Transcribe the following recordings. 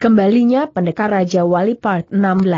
Kembalinya Pendekar Raja Wali Part 16.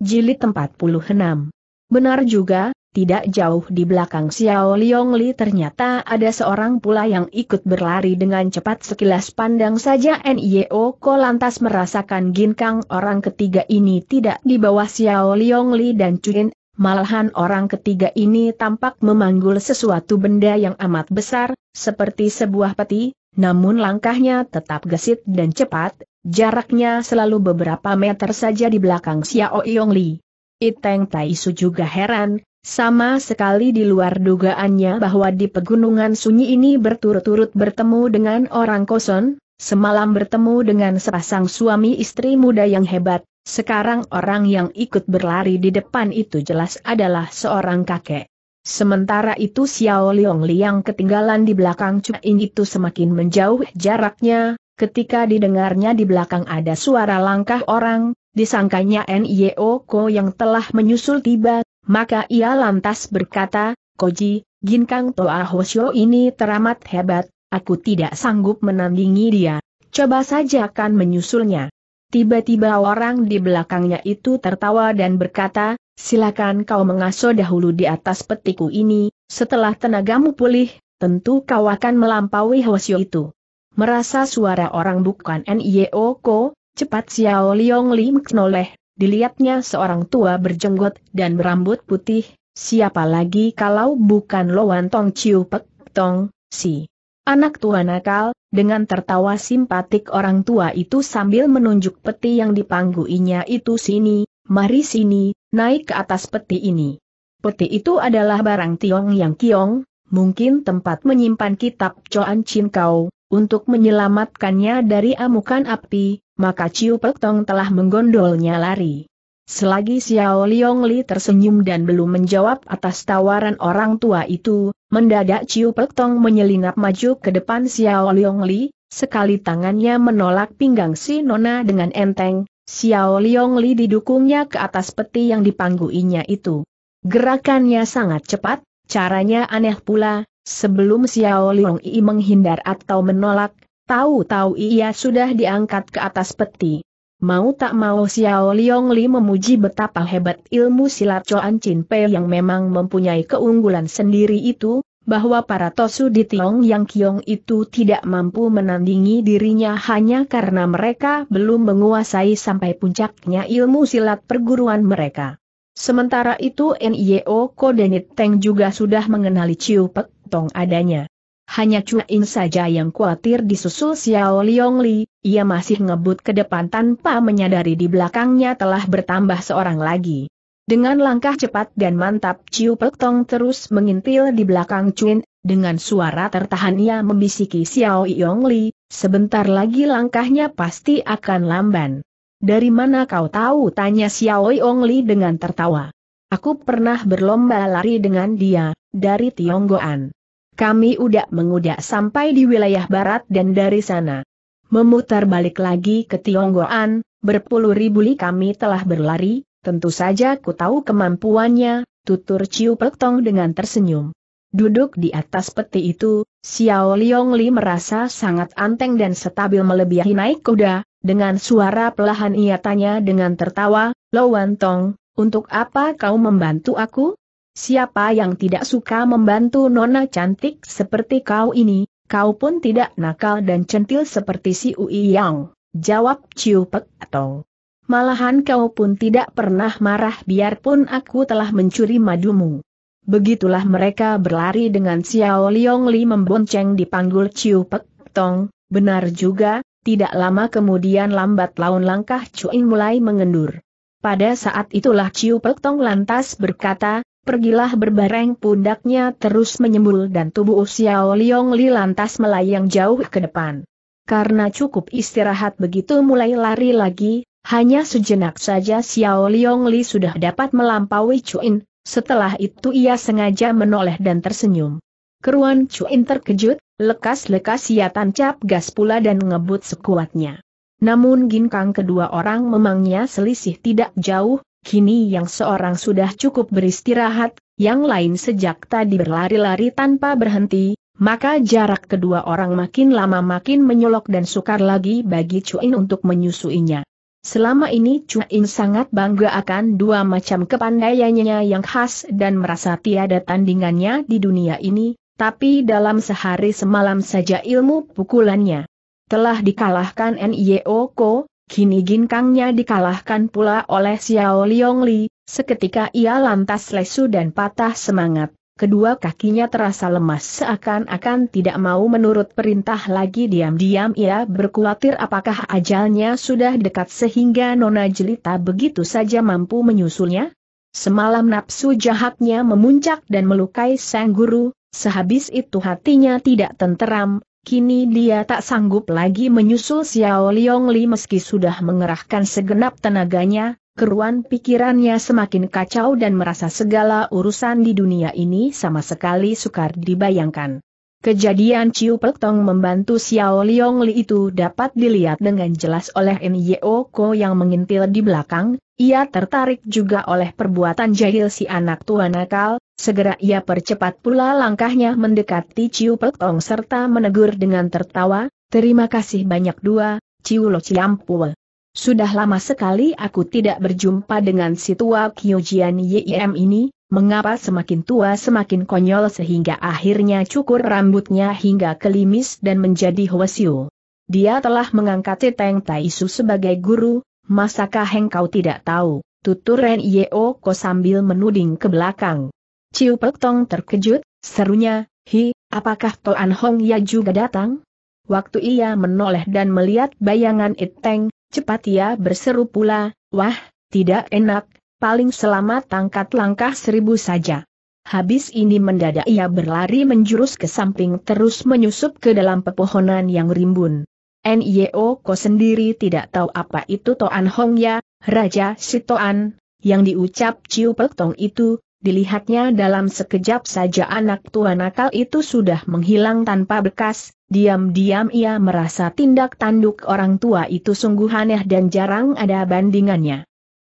Jilid 46. Benar juga, tidak jauh di belakang Xiao Liong Li ternyata ada seorang pula yang ikut berlari dengan cepat sekilas pandang saja NIO Ko lantas merasakan ginkang orang ketiga ini tidak di bawah Xiao Liong Li dan Chuin, malahan orang ketiga ini tampak memanggul sesuatu benda yang amat besar, seperti sebuah peti, namun langkahnya tetap gesit dan cepat, Jaraknya selalu beberapa meter saja di belakang Xiao Li. Iteng Taisu juga heran, sama sekali di luar dugaannya bahwa di pegunungan sunyi ini berturut-turut bertemu dengan orang kosong, semalam bertemu dengan sepasang suami istri muda yang hebat, sekarang orang yang ikut berlari di depan itu jelas adalah seorang kakek. Sementara itu Xiao yang ketinggalan di belakang Ing itu semakin menjauh jaraknya, Ketika didengarnya di belakang ada suara langkah orang, disangkanya N.I.O. Ko yang telah menyusul tiba, maka ia lantas berkata, Koji, Ginkang Toa Hosyo ini teramat hebat, aku tidak sanggup menandingi dia, coba saja akan menyusulnya. Tiba-tiba orang di belakangnya itu tertawa dan berkata, silakan kau mengasuh dahulu di atas petiku ini, setelah tenagamu pulih, tentu kau akan melampaui Hosyo itu merasa suara orang bukan N.I.O. Ko, cepat Xiao Liong Lim Knoleh, dilihatnya seorang tua berjenggot dan berambut putih, siapa lagi kalau bukan Loan Tong Chiu Pek Tong, si anak tua nakal, dengan tertawa simpatik orang tua itu sambil menunjuk peti yang dipangguinya itu sini, mari sini, naik ke atas peti ini. Peti itu adalah barang Tiong Yang Kiong, mungkin tempat menyimpan kitab Coan Chin Kau, untuk menyelamatkannya dari amukan api, maka Ciu Pek Tong telah menggondolnya lari. Selagi Xiao Liong Li tersenyum dan belum menjawab atas tawaran orang tua itu, mendadak Ciu Pek Tong menyelinap maju ke depan Xiao Liong Li, sekali tangannya menolak pinggang si Nona dengan enteng, Xiao Liong Li didukungnya ke atas peti yang dipangguinya itu. Gerakannya sangat cepat, caranya aneh pula, Sebelum Xiao Long Yi menghindar atau menolak, tahu-tahu ia sudah diangkat ke atas peti. Mau tak mau Xiao Long Li memuji betapa hebat ilmu silat Chuan Chin Pei yang memang mempunyai keunggulan sendiri itu, bahwa para Tosu di Tiong Yang Kiong itu tidak mampu menandingi dirinya hanya karena mereka belum menguasai sampai puncaknya ilmu silat perguruan mereka. Sementara itu Nio e Kodenit Teng juga sudah mengenali Chiu Pek, Tong adanya. Hanya Cuin saja yang khawatir disusul Xiao Liong Li, ia masih ngebut ke depan tanpa menyadari di belakangnya telah bertambah seorang lagi. Dengan langkah cepat dan mantap Ciu Pek terus mengintil di belakang Chuin, dengan suara tertahan ia membisiki Xiao Yong Li, sebentar lagi langkahnya pasti akan lamban. Dari mana kau tahu? tanya Xiao Yong Li dengan tertawa. Aku pernah berlomba lari dengan dia, dari Tionggoan. Kami udah mengudak sampai di wilayah barat dan dari sana. Memutar balik lagi ke Tionggoan, berpuluh ribu li kami telah berlari, tentu saja ku tahu kemampuannya, tutur Ciu Tong dengan tersenyum. Duduk di atas peti itu, Xiao Liong Li merasa sangat anteng dan stabil melebihi naik kuda, dengan suara pelahan ia tanya dengan tertawa, Lo Wan Tong, untuk apa kau membantu aku? Siapa yang tidak suka membantu nona cantik seperti kau ini, kau pun tidak nakal dan centil seperti si Ui Yang, jawab Chiu Pek atau. Malahan kau pun tidak pernah marah biarpun aku telah mencuri madumu. Begitulah mereka berlari dengan Xiao Liong Li membonceng di panggul Chiu Pek Tong, benar juga, tidak lama kemudian lambat laun langkah Cuing mulai mengendur. Pada saat itulah Chiu Pek Tong lantas berkata, Pergilah berbareng pundaknya terus menyembul dan tubuh Xiao Liong Li lantas melayang jauh ke depan. Karena cukup istirahat begitu mulai lari lagi, hanya sejenak saja Xiao Liong Li sudah dapat melampaui Cuin, setelah itu ia sengaja menoleh dan tersenyum. Keruan Cuin terkejut, lekas-lekas ia tancap gas pula dan ngebut sekuatnya. Namun ginkang kedua orang memangnya selisih tidak jauh, Kini yang seorang sudah cukup beristirahat, yang lain sejak tadi berlari-lari tanpa berhenti, maka jarak kedua orang makin lama makin menyolok dan sukar lagi bagi Cuin untuk menyusuinya. Selama ini Cuin sangat bangga akan dua macam kepandaiannya yang khas dan merasa tiada tandingannya di dunia ini, tapi dalam sehari semalam saja ilmu pukulannya telah dikalahkan N.I.O. Ko, Kini ginkangnya dikalahkan pula oleh Xiao Liong Li, seketika ia lantas lesu dan patah semangat. Kedua kakinya terasa lemas seakan-akan tidak mau menurut perintah lagi diam-diam ia berkhawatir apakah ajalnya sudah dekat sehingga Nona Jelita begitu saja mampu menyusulnya? Semalam nafsu jahatnya memuncak dan melukai sang guru, sehabis itu hatinya tidak tenteram, Kini dia tak sanggup lagi menyusul Xiao Liong Li meski sudah mengerahkan segenap tenaganya, keruan pikirannya semakin kacau dan merasa segala urusan di dunia ini sama sekali sukar dibayangkan. Kejadian Ciu Tong membantu Xiao Liong Li itu dapat dilihat dengan jelas oleh Nyeo Ko yang mengintil di belakang, ia tertarik juga oleh perbuatan jahil si anak tua nakal, segera ia percepat pula langkahnya mendekati Ciu Tong serta menegur dengan tertawa, terima kasih banyak dua, Ciu Lo Sudah lama sekali aku tidak berjumpa dengan si tua Kyojian YIM ini, Mengapa semakin tua semakin konyol sehingga akhirnya cukur rambutnya hingga kelimis dan menjadi Hwasyu. Dia telah mengangkat Teng Taisu sebagai guru, masakah engkau tidak tahu, tutur Ren Yeo oh Ko sambil menuding ke belakang. Ciu Pek Tong terkejut, serunya, hi, apakah Toan Hong ya juga datang? Waktu ia menoleh dan melihat bayangan Iteng, cepat ia berseru pula, wah, tidak enak, paling selamat tangkat langkah seribu saja. Habis ini mendadak ia berlari menjurus ke samping terus menyusup ke dalam pepohonan yang rimbun. Nio Ko sendiri tidak tahu apa itu Toan Hong Ya, Raja Sitoan, yang diucap Ciu Pek Tong itu, dilihatnya dalam sekejap saja anak tua nakal itu sudah menghilang tanpa bekas, diam-diam ia merasa tindak tanduk orang tua itu sungguh aneh dan jarang ada bandingannya.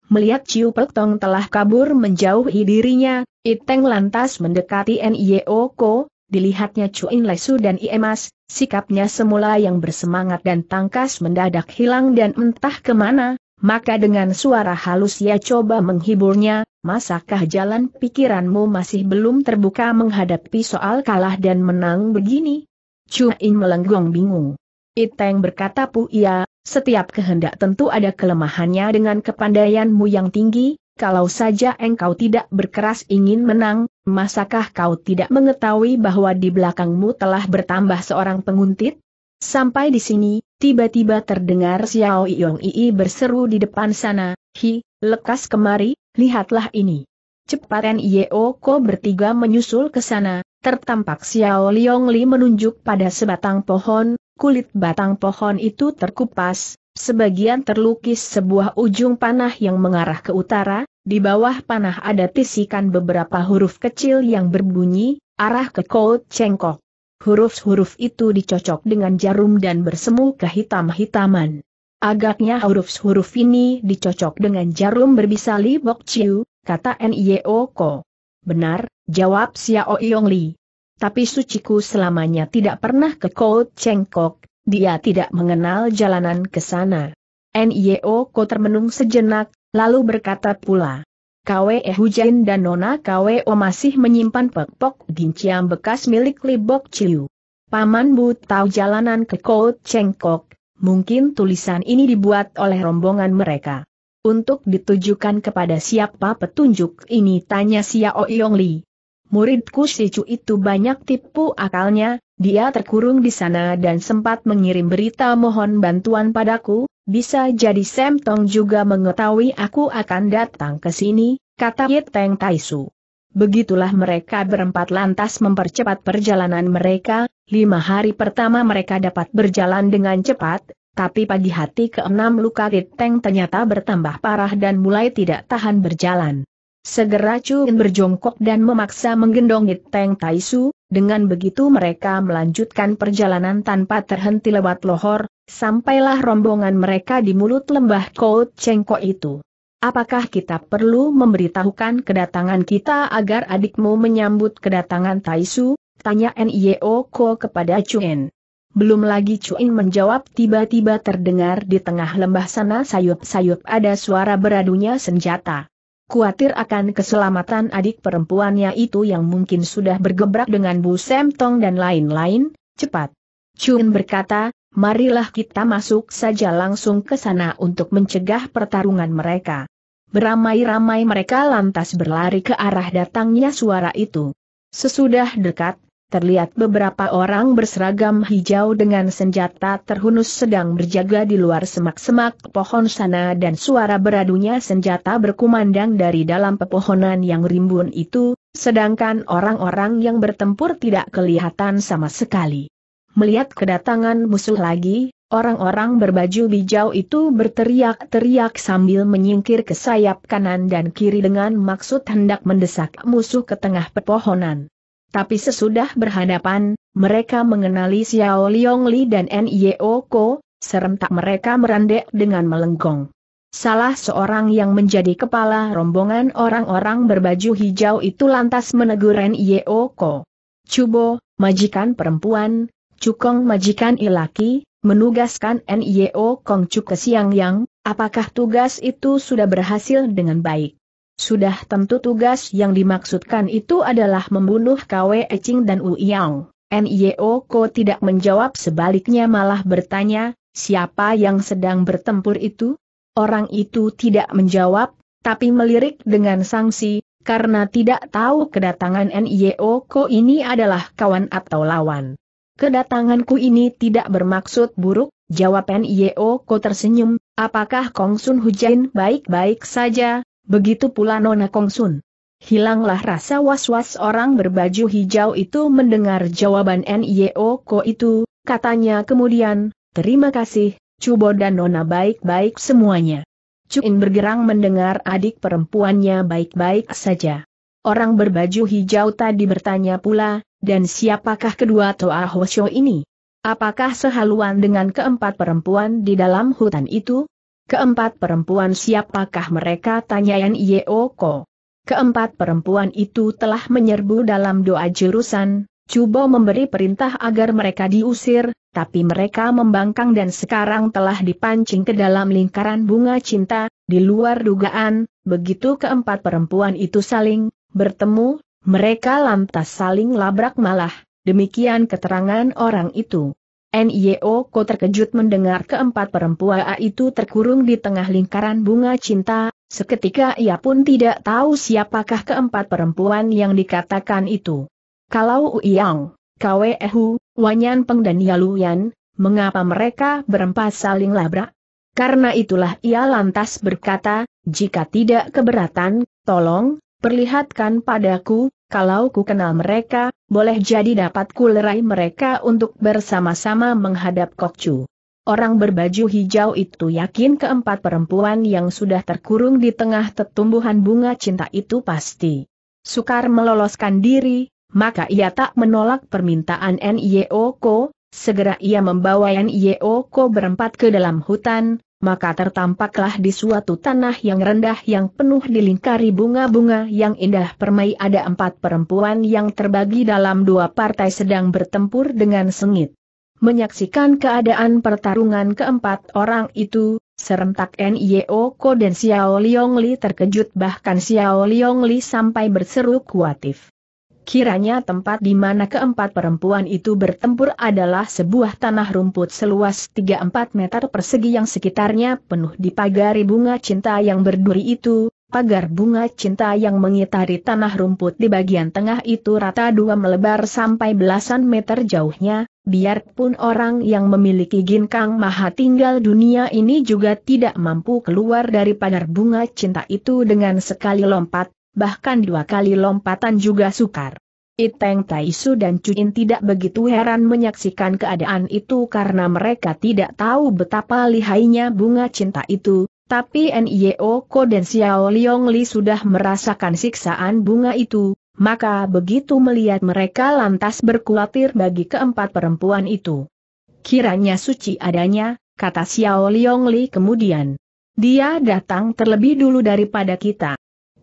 Melihat Ciu Pek Tong telah kabur menjauhi dirinya, Iteng lantas mendekati Nio Ko, dilihatnya Cuin Lesu dan Iemas, sikapnya semula yang bersemangat dan tangkas mendadak hilang dan entah kemana, maka dengan suara halus ia coba menghiburnya, Masakah jalan pikiranmu masih belum terbuka menghadapi soal kalah dan menang begini? In melenggong bingung. Iteng berkata pu ia, setiap kehendak tentu ada kelemahannya dengan kepandaianmu yang tinggi, kalau saja engkau tidak berkeras ingin menang, masakah kau tidak mengetahui bahwa di belakangmu telah bertambah seorang penguntit? Sampai di sini, tiba-tiba terdengar Xiao Yong Ii berseru di depan sana, Hi, lekas kemari, lihatlah ini. Cepat Yeo Ko bertiga menyusul ke sana, tertampak Xiao Liong Li menunjuk pada sebatang pohon, kulit batang pohon itu terkupas, sebagian terlukis sebuah ujung panah yang mengarah ke utara, di bawah panah ada tisikan beberapa huruf kecil yang berbunyi, arah ke Kout Cengkok. Huruf-huruf itu dicocok dengan jarum dan bersemu hitam hitaman Agaknya huruf-huruf ini dicocok dengan jarum berbisa Li Bok Chiu, kata N.I.O. Benar, jawab Xiao Yong Li. Tapi suciku selamanya tidak pernah ke Kout Cengkok, dia tidak mengenal jalanan ke sana. N.I.O. Ko termenung sejenak, lalu berkata pula. Kwe Hujan dan Nona Kwe O masih menyimpan pekpok gincian bekas milik Libok Ciu. Paman Bu tahu jalanan ke Kout Cengkok, mungkin tulisan ini dibuat oleh rombongan mereka. Untuk ditujukan kepada siapa petunjuk ini tanya Xiao Yongli. Muridku si Cu itu banyak tipu akalnya, dia terkurung di sana dan sempat mengirim berita mohon bantuan padaku, bisa jadi Sam Tong juga mengetahui aku akan datang ke sini, kata Yeteng Taisu. Begitulah mereka berempat lantas mempercepat perjalanan mereka, lima hari pertama mereka dapat berjalan dengan cepat, tapi pagi hati keenam luka Teng ternyata bertambah parah dan mulai tidak tahan berjalan. Segera Chun berjongkok dan memaksa menggendong Teng Taisu, dengan begitu mereka melanjutkan perjalanan tanpa terhenti lewat lohor, sampailah rombongan mereka di mulut lembah Kout Cengko itu. Apakah kita perlu memberitahukan kedatangan kita agar adikmu menyambut kedatangan Taisu? Tanya N.I.O. E Ko kepada Chuen. Belum lagi Chuen menjawab tiba-tiba terdengar di tengah lembah sana sayup-sayup ada suara beradunya senjata kuatir akan keselamatan adik perempuannya itu yang mungkin sudah bergebrak dengan Bu Semtong dan lain-lain, cepat. Chun berkata, marilah kita masuk saja langsung ke sana untuk mencegah pertarungan mereka. Beramai-ramai mereka lantas berlari ke arah datangnya suara itu. Sesudah dekat, terlihat beberapa orang berseragam hijau dengan senjata terhunus sedang berjaga di luar semak-semak pohon sana dan suara beradunya senjata berkumandang dari dalam pepohonan yang rimbun itu, sedangkan orang-orang yang bertempur tidak kelihatan sama sekali. Melihat kedatangan musuh lagi, orang-orang berbaju hijau itu berteriak-teriak sambil menyingkir ke sayap kanan dan kiri dengan maksud hendak mendesak musuh ke tengah pepohonan. Tapi sesudah berhadapan, mereka mengenali Xiao Liong Li dan N.I.O. Ko, serentak mereka merendek dengan melenggong. Salah seorang yang menjadi kepala rombongan orang-orang berbaju hijau itu lantas menegur N.I.O. Ko. Cubo, majikan perempuan, Cukong majikan ilaki, menugaskan N.I.O. Kong Cuk ke Siang Yang, apakah tugas itu sudah berhasil dengan baik? Sudah tentu tugas yang dimaksudkan itu adalah membunuh Kwe Eching dan Wu Yang. Nio Ko tidak menjawab sebaliknya malah bertanya, siapa yang sedang bertempur itu? Orang itu tidak menjawab, tapi melirik dengan sanksi, karena tidak tahu kedatangan Nio Ko ini adalah kawan atau lawan. Kedatanganku ini tidak bermaksud buruk, jawab Nio Ko tersenyum, apakah Kong Sun Hujain baik-baik saja, Begitu pula Nona Kongsun. Hilanglah rasa was-was orang berbaju hijau itu mendengar jawaban N.I.O. Ko itu, katanya kemudian, terima kasih, Cubo dan Nona baik-baik semuanya. Cuin bergerang mendengar adik perempuannya baik-baik saja. Orang berbaju hijau tadi bertanya pula, dan siapakah kedua Toa Hosho ini? Apakah sehaluan dengan keempat perempuan di dalam hutan itu? Keempat perempuan siapakah mereka tanya Yeoko. Keempat perempuan itu telah menyerbu dalam doa jurusan, Cubo memberi perintah agar mereka diusir, tapi mereka membangkang dan sekarang telah dipancing ke dalam lingkaran bunga cinta, di luar dugaan, begitu keempat perempuan itu saling bertemu, mereka lantas saling labrak malah, demikian keterangan orang itu. NIO e Ko terkejut mendengar keempat perempuan itu terkurung di tengah lingkaran bunga cinta, seketika ia pun tidak tahu siapakah keempat perempuan yang dikatakan itu. Kalau Uyang, kwehu, Wanyan Peng dan Yaluyan, mengapa mereka berempat saling labrak? Karena itulah ia lantas berkata, jika tidak keberatan, tolong, perlihatkan padaku, kalau ku kenal mereka, boleh jadi dapat ku lerai mereka untuk bersama-sama menghadap Kokcu. Orang berbaju hijau itu yakin keempat perempuan yang sudah terkurung di tengah tetumbuhan bunga cinta itu pasti sukar meloloskan diri, maka ia tak menolak permintaan Nyeoko. segera ia membawa Nyeoko berempat ke dalam hutan, maka tertampaklah di suatu tanah yang rendah yang penuh dilingkari bunga-bunga yang indah permai ada empat perempuan yang terbagi dalam dua partai sedang bertempur dengan sengit. Menyaksikan keadaan pertarungan keempat orang itu, serentak Nio Ko dan Xiao Liong Li terkejut bahkan Xiao Liong Li sampai berseru kuatif. Kiranya tempat di mana keempat perempuan itu bertempur adalah sebuah tanah rumput seluas 3-4 meter persegi yang sekitarnya penuh dipagari bunga cinta yang berduri itu, pagar bunga cinta yang mengitari tanah rumput di bagian tengah itu rata dua melebar sampai belasan meter jauhnya, biarpun orang yang memiliki ginkang maha tinggal dunia ini juga tidak mampu keluar dari pagar bunga cinta itu dengan sekali lompat, bahkan dua kali lompatan juga sukar. Iteng Taisu dan Cuin tidak begitu heran menyaksikan keadaan itu karena mereka tidak tahu betapa lihainya bunga cinta itu, tapi Nio Ko dan Xiao Liong Li sudah merasakan siksaan bunga itu, maka begitu melihat mereka lantas berkulatir bagi keempat perempuan itu. Kiranya suci adanya, kata Xiao Liong Li kemudian. Dia datang terlebih dulu daripada kita.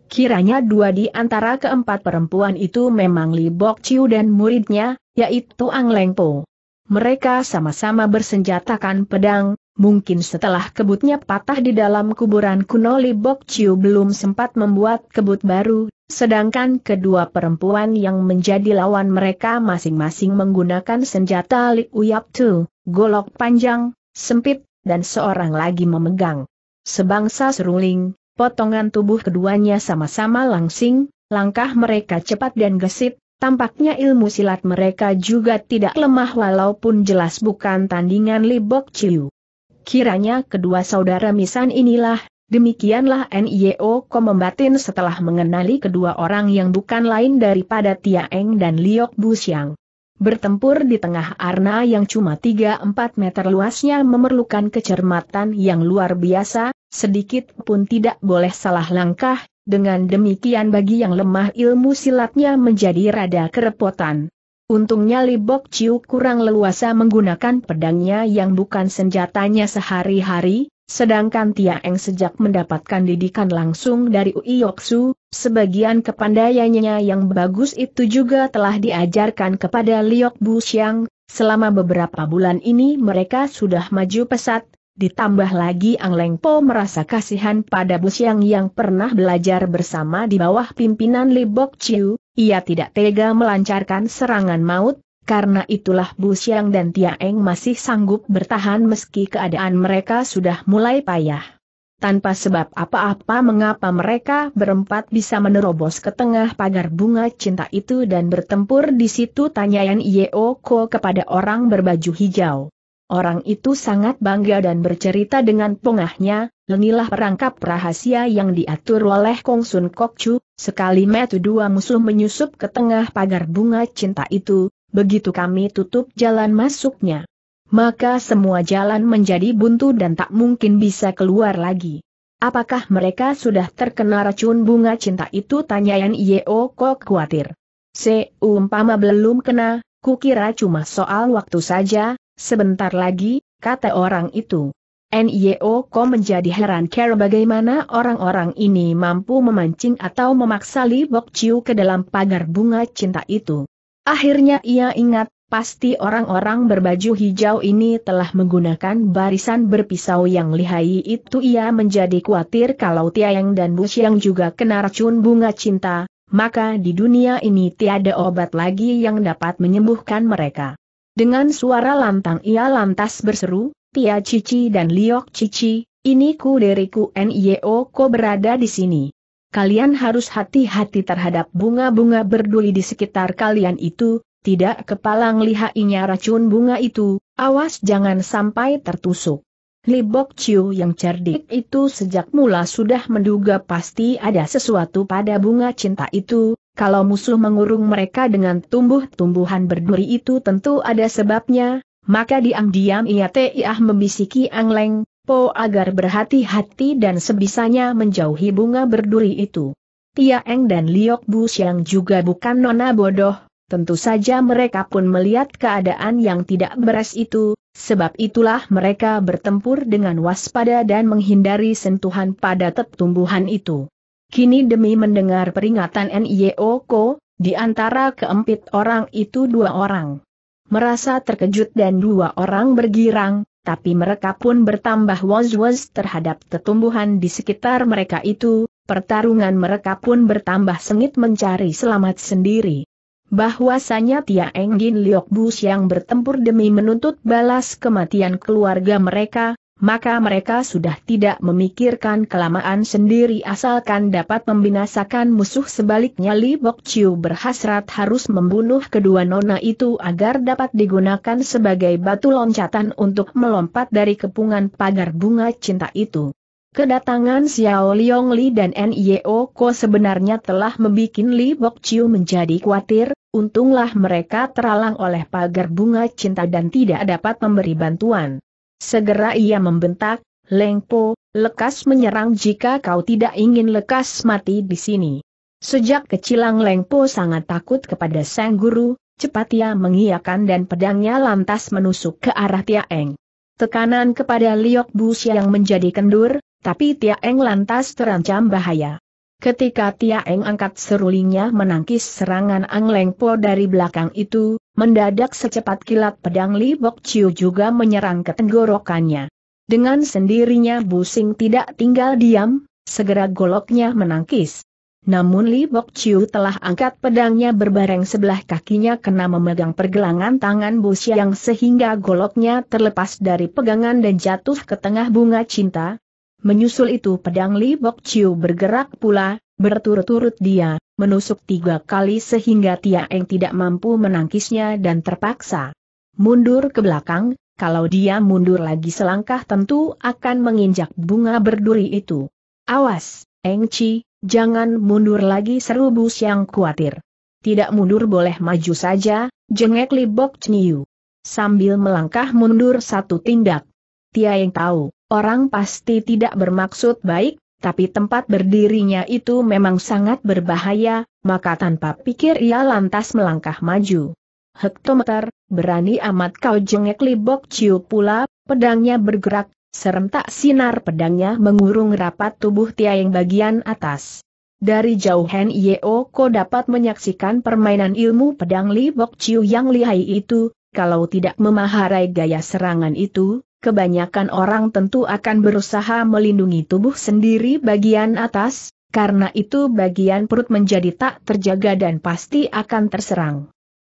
Kiranya dua di antara keempat perempuan itu memang Li Bok Chiu dan muridnya, yaitu Ang Leng Po. Mereka sama-sama bersenjatakan pedang, mungkin setelah kebutnya patah di dalam kuburan kuno Li Bok Chiu belum sempat membuat kebut baru, sedangkan kedua perempuan yang menjadi lawan mereka masing-masing menggunakan senjata Li Uyap Tu, golok panjang, sempit, dan seorang lagi memegang sebangsa seruling, potongan tubuh keduanya sama-sama langsing, langkah mereka cepat dan gesit, tampaknya ilmu silat mereka juga tidak lemah walaupun jelas bukan tandingan Bok Ciu. Kiranya kedua saudara misan inilah, demikianlah NIO e Ko membatin setelah mengenali kedua orang yang bukan lain daripada Tiaeng dan Liok Busiang. Bertempur di tengah arna yang cuma 3-4 meter luasnya memerlukan kecermatan yang luar biasa, sedikit pun tidak boleh salah langkah, dengan demikian bagi yang lemah ilmu silatnya menjadi rada kerepotan. Untungnya Libok Ciu kurang leluasa menggunakan pedangnya yang bukan senjatanya sehari-hari, Sedangkan Tiaeng sejak mendapatkan didikan langsung dari Ui Yoksu, sebagian kepandaiannya yang bagus itu juga telah diajarkan kepada Liok Bu Xiang, selama beberapa bulan ini mereka sudah maju pesat, ditambah lagi Ang Leng Po merasa kasihan pada Bu Xiang yang pernah belajar bersama di bawah pimpinan Bok Chiu, ia tidak tega melancarkan serangan maut, karena itulah Bu Xiang dan Eng masih sanggup bertahan meski keadaan mereka sudah mulai payah. Tanpa sebab apa-apa mengapa mereka berempat bisa menerobos ke tengah pagar bunga cinta itu dan bertempur di situ tanyaan Yeo Ko kepada orang berbaju hijau. Orang itu sangat bangga dan bercerita dengan pongahnya, lenilah perangkap rahasia yang diatur oleh Kong Sun Kok Chu, sekali metu dua musuh menyusup ke tengah pagar bunga cinta itu, begitu kami tutup jalan masuknya. Maka semua jalan menjadi buntu dan tak mungkin bisa keluar lagi. Apakah mereka sudah terkena racun bunga cinta itu? Tanya Yan Yeo Kok khawatir. Seumpama belum kena, kukira cuma soal waktu saja, sebentar lagi, kata orang itu. Nyeo Ko menjadi heran care bagaimana orang-orang ini mampu memancing atau memaksa Li Bok Chiu ke dalam pagar bunga cinta itu. Akhirnya ia ingat, pasti orang-orang berbaju hijau ini telah menggunakan barisan berpisau yang lihai itu ia menjadi khawatir kalau Tiayang dan Busyang juga kena racun bunga cinta, maka di dunia ini tiada obat lagi yang dapat menyembuhkan mereka. Dengan suara lantang ia lantas berseru, Tia Cici dan Liok Cici, ini ku deriku NYO ko berada di sini kalian harus hati-hati terhadap bunga-bunga berduri di sekitar kalian itu, tidak kepalang lihainya racun bunga itu, awas jangan sampai tertusuk. Li Bok Chiu yang cerdik itu sejak mula sudah menduga pasti ada sesuatu pada bunga cinta itu, kalau musuh mengurung mereka dengan tumbuh-tumbuhan berduri itu tentu ada sebabnya, maka diam-diam ia teiah membisiki Angleng, Po agar berhati-hati dan sebisanya menjauhi bunga berduri itu. Tia Eng dan Liok Bu Siang juga bukan nona bodoh, tentu saja mereka pun melihat keadaan yang tidak beres itu, sebab itulah mereka bertempur dengan waspada dan menghindari sentuhan pada tetumbuhan tumbuhan itu. Kini demi mendengar peringatan NIO Ko, di antara keempat orang itu dua orang merasa terkejut dan dua orang bergirang, tapi mereka pun bertambah was-was terhadap tetumbuhan di sekitar mereka itu, pertarungan mereka pun bertambah sengit mencari selamat sendiri. Bahwasanya Tia Enggin Liok Bus yang bertempur demi menuntut balas kematian keluarga mereka, maka mereka sudah tidak memikirkan kelamaan sendiri asalkan dapat membinasakan musuh sebaliknya Li Bok Chiu berhasrat harus membunuh kedua nona itu agar dapat digunakan sebagai batu loncatan untuk melompat dari kepungan pagar bunga cinta itu. Kedatangan Xiao Liong Li dan Nio Ko sebenarnya telah membuat Li Bok Chiu menjadi khawatir, untunglah mereka teralang oleh pagar bunga cinta dan tidak dapat memberi bantuan. Segera ia membentak, Lengpo, lekas menyerang jika kau tidak ingin lekas mati di sini. Sejak kecilang Lengpo sangat takut kepada sang guru, cepat ia mengiakan dan pedangnya lantas menusuk ke arah Tiaeng. Tekanan kepada Liok Bus yang menjadi kendur, tapi Tiaeng lantas terancam bahaya. Ketika Tia Eng angkat serulingnya menangkis serangan Ang Leng dari belakang itu, mendadak secepat kilat pedang Li Bok Chiu juga menyerang ke tenggorokannya. Dengan sendirinya Busing tidak tinggal diam, segera goloknya menangkis. Namun Li Bok Chiu telah angkat pedangnya berbareng sebelah kakinya kena memegang pergelangan tangan Bu sehingga goloknya terlepas dari pegangan dan jatuh ke tengah bunga cinta, Menyusul itu pedang Li Bok Chiu bergerak pula, berturut-turut dia, menusuk tiga kali sehingga Tia Eng tidak mampu menangkisnya dan terpaksa mundur ke belakang, kalau dia mundur lagi selangkah tentu akan menginjak bunga berduri itu. Awas, Eng Chi, jangan mundur lagi seru Bus yang khawatir. Tidak mundur boleh maju saja, jengek Li Bok Chiu. Sambil melangkah mundur satu tindak, Tia yang tahu, orang pasti tidak bermaksud baik, tapi tempat berdirinya itu memang sangat berbahaya, maka tanpa pikir ia lantas melangkah maju. Hektometer, berani amat kau jengek libok ciu pula, pedangnya bergerak, serentak sinar pedangnya mengurung rapat tubuh Tia yang bagian atas. Dari jauh Hen Yeo Ko dapat menyaksikan permainan ilmu pedang Li Bok Chiu yang lihai itu, kalau tidak memaharai gaya serangan itu, kebanyakan orang tentu akan berusaha melindungi tubuh sendiri bagian atas, karena itu bagian perut menjadi tak terjaga dan pasti akan terserang.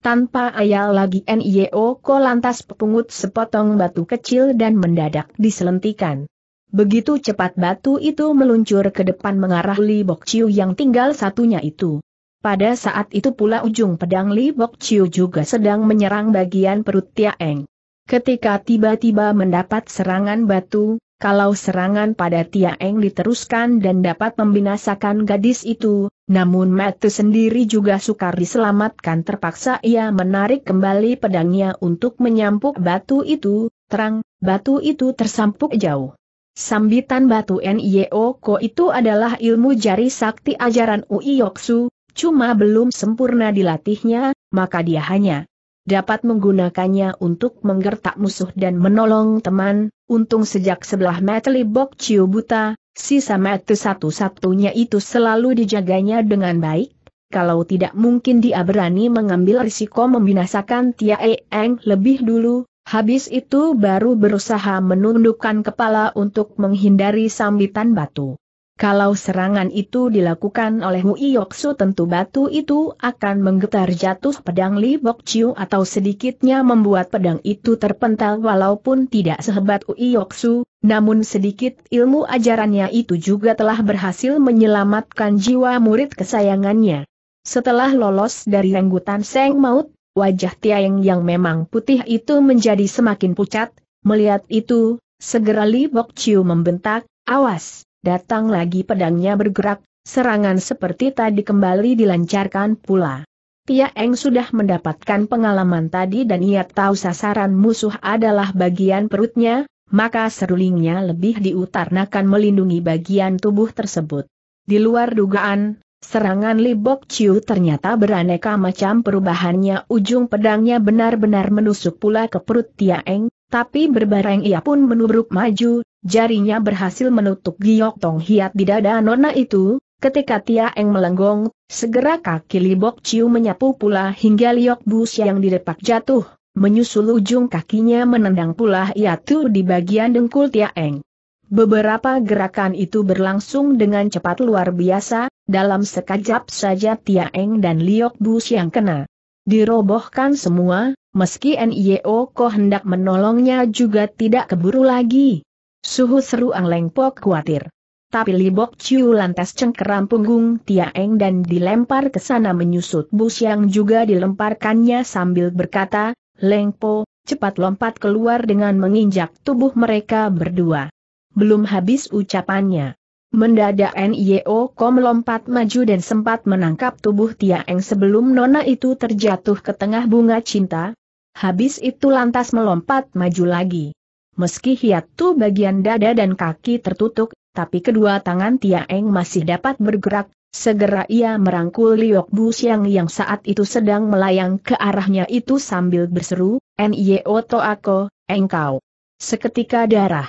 Tanpa ayal lagi NIO ko lantas pepungut sepotong batu kecil dan mendadak diselentikan. Begitu cepat batu itu meluncur ke depan mengarah Li Bok Chiu yang tinggal satunya itu. Pada saat itu pula ujung pedang Li Bok Chiu juga sedang menyerang bagian perut Tia Eng. Ketika tiba-tiba mendapat serangan batu, kalau serangan pada Tia Eng diteruskan dan dapat membinasakan gadis itu, namun Matthew sendiri juga sukar diselamatkan terpaksa ia menarik kembali pedangnya untuk menyampuk batu itu, terang, batu itu tersampuk jauh. Sambitan batu Nio Ko itu adalah ilmu jari sakti ajaran Ui Yoksu, cuma belum sempurna dilatihnya, maka dia hanya dapat menggunakannya untuk menggertak musuh dan menolong teman, untung sejak sebelah Metli Bok Chiu Buta, sisa mata satu-satunya itu selalu dijaganya dengan baik, kalau tidak mungkin dia berani mengambil risiko membinasakan Tia Eng lebih dulu, habis itu baru berusaha menundukkan kepala untuk menghindari sambitan batu. Kalau serangan itu dilakukan oleh Yoksu tentu batu itu akan menggetar jatuh pedang Li Bok Chiu atau sedikitnya membuat pedang itu terpental walaupun tidak sehebat Yoksu, namun sedikit ilmu ajarannya itu juga telah berhasil menyelamatkan jiwa murid kesayangannya. Setelah lolos dari renggutan Seng Maut, wajah Tiang yang memang putih itu menjadi semakin pucat, melihat itu, segera Li Bok Chiu membentak, awas! datang lagi pedangnya bergerak, serangan seperti tadi kembali dilancarkan pula. Tia Eng sudah mendapatkan pengalaman tadi dan ia tahu sasaran musuh adalah bagian perutnya, maka serulingnya lebih diutarnakan melindungi bagian tubuh tersebut. Di luar dugaan, serangan Li Libok Chiu ternyata beraneka macam perubahannya ujung pedangnya benar-benar menusuk pula ke perut Tia Eng, tapi berbareng ia pun menubruk maju, jarinya berhasil menutup giok tong hiat di dada nona itu, ketika Tia Eng melenggong, segera kaki Libok Ciu menyapu pula hingga Liok Bus yang didepak jatuh, menyusul ujung kakinya menendang pula yaitu di bagian dengkul Tia Eng. Beberapa gerakan itu berlangsung dengan cepat luar biasa, dalam sekejap saja Tia Eng dan Liok Bus yang kena. Dirobohkan semua, meski NIO Ko hendak menolongnya juga tidak keburu lagi. Suhu seru Ang Leng Po khawatir. Tapi Libok Chiu lantas cengkeram punggung Tiaeng dan dilempar ke sana menyusut bus yang juga dilemparkannya sambil berkata, Leng Po, cepat lompat keluar dengan menginjak tubuh mereka berdua. Belum habis ucapannya. Mendadak Nio Ko melompat maju dan sempat menangkap tubuh Tiaeng sebelum nona itu terjatuh ke tengah bunga cinta. Habis itu lantas melompat maju lagi. Meski hiatu bagian dada dan kaki tertutup, tapi kedua tangan Tia Eng masih dapat bergerak, segera ia merangkul Liok Bu Siang yang saat itu sedang melayang ke arahnya itu sambil berseru, N.Y.O. Toako, engkau. Seketika darah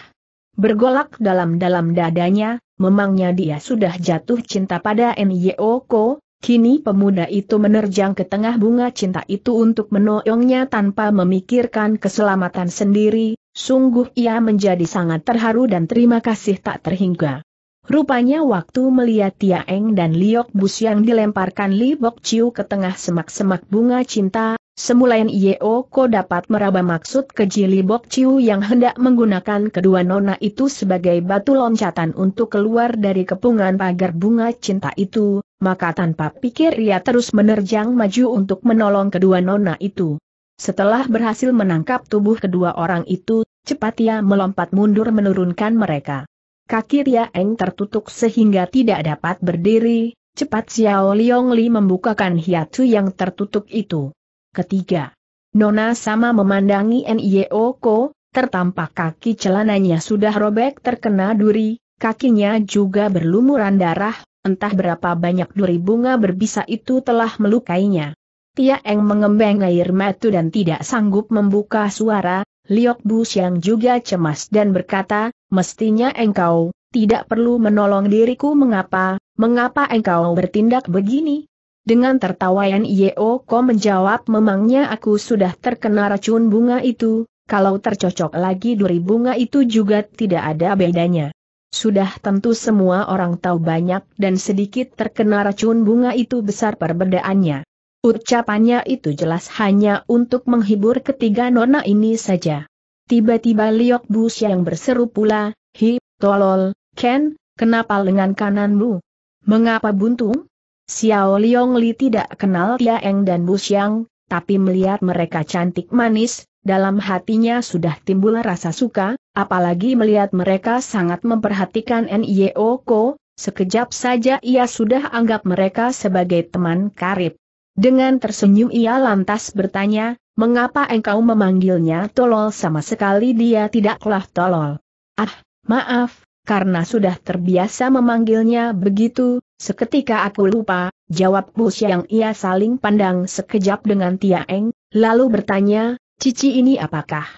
bergolak dalam-dalam dadanya, memangnya dia sudah jatuh cinta pada N.Y.O. Ko, Kini pemuda itu menerjang ke tengah bunga cinta itu untuk menoyongnya tanpa memikirkan keselamatan sendiri, Sungguh ia menjadi sangat terharu dan terima kasih tak terhingga. Rupanya waktu melihat Tia Eng dan Liok Bus yang dilemparkan Li Bok Chiu ke tengah semak-semak bunga cinta, semulain Yeo Ko dapat meraba maksud keji Li Bok Chiu yang hendak menggunakan kedua nona itu sebagai batu loncatan untuk keluar dari kepungan pagar bunga cinta itu, maka tanpa pikir ia terus menerjang maju untuk menolong kedua nona itu. Setelah berhasil menangkap tubuh kedua orang itu, cepat ia melompat mundur menurunkan mereka. Kaki Ria Eng tertutup sehingga tidak dapat berdiri, cepat Xiao Liong Li membukakan hiatu yang tertutup itu. Ketiga, Nona sama memandangi N.I.O. E Ko, tertampak kaki celananya sudah robek terkena duri, kakinya juga berlumuran darah, entah berapa banyak duri bunga berbisa itu telah melukainya. Tia Eng mengembang air mata dan tidak sanggup membuka suara, Liok Bu yang juga cemas dan berkata, mestinya engkau, tidak perlu menolong diriku mengapa, mengapa engkau bertindak begini? Dengan tertawa Yeo Ko menjawab memangnya aku sudah terkena racun bunga itu, kalau tercocok lagi duri bunga itu juga tidak ada bedanya. Sudah tentu semua orang tahu banyak dan sedikit terkena racun bunga itu besar perbedaannya. Ucapannya itu jelas hanya untuk menghibur ketiga nona ini saja. Tiba-tiba Liok Bus yang berseru pula, Hi, tolol, Ken, kenapa lengan kananmu? Mengapa buntung? Xiao Liong Li tidak kenal Tia Eng dan Bus Yang, tapi melihat mereka cantik manis, dalam hatinya sudah timbul rasa suka, apalagi melihat mereka sangat memperhatikan Nio Ko, sekejap saja ia sudah anggap mereka sebagai teman karib. Dengan tersenyum ia lantas bertanya, mengapa engkau memanggilnya tolol sama sekali dia tidaklah tolol. Ah, maaf, karena sudah terbiasa memanggilnya begitu, seketika aku lupa, jawab Bu yang ia saling pandang sekejap dengan Tiaeng, lalu bertanya, Cici ini apakah?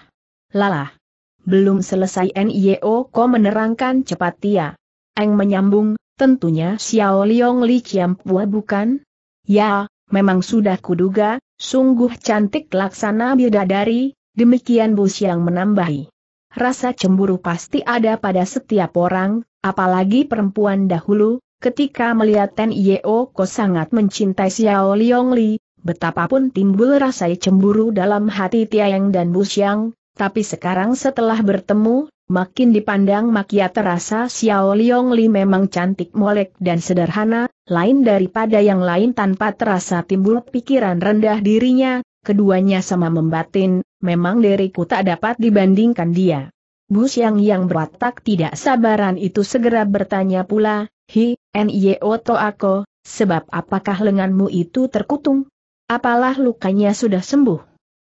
Lala, Belum selesai NIO Ko menerangkan cepat Tia. Eng menyambung, tentunya Xiao Liong Li Chiam bukan? Ya, Memang sudah kuduga, sungguh cantik laksana bidadari, demikian Bu Siang menambahi. Rasa cemburu pasti ada pada setiap orang, apalagi perempuan dahulu, ketika melihat Ten Yeo Ko sangat mencintai Xiao Liong Li, betapapun timbul rasa cemburu dalam hati Tiayang dan Bu Siang, tapi sekarang setelah bertemu, Makin dipandang makia terasa Xiao Liong Li memang cantik molek dan sederhana, lain daripada yang lain tanpa terasa timbul pikiran rendah dirinya, keduanya sama membatin, memang diriku tak dapat dibandingkan dia. Bu yang yang berwatak tidak sabaran itu segera bertanya pula, Hi, N.Y.O. to aku, sebab apakah lenganmu itu terkutung? Apalah lukanya sudah sembuh?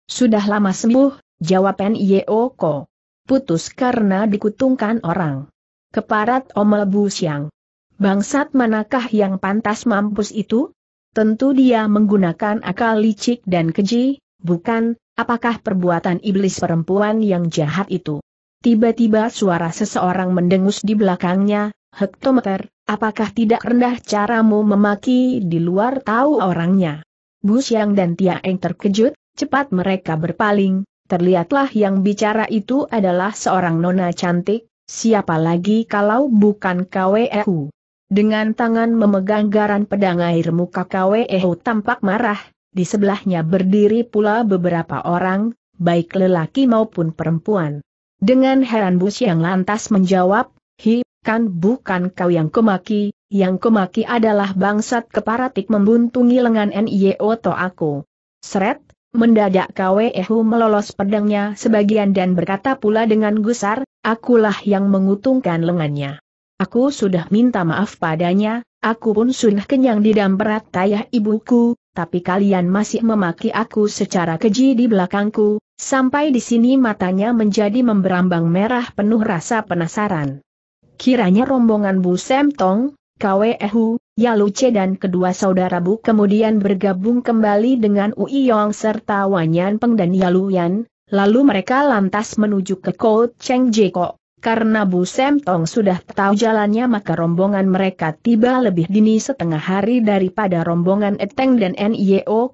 Sudah lama sembuh, jawab N.Y.O. Ko. Putus karena dikutungkan orang. Keparat Omel Bu Siang. Bangsat manakah yang pantas mampus itu? Tentu dia menggunakan akal licik dan keji, bukan, apakah perbuatan iblis perempuan yang jahat itu? Tiba-tiba suara seseorang mendengus di belakangnya, hektometer, apakah tidak rendah caramu memaki di luar tahu orangnya? Bu Siang dan Tia Eng terkejut, cepat mereka berpaling, terlihatlah yang bicara itu adalah seorang nona cantik, siapa lagi kalau bukan KWEU. Dengan tangan memegang garan pedang air muka Kweho tampak marah, di sebelahnya berdiri pula beberapa orang, baik lelaki maupun perempuan. Dengan heran Bus yang lantas menjawab, Hi, kan bukan kau yang kemaki, yang kemaki adalah bangsat keparatik membuntungi lengan NIO to aku. Seret, Mendadak Kwehu melolos pedangnya sebagian dan berkata pula dengan gusar, akulah yang mengutungkan lengannya. Aku sudah minta maaf padanya, aku pun sudah kenyang dalam berat tayah ibuku, tapi kalian masih memaki aku secara keji di belakangku, sampai di sini matanya menjadi memberambang merah penuh rasa penasaran. Kiranya rombongan Bu Semtong, Kwe Yalu Yaluce dan kedua saudara Bu kemudian bergabung kembali dengan Ui Yong serta Wanyan Peng dan Yaluyan, lalu mereka lantas menuju ke Kou Cheng Jeko. Karena Bu Semtong sudah tahu jalannya maka rombongan mereka tiba lebih dini setengah hari daripada rombongan Eteng dan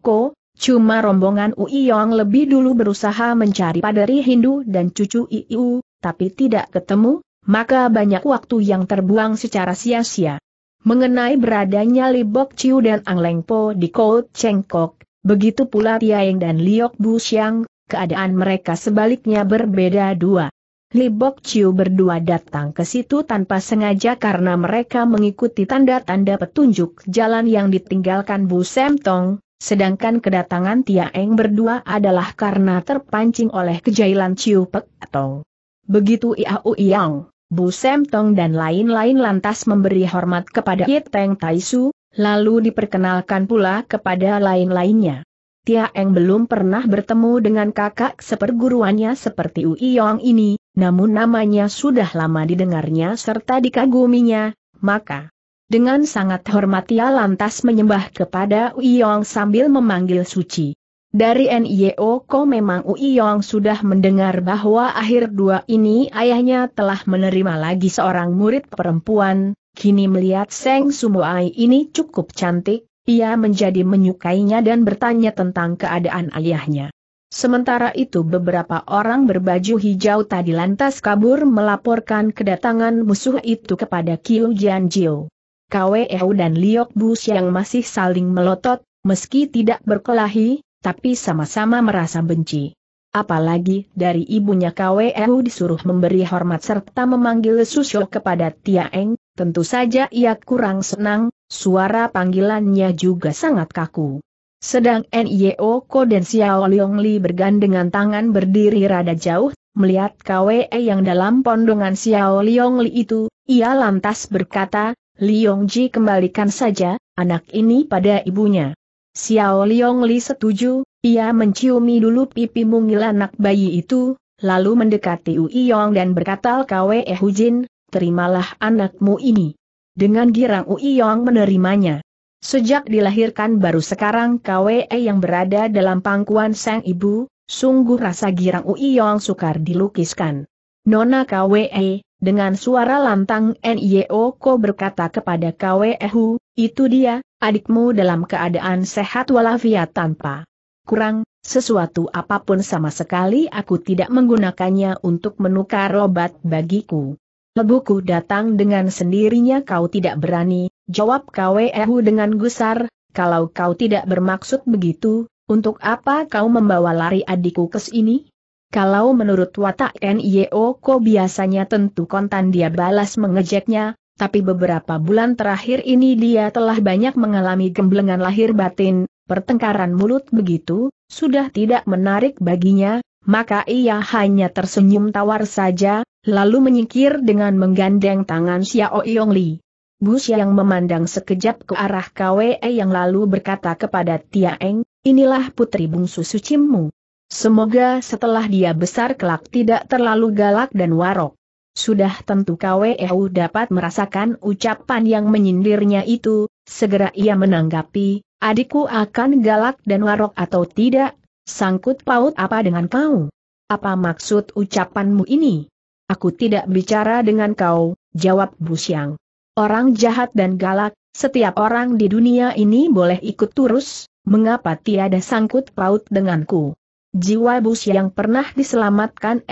Ko. cuma rombongan Ui Uiyong lebih dulu berusaha mencari padari Hindu dan cucu Iu, tapi tidak ketemu, maka banyak waktu yang terbuang secara sia-sia. Mengenai beradanya Libok Chiu dan Ang Lengpo di Kout Kok, begitu pula Tiaeng dan Liok Bu Xiang, keadaan mereka sebaliknya berbeda dua. Libok Bok Chiu berdua datang ke situ tanpa sengaja karena mereka mengikuti tanda-tanda petunjuk jalan yang ditinggalkan Bu Sem Tong, sedangkan kedatangan Tia Eng berdua adalah karena terpancing oleh kejailan Chiu Pek Tong. Begitu Iau Iang, Bu Sem Tong dan lain-lain lantas memberi hormat kepada Ye Teng Tai Su, lalu diperkenalkan pula kepada lain-lainnya. Tia Eng belum pernah bertemu dengan kakak seperguruannya seperti Ui Yong ini, namun namanya sudah lama didengarnya serta dikaguminya, maka dengan sangat hormat ia lantas menyembah kepada Ui Yong sambil memanggil suci. Dari NIO Ko memang Ui Yong sudah mendengar bahwa akhir dua ini ayahnya telah menerima lagi seorang murid perempuan, kini melihat Seng Sumuai ini cukup cantik, ia menjadi menyukainya dan bertanya tentang keadaan ayahnya. Sementara itu beberapa orang berbaju hijau tadi lantas kabur melaporkan kedatangan musuh itu kepada Qiu Jianjiu. Kweu dan Liok Bus yang masih saling melotot, meski tidak berkelahi, tapi sama-sama merasa benci. Apalagi dari ibunya Kweu disuruh memberi hormat serta memanggil Susyo kepada Tiaeng, tentu saja ia kurang senang, Suara panggilannya juga sangat kaku. Sedang Nio Ko dan Xiao Liong Li bergandengan tangan berdiri rada jauh, melihat KWE yang dalam pondongan Xiao Liong Li itu, ia lantas berkata, Liong Ji kembalikan saja, anak ini pada ibunya. Xiao Liong Li setuju, ia menciumi dulu pipi mungil anak bayi itu, lalu mendekati Ui Yong dan berkata KWE Hujin, terimalah anakmu ini dengan girang Uiyong menerimanya. Sejak dilahirkan baru sekarang KWE yang berada dalam pangkuan sang ibu, sungguh rasa girang Uiyong sukar dilukiskan. Nona KWE, dengan suara lantang NIO Ko berkata kepada KWE Hu, itu dia, adikmu dalam keadaan sehat walafiat tanpa kurang, sesuatu apapun sama sekali aku tidak menggunakannya untuk menukar obat bagiku. Lebuku datang dengan sendirinya kau tidak berani, jawab Kwehu dengan gusar, kalau kau tidak bermaksud begitu, untuk apa kau membawa lari adikku ke sini? Kalau menurut watak NIO ko biasanya tentu kontan dia balas mengejeknya, tapi beberapa bulan terakhir ini dia telah banyak mengalami gemblengan lahir batin, pertengkaran mulut begitu, sudah tidak menarik baginya, maka ia hanya tersenyum tawar saja, lalu menyingkir dengan menggandeng tangan Xiao Yong Li. Bu Xiang memandang sekejap ke arah KWE yang lalu berkata kepada Tia Eng, inilah putri bungsu sucimu. Semoga setelah dia besar kelak tidak terlalu galak dan warok. Sudah tentu KWEU dapat merasakan ucapan yang menyindirnya itu, segera ia menanggapi, adikku akan galak dan warok atau tidak, sangkut paut apa dengan kau? Apa maksud ucapanmu ini? Aku tidak bicara dengan kau, jawab Busyang. Orang jahat dan galak, setiap orang di dunia ini boleh ikut turus, mengapa tiada sangkut paut denganku? Jiwa bus yang pernah diselamatkan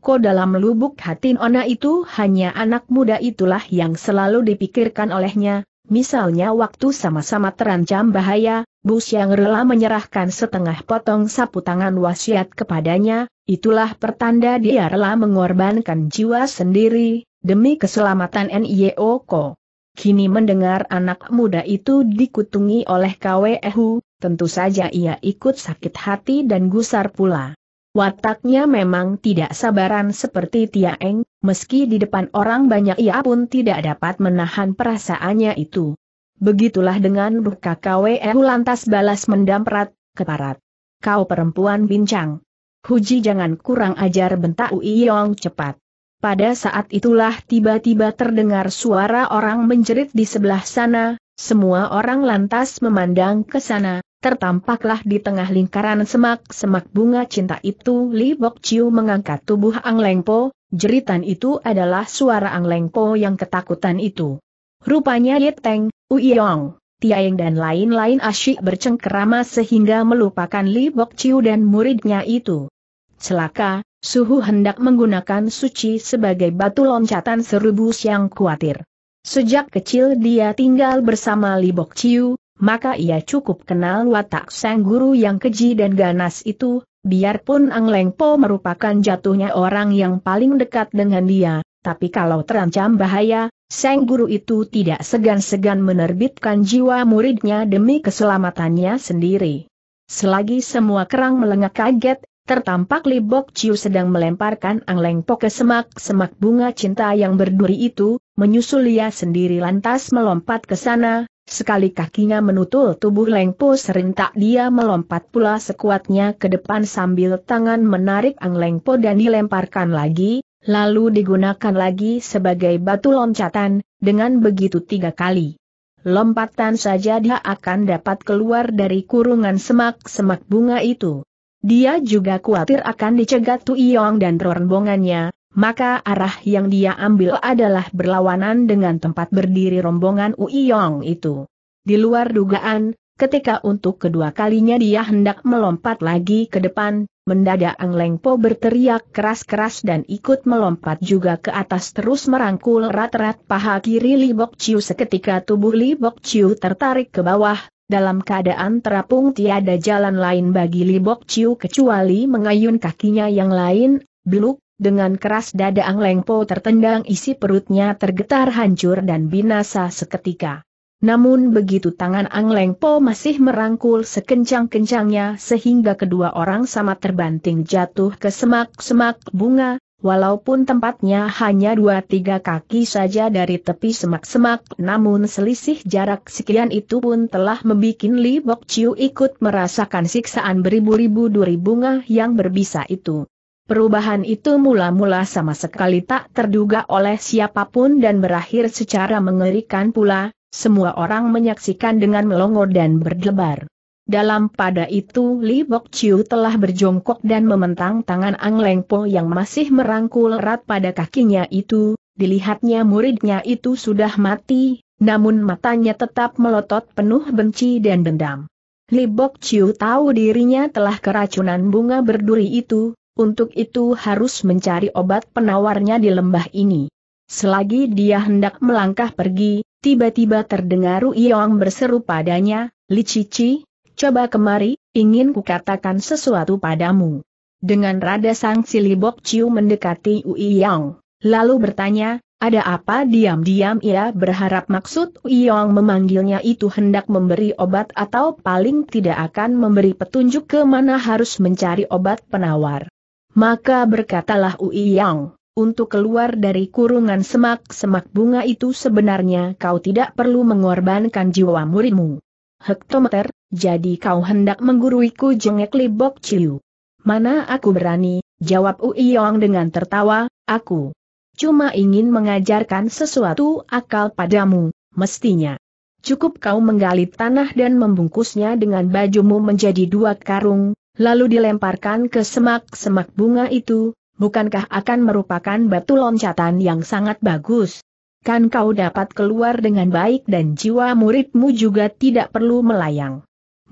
Ko dalam lubuk hati Nona itu hanya anak muda itulah yang selalu dipikirkan olehnya, Misalnya waktu sama-sama terancam bahaya, Bus yang rela menyerahkan setengah potong sapu tangan wasiat kepadanya, itulah pertanda dia rela mengorbankan jiwa sendiri, demi keselamatan N.I.O.Ko. Kini mendengar anak muda itu dikutungi oleh Kwehu, tentu saja ia ikut sakit hati dan gusar pula. Wataknya memang tidak sabaran seperti Tiaeng, meski di depan orang banyak ia pun tidak dapat menahan perasaannya itu. Begitulah dengan buka KWU lantas balas mendamprat, keparat. Kau perempuan bincang. Huji jangan kurang ajar bentak Ui Yong cepat. Pada saat itulah tiba-tiba terdengar suara orang menjerit di sebelah sana, semua orang lantas memandang ke sana, tertampaklah di tengah lingkaran semak-semak bunga cinta itu Li Bok Chiu mengangkat tubuh Ang Leng Po, jeritan itu adalah suara Ang Leng Po yang ketakutan itu. Rupanya Ye Teng, Uyong, Tiaeng dan lain-lain asyik bercengkerama sehingga melupakan Li Bok Chiu dan muridnya itu. Celaka, Suhu hendak menggunakan suci sebagai batu loncatan serubus yang khawatir. Sejak kecil dia tinggal bersama Li Bok Chiu, maka ia cukup kenal watak sang guru yang keji dan ganas itu, biarpun Ang Leng Po merupakan jatuhnya orang yang paling dekat dengan dia, tapi kalau terancam bahaya, sang guru itu tidak segan-segan menerbitkan jiwa muridnya demi keselamatannya sendiri. Selagi semua kerang melengak kaget, tertampak Li Bok Chiu sedang melemparkan Ang Leng Po ke semak-semak bunga cinta yang berduri itu, menyusul ia sendiri lantas melompat ke sana, Sekali kakinya menutul tubuh Lengpo serentak dia melompat pula sekuatnya ke depan sambil tangan menarik Ang Lengpo dan dilemparkan lagi, lalu digunakan lagi sebagai batu loncatan, dengan begitu tiga kali. Lompatan saja dia akan dapat keluar dari kurungan semak-semak bunga itu. Dia juga khawatir akan dicegat Tu Yong dan rombongannya, maka arah yang dia ambil adalah berlawanan dengan tempat berdiri rombongan Uiyong itu. Di luar dugaan, ketika untuk kedua kalinya dia hendak melompat lagi ke depan, mendadak Ang Leng Po berteriak keras-keras dan ikut melompat juga ke atas terus merangkul rat-rat paha kiri Li Bok Chiu seketika tubuh Li Bok Chiu tertarik ke bawah, dalam keadaan terapung tiada jalan lain bagi Li Bok Chiu kecuali mengayun kakinya yang lain, Beluk, dengan keras dada Ang Leng Po tertendang isi perutnya tergetar hancur dan binasa seketika. Namun begitu tangan Ang Leng Po masih merangkul sekencang-kencangnya sehingga kedua orang sama terbanting jatuh ke semak-semak bunga, walaupun tempatnya hanya dua tiga kaki saja dari tepi semak-semak namun selisih jarak sekian itu pun telah membuat Li Bok Chiu ikut merasakan siksaan beribu-ribu duri bunga yang berbisa itu. Perubahan itu mula-mula sama sekali tak terduga oleh siapapun dan berakhir secara mengerikan pula, semua orang menyaksikan dengan melongo dan berdebar. Dalam pada itu Li Bok Chiu telah berjongkok dan mementang tangan Ang Leng Po yang masih merangkul erat pada kakinya itu, dilihatnya muridnya itu sudah mati, namun matanya tetap melotot penuh benci dan dendam. Li Bok Chiu tahu dirinya telah keracunan bunga berduri itu, untuk itu harus mencari obat penawarnya di lembah ini. Selagi dia hendak melangkah pergi, tiba-tiba terdengar Uyong berseru padanya, Li Cici, coba kemari, ingin kukatakan sesuatu padamu. Dengan rada sang silibok Ciu mendekati Uyong, lalu bertanya, ada apa diam-diam ia berharap maksud Uyong memanggilnya itu hendak memberi obat atau paling tidak akan memberi petunjuk ke mana harus mencari obat penawar. Maka berkatalah Ui Yang, untuk keluar dari kurungan semak-semak bunga itu sebenarnya kau tidak perlu mengorbankan jiwa muridmu. Hektometer, jadi kau hendak mengguruiku jengek libok ciu. Mana aku berani, jawab Yang dengan tertawa, aku cuma ingin mengajarkan sesuatu akal padamu, mestinya. Cukup kau menggali tanah dan membungkusnya dengan bajumu menjadi dua karung, lalu dilemparkan ke semak-semak bunga itu, bukankah akan merupakan batu loncatan yang sangat bagus? Kan kau dapat keluar dengan baik dan jiwa muridmu juga tidak perlu melayang.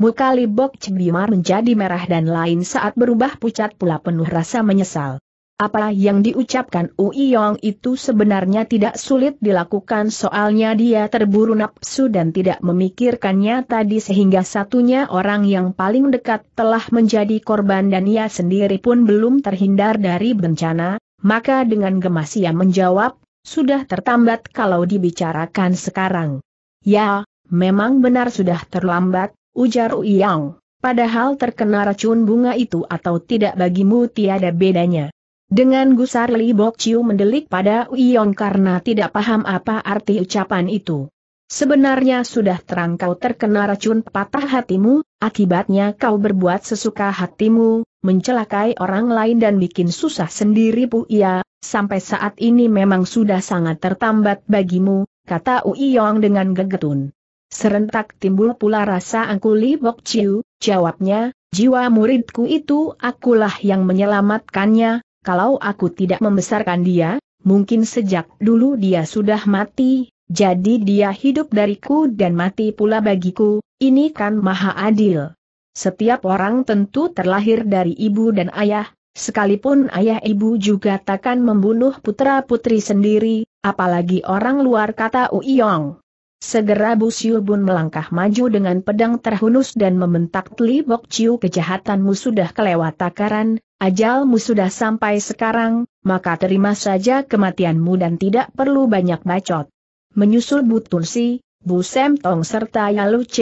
Muka Libok Cebimar menjadi merah dan lain saat berubah pucat pula penuh rasa menyesal. Apa yang diucapkan Yong itu sebenarnya tidak sulit dilakukan soalnya dia terburu nafsu dan tidak memikirkannya tadi sehingga satunya orang yang paling dekat telah menjadi korban dan ia sendiri pun belum terhindar dari bencana, maka dengan gemas ia menjawab, sudah tertambat kalau dibicarakan sekarang. Ya, memang benar sudah terlambat, ujar Yong. padahal terkena racun bunga itu atau tidak bagimu tiada bedanya. Dengan gusar Li Bok Chiu mendelik pada Yong karena tidak paham apa arti ucapan itu. Sebenarnya sudah terang kau terkena racun patah hatimu, akibatnya kau berbuat sesuka hatimu, mencelakai orang lain dan bikin susah sendiri bu ya. sampai saat ini memang sudah sangat tertambat bagimu, kata Yong dengan gegetun. Serentak timbul pula rasa angku Li Bok Chiu, jawabnya, jiwa muridku itu akulah yang menyelamatkannya, kalau aku tidak membesarkan dia, mungkin sejak dulu dia sudah mati, jadi dia hidup dariku dan mati pula bagiku, ini kan maha adil. Setiap orang tentu terlahir dari ibu dan ayah, sekalipun ayah ibu juga takkan membunuh putra-putri sendiri, apalagi orang luar kata Uiyong. Segera Bu Siu Bun melangkah maju dengan pedang terhunus dan membentak Tli Bok Chiu kejahatanmu sudah kelewat takaran, ajalmu sudah sampai sekarang, maka terima saja kematianmu dan tidak perlu banyak bacot. Menyusul Butulsi, Bu Semtong serta Yalu C,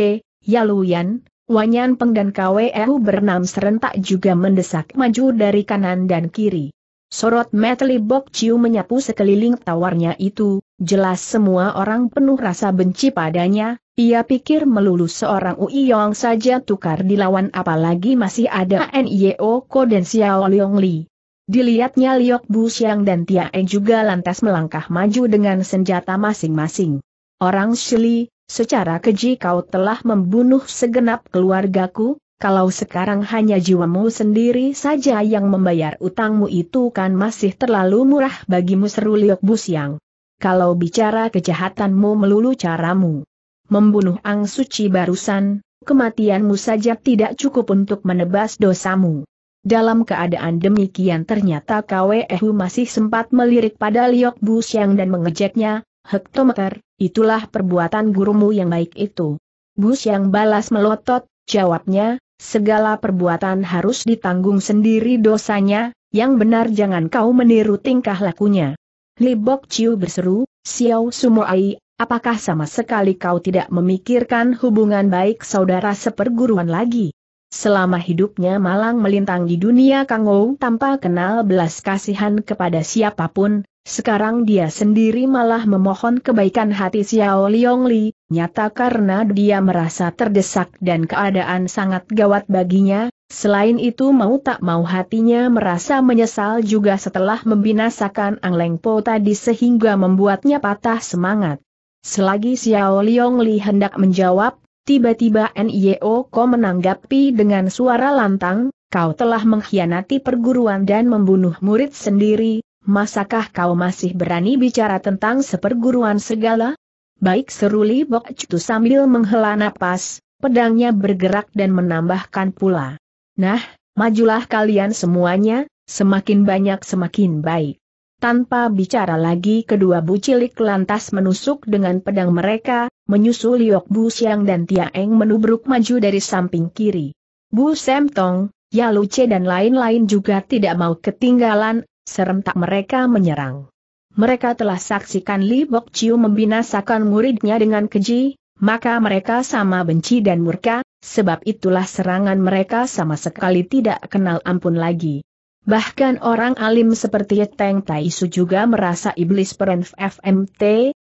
Yaluyan, Wanyan Peng dan KWU bernam serentak juga mendesak maju dari kanan dan kiri. Sorot Metli Bok Chiu menyapu sekeliling tawarnya itu, jelas semua orang penuh rasa benci padanya, ia pikir melulu seorang UI Uiyong saja tukar dilawan apalagi masih ada NIO Ko dan Xiao Liong Li. Dilihatnya Liok Bu Xiang dan Tia E juga lantas melangkah maju dengan senjata masing-masing. Orang Shili, secara keji kau telah membunuh segenap keluargaku, kalau sekarang hanya jiwamu sendiri saja yang membayar utangmu itu kan masih terlalu murah bagimu seru Liok Bu Siang. Kalau bicara kejahatanmu melulu caramu membunuh Ang Suci barusan, kematianmu saja tidak cukup untuk menebas dosamu. Dalam keadaan demikian ternyata Kwehu masih sempat melirik pada Liok Bu Xiang dan mengejeknya, Hektometer, itulah perbuatan gurumu yang baik itu. Bu Xiang balas melotot, jawabnya, segala perbuatan harus ditanggung sendiri dosanya, yang benar jangan kau meniru tingkah lakunya. Li Bok Chiu berseru, Xiao Sumoai, apakah sama sekali kau tidak memikirkan hubungan baik saudara seperguruan lagi? Selama hidupnya malang melintang di dunia Kangou tanpa kenal belas kasihan kepada siapapun, sekarang dia sendiri malah memohon kebaikan hati Xiao Liongli, nyata karena dia merasa terdesak dan keadaan sangat gawat baginya, selain itu mau tak mau hatinya merasa menyesal juga setelah membinasakan Ang Leng tadi sehingga membuatnya patah semangat. Selagi Xiao Liong Li hendak menjawab, tiba-tiba NIO Ko menanggapi dengan suara lantang, kau telah mengkhianati perguruan dan membunuh murid sendiri, masakah kau masih berani bicara tentang seperguruan segala? Baik seru Li Bok Cutu sambil menghela napas, pedangnya bergerak dan menambahkan pula. Nah, majulah kalian semuanya, semakin banyak semakin baik. Tanpa bicara lagi kedua bucilik lantas menusuk dengan pedang mereka, menyusul Liok Bu Siang dan Tia Eng menubruk maju dari samping kiri. Bu Sem Tong, Ya Luce dan lain-lain juga tidak mau ketinggalan, serentak mereka menyerang. Mereka telah saksikan Li Bok Chiu membinasakan muridnya dengan keji, maka mereka sama benci dan murka, sebab itulah serangan mereka sama sekali tidak kenal ampun lagi. Bahkan orang alim seperti Teng Su juga merasa iblis perenf FMT,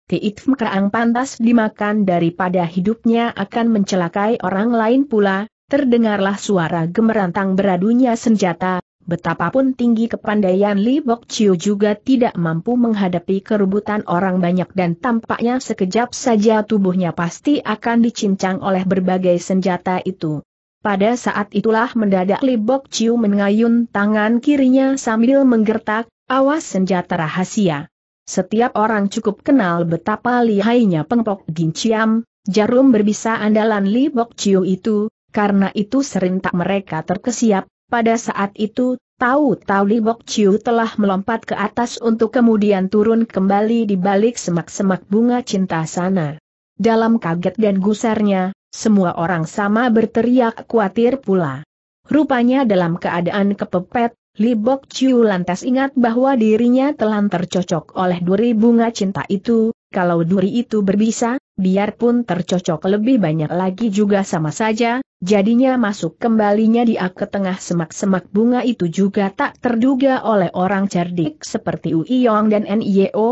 Tiit Mkaang pantas dimakan daripada hidupnya akan mencelakai orang lain pula, terdengarlah suara gemerantang beradunya senjata, betapapun tinggi kepandaian Li Bok Chiu juga tidak mampu menghadapi kerubutan orang banyak dan tampaknya sekejap saja tubuhnya pasti akan dicincang oleh berbagai senjata itu. Pada saat itulah mendadak Li Bok Chiu mengayun tangan kirinya sambil menggertak, awas senjata rahasia. Setiap orang cukup kenal betapa lihainya pengpok ginciam, jarum berbisa andalan Li Bok Chiu itu, karena itu serentak mereka terkesiap, pada saat itu Tahu-tahu Li Bok Chiu telah melompat ke atas untuk kemudian turun kembali di balik semak-semak bunga cinta sana. Dalam kaget dan gusarnya, semua orang sama berteriak khawatir pula. Rupanya dalam keadaan kepepet, Li Bok Chiu lantas ingat bahwa dirinya telah tercocok oleh duri bunga cinta itu, kalau duri itu berbisa, biarpun tercocok lebih banyak lagi juga sama saja, jadinya masuk kembalinya dia ke tengah semak-semak bunga itu juga tak terduga oleh orang cerdik seperti Ui Yong dan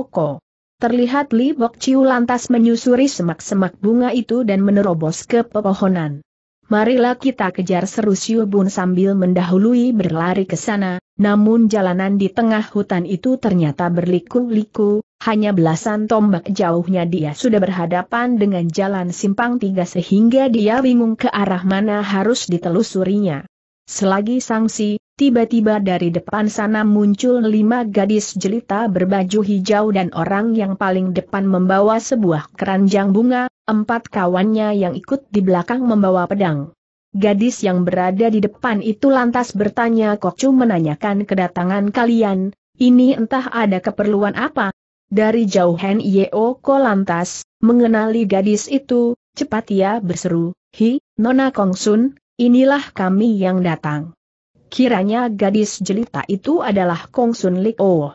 Ko. Terlihat Li Bok Chiu lantas menyusuri semak-semak bunga itu dan menerobos ke pepohonan. Marilah kita kejar seru Siu Bun sambil mendahului berlari ke sana, namun jalanan di tengah hutan itu ternyata berliku-liku, hanya belasan tombak jauhnya dia sudah berhadapan dengan jalan simpang tiga sehingga dia bingung ke arah mana harus ditelusurinya. Selagi sangsi, tiba-tiba dari depan sana muncul lima gadis jelita berbaju hijau dan orang yang paling depan membawa sebuah keranjang bunga, empat kawannya yang ikut di belakang membawa pedang. Gadis yang berada di depan itu lantas bertanya Kokcu menanyakan kedatangan kalian, ini entah ada keperluan apa. Dari jauh Hen Yeo Ko lantas, mengenali gadis itu, cepat ia berseru, Hi, Nona Kongsun, inilah kami yang datang. Kiranya gadis jelita itu adalah Kong Sun Lik Oh.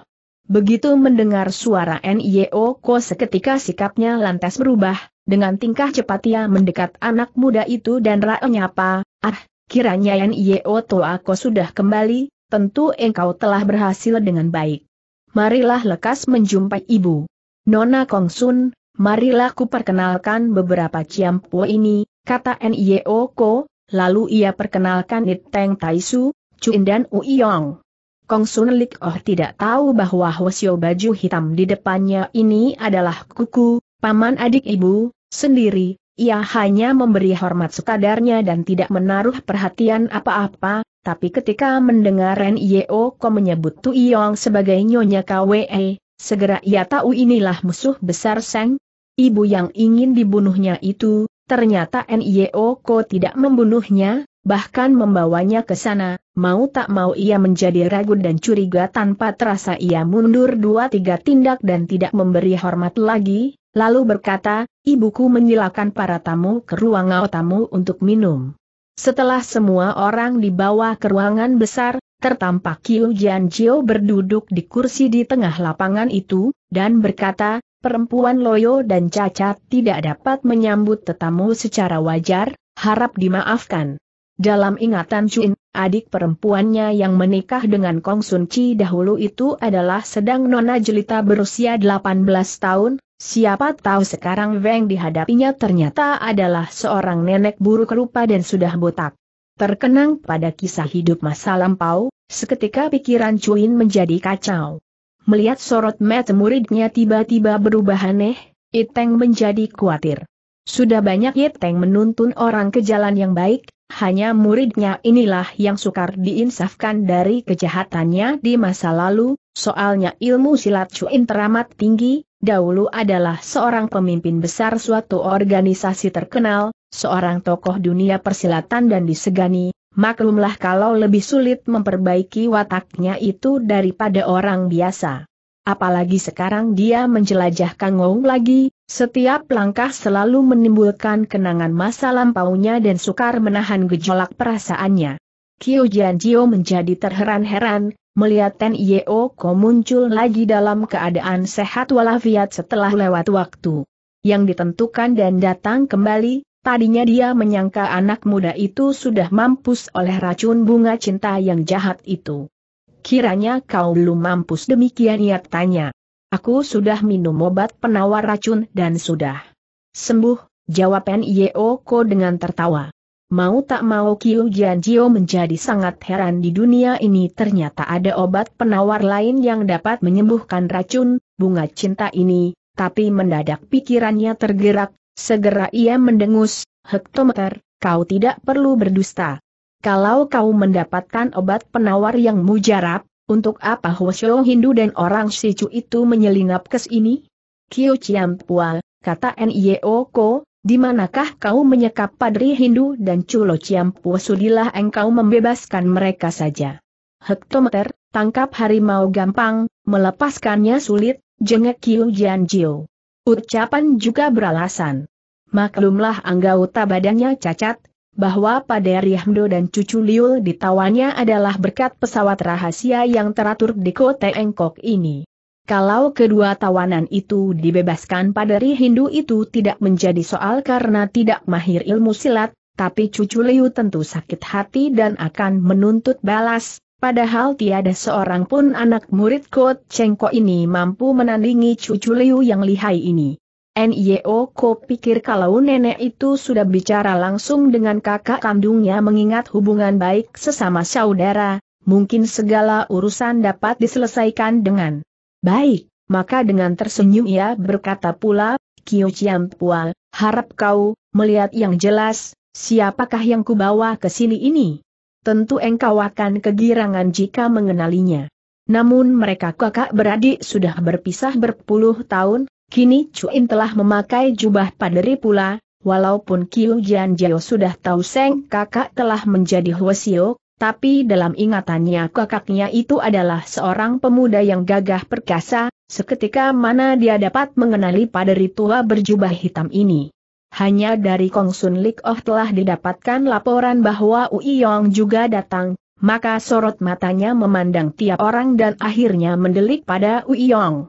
Begitu mendengar suara N.I.O. Ko seketika sikapnya lantas berubah, dengan tingkah cepat ia mendekat anak muda itu dan Ra menyapa, ah, kiranya N.I.O. Toa Ko sudah kembali, tentu engkau telah berhasil dengan baik. Marilah lekas menjumpai ibu. Nona Kong Sun, marilah ku perkenalkan beberapa ciampu ini, kata N.I.O. Ko, Lalu ia perkenalkan Niteng Taisu, Chuin dan Uiyong. Kong Sun Lik Oh tidak tahu bahwa Hwasyo baju hitam di depannya ini adalah kuku, paman adik ibu, sendiri, ia hanya memberi hormat sekadarnya dan tidak menaruh perhatian apa-apa, tapi ketika mendengar Ren Yeo oh Ko menyebut Tu Yong sebagai Nyonya KWE, segera ia tahu inilah musuh besar Seng, ibu yang ingin dibunuhnya itu, Ternyata Nio ko tidak membunuhnya, bahkan membawanya ke sana, mau tak mau ia menjadi ragu dan curiga tanpa terasa ia mundur dua tiga tindak dan tidak memberi hormat lagi, lalu berkata, ibuku menyilakan para tamu ke ruang tamu untuk minum. Setelah semua orang dibawa ke ruangan besar, tertampak Jian Jianjio berduduk di kursi di tengah lapangan itu, dan berkata, perempuan loyo dan cacat tidak dapat menyambut tetamu secara wajar, harap dimaafkan. Dalam ingatan Chun, adik perempuannya yang menikah dengan Kong Sun Chi dahulu itu adalah sedang nona jelita berusia 18 tahun, siapa tahu sekarang Weng dihadapinya ternyata adalah seorang nenek buruk rupa dan sudah botak. Terkenang pada kisah hidup masa lampau, seketika pikiran Chuin menjadi kacau. Melihat sorot mata muridnya tiba-tiba berubah aneh, Iteng menjadi khawatir. Sudah banyak Iteng menuntun orang ke jalan yang baik, hanya muridnya inilah yang sukar diinsafkan dari kejahatannya di masa lalu, soalnya ilmu silat Cuin teramat tinggi, dahulu adalah seorang pemimpin besar suatu organisasi terkenal, seorang tokoh dunia persilatan dan disegani, maklumlah kalau lebih sulit memperbaiki wataknya itu daripada orang biasa. Apalagi sekarang dia menjelajah Kangong lagi, setiap langkah selalu menimbulkan kenangan masa lampaunya dan sukar menahan gejolak perasaannya. Kyo Jio menjadi terheran-heran, melihat Ten Ko muncul lagi dalam keadaan sehat walafiat setelah lewat waktu yang ditentukan dan datang kembali, Tadinya dia menyangka anak muda itu sudah mampus oleh racun bunga cinta yang jahat itu. Kiranya kau belum mampus demikian ia tanya. Aku sudah minum obat penawar racun dan sudah sembuh, jawab Ko dengan tertawa. Mau tak mau Kyu Jianjio menjadi sangat heran di dunia ini ternyata ada obat penawar lain yang dapat menyembuhkan racun, bunga cinta ini, tapi mendadak pikirannya tergerak, Segera ia mendengus, hektometer, kau tidak perlu berdusta. Kalau kau mendapatkan obat penawar yang mujarab, untuk apa Hwasyo Hindu dan orang Sicu itu menyelinap ke sini? Kyo Chiam Pual, kata N.I.O. Ko, di manakah kau menyekap Padri Hindu dan Culo Chiam Pual sudilah engkau membebaskan mereka saja. Hektometer, tangkap harimau gampang, melepaskannya sulit, jengek Kyu Jian Jio. Ucapan juga beralasan. Maklumlah anggota badannya cacat, bahwa pada Rihamdo dan cucu Liul ditawannya adalah berkat pesawat rahasia yang teratur di kota Engkok ini. Kalau kedua tawanan itu dibebaskan pada Ri Hindu itu tidak menjadi soal karena tidak mahir ilmu silat, tapi cucu Liu tentu sakit hati dan akan menuntut balas, Padahal tiada seorang pun anak murid Kot cengkok ini mampu menandingi cucu Liu yang lihai ini. Nio Ko pikir kalau nenek itu sudah bicara langsung dengan kakak kandungnya mengingat hubungan baik sesama saudara, mungkin segala urusan dapat diselesaikan dengan baik. Maka dengan tersenyum ia berkata pula, Kio Chiam Pual, harap kau melihat yang jelas, siapakah yang kubawa ke sini ini tentu engkau akan kegirangan jika mengenalinya. Namun mereka kakak beradik sudah berpisah berpuluh tahun, kini Cuin telah memakai jubah paderi pula, walaupun Kiu Jian Jio sudah tahu Seng kakak telah menjadi Hwasio, tapi dalam ingatannya kakaknya itu adalah seorang pemuda yang gagah perkasa, seketika mana dia dapat mengenali paderi tua berjubah hitam ini. Hanya dari Kong Sun Lik Oh telah didapatkan laporan bahwa Ui Yong juga datang, maka sorot matanya memandang tiap orang dan akhirnya mendelik pada Ui Yong.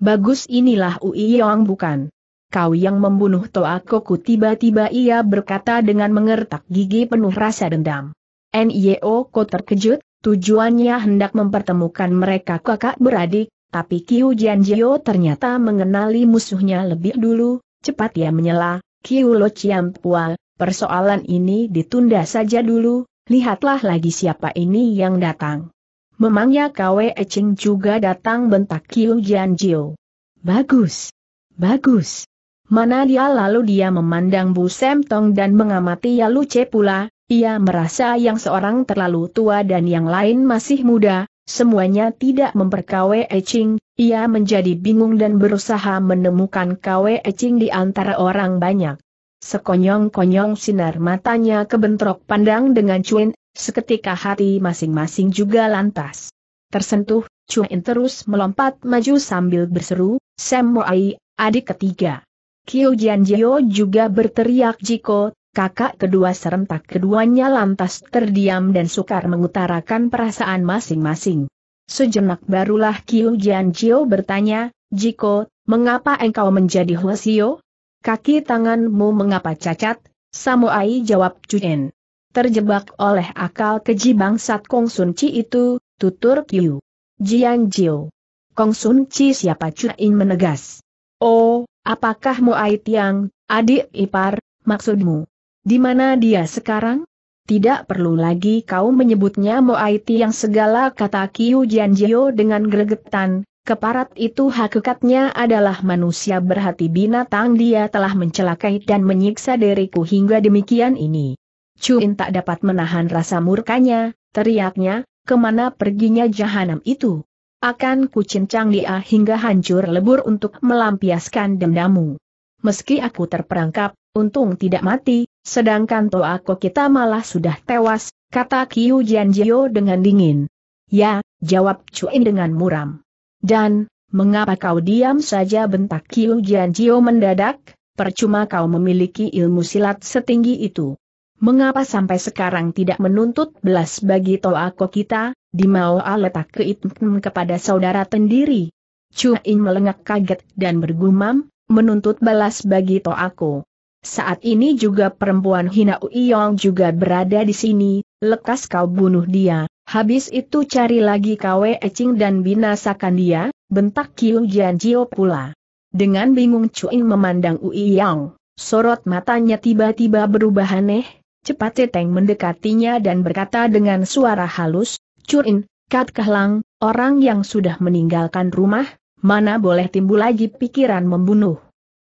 Bagus inilah Ui Yong bukan? Kau yang membunuh Toa Koku tiba-tiba ia berkata dengan mengertak gigi penuh rasa dendam. Nio Ko terkejut, tujuannya hendak mempertemukan mereka kakak beradik, tapi Kiu Jianjio ternyata mengenali musuhnya lebih dulu, cepat ia menyela, Kiulo Ciampua, persoalan ini ditunda saja dulu, lihatlah lagi siapa ini yang datang. Memangnya Kwe Eching juga datang bentak Kiu Jianjio. Bagus. Bagus. Mana dia lalu dia memandang Bu Semtong dan mengamati Yalu Ce pula, ia merasa yang seorang terlalu tua dan yang lain masih muda, Semuanya tidak memperkawe Eching, ia menjadi bingung dan berusaha menemukan kawe Eching di antara orang banyak. Sekonyong-konyong sinar matanya kebentrok pandang dengan Chuen, seketika hati masing-masing juga lantas. Tersentuh, Chuen terus melompat maju sambil berseru, Sam Moai, adik ketiga. Kyo Jian Jio juga berteriak Jiko, kakak kedua serentak keduanya lantas terdiam dan sukar mengutarakan perasaan masing-masing. Sejenak barulah Kiu Jio bertanya, Jiko, mengapa engkau menjadi Hwasio? Kaki tanganmu mengapa cacat? Samuai jawab Cuen. Terjebak oleh akal keji bangsat Kong Sun Chi itu, tutur Kiu. Jio. Kong Sun Chi siapa Cuen menegas. Oh, apakah Muai Tiang, adik ipar, maksudmu? Di mana dia sekarang? Tidak perlu lagi kau menyebutnya Moaiti yang segala kata Kiu Jianjio dengan gregetan, keparat itu hakikatnya adalah manusia berhati binatang dia telah mencelakai dan menyiksa diriku hingga demikian ini. Cuin tak dapat menahan rasa murkanya, teriaknya, kemana perginya jahanam itu? Akan kucincang dia hingga hancur lebur untuk melampiaskan dendamu. Meski aku terperangkap, untung tidak mati, Sedangkan Toako kita malah sudah tewas, kata Kiu Jianjio dengan dingin. Ya, jawab Cuin dengan muram. Dan, mengapa kau diam saja bentak Kiu Jianjio mendadak, percuma kau memiliki ilmu silat setinggi itu. Mengapa sampai sekarang tidak menuntut belas bagi Toako kita, di Maoa letak keitmen kepada saudara sendiri? Cuin melengak kaget dan bergumam, menuntut balas bagi Toako. Saat ini juga perempuan Hina Uyong juga berada di sini, lekas kau bunuh dia, habis itu cari lagi KW Ecing dan binasakan dia, bentak Kiu Jian Jio pula. Dengan bingung Cuing memandang Uyong, sorot matanya tiba-tiba berubah aneh, cepat Ceteng mendekatinya dan berkata dengan suara halus, Cuin, Kat Kehlang, orang yang sudah meninggalkan rumah, mana boleh timbul lagi pikiran membunuh.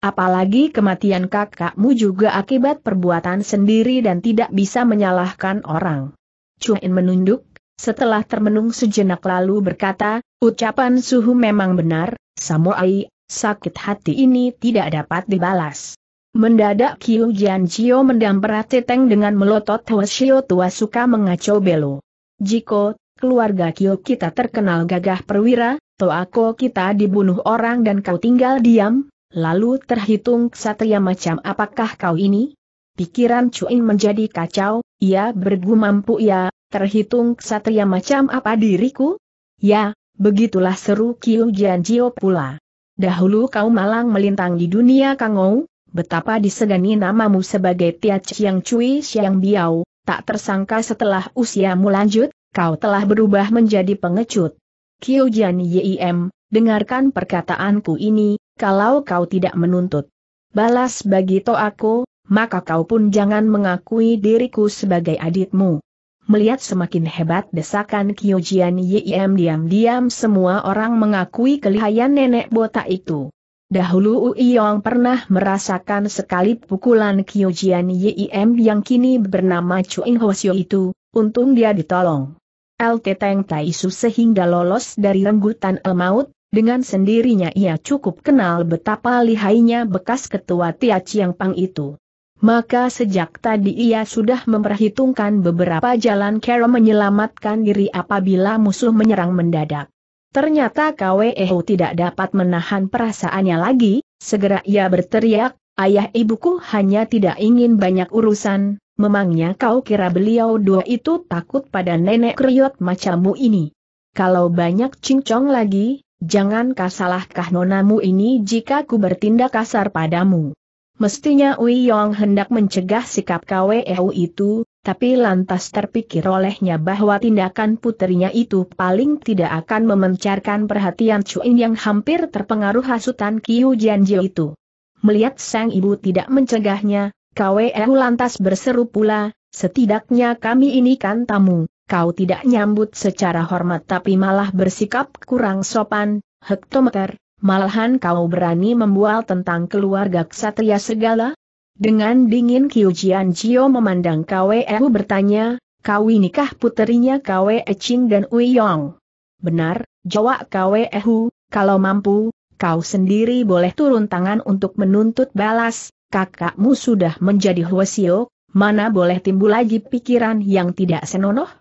Apalagi kematian kakakmu juga akibat perbuatan sendiri dan tidak bisa menyalahkan orang. Cuin menunduk, setelah termenung sejenak lalu berkata, ucapan suhu memang benar, Samurai, sakit hati ini tidak dapat dibalas. Mendadak Kiu Jian Chio mendamperat Teteng dengan melotot Hwasyo tua suka mengacau belo. Jiko, keluarga Kiu kita terkenal gagah perwira, toako kita dibunuh orang dan kau tinggal diam, Lalu terhitung ksatria macam apakah kau ini? Pikiran Cuin menjadi kacau, ia bergumam pu ya, terhitung ksatria macam apa diriku? Ya, begitulah seru Kiu Jio pula. Dahulu kau malang melintang di dunia Kangou, betapa disegani namamu sebagai Tia Chiang Cui Siang Biao, tak tersangka setelah usiamu lanjut, kau telah berubah menjadi pengecut. Kiu Jian Yim, dengarkan perkataanku ini, kalau kau tidak menuntut balas bagi aku, maka kau pun jangan mengakui diriku sebagai adikmu. Melihat semakin hebat desakan Kyojian Yim diam-diam semua orang mengakui kelihayan nenek botak itu. Dahulu Uiyong pernah merasakan sekali pukulan Kyojian Yim yang kini bernama Chuin Hosyo itu, untung dia ditolong. LT Teng Taisu sehingga lolos dari renggutan el maut, dengan sendirinya ia cukup kenal betapa lihainya bekas ketua Tia Chiang Pang itu. Maka sejak tadi ia sudah memperhitungkan beberapa jalan cara menyelamatkan diri apabila musuh menyerang mendadak. Ternyata Kweho tidak dapat menahan perasaannya lagi, segera ia berteriak, Ayah ibuku hanya tidak ingin banyak urusan, memangnya kau kira beliau dua itu takut pada nenek kriot macamu ini. Kalau banyak cincong lagi, Jangan kasalahkah nonamu ini jika ku bertindak kasar padamu? Mestinya Wei Yong hendak mencegah sikap KWEU itu, tapi lantas terpikir olehnya bahwa tindakan putrinya itu paling tidak akan memencarkan perhatian Cuin yang hampir terpengaruh hasutan Kiu Jianjiu itu. Melihat sang ibu tidak mencegahnya, KWEU lantas berseru pula, setidaknya kami ini kan tamu, kau tidak nyambut secara hormat tapi malah bersikap kurang sopan, hektometer, malahan kau berani membual tentang keluarga ksatria segala? Dengan dingin Jian Jio memandang KWEU bertanya, kau inikah puterinya KWE Ching dan Uyong. Benar, jawab KWEU, kalau mampu, kau sendiri boleh turun tangan untuk menuntut balas, kakakmu sudah menjadi Hwasio, mana boleh timbul lagi pikiran yang tidak senonoh?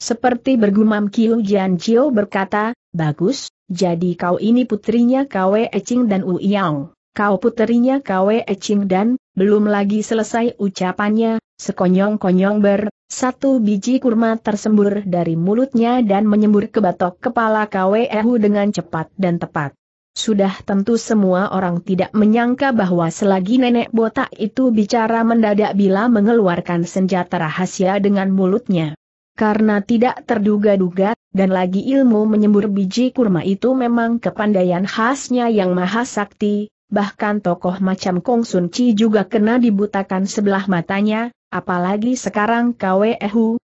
Seperti bergumam Kiu Jian Chiu berkata, Bagus, jadi kau ini putrinya Kwe Eching dan U Yang. Kau putrinya Kwe Eching dan, belum lagi selesai ucapannya, sekonyong-konyong ber, satu biji kurma tersembur dari mulutnya dan menyembur ke batok kepala Kwe Ehu dengan cepat dan tepat. Sudah tentu semua orang tidak menyangka bahwa selagi nenek botak itu bicara mendadak bila mengeluarkan senjata rahasia dengan mulutnya karena tidak terduga-duga, dan lagi ilmu menyembur biji kurma itu memang kepandaian khasnya yang maha sakti, bahkan tokoh macam Kong Sun Chi juga kena dibutakan sebelah matanya, apalagi sekarang Kwe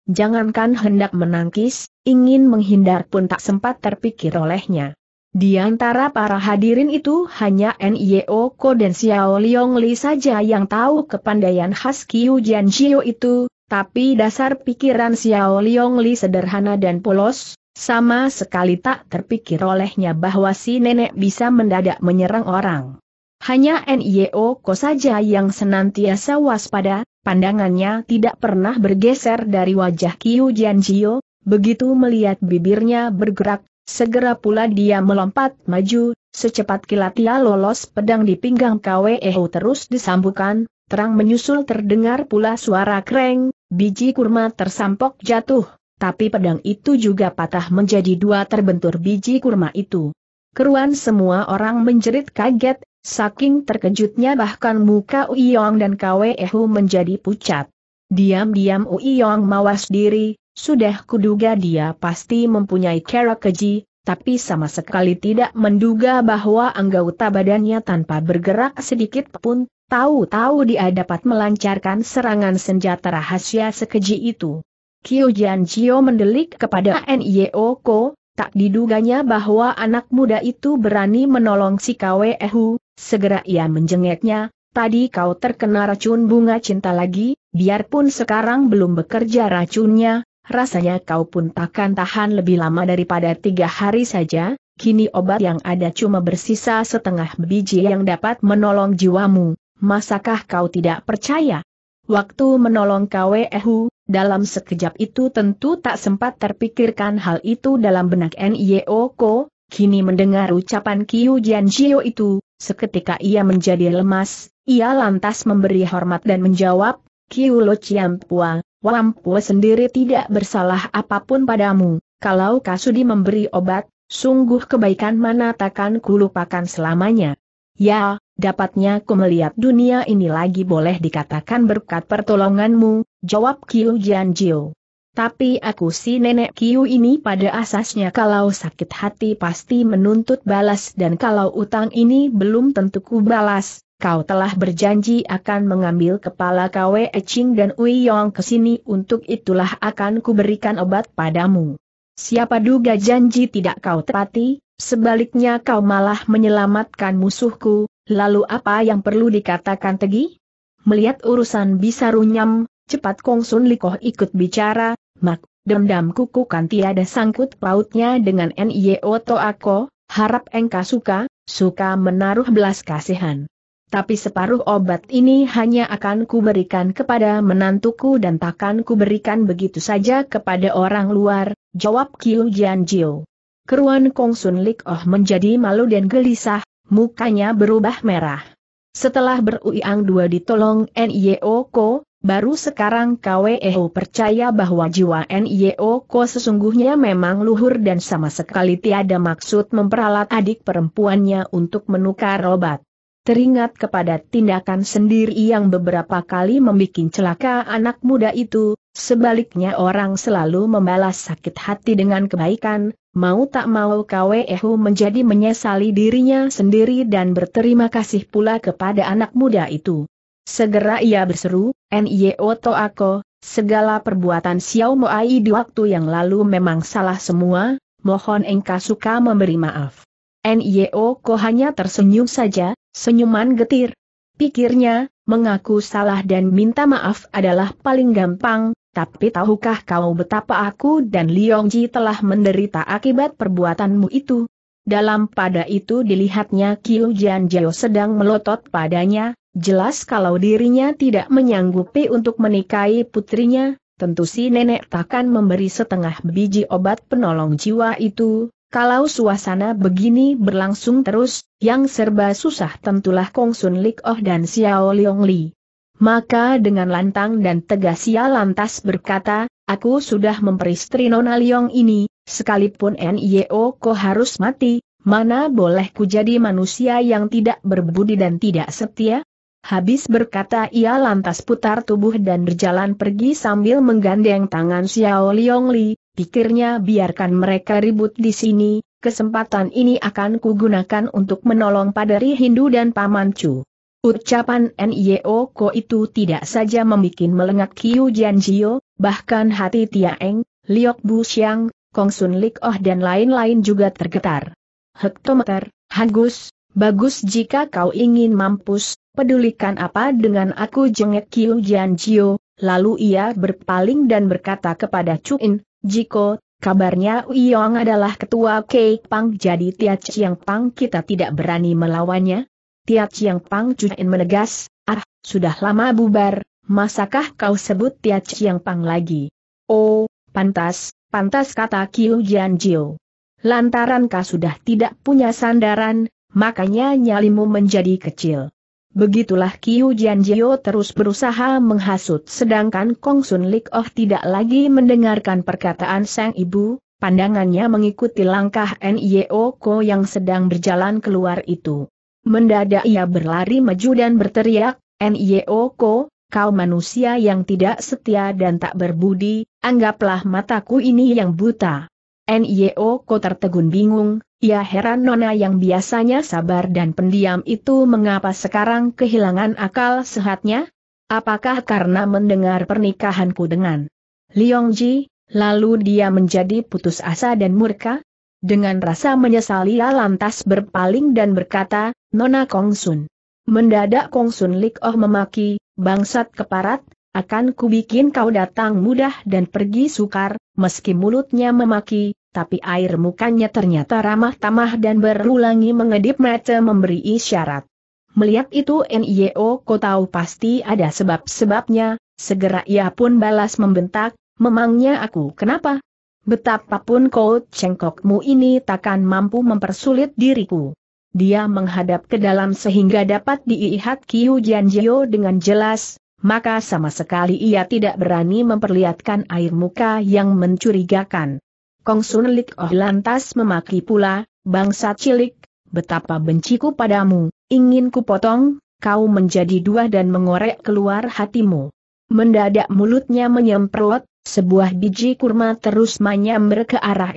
jangankan hendak menangkis, ingin menghindar pun tak sempat terpikir olehnya. Di antara para hadirin itu hanya N.I.O. Ko dan Xiao Liong Li saja yang tahu kepandaian khas Qiu Jian Xiu itu, tapi dasar pikiran Xiao Liong Li sederhana dan polos, sama sekali tak terpikir olehnya bahwa si nenek bisa mendadak menyerang orang. Hanya NIO Ko saja yang senantiasa waspada, pandangannya tidak pernah bergeser dari wajah Kiu Jianjio, begitu melihat bibirnya bergerak, segera pula dia melompat maju, secepat kilat ia lolos pedang di pinggang Kweo terus disambukan, Terang menyusul terdengar pula suara kreng, biji kurma tersampok jatuh, tapi pedang itu juga patah menjadi dua terbentur biji kurma itu. Keruan semua orang menjerit kaget, saking terkejutnya bahkan muka Uiyong dan Kwe Ehu menjadi pucat. Diam-diam Uiyong mawas diri, sudah kuduga dia pasti mempunyai kera keji, tapi sama sekali tidak menduga bahwa anggota badannya tanpa bergerak sedikit pun, tahu-tahu dia dapat melancarkan serangan senjata rahasia sekeji itu. Kyo Jian Chio mendelik kepada Nio e Ko, tak diduganya bahwa anak muda itu berani menolong si Kwe Ehu, segera ia menjengeknya, tadi kau terkena racun bunga cinta lagi, biarpun sekarang belum bekerja racunnya, rasanya kau pun takkan tahan lebih lama daripada tiga hari saja, kini obat yang ada cuma bersisa setengah biji yang dapat menolong jiwamu, masakah kau tidak percaya? Waktu menolong Ehu, dalam sekejap itu tentu tak sempat terpikirkan hal itu dalam benak N.I.O. Ko, kini mendengar ucapan Kiyu Jianjio itu, seketika ia menjadi lemas, ia lantas memberi hormat dan menjawab, Kiyu Lo Chiampua, Wampu sendiri tidak bersalah apapun padamu, kalau Kasudi memberi obat, sungguh kebaikan mana takkan kulupakan selamanya. Ya, dapatnya ku melihat dunia ini lagi boleh dikatakan berkat pertolonganmu, jawab Kiu Jianjiu. Tapi aku si nenek Kiu ini pada asasnya kalau sakit hati pasti menuntut balas dan kalau utang ini belum tentu ku balas, kau telah berjanji akan mengambil kepala Kwe Eching dan Ui Yong ke sini untuk itulah akan kuberikan obat padamu. Siapa duga janji tidak kau tepati, sebaliknya kau malah menyelamatkan musuhku, lalu apa yang perlu dikatakan Tegi? Melihat urusan bisa runyam, cepat Kong Sun Likoh ikut bicara, mak dendam kuku kan tiada sangkut pautnya dengan Nye Oto Ako, harap engkau suka, suka menaruh belas kasihan. Tapi separuh obat ini hanya akan kuberikan kepada menantuku dan takkan kuberikan begitu saja kepada orang luar, jawab Kiu Jian Jiu. Keruan Kong Sun Lik Oh menjadi malu dan gelisah, mukanya berubah merah. Setelah beruiang dua ditolong N.I.O. Ko, baru sekarang KWEO percaya bahwa jiwa N.I.O. Ko sesungguhnya memang luhur dan sama sekali tiada maksud memperalat adik perempuannya untuk menukar obat teringat kepada tindakan sendiri yang beberapa kali membuat celaka anak muda itu, sebaliknya orang selalu membalas sakit hati dengan kebaikan, mau tak mau Kwehu menjadi menyesali dirinya sendiri dan berterima kasih pula kepada anak muda itu. Segera ia berseru, N.Y.O. Toako, segala perbuatan Xiao Mo Ai di waktu yang lalu memang salah semua, mohon engkau suka memberi maaf. N.Y.O. Ko hanya tersenyum saja, Senyuman getir. Pikirnya, mengaku salah dan minta maaf adalah paling gampang, tapi tahukah kau betapa aku dan Liongji telah menderita akibat perbuatanmu itu? Dalam pada itu dilihatnya Kiu Jian Jio sedang melotot padanya, jelas kalau dirinya tidak menyanggupi untuk menikahi putrinya, tentu si nenek takkan memberi setengah biji obat penolong jiwa itu, kalau suasana begini berlangsung terus, yang serba susah tentulah Kong Sun Lik Oh dan Xiao Liong Li. Maka dengan lantang dan tegas ia lantas berkata, aku sudah memperistri Nona Liong ini, sekalipun NIO ko harus mati, mana boleh ku jadi manusia yang tidak berbudi dan tidak setia? Habis berkata ia lantas putar tubuh dan berjalan pergi sambil menggandeng tangan Xiao Liong Li, Pikirnya biarkan mereka ribut di sini, kesempatan ini akan kugunakan untuk menolong padari Hindu dan Paman Chu. Ucapan Nyo Ko itu tidak saja membuat melengak Kiu Jianjio, bahkan hati Tiaeng, Liok Bu Xiang, Kong Sun Lik Oh dan lain-lain juga tergetar. Hektometer, Hagus, bagus jika kau ingin mampus, pedulikan apa dengan aku jengek Kiu Jianjio, lalu ia berpaling dan berkata kepada Chu In, Jiko, kabarnya Uyong adalah ketua Kek Pang jadi Tia Chiang Pang kita tidak berani melawannya? Tia Chiang Pang Cuin menegas, ah, sudah lama bubar, masakah kau sebut Tia Chiang Pang lagi? Oh, pantas, pantas kata Kiu Jian Jiu. Lantaran kau sudah tidak punya sandaran, makanya nyalimu menjadi kecil. Begitulah Kiu Jianjio terus berusaha menghasut sedangkan Kong Sun Lik Oh tidak lagi mendengarkan perkataan sang ibu, pandangannya mengikuti langkah Nio Ko yang sedang berjalan keluar itu. Mendadak ia berlari maju dan berteriak, Nio Ko, kau manusia yang tidak setia dan tak berbudi, anggaplah mataku ini yang buta. NIO Ko tertegun bingung, ia heran Nona yang biasanya sabar dan pendiam itu mengapa sekarang kehilangan akal sehatnya? Apakah karena mendengar pernikahanku dengan Ji, lalu dia menjadi putus asa dan murka? Dengan rasa menyesal ia lantas berpaling dan berkata, Nona Kong Sun. Mendadak Kongsun Lik Oh memaki, bangsat keparat, akan kubikin kau datang mudah dan pergi sukar, meski mulutnya memaki, tapi air mukanya ternyata ramah tamah dan berulangi mengedip mata memberi isyarat. Melihat itu NIO kau tahu pasti ada sebab-sebabnya, segera ia pun balas membentak, memangnya aku kenapa? Betapapun kau cengkokmu ini takkan mampu mempersulit diriku. Dia menghadap ke dalam sehingga dapat diihat Kiu Hujian dengan jelas, maka sama sekali ia tidak berani memperlihatkan air muka yang mencurigakan. Sun Lik Oh lantas memaki pula, bangsa cilik, betapa benciku padamu, ingin potong, kau menjadi dua dan mengorek keluar hatimu. Mendadak mulutnya menyemprot, sebuah biji kurma terus menyambar ke arah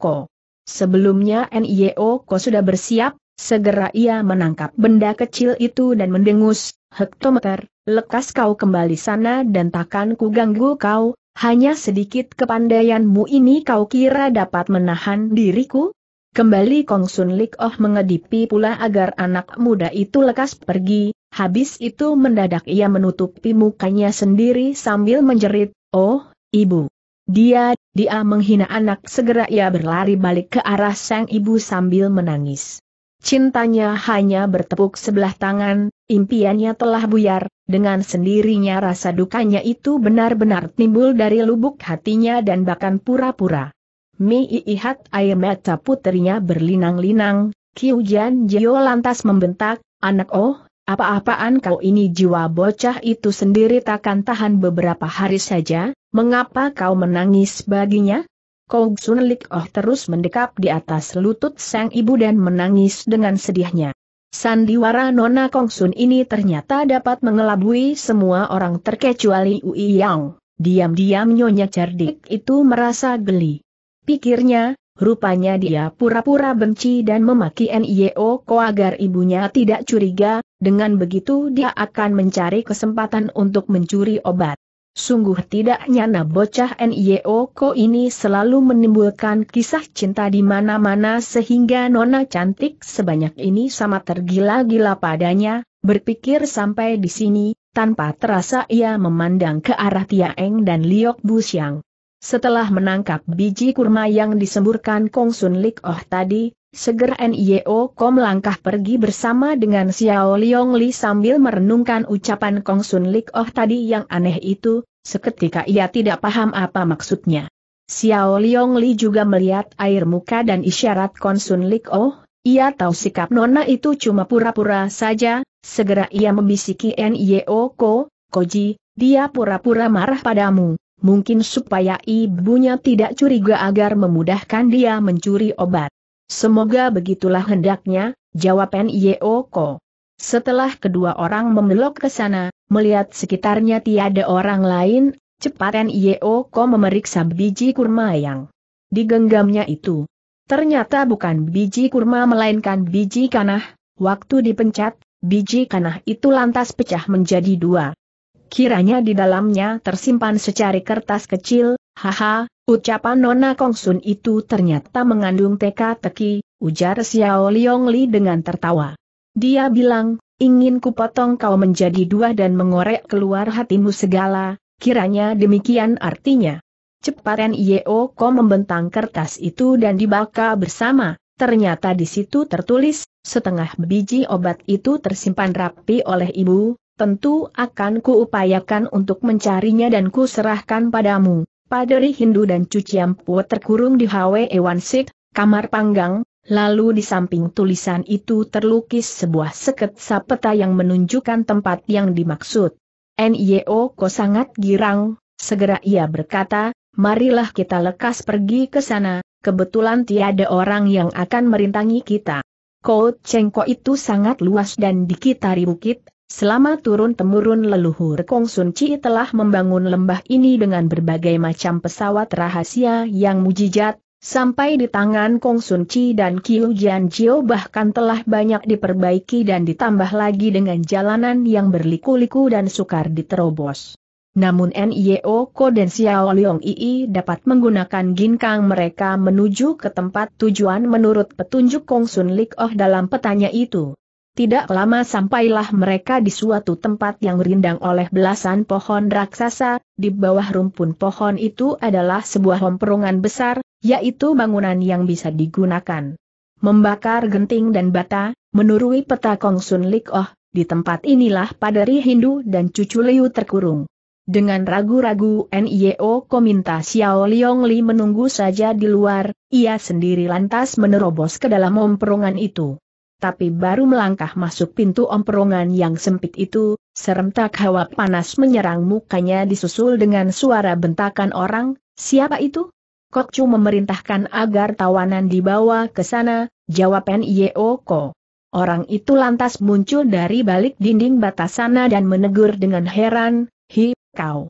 Ko. Sebelumnya Ko sudah bersiap, segera ia menangkap benda kecil itu dan mendengus, hektometer, lekas kau kembali sana dan takkan ku ganggu kau, hanya sedikit kepandaianmu ini kau kira dapat menahan diriku? Kembali Kong Sun Lik Oh mengedipi pula agar anak muda itu lekas pergi, habis itu mendadak ia menutupi mukanya sendiri sambil menjerit, Oh, ibu. Dia, dia menghina anak segera ia berlari balik ke arah sang ibu sambil menangis. Cintanya hanya bertepuk sebelah tangan, impiannya telah buyar, dengan sendirinya rasa dukanya itu benar-benar timbul dari lubuk hatinya dan bahkan pura-pura. Mi ihat air mata putrinya berlinang-linang, Jan Jio lantas membentak, anak oh, apa-apaan kau ini jiwa bocah itu sendiri takkan tahan beberapa hari saja, mengapa kau menangis baginya? Kong Sun Lik Oh terus mendekap di atas lutut sang ibu dan menangis dengan sedihnya. Sandiwara Nona Kongsun ini ternyata dapat mengelabui semua orang terkecuali Ui Yang. Diam-diam Nyonya Cerdik itu merasa geli. Pikirnya, rupanya dia pura-pura benci dan memaki Nio Ko agar ibunya tidak curiga, dengan begitu dia akan mencari kesempatan untuk mencuri obat. Sungguh tidak nyana bocah Ko ini selalu menimbulkan kisah cinta di mana-mana sehingga nona cantik sebanyak ini sama tergila-gila padanya, berpikir sampai di sini, tanpa terasa ia memandang ke arah Tiaeng dan Liok Busiang. Setelah menangkap biji kurma yang disemburkan Kong Sun Lik Oh tadi, Segera NIO Ko melangkah pergi bersama dengan Xiao Liong Li sambil merenungkan ucapan Kong Sun Lik Oh tadi yang aneh itu, seketika ia tidak paham apa maksudnya. Xiao Liong Li juga melihat air muka dan isyarat Kong Sun Lik Oh, ia tahu sikap Nona itu cuma pura-pura saja, segera ia membisiki NIO Ko, Koji, dia pura-pura marah padamu, mungkin supaya ibunya tidak curiga agar memudahkan dia mencuri obat. Semoga begitulah hendaknya, jawab N.Y.O.Ko. Setelah kedua orang membelok ke sana, melihat sekitarnya tiada orang lain, cepat N.Y.O.Ko memeriksa biji kurma yang digenggamnya itu. Ternyata bukan biji kurma melainkan biji kanah, waktu dipencet, biji kanah itu lantas pecah menjadi dua. Kiranya di dalamnya tersimpan secari kertas kecil, haha, ucapan Nona Kongsun itu ternyata mengandung teka-teki, ujar Xiao Li dengan tertawa. Dia bilang, ingin kupotong kau menjadi dua dan mengorek keluar hatimu segala, kiranya demikian artinya. Cepat Nio, Ko membentang kertas itu dan dibaka bersama, ternyata di situ tertulis, setengah biji obat itu tersimpan rapi oleh ibu, tentu akan kuupayakan untuk mencarinya dan kuserahkan padamu. Paderi Hindu dan pu terkurung di Hwe Ewan Sik, kamar panggang, lalu di samping tulisan itu terlukis sebuah seketsa peta yang menunjukkan tempat yang dimaksud. NIO e ko sangat girang, segera ia berkata, marilah kita lekas pergi ke sana, kebetulan tiada orang yang akan merintangi kita. Kau Cengko itu sangat luas dan dikitari bukit, Selama turun-temurun leluhur Kong Sun Chi telah membangun lembah ini dengan berbagai macam pesawat rahasia yang mujijat, sampai di tangan Kong Sun Chi dan Kiu Jian Jio bahkan telah banyak diperbaiki dan ditambah lagi dengan jalanan yang berliku-liku dan sukar diterobos. Namun NIO e Ko dan Xiao Leong Ii dapat menggunakan ginkang mereka menuju ke tempat tujuan menurut petunjuk Kong Sun Lik Oh dalam petanya itu. Tidak lama sampailah mereka di suatu tempat yang rindang oleh belasan pohon raksasa, di bawah rumpun pohon itu adalah sebuah lomperungan besar, yaitu bangunan yang bisa digunakan. Membakar genting dan bata, menurui peta Kongsun Lik Oh, di tempat inilah padari Hindu dan cucu Liu terkurung. Dengan ragu-ragu NIO Kominta Xiao Liong Li menunggu saja di luar, ia sendiri lantas menerobos ke dalam memperungan itu tapi baru melangkah masuk pintu omperongan yang sempit itu, serentak hawa panas menyerang mukanya disusul dengan suara bentakan orang, siapa itu? Chu memerintahkan agar tawanan dibawa ke sana, jawab Ko. Orang itu lantas muncul dari balik dinding batas sana dan menegur dengan heran, hi, kau.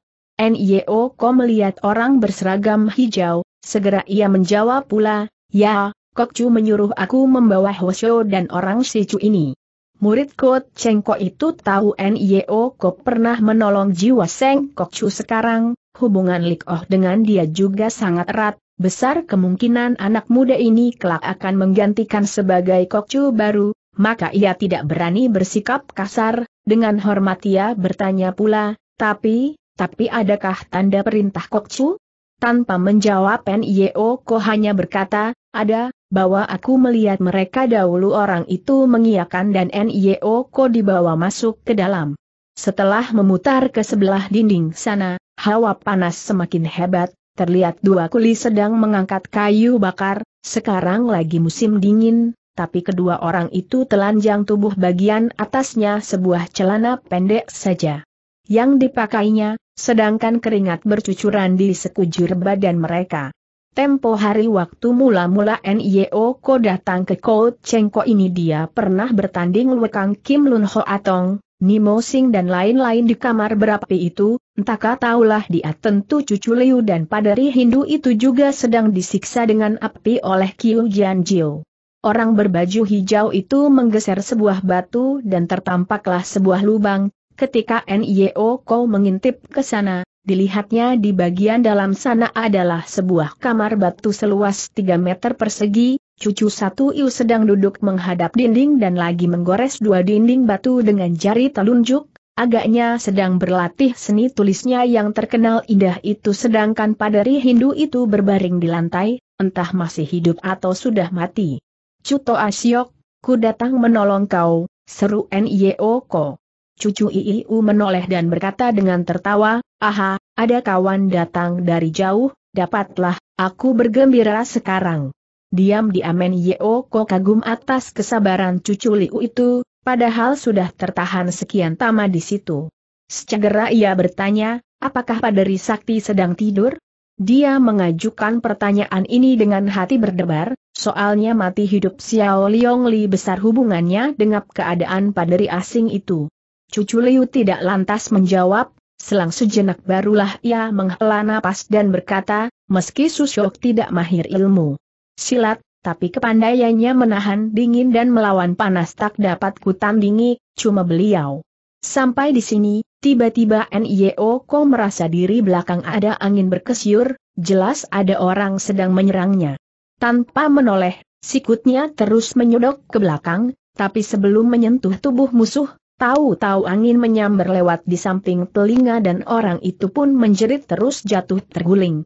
Ko melihat orang berseragam hijau, segera ia menjawab pula, ya, Kok Chu menyuruh aku membawa Hoshio dan orang Chu ini. Murid Kot Ko itu tahu Nio Ko pernah menolong jiwa Seng Chu sekarang, hubungan Lik Oh dengan dia juga sangat erat, besar kemungkinan anak muda ini kelak akan menggantikan sebagai Kok Chu baru, maka ia tidak berani bersikap kasar, dengan hormat ia bertanya pula, tapi, tapi adakah tanda perintah Kok Chu? Tanpa menjawab Pen Yeo Ko hanya berkata, ada, bahwa aku melihat mereka dahulu orang itu mengiakan dan N.I.O. Ko dibawa masuk ke dalam. Setelah memutar ke sebelah dinding sana, hawa panas semakin hebat, terlihat dua kuli sedang mengangkat kayu bakar, sekarang lagi musim dingin, tapi kedua orang itu telanjang tubuh bagian atasnya sebuah celana pendek saja. Yang dipakainya, Sedangkan keringat bercucuran di sekujur badan mereka. Tempo hari waktu mula-mula NIO Ko datang ke Ko Chengko ini dia pernah bertanding Wekang Kim Lun Ho Atong, Nimo Sing dan lain-lain di kamar berapi itu, entahkah tahulah dia tentu cucu Liu dan padari Hindu itu juga sedang disiksa dengan api oleh Kiu Jian Jiu. Orang berbaju hijau itu menggeser sebuah batu dan tertampaklah sebuah lubang, Ketika NIO Ko mengintip ke sana, dilihatnya di bagian dalam sana adalah sebuah kamar batu seluas 3 meter persegi, cucu satu Iu sedang duduk menghadap dinding dan lagi menggores dua dinding batu dengan jari telunjuk, agaknya sedang berlatih seni tulisnya yang terkenal indah itu sedangkan padari Hindu itu berbaring di lantai, entah masih hidup atau sudah mati. Cuto Asyok, ku datang menolong kau, seru N.I.O. Ko. Cucu Iiu menoleh dan berkata dengan tertawa, Aha, ada kawan datang dari jauh, dapatlah, aku bergembira sekarang. Diam-diam di Yeoko kagum atas kesabaran cucu Liu itu, padahal sudah tertahan sekian lama di situ. Secegera ia bertanya, apakah Paderi Sakti sedang tidur? Dia mengajukan pertanyaan ini dengan hati berdebar, soalnya mati hidup Xiao Liong Li besar hubungannya dengan keadaan paderi asing itu. Cucu Liu tidak lantas menjawab, selang sejenak barulah ia menghela napas dan berkata, meski Susyok tidak mahir ilmu silat, tapi kepandaiannya menahan dingin dan melawan panas tak dapat kutandingi, cuma beliau. Sampai di sini, tiba-tiba NIO Ko merasa diri belakang ada angin berkesyur, jelas ada orang sedang menyerangnya. Tanpa menoleh, sikutnya terus menyodok ke belakang, tapi sebelum menyentuh tubuh musuh, Tahu-tahu angin menyambar lewat di samping telinga dan orang itu pun menjerit terus jatuh terguling.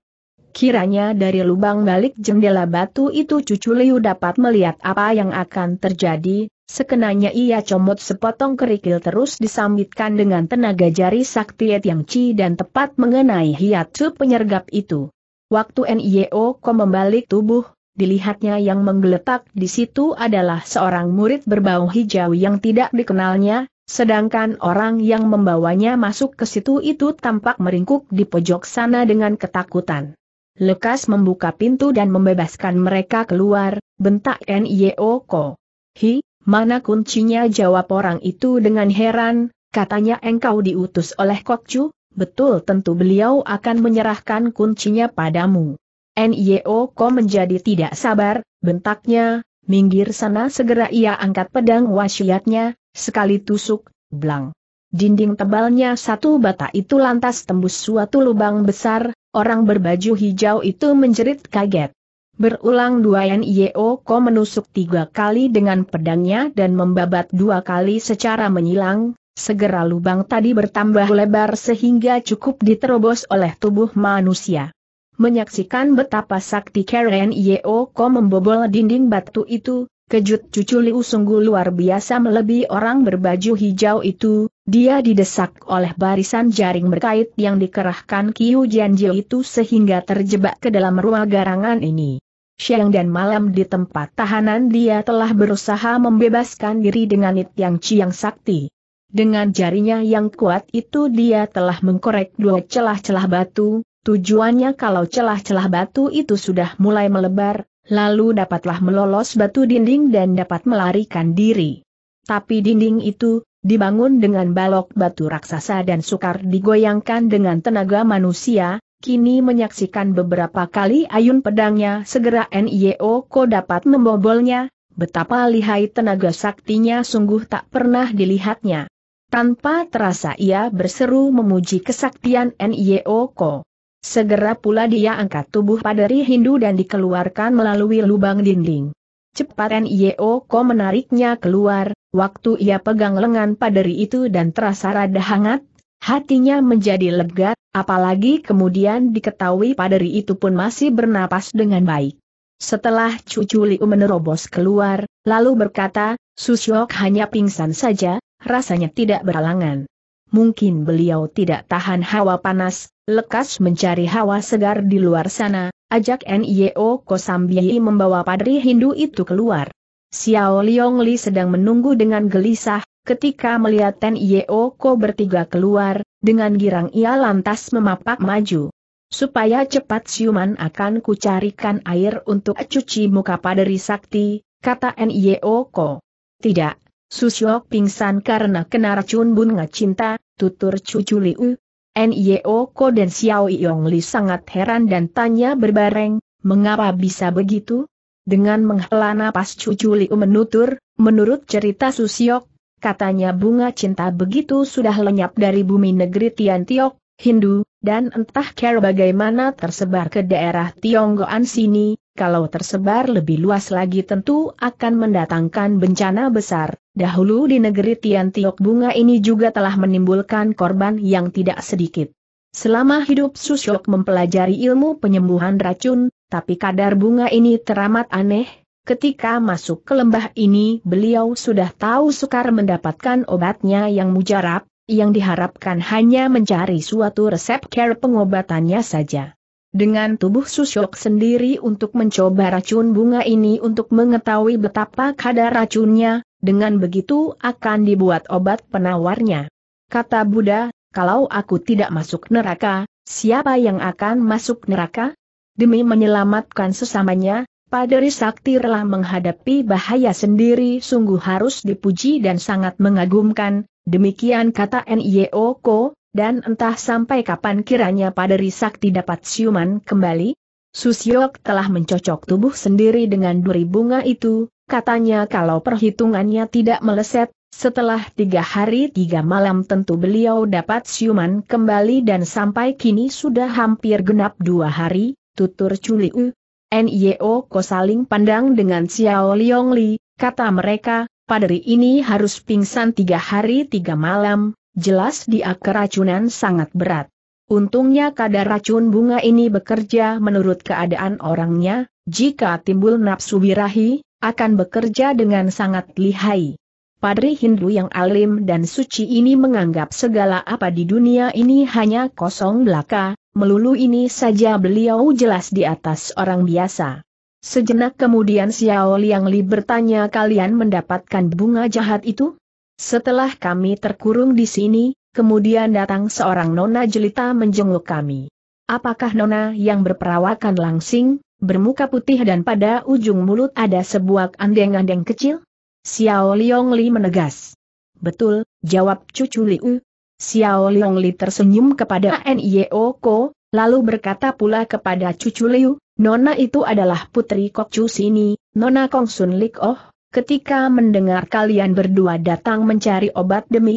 Kiranya dari lubang balik jendela batu itu cucu Liu dapat melihat apa yang akan terjadi, sekenanya ia comot sepotong kerikil terus disambitkan dengan tenaga jari sakti yang Chi dan tepat mengenai hiatsu penyergap itu. Waktu NIO ko membalik tubuh, Dilihatnya yang menggeletak di situ adalah seorang murid berbau hijau yang tidak dikenalnya, Sedangkan orang yang membawanya masuk ke situ itu tampak meringkuk di pojok sana dengan ketakutan. Lekas membuka pintu dan membebaskan mereka keluar, bentak N.I.O.Ko. Hi, mana kuncinya jawab orang itu dengan heran, katanya engkau diutus oleh Kokcu, betul tentu beliau akan menyerahkan kuncinya padamu. N.I.O.Ko menjadi tidak sabar, bentaknya, minggir sana segera ia angkat pedang wasiatnya, Sekali tusuk, blang. Dinding tebalnya satu bata itu lantas tembus suatu lubang besar, orang berbaju hijau itu menjerit kaget. Berulang dua NIO e Ko menusuk tiga kali dengan pedangnya dan membabat dua kali secara menyilang, segera lubang tadi bertambah lebar sehingga cukup diterobos oleh tubuh manusia. Menyaksikan betapa sakti Karen Yeo Ko membobol dinding batu itu, Kejut cucu Liu sungguh luar biasa melebihi orang berbaju hijau itu, dia didesak oleh barisan jaring berkait yang dikerahkan Kiu Jianjio itu sehingga terjebak ke dalam ruang garangan ini. Siang dan malam di tempat tahanan dia telah berusaha membebaskan diri dengan It Yang ciang Sakti. Dengan jarinya yang kuat itu dia telah mengkorek dua celah-celah batu, tujuannya kalau celah-celah batu itu sudah mulai melebar, lalu dapatlah melolos batu dinding dan dapat melarikan diri. Tapi dinding itu, dibangun dengan balok batu raksasa dan sukar digoyangkan dengan tenaga manusia, kini menyaksikan beberapa kali ayun pedangnya segera NIO Ko dapat membobolnya, betapa lihai tenaga saktinya sungguh tak pernah dilihatnya. Tanpa terasa ia berseru memuji kesaktian NIO Ko. Segera pula dia angkat tubuh Padari Hindu dan dikeluarkan melalui lubang dinding. Cepat Nio Ko menariknya keluar, waktu ia pegang lengan Padari itu dan terasa rada hangat, hatinya menjadi lega, apalagi kemudian diketahui Padari itu pun masih bernapas dengan baik. Setelah cucu Liu menerobos keluar, lalu berkata, Susyok hanya pingsan saja, rasanya tidak beralangan mungkin beliau tidak tahan hawa panas, lekas mencari hawa segar di luar sana, ajak NIO Kosambiyi membawa padri Hindu itu keluar. Xiao Liong Li sedang menunggu dengan gelisah, ketika melihat NIO Ko bertiga keluar, dengan girang ia lantas memapak maju. Supaya cepat siuman akan kucarikan air untuk cuci muka padri sakti, kata NIO Ko. Tidak, Susyok pingsan karena kena racun bunga cinta, tutur cucu Liu. Nio Ko dan Xiao Yong Li sangat heran dan tanya berbareng, mengapa bisa begitu? Dengan menghela napas cucu Liu menutur, menurut cerita Susyok, katanya bunga cinta begitu sudah lenyap dari bumi negeri Tiantiok, Hindu, dan entah care bagaimana tersebar ke daerah Tionggoan sini, kalau tersebar lebih luas lagi tentu akan mendatangkan bencana besar. Dahulu di negeri Tian Tiok bunga ini juga telah menimbulkan korban yang tidak sedikit. Selama hidup Susyok mempelajari ilmu penyembuhan racun, tapi kadar bunga ini teramat aneh, Ketika masuk ke lembah ini beliau sudah tahu sukar mendapatkan obatnya yang mujarab, yang diharapkan hanya mencari suatu resep care pengobatannya saja dengan tubuh Susyok sendiri untuk mencoba racun bunga ini untuk mengetahui betapa kadar racunnya, dengan begitu akan dibuat obat penawarnya. Kata Buddha, kalau aku tidak masuk neraka, siapa yang akan masuk neraka? Demi menyelamatkan sesamanya, Paderi Sakti rela menghadapi bahaya sendiri sungguh harus dipuji dan sangat mengagumkan, demikian kata N.Y.O.K.O dan entah sampai kapan kiranya pada risak dapat siuman kembali? Susiok telah mencocok tubuh sendiri dengan duri bunga itu, katanya kalau perhitungannya tidak meleset, setelah tiga hari tiga malam tentu beliau dapat siuman kembali dan sampai kini sudah hampir genap dua hari, tutur Chuliu. Nyo Ko saling pandang dengan Xiao Liongli, kata mereka, paderi ini harus pingsan tiga hari tiga malam, jelas dia keracunan sangat berat. Untungnya kadar racun bunga ini bekerja menurut keadaan orangnya, jika timbul nafsu birahi, akan bekerja dengan sangat lihai. Padri Hindu yang alim dan suci ini menganggap segala apa di dunia ini hanya kosong belaka, melulu ini saja beliau jelas di atas orang biasa. Sejenak kemudian Xiao Liang Li bertanya kalian mendapatkan bunga jahat itu? Setelah kami terkurung di sini, kemudian datang seorang nona jelita menjenguk kami. Apakah nona yang berperawakan langsing, bermuka putih dan pada ujung mulut ada sebuah andeng-andeng kecil? Xiao Liong Li menegas. Betul, jawab cucu Liu. Xiao Liong Li tersenyum kepada Nio Ko, lalu berkata pula kepada cucu Liu, Nona itu adalah putri Kokcu sini, Nona Kong Sun Oh, Ketika mendengar kalian berdua datang mencari obat demi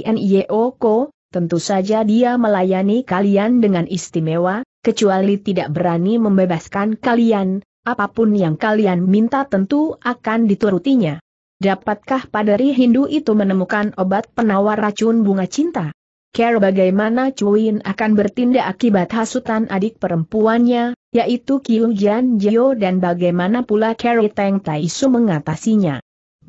Ko, tentu saja dia melayani kalian dengan istimewa, kecuali tidak berani membebaskan kalian, apapun yang kalian minta tentu akan diturutinya. Dapatkah padari Hindu itu menemukan obat penawar racun bunga cinta? Care bagaimana Chuin akan bertindak akibat hasutan adik perempuannya, yaitu Kiu Jian Jio dan bagaimana pula Care Teng Tai Su mengatasinya.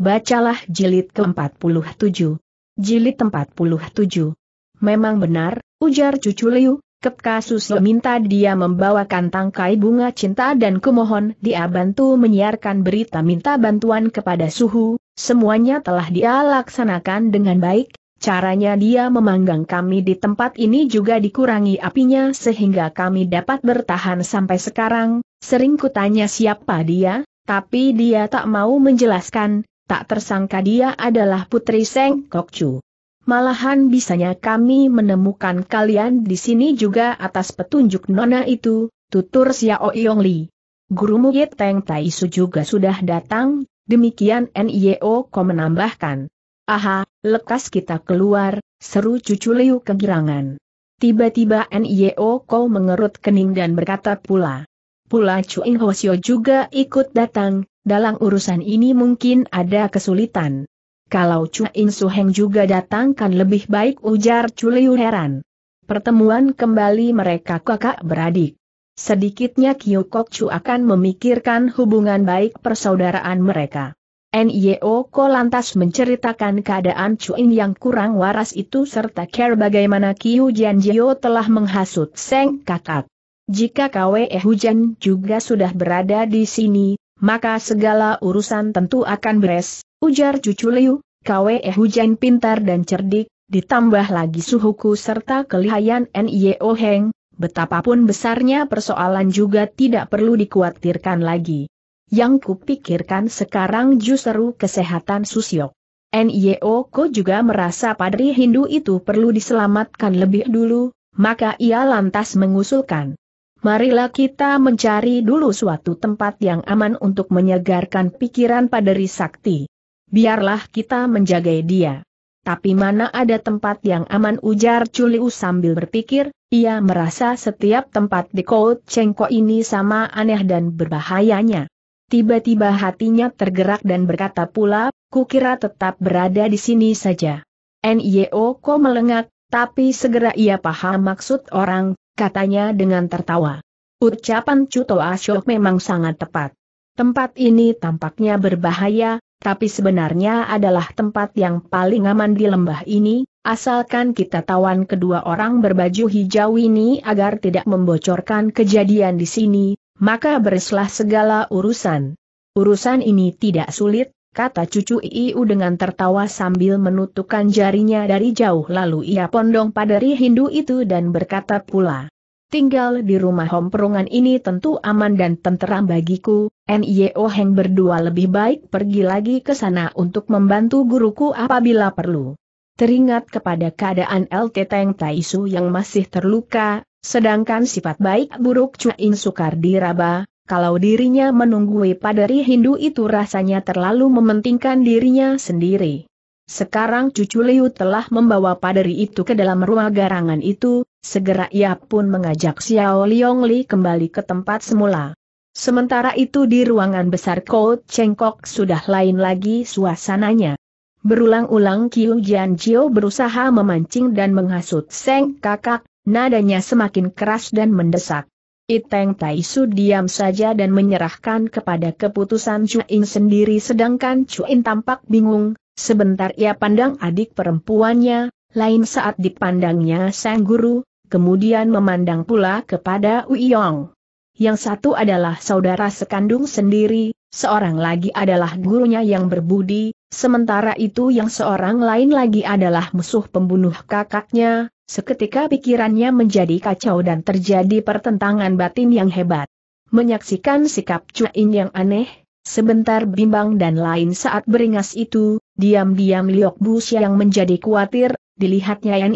Bacalah jilid ke-47. Jilid 47. Memang benar, ujar cucu Liu, Kepkasusio minta dia membawakan tangkai bunga cinta dan kumohon dia bantu menyiarkan berita minta bantuan kepada Suhu, semuanya telah dia laksanakan dengan baik, caranya dia memanggang kami di tempat ini juga dikurangi apinya sehingga kami dapat bertahan sampai sekarang, sering kutanya siapa dia, tapi dia tak mau menjelaskan, tak tersangka dia adalah putri Seng Kokcu. Malahan bisanya kami menemukan kalian di sini juga atas petunjuk nona itu, tutur Xiao Yong Li. Gurumu Ye Teng Tai Su juga sudah datang, demikian NIO Ko menambahkan. Aha, lekas kita keluar, seru cucu Liu kegirangan. Tiba-tiba NIO Ko mengerut kening dan berkata pula. Pula Cui Hosio juga ikut datang, dalam urusan ini mungkin ada kesulitan. Kalau Cui Suheng juga datang kan lebih baik ujar Chuliu heran. Pertemuan kembali mereka kakak beradik. Sedikitnya Kok Chu akan memikirkan hubungan baik persaudaraan mereka. NIO Ko lantas menceritakan keadaan In yang kurang waras itu serta care bagaimana Kiu Jianjio telah menghasut Seng kakak. Jika KWE Hujan juga sudah berada di sini, maka segala urusan tentu akan beres, ujar cucu Liu, KWE Hujan pintar dan cerdik, ditambah lagi suhuku serta kelihayan N.I.O. Heng, betapapun besarnya persoalan juga tidak perlu dikhawatirkan lagi. Yang kupikirkan sekarang justru kesehatan Susyok. N.I.O. Ko juga merasa padri Hindu itu perlu diselamatkan lebih dulu, maka ia lantas mengusulkan marilah kita mencari dulu suatu tempat yang aman untuk menyegarkan pikiran Paderi Sakti. Biarlah kita menjaga dia. Tapi mana ada tempat yang aman ujar Chuliu sambil berpikir, ia merasa setiap tempat di Kout Cengko ini sama aneh dan berbahayanya. Tiba-tiba hatinya tergerak dan berkata pula, kukira tetap berada di sini saja. Nio Ko melengak, tapi segera ia paham maksud orang, katanya dengan tertawa. Ucapan Cuto Asyok memang sangat tepat. Tempat ini tampaknya berbahaya, tapi sebenarnya adalah tempat yang paling aman di lembah ini, asalkan kita tawan kedua orang berbaju hijau ini agar tidak membocorkan kejadian di sini, maka bereslah segala urusan. Urusan ini tidak sulit, kata cucu Iu dengan tertawa sambil menutupkan jarinya dari jauh lalu ia pondong pada padari Hindu itu dan berkata pula. Tinggal di rumah homperungan ini tentu aman dan tenteram bagiku, N.I.O. Heng berdua lebih baik pergi lagi ke sana untuk membantu guruku apabila perlu. Teringat kepada keadaan LT Teng Taisu yang masih terluka, sedangkan sifat baik buruk In Sukar diraba, kalau dirinya menunggui padari Hindu itu rasanya terlalu mementingkan dirinya sendiri. Sekarang cucu Liu telah membawa padari itu ke dalam ruang garangan itu, segera ia pun mengajak Xiao Li kembali ke tempat semula. Sementara itu di ruangan besar Kou Cengkok sudah lain lagi suasananya. Berulang-ulang Kiu Jian Jio berusaha memancing dan menghasut Seng kakak, nadanya semakin keras dan mendesak. Iteng Taisu diam saja dan menyerahkan kepada keputusan Cuin sendiri sedangkan Cuin tampak bingung, sebentar ia pandang adik perempuannya, lain saat dipandangnya sang guru, kemudian memandang pula kepada Uyong. Yang satu adalah saudara sekandung sendiri, seorang lagi adalah gurunya yang berbudi, sementara itu yang seorang lain lagi adalah musuh pembunuh kakaknya, Seketika pikirannya menjadi kacau dan terjadi pertentangan batin yang hebat. Menyaksikan sikap Cuin yang aneh, sebentar bimbang dan lain saat beringas itu, diam-diam Liok Busya yang menjadi khawatir, dilihatnya Yan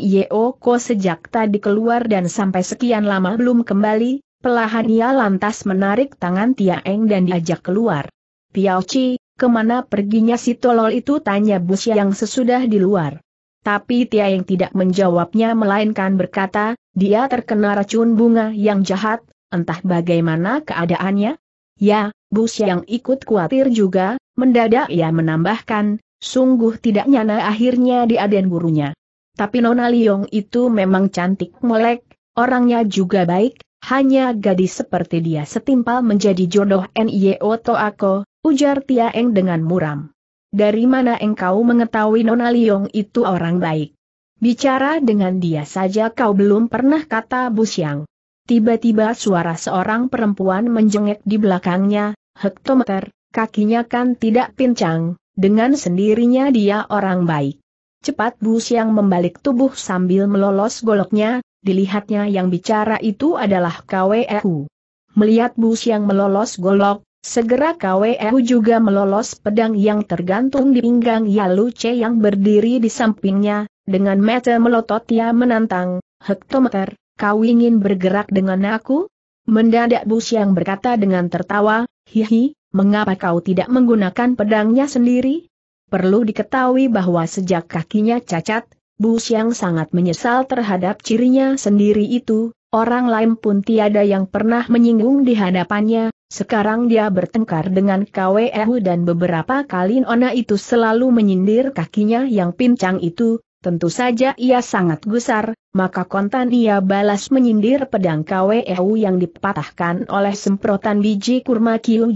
ko sejak tadi keluar dan sampai sekian lama belum kembali, pelahan ia lantas menarik tangan Tia Eng dan diajak keluar. Piao Chi, kemana perginya si tolol itu tanya Busya yang sesudah di luar. Tapi Tia yang tidak menjawabnya melainkan berkata, dia terkena racun bunga yang jahat, entah bagaimana keadaannya. Ya, Bus yang ikut khawatir juga, mendadak ia menambahkan, sungguh tidak nyana akhirnya diaden gurunya. Tapi Nona Liong itu memang cantik melek, orangnya juga baik, hanya gadis seperti dia setimpal menjadi jodoh N.I.O. Toako, ujar Tia Eng dengan muram dari mana engkau mengetahui Nona Liong itu orang baik? Bicara dengan dia saja kau belum pernah kata Siang. Tiba-tiba suara seorang perempuan menjengek di belakangnya, hektometer, kakinya kan tidak pincang, dengan sendirinya dia orang baik. Cepat Siang membalik tubuh sambil melolos goloknya, dilihatnya yang bicara itu adalah KWEU. Melihat Siang melolos golok, Segera KWU juga melolos pedang yang tergantung di pinggang Yalu Che yang berdiri di sampingnya, dengan mata melotot ia menantang, Hektometer, kau ingin bergerak dengan aku? Mendadak Bus yang berkata dengan tertawa, hihi, mengapa kau tidak menggunakan pedangnya sendiri? Perlu diketahui bahwa sejak kakinya cacat, Bus yang sangat menyesal terhadap cirinya sendiri itu, orang lain pun tiada yang pernah menyinggung di hadapannya, sekarang dia bertengkar dengan Hu e dan beberapa kali Nona itu selalu menyindir kakinya yang pincang itu, tentu saja ia sangat gusar, maka kontan ia balas menyindir pedang Hu e yang dipatahkan oleh semprotan biji kurma Kiu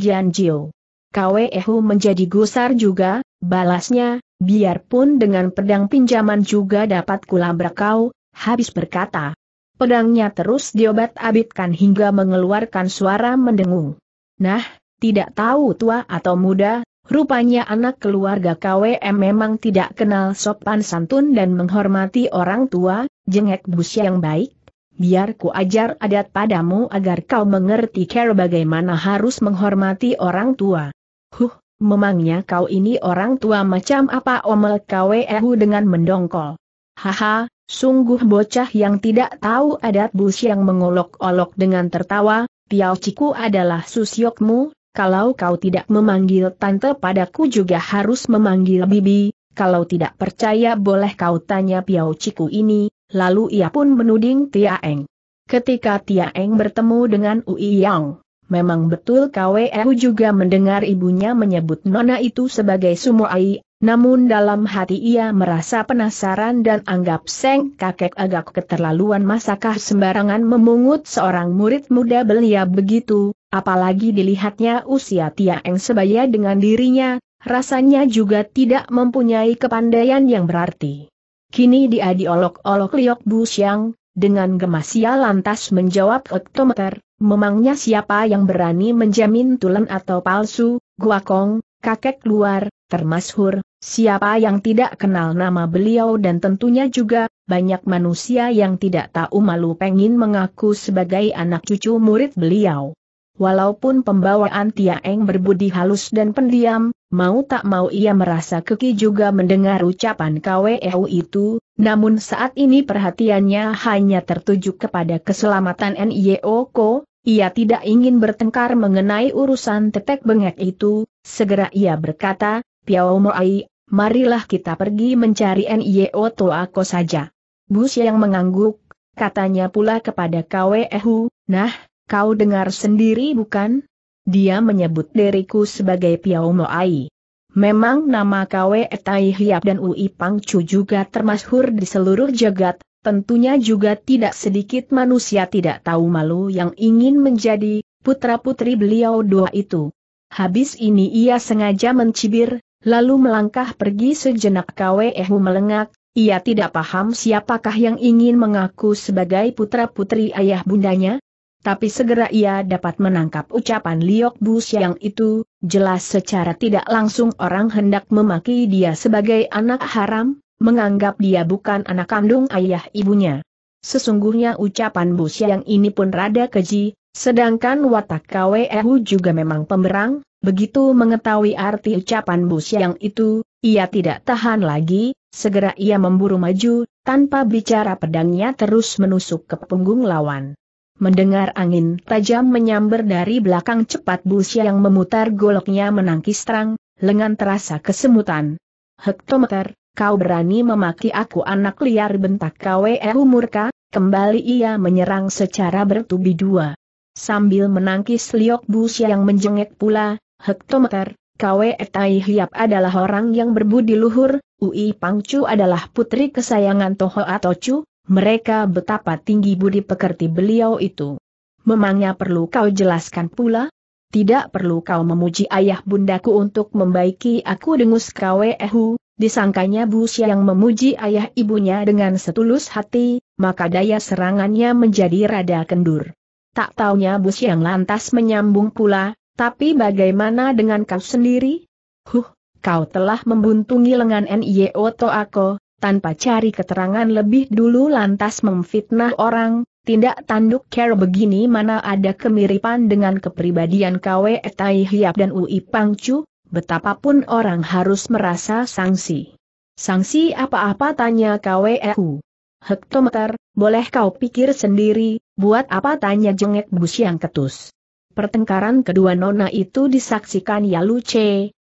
Kwe Hu menjadi gusar juga, balasnya, biarpun dengan pedang pinjaman juga dapat kulabrak kau, habis berkata. Pedangnya terus diobat-abitkan hingga mengeluarkan suara mendengung. Nah, tidak tahu tua atau muda, rupanya anak keluarga KWM memang tidak kenal sopan santun dan menghormati orang tua, jengek bus yang baik. Biar ku ajar adat padamu agar kau mengerti care bagaimana harus menghormati orang tua. Huh, memangnya kau ini orang tua macam apa omel KWEU dengan mendongkol. Haha, sungguh bocah yang tidak tahu adat bus yang mengolok-olok dengan tertawa, Piao Ciku adalah susyokmu, kalau kau tidak memanggil tante padaku juga harus memanggil bibi, kalau tidak percaya boleh kau tanya Piao Ciku ini, lalu ia pun menuding Tia Eng. Ketika Tia Eng bertemu dengan Ui Yang, memang betul KWU e juga mendengar ibunya menyebut Nona itu sebagai Sumo Ai. Namun dalam hati ia merasa penasaran dan anggap Seng kakek agak keterlaluan masakah sembarangan memungut seorang murid muda belia begitu, apalagi dilihatnya usia Tiaeng sebaya dengan dirinya, rasanya juga tidak mempunyai kepandaian yang berarti. Kini dia diolok-olok Liok Bu Xiang, dengan gemas ia lantas menjawab oktometer, memangnya siapa yang berani menjamin tulen atau palsu, Guakong, kakek luar, termasuk siapa yang tidak kenal nama beliau dan tentunya juga, banyak manusia yang tidak tahu malu pengin mengaku sebagai anak cucu murid beliau. Walaupun pembawaan Tiaeng berbudi halus dan pendiam, mau tak mau ia merasa keki juga mendengar ucapan KWEU itu, namun saat ini perhatiannya hanya tertuju kepada keselamatan NIO e ia tidak ingin bertengkar mengenai urusan tetek bengek itu, segera ia berkata, Piao Moai, marilah kita pergi mencari Nio Toako saja. Bus yang mengangguk, katanya pula kepada Kwe Ehu, nah, kau dengar sendiri bukan? Dia menyebut diriku sebagai Piao Moai. Memang nama Kwe Tai Hiap dan Ui Pangcu juga termasuk di seluruh jagat, tentunya juga tidak sedikit manusia tidak tahu malu yang ingin menjadi putra-putri beliau dua itu. Habis ini ia sengaja mencibir, lalu melangkah pergi sejenak Kwehu melengak, ia tidak paham siapakah yang ingin mengaku sebagai putra-putri ayah bundanya, tapi segera ia dapat menangkap ucapan Liok Bu Siang itu, jelas secara tidak langsung orang hendak memaki dia sebagai anak haram, menganggap dia bukan anak kandung ayah ibunya. Sesungguhnya ucapan Bu Siang ini pun rada keji, sedangkan watak KWEHU juga memang pemberang, begitu mengetahui arti ucapan Bu Siang itu, ia tidak tahan lagi, segera ia memburu maju, tanpa bicara pedangnya terus menusuk ke punggung lawan. Mendengar angin tajam menyambar dari belakang cepat Bu Siang memutar goloknya menangkis terang, lengan terasa kesemutan. Hektometer, Kau berani memaki aku anak liar bentak KWU eh, eh, murka, kembali ia menyerang secara bertubi dua. Sambil menangkis Liok Bus yang menjengek pula, hektometer, KW eh, Tai Hiap adalah orang yang berbudi luhur, Ui Pangcu adalah putri kesayangan Toho atau cu. mereka betapa tinggi budi pekerti beliau itu. Memangnya perlu kau jelaskan pula? Tidak perlu kau memuji ayah bundaku untuk membaiki aku dengus KW Ehu, disangkanya Bus yang memuji ayah ibunya dengan setulus hati, maka daya serangannya menjadi rada kendur. Tak taunya Bus yang lantas menyambung pula, tapi bagaimana dengan kau sendiri? Huh, kau telah membuntungi lengan NIO Toako, tanpa cari keterangan lebih dulu lantas memfitnah orang, tindak tanduk care begini mana ada kemiripan dengan kepribadian KW Tai Hiap dan Ui Pangcu, betapapun orang harus merasa sanksi. Sanksi apa-apa tanya KWEU. Hektometer, boleh kau pikir sendiri, buat apa tanya jengek bus yang ketus. Pertengkaran kedua nona itu disaksikan Yalu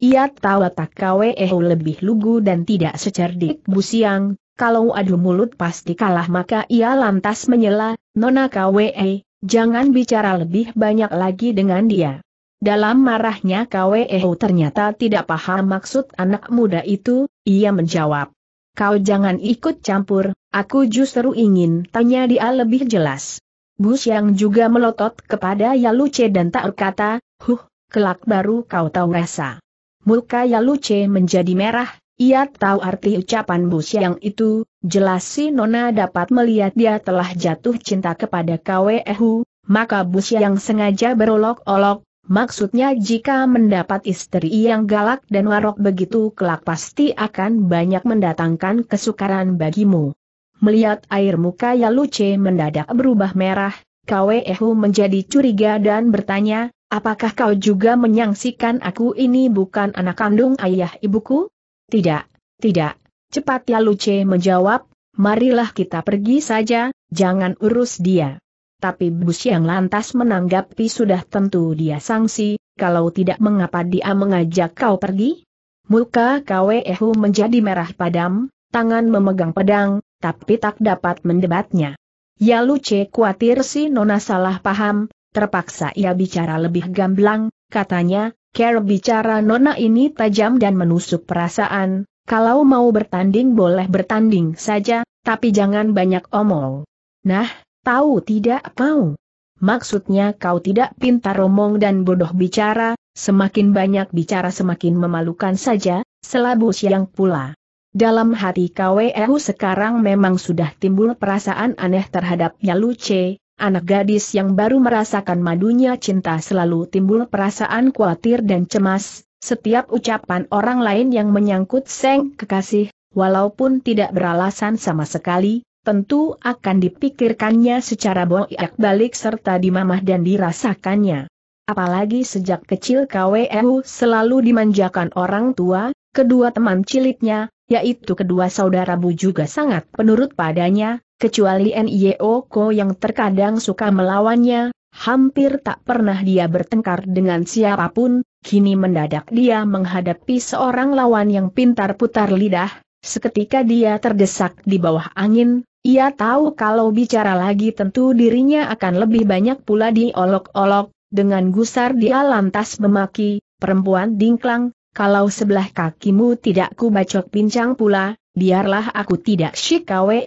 ia tahu tak KWEU lebih lugu dan tidak secerdik busiang, kalau adu mulut pasti kalah maka ia lantas menyela, Nona KWE, jangan bicara lebih banyak lagi dengan dia. Dalam marahnya Kwehu ternyata tidak paham maksud anak muda itu, ia menjawab. Kau jangan ikut campur, aku justru ingin tanya dia lebih jelas. Bus yang juga melotot kepada Yaluce dan tak berkata, huh, kelak baru kau tahu rasa. Muka Yaluce menjadi merah, ia tahu arti ucapan Bus yang itu, jelas si Nona dapat melihat dia telah jatuh cinta kepada Kwehu, maka Bus yang sengaja berolok-olok, Maksudnya jika mendapat istri yang galak dan warok begitu kelak pasti akan banyak mendatangkan kesukaran bagimu. Melihat air muka Yaluce mendadak berubah merah, Kwehu menjadi curiga dan bertanya, apakah kau juga menyangsikan aku ini bukan anak kandung ayah ibuku? Tidak, tidak, cepat Yaluce menjawab, marilah kita pergi saja, jangan urus dia tapi Bus yang lantas menanggapi sudah tentu dia sanksi, kalau tidak mengapa dia mengajak kau pergi? Muka Kwehu menjadi merah padam, tangan memegang pedang, tapi tak dapat mendebatnya. Yalu C khawatir si Nona salah paham, terpaksa ia bicara lebih gamblang, katanya, Care bicara Nona ini tajam dan menusuk perasaan, kalau mau bertanding boleh bertanding saja, tapi jangan banyak omong. Nah, tahu tidak mau. Maksudnya kau tidak pintar omong dan bodoh bicara, semakin banyak bicara semakin memalukan saja, selabu siang pula. Dalam hati KWEU sekarang memang sudah timbul perasaan aneh terhadap Yaluce, anak gadis yang baru merasakan madunya cinta selalu timbul perasaan khawatir dan cemas, setiap ucapan orang lain yang menyangkut seng kekasih, walaupun tidak beralasan sama sekali, tentu akan dipikirkannya secara boyak balik serta dimamah dan dirasakannya. Apalagi sejak kecil KWU selalu dimanjakan orang tua, kedua teman ciliknya, yaitu kedua saudara Bu juga sangat penurut padanya, kecuali Ko yang terkadang suka melawannya, hampir tak pernah dia bertengkar dengan siapapun, kini mendadak dia menghadapi seorang lawan yang pintar putar lidah, Seketika dia terdesak di bawah angin, ia tahu kalau bicara lagi tentu dirinya akan lebih banyak pula diolok-olok, dengan gusar dia lantas memaki, perempuan dingklang, kalau sebelah kakimu tidak ku pincang pula, biarlah aku tidak shikawe.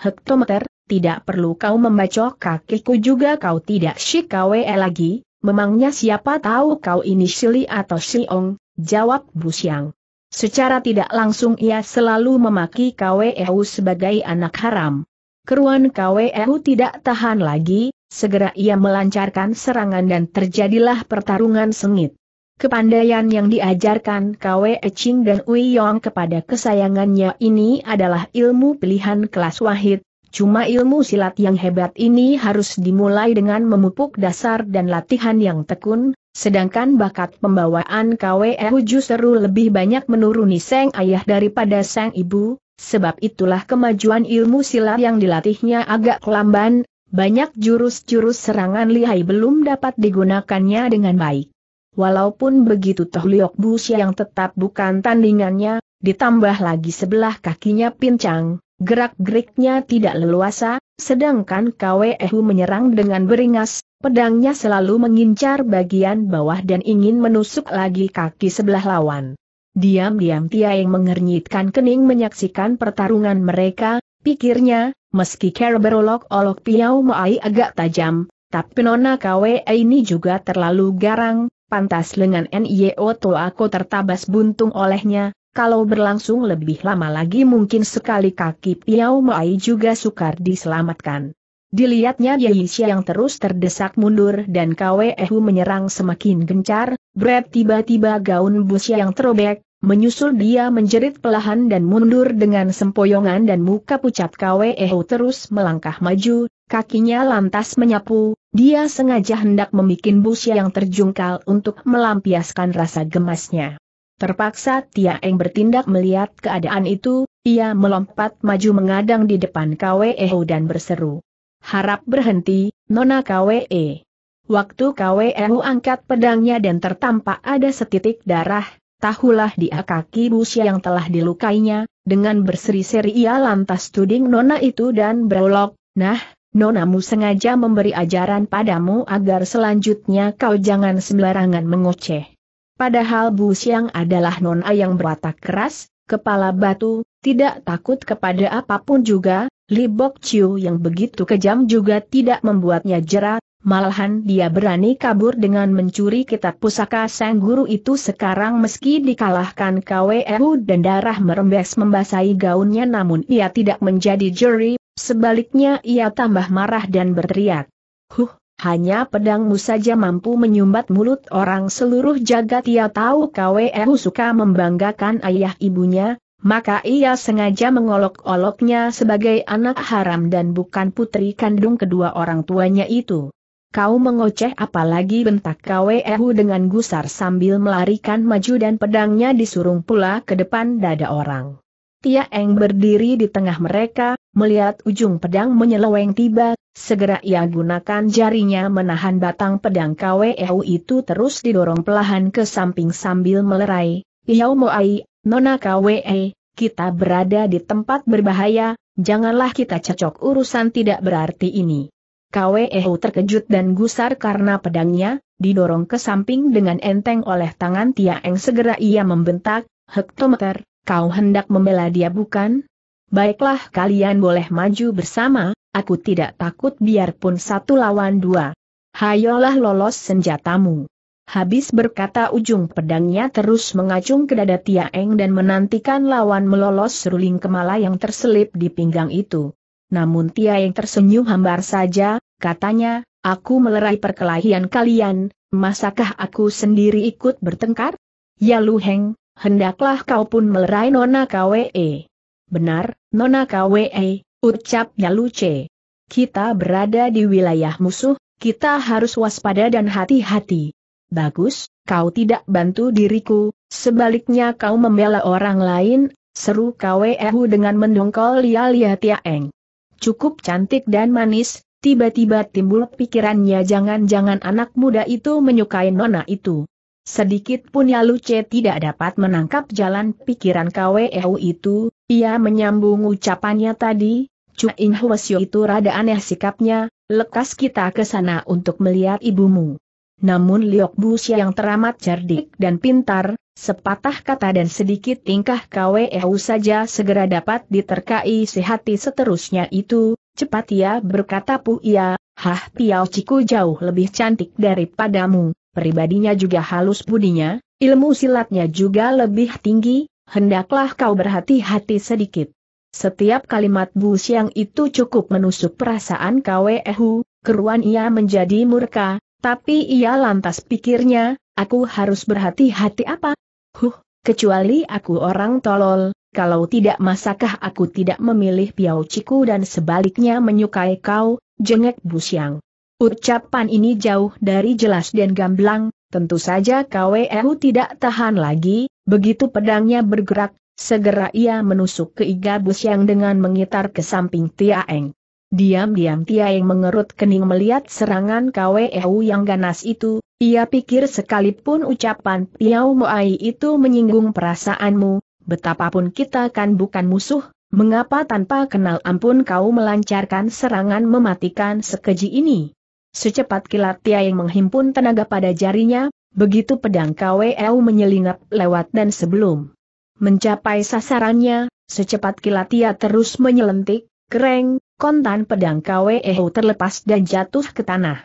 Hektometer, tidak perlu kau membacok kakiku juga kau tidak shikawe lagi, memangnya siapa tahu kau ini Shili atau Shiong, jawab Busiang. Secara tidak langsung ia selalu memaki KWEU sebagai anak haram. Keruan KWEU tidak tahan lagi, segera ia melancarkan serangan dan terjadilah pertarungan sengit. Kepandaian yang diajarkan KWE Ching dan Ui Yong kepada kesayangannya ini adalah ilmu pilihan kelas wahid, cuma ilmu silat yang hebat ini harus dimulai dengan memupuk dasar dan latihan yang tekun, sedangkan bakat pembawaan KWE justru lebih banyak menuruni sang ayah daripada sang ibu, sebab itulah kemajuan ilmu silat yang dilatihnya agak kelamban, banyak jurus-jurus serangan lihai belum dapat digunakannya dengan baik. Walaupun begitu Toh Liok Busia yang tetap bukan tandingannya, ditambah lagi sebelah kakinya pincang, gerak-geriknya tidak leluasa, sedangkan Kwehu menyerang dengan beringas, Pedangnya selalu mengincar bagian bawah dan ingin menusuk lagi kaki sebelah lawan. Diam-diam Tia yang mengernyitkan kening menyaksikan pertarungan mereka, pikirnya, meski Ker berolok-olok Piau Mai agak tajam, tapi Nona KWE ini juga terlalu garang, pantas lengan NIO aku tertabas buntung olehnya, kalau berlangsung lebih lama lagi mungkin sekali kaki Piau Mai juga sukar diselamatkan. Dilihatnya Yeisha yang terus terdesak mundur dan Kwehu menyerang semakin gencar, Brad tiba-tiba gaun busnya yang terobek, menyusul dia menjerit pelahan dan mundur dengan sempoyongan dan muka pucat Kwehu terus melangkah maju, kakinya lantas menyapu, dia sengaja hendak membuat busnya yang terjungkal untuk melampiaskan rasa gemasnya. Terpaksa Tia Eng bertindak melihat keadaan itu, ia melompat maju mengadang di depan Kwehu dan berseru. Harap berhenti, Nona KWE. Waktu KWEU angkat pedangnya dan tertampak ada setitik darah, tahulah dia kaki Busia yang telah dilukainya, dengan berseri-seri ia lantas tuding Nona itu dan berolok, nah, Nona Nonamu sengaja memberi ajaran padamu agar selanjutnya kau jangan sembarangan mengoceh. Padahal Bu Siang adalah nona yang berwatak keras, kepala batu, tidak takut kepada apapun juga, Libok Bok Chiu yang begitu kejam juga tidak membuatnya jera, malahan dia berani kabur dengan mencuri kitab pusaka sang guru itu sekarang meski dikalahkan KWU dan darah merembes membasahi gaunnya namun ia tidak menjadi juri, sebaliknya ia tambah marah dan berteriak. Huh, hanya pedangmu saja mampu menyumbat mulut orang seluruh jagat ia tahu KWU suka membanggakan ayah ibunya, maka ia sengaja mengolok-oloknya sebagai anak haram dan bukan putri kandung kedua orang tuanya itu. Kau mengoceh apalagi bentak Kwehu dengan gusar sambil melarikan maju dan pedangnya disurung pula ke depan dada orang. Tia Eng berdiri di tengah mereka, melihat ujung pedang menyeleweng tiba, segera ia gunakan jarinya menahan batang pedang Kwehu itu terus didorong pelahan ke samping sambil melerai. Yau Moai Nona KWE, kita berada di tempat berbahaya, janganlah kita cocok urusan tidak berarti ini. KWE terkejut dan gusar karena pedangnya, didorong ke samping dengan enteng oleh tangan Tia Tiaeng segera ia membentak, Hektometer, kau hendak membela dia bukan? Baiklah kalian boleh maju bersama, aku tidak takut biarpun satu lawan dua. Hayolah lolos senjatamu. Habis berkata ujung pedangnya terus mengacung ke dada Tiaeng dan menantikan lawan melolos seruling kemala yang terselip di pinggang itu. Namun Tiaeng tersenyum hambar saja, katanya, aku melerai perkelahian kalian, masakah aku sendiri ikut bertengkar? Ya Lu Heng, hendaklah kau pun melerai Nona KWE. Benar, Nona KWE, ucap ya Luce. Che. Kita berada di wilayah musuh, kita harus waspada dan hati-hati. Bagus, kau tidak bantu diriku, sebaliknya kau membela orang lain, seru Kwehu dengan mendongkol Lia Lia Tiaeng. Cukup cantik dan manis, tiba-tiba timbul pikirannya jangan-jangan anak muda itu menyukai nona itu. Sedikit pun Luce tidak dapat menangkap jalan pikiran Kwehu itu, ia menyambung ucapannya tadi, Chu In itu rada aneh sikapnya, lekas kita ke sana untuk melihat ibumu namun Liok Bu yang teramat cerdik dan pintar, sepatah kata dan sedikit tingkah KWEU saja segera dapat diterkai sehati seterusnya itu, cepat ia berkata pu ia, hah piao ciku jauh lebih cantik daripadamu, pribadinya juga halus budinya, ilmu silatnya juga lebih tinggi, hendaklah kau berhati-hati sedikit. Setiap kalimat Bu yang itu cukup menusuk perasaan Kwehu, keruan ia menjadi murka, tapi ia lantas pikirnya, aku harus berhati-hati apa? Huh, kecuali aku orang tolol, kalau tidak masakah aku tidak memilih Piao Ciku dan sebaliknya menyukai kau, jengek Busyang. Ucapan ini jauh dari jelas dan gamblang, tentu saja KWU e tidak tahan lagi, begitu pedangnya bergerak, segera ia menusuk ke iga Busyang dengan mengitar ke samping Tiaeng. Diam-diam Tia yang mengerut kening melihat serangan KWEU yang ganas itu, ia pikir sekalipun ucapan Piao Moai itu menyinggung perasaanmu, betapapun kita kan bukan musuh, mengapa tanpa kenal ampun kau melancarkan serangan mematikan sekeji ini? Secepat kilat Tia yang menghimpun tenaga pada jarinya, begitu pedang KWEU menyelinap lewat dan sebelum mencapai sasarannya, secepat kilat Tia terus menyelentik, kereng, kontan pedang Kweo terlepas dan jatuh ke tanah.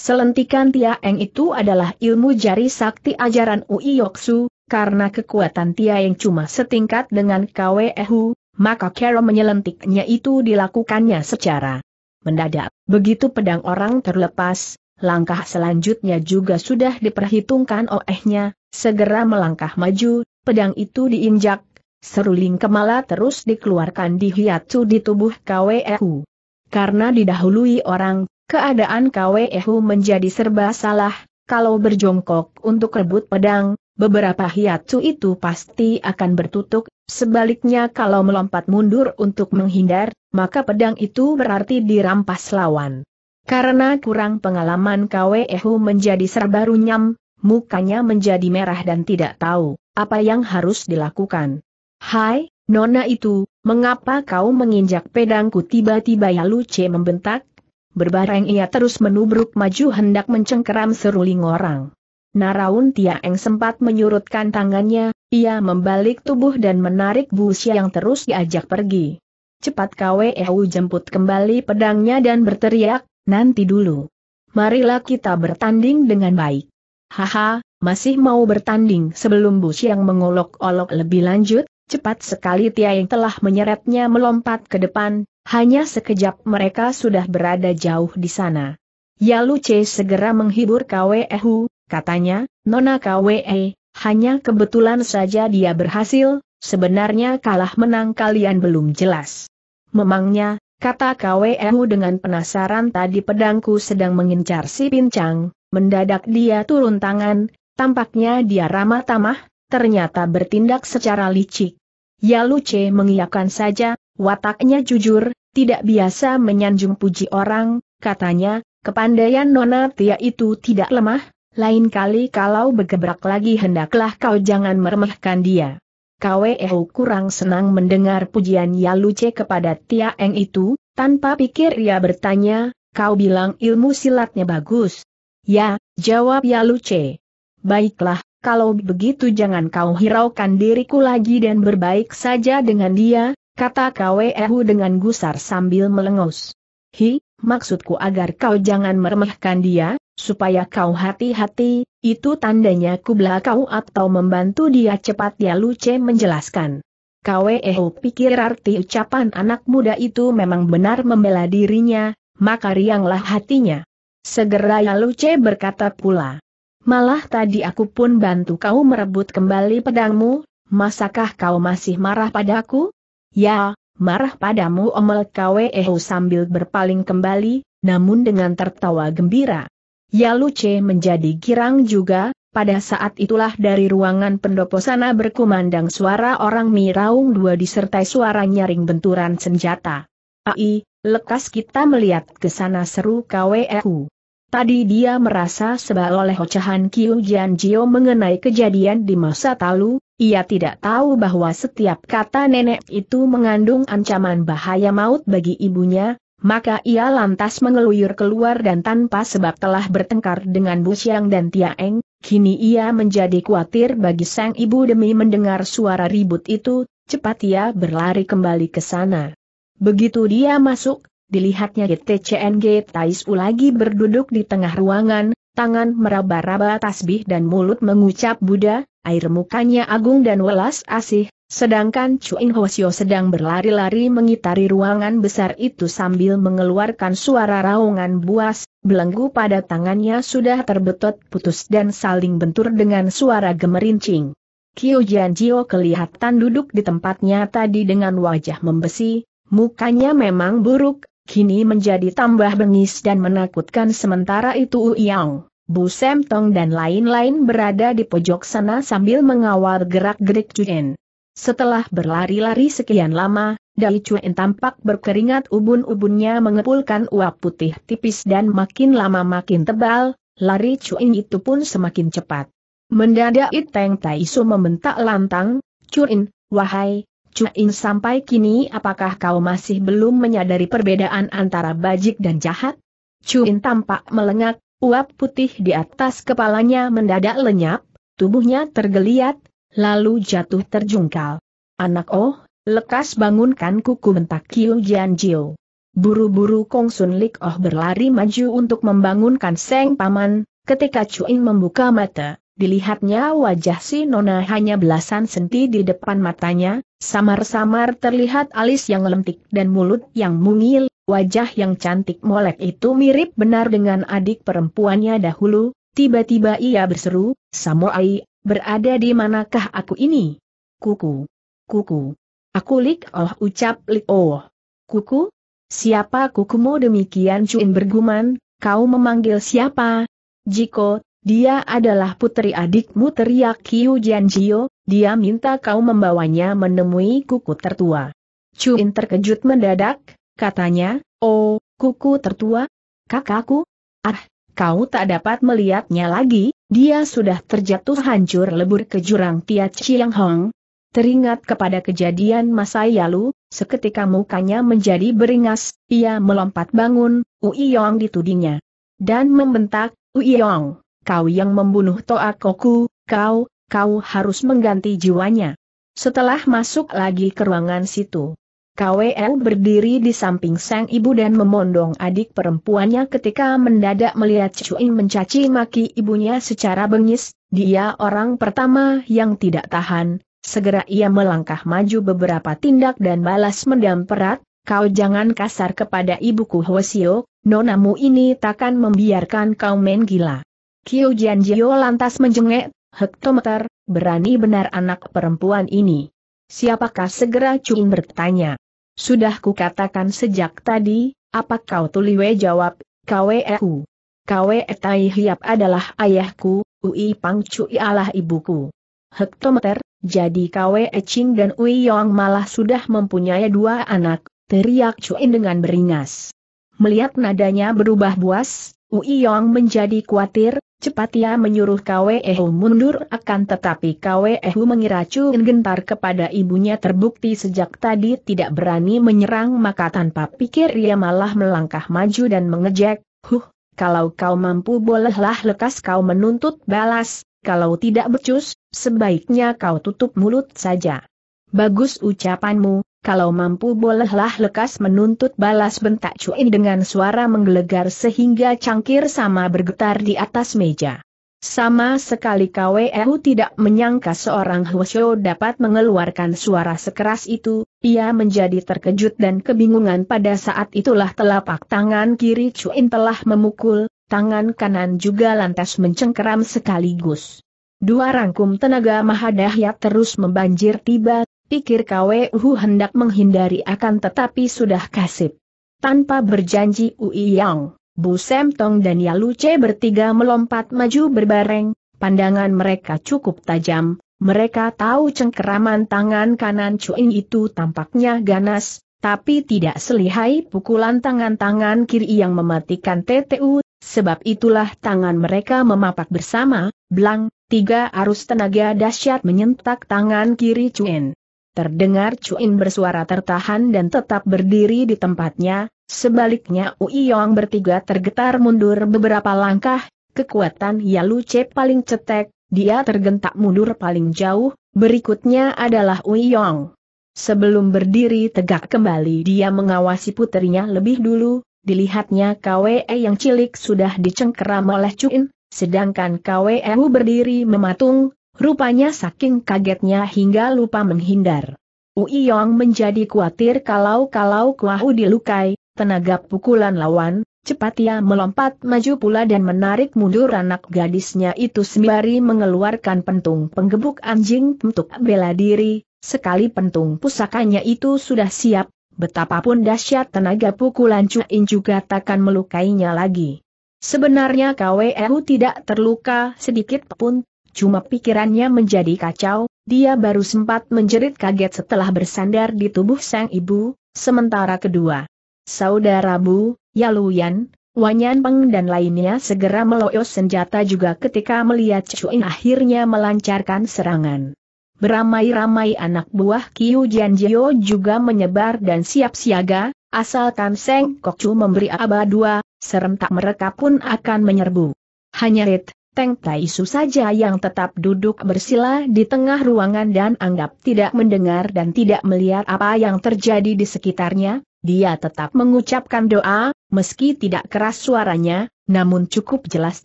Selentikan Tiaeng itu adalah ilmu jari sakti ajaran Ui Yoksu, karena kekuatan Tiaeng cuma setingkat dengan Kweo, maka Kero menyelentiknya itu dilakukannya secara mendadak. Begitu pedang orang terlepas, langkah selanjutnya juga sudah diperhitungkan olehnya, segera melangkah maju, pedang itu diinjak Seruling kemala terus dikeluarkan di hiatu di tubuh KWEHU. Karena didahului orang, keadaan KWEHU menjadi serba salah, kalau berjongkok untuk rebut pedang, beberapa hiatu itu pasti akan bertutuk, sebaliknya kalau melompat mundur untuk menghindar, maka pedang itu berarti dirampas lawan. Karena kurang pengalaman KWEHU menjadi serba runyam, mukanya menjadi merah dan tidak tahu apa yang harus dilakukan. Hai, nona itu, mengapa kau menginjak pedangku tiba-tiba ya Luce membentak? Berbareng ia terus menubruk maju hendak mencengkeram seruling orang. Naraun Tiaeng sempat menyurutkan tangannya, ia membalik tubuh dan menarik Busia yang terus diajak pergi. Cepat Kwehu jemput kembali pedangnya dan berteriak, nanti dulu. Marilah kita bertanding dengan baik. Haha, masih mau bertanding sebelum Busia yang mengolok-olok lebih lanjut? Cepat sekali Tia yang telah menyeretnya melompat ke depan, hanya sekejap mereka sudah berada jauh di sana. Ya C segera menghibur Kwe Ehu, katanya, Nona Kwe, e, hanya kebetulan saja dia berhasil, sebenarnya kalah menang kalian belum jelas. Memangnya, kata Kwe Ehu dengan penasaran tadi pedangku sedang mengincar si pincang, mendadak dia turun tangan, tampaknya dia ramah tamah, ternyata bertindak secara licik. Ya Yaluce mengiyakan saja, wataknya jujur, tidak biasa menyanjung puji orang, katanya, kepandaian Nona Tia itu tidak lemah, lain kali kalau bergebrak lagi hendaklah kau jangan meremehkan dia. KWEU kurang senang mendengar pujian Ya Yaluce kepada Tia Eng itu, tanpa pikir ia bertanya, kau bilang ilmu silatnya bagus. Ya, jawab Ya Yaluce. Baiklah, kalau begitu jangan kau hiraukan diriku lagi dan berbaik saja dengan dia, kata Kwehu dengan gusar sambil melengus. Hi, maksudku agar kau jangan meremehkan dia, supaya kau hati-hati, itu tandanya kubla kau atau membantu dia cepat ya Luce menjelaskan. Kwehu pikir arti ucapan anak muda itu memang benar membela dirinya, maka rianglah hatinya. Segera ya Luce berkata pula. Malah tadi aku pun bantu kau merebut kembali pedangmu, masakah kau masih marah padaku? Ya, marah padamu omel Kwehu sambil berpaling kembali, namun dengan tertawa gembira. Ya Luce menjadi girang juga, pada saat itulah dari ruangan pendopo sana berkumandang suara orang miraung dua disertai suara nyaring benturan senjata. Ai, lekas kita melihat ke sana seru Kwehu. Tadi dia merasa sebal oleh ocehan Kiu Jian Jio mengenai kejadian di masa lalu. ia tidak tahu bahwa setiap kata nenek itu mengandung ancaman bahaya maut bagi ibunya, maka ia lantas mengeluyur keluar dan tanpa sebab telah bertengkar dengan Bu Xiang dan Tia Eng, kini ia menjadi khawatir bagi sang ibu demi mendengar suara ribut itu, cepat ia berlari kembali ke sana. Begitu dia masuk, dilihatnya GTCNG Taisu lagi berduduk di tengah ruangan, tangan meraba-raba tasbih dan mulut mengucap Buddha, air mukanya agung dan welas asih, sedangkan Chuin Hwasyo sedang berlari-lari mengitari ruangan besar itu sambil mengeluarkan suara raungan buas, belenggu pada tangannya sudah terbetot putus dan saling bentur dengan suara gemerincing. Kyo Jian Jio kelihatan duduk di tempatnya tadi dengan wajah membesi, mukanya memang buruk, kini menjadi tambah bengis dan menakutkan sementara itu Uyang, Bu Semtong dan lain-lain berada di pojok sana sambil mengawal gerak-gerik Cuen. Setelah berlari-lari sekian lama, Dai Cuen tampak berkeringat ubun-ubunnya mengepulkan uap putih tipis dan makin lama makin tebal, lari Cuen itu pun semakin cepat. Mendadak Iteng Taisu membentak lantang, Cuen, wahai, Cuin sampai kini apakah kau masih belum menyadari perbedaan antara bajik dan jahat? Cuin tampak melengak, uap putih di atas kepalanya mendadak lenyap, tubuhnya tergeliat, lalu jatuh terjungkal. Anak oh, lekas bangunkan kuku mentakil Kiu Jian Jiu. Buru-buru Kong Sun Lik Oh berlari maju untuk membangunkan Seng Paman, ketika Cuin membuka mata. Dilihatnya wajah si Nona hanya belasan senti di depan matanya, samar-samar terlihat alis yang lentik dan mulut yang mungil, wajah yang cantik molek itu mirip benar dengan adik perempuannya dahulu, tiba-tiba ia berseru, Samoai, berada di manakah aku ini? Kuku. Kuku. Aku lik oh ucap lik oh. Kuku? Siapa kukumu demikian Cuin berguman, kau memanggil siapa? Jiko, dia adalah putri adikmu teriak Kiu Jianjio, dia minta kau membawanya menemui kuku tertua. Cuin terkejut mendadak, katanya, oh, kuku tertua? Kakakku? Ah, kau tak dapat melihatnya lagi, dia sudah terjatuh hancur lebur ke jurang Tia Chiang Hong. Teringat kepada kejadian masa lalu, seketika mukanya menjadi beringas, ia melompat bangun, Uiyong ditudinya, ditudingnya. Dan membentak, Uiyong kau yang membunuh Toa Koku, kau, kau harus mengganti jiwanya. Setelah masuk lagi ke ruangan situ, KWL berdiri di samping sang ibu dan memondong adik perempuannya ketika mendadak melihat Cui mencaci maki ibunya secara bengis, dia orang pertama yang tidak tahan, segera ia melangkah maju beberapa tindak dan balas mendam perat, kau jangan kasar kepada ibuku Hwasio, nonamu ini takkan membiarkan kau main gila. Kiu Jio lantas menjengek, hektometer, berani benar anak perempuan ini. Siapakah segera Cuin bertanya. Sudah kukatakan sejak tadi, apa kau tuliwe jawab, KWEku. KWE Tai Hiap adalah ayahku, Ui Pang Cui alah ibuku. Hektometer, jadi KWE Ching dan Ui Yong malah sudah mempunyai dua anak, teriak Cuin dengan beringas. Melihat nadanya berubah buas, Ui Yong menjadi khawatir, Cepat ia menyuruh Kwehu mundur akan tetapi Kwehu mengira Chun gentar kepada ibunya terbukti sejak tadi tidak berani menyerang maka tanpa pikir ia malah melangkah maju dan mengejek, Huh, kalau kau mampu bolehlah lekas kau menuntut balas, kalau tidak becus, sebaiknya kau tutup mulut saja. Bagus ucapanmu, kalau mampu bolehlah lekas menuntut balas bentak Cuin dengan suara menggelegar sehingga cangkir sama bergetar di atas meja. Sama sekali KWU tidak menyangka seorang Hwasyo dapat mengeluarkan suara sekeras itu, ia menjadi terkejut dan kebingungan pada saat itulah telapak tangan kiri Cuin telah memukul, tangan kanan juga lantas mencengkeram sekaligus. Dua rangkum tenaga mahadahya terus membanjir tiba, pikir KWU hendak menghindari akan tetapi sudah kasip. Tanpa berjanji Ui Yang, Bu Sem Tong dan Yalu C bertiga melompat maju berbareng, pandangan mereka cukup tajam, mereka tahu cengkeraman tangan kanan Cuin itu tampaknya ganas, tapi tidak selihai pukulan tangan-tangan kiri yang mematikan TTU, sebab itulah tangan mereka memapak bersama, belang, tiga arus tenaga dahsyat menyentak tangan kiri Cuin. Terdengar Cuin bersuara tertahan dan tetap berdiri di tempatnya, sebaliknya Ui Yong bertiga tergetar mundur beberapa langkah, kekuatan Yalu Ce paling cetek, dia tergentak mundur paling jauh, berikutnya adalah Ui Yong. Sebelum berdiri tegak kembali dia mengawasi putrinya lebih dulu, dilihatnya KWE yang cilik sudah dicengkeram oleh Cuin, sedangkan KWE berdiri mematung, Rupanya saking kagetnya hingga lupa menghindar. Ui Yong menjadi khawatir kalau-kalau Kuahu dilukai, tenaga pukulan lawan, cepat ia melompat maju pula dan menarik mundur anak gadisnya itu sembari mengeluarkan pentung penggebuk anjing untuk bela diri, sekali pentung pusakanya itu sudah siap, betapapun dahsyat tenaga pukulan Cuin juga takkan melukainya lagi. Sebenarnya KWU tidak terluka sedikit pun, cuma pikirannya menjadi kacau, dia baru sempat menjerit kaget setelah bersandar di tubuh sang ibu, sementara kedua. Saudara Bu, Yaluyan, Wanyan Peng dan lainnya segera meloyos senjata juga ketika melihat Cuin akhirnya melancarkan serangan. Beramai-ramai anak buah Kiu Jianjio juga menyebar dan siap siaga, asalkan Seng Kokcu memberi aba dua, serentak mereka pun akan menyerbu. Hanya Rit, Teng Su saja yang tetap duduk bersila di tengah ruangan dan anggap tidak mendengar dan tidak melihat apa yang terjadi di sekitarnya, dia tetap mengucapkan doa, meski tidak keras suaranya, namun cukup jelas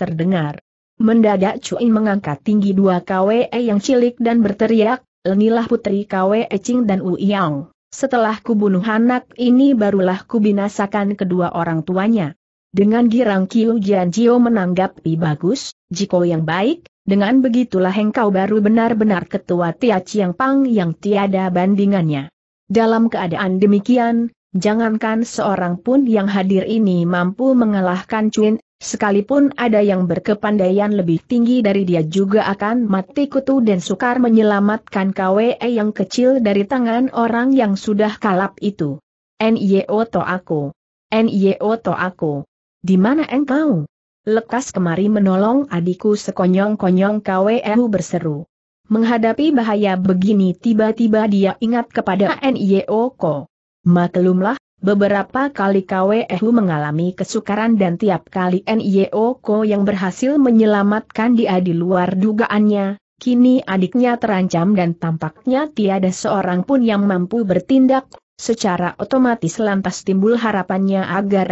terdengar. Mendadak Cui mengangkat tinggi dua KWE yang cilik dan berteriak, Lenilah putri KWE Ching dan Uyang. Setelah kubunuh anak ini barulah kubinasakan kedua orang tuanya. Dengan girang Kiu Jianjio menanggapi bagus, Jiko yang baik, dengan begitulah engkau baru benar-benar ketua Tia Chiang Pang yang tiada bandingannya. Dalam keadaan demikian, jangankan seorang pun yang hadir ini mampu mengalahkan Chuin, sekalipun ada yang berkepandaian lebih tinggi dari dia juga akan mati kutu dan sukar menyelamatkan KWE yang kecil dari tangan orang yang sudah kalap itu. NIO to aku. NIO to aku. Di mana engkau? Lekas kemari menolong adikku sekonyong-konyong KWU berseru. Menghadapi bahaya begini tiba-tiba dia ingat kepada NIOKO. Maklumlah, beberapa kali KWU mengalami kesukaran dan tiap kali NIOKO yang berhasil menyelamatkan dia di luar dugaannya, Kini adiknya terancam dan tampaknya tiada seorang pun yang mampu bertindak Secara otomatis lantas timbul harapannya agar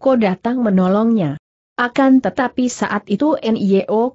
Ko datang menolongnya. Akan tetapi saat itu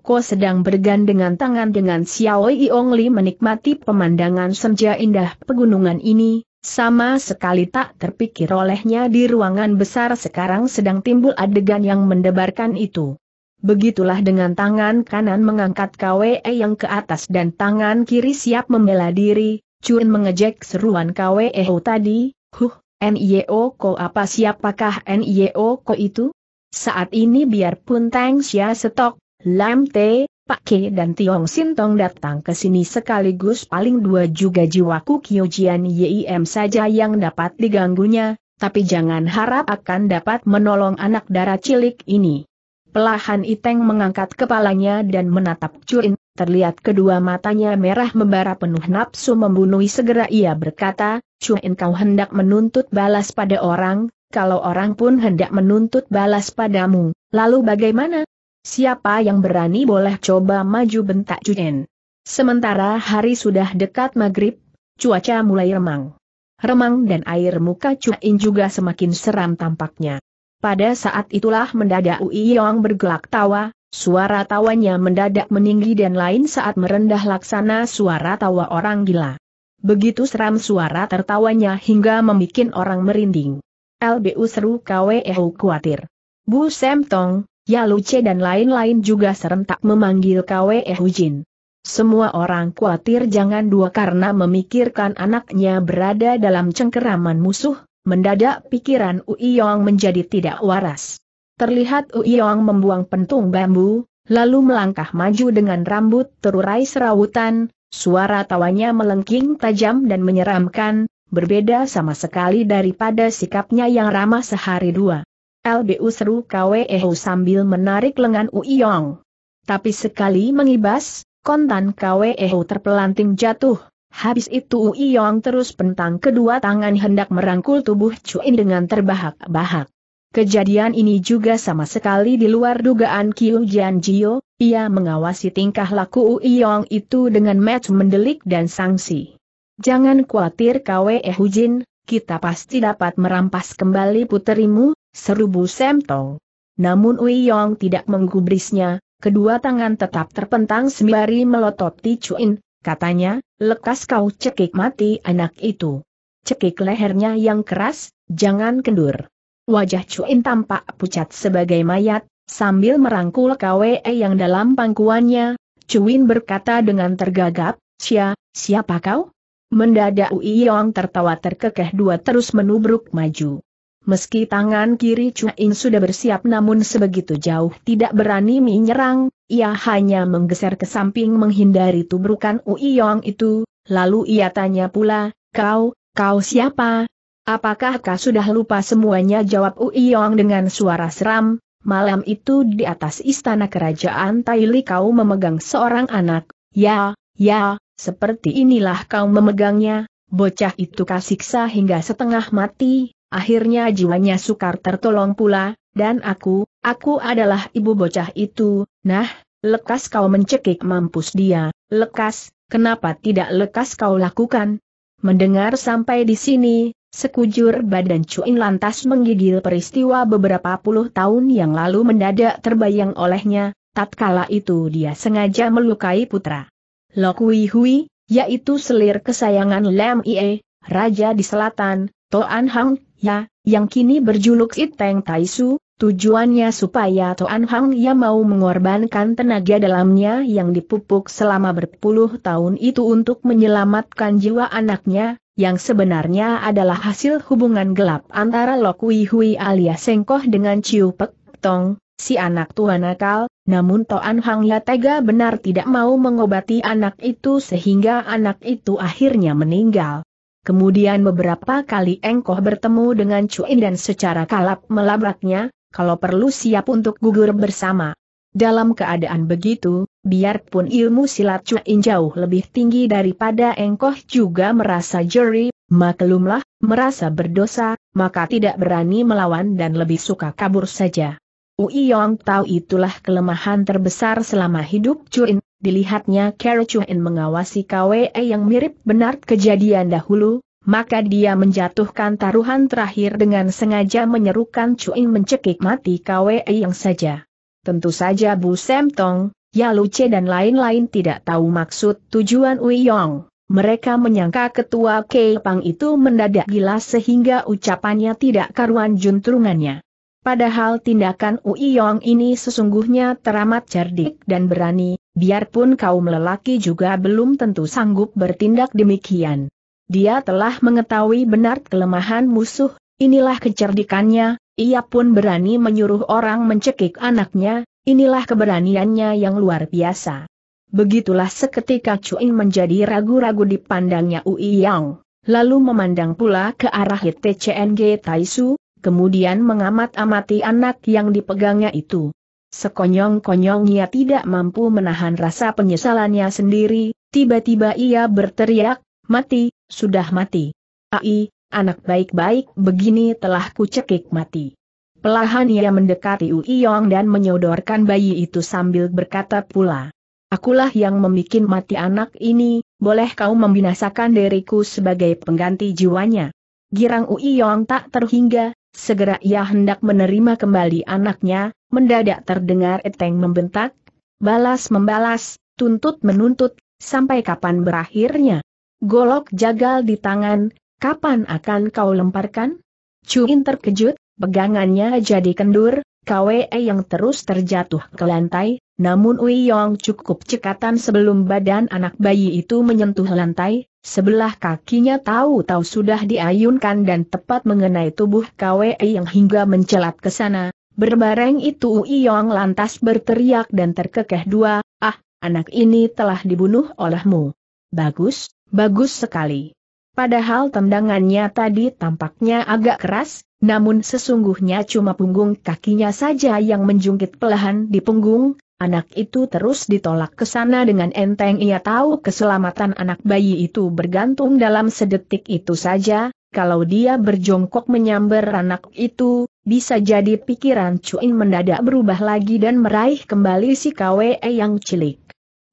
Ko sedang bergandengan tangan dengan Xiao Yong Li menikmati pemandangan senja indah pegunungan ini, sama sekali tak terpikir olehnya di ruangan besar sekarang sedang timbul adegan yang mendebarkan itu. Begitulah dengan tangan kanan mengangkat KWE yang ke atas dan tangan kiri siap membela diri, Cun mengejek seruan KWEO tadi, huh, NIO e Ko apa siapakah NIO e Ko itu? Saat ini biarpun Tang Xia Setok, Lam Te, Pak Ke dan Tiong Sintong datang ke sini sekaligus paling dua juga jiwaku Kyojian YIM saja yang dapat diganggunya, tapi jangan harap akan dapat menolong anak darah cilik ini. Pelahan Iteng mengangkat kepalanya dan menatap Cun. Terlihat kedua matanya merah membara penuh nafsu membunuh segera ia berkata, Cuin kau hendak menuntut balas pada orang, kalau orang pun hendak menuntut balas padamu, lalu bagaimana? Siapa yang berani boleh coba maju bentak Cuin. Sementara hari sudah dekat maghrib, cuaca mulai remang. Remang dan air muka Cuin juga semakin seram tampaknya. Pada saat itulah mendadak Ui Yong bergelak tawa, Suara tawanya mendadak meninggi dan lain saat merendah laksana suara tawa orang gila. Begitu seram suara tertawanya hingga membuat orang merinding. LBU seru KWEU khawatir. Bu Semtong, Yaluce dan lain-lain juga serentak memanggil KWEU Jin. Semua orang khawatir jangan dua karena memikirkan anaknya berada dalam cengkeraman musuh, mendadak pikiran Uiyong menjadi tidak waras. Terlihat Uyong membuang pentung bambu, lalu melangkah maju dengan rambut terurai serawutan, suara tawanya melengking tajam dan menyeramkan, berbeda sama sekali daripada sikapnya yang ramah sehari dua. LBU seru KWEHO sambil menarik lengan Uyong. Tapi sekali mengibas, kontan KWEHO terpelanting jatuh. Habis itu Uyong terus pentang kedua tangan hendak merangkul tubuh Cuin dengan terbahak-bahak. Kejadian ini juga sama sekali di luar dugaan Kiu Jian Jio, ia mengawasi tingkah laku Ui Yong itu dengan match mendelik dan sanksi. Jangan khawatir Kwe Jin, kita pasti dapat merampas kembali puterimu, seru Bu Semtong. Namun Ui Yong tidak menggubrisnya, kedua tangan tetap terpentang sembari melotot Ti Chuin, katanya, lekas kau cekik mati anak itu. Cekik lehernya yang keras, jangan kendur. Wajah Cuin tampak pucat sebagai mayat, sambil merangkul KWE yang dalam pangkuannya, Cuin berkata dengan tergagap, Sia, siapa kau? Mendadak Ui Yong tertawa terkekeh dua terus menubruk maju. Meski tangan kiri Cuin sudah bersiap namun sebegitu jauh tidak berani menyerang, ia hanya menggeser ke samping menghindari tubrukan Ui Yong itu, lalu ia tanya pula, kau, kau siapa, Apakah kau sudah lupa semuanya jawab Uiyong dengan suara seram, malam itu di atas istana kerajaan Taili kau memegang seorang anak, ya, ya, seperti inilah kau memegangnya, bocah itu kau siksa hingga setengah mati, akhirnya jiwanya sukar tertolong pula, dan aku, aku adalah ibu bocah itu, nah, lekas kau mencekik mampus dia, lekas, kenapa tidak lekas kau lakukan? Mendengar sampai di sini, Sekujur badan Cuin lantas menggigil peristiwa beberapa puluh tahun yang lalu mendadak terbayang olehnya, tatkala itu dia sengaja melukai putra. Lokui Hui, yaitu selir kesayangan Lam Ie, Raja di Selatan, Toan Hang Ya, yang kini berjuluk Iteng Taisu, tujuannya supaya Toan Hang Ya mau mengorbankan tenaga dalamnya yang dipupuk selama berpuluh tahun itu untuk menyelamatkan jiwa anaknya, yang sebenarnya adalah hasil hubungan gelap antara Lokui Hui alias Sengkoh dengan Chiu Pek Tong, si anak tua nakal, namun Toan Hang Ya tega benar tidak mau mengobati anak itu sehingga anak itu akhirnya meninggal. Kemudian beberapa kali Engkoh bertemu dengan In dan secara kalap melabraknya, kalau perlu siap untuk gugur bersama. Dalam keadaan begitu, biarpun ilmu silat Cuin jauh lebih tinggi daripada Engkoh juga merasa jeri, maklumlah, merasa berdosa, maka tidak berani melawan dan lebih suka kabur saja. Ui Yong tahu itulah kelemahan terbesar selama hidup Cuin, dilihatnya Carol Cuin mengawasi KWE yang mirip benar kejadian dahulu, maka dia menjatuhkan taruhan terakhir dengan sengaja menyerukan Cuin mencekik mati KWE yang saja. Tentu saja Bu Semtong, ya Che dan lain-lain tidak tahu maksud tujuan Yong. Mereka menyangka ketua Kepang itu mendadak gila sehingga ucapannya tidak karuan juntrungannya. Padahal tindakan Yong ini sesungguhnya teramat cerdik dan berani, biarpun kaum lelaki juga belum tentu sanggup bertindak demikian. Dia telah mengetahui benar kelemahan musuh, inilah kecerdikannya, ia pun berani menyuruh orang mencekik anaknya, inilah keberaniannya yang luar biasa. Begitulah seketika Cuing menjadi ragu-ragu dipandangnya Ui Yang, lalu memandang pula ke arah HTCNG Taisu, kemudian mengamat-amati anak yang dipegangnya itu. sekonyong konyong ia tidak mampu menahan rasa penyesalannya sendiri, tiba-tiba ia berteriak, mati, sudah mati. Ai, anak baik-baik begini telah kucekik mati. Pelahan ia mendekati Ui Yong dan menyodorkan bayi itu sambil berkata pula. Akulah yang membuat mati anak ini, boleh kau membinasakan diriku sebagai pengganti jiwanya. Girang Ui Yong tak terhingga, segera ia hendak menerima kembali anaknya, mendadak terdengar Eteng membentak, balas membalas, tuntut menuntut, sampai kapan berakhirnya. Golok jagal di tangan, Kapan akan kau lemparkan? Cuin terkejut, pegangannya jadi kendur, KWE yang terus terjatuh ke lantai, namun Ui Yong cukup cekatan sebelum badan anak bayi itu menyentuh lantai, sebelah kakinya tahu-tahu sudah diayunkan dan tepat mengenai tubuh KWE yang hingga mencelat ke sana. Berbareng itu Ui Yong lantas berteriak dan terkekeh dua, ah, anak ini telah dibunuh olehmu. Bagus, bagus sekali. Padahal tendangannya tadi tampaknya agak keras, namun sesungguhnya cuma punggung kakinya saja yang menjungkit pelahan di punggung, anak itu terus ditolak ke sana dengan enteng ia tahu keselamatan anak bayi itu bergantung dalam sedetik itu saja, kalau dia berjongkok menyambar anak itu, bisa jadi pikiran Cuin mendadak berubah lagi dan meraih kembali si KWE yang cilik.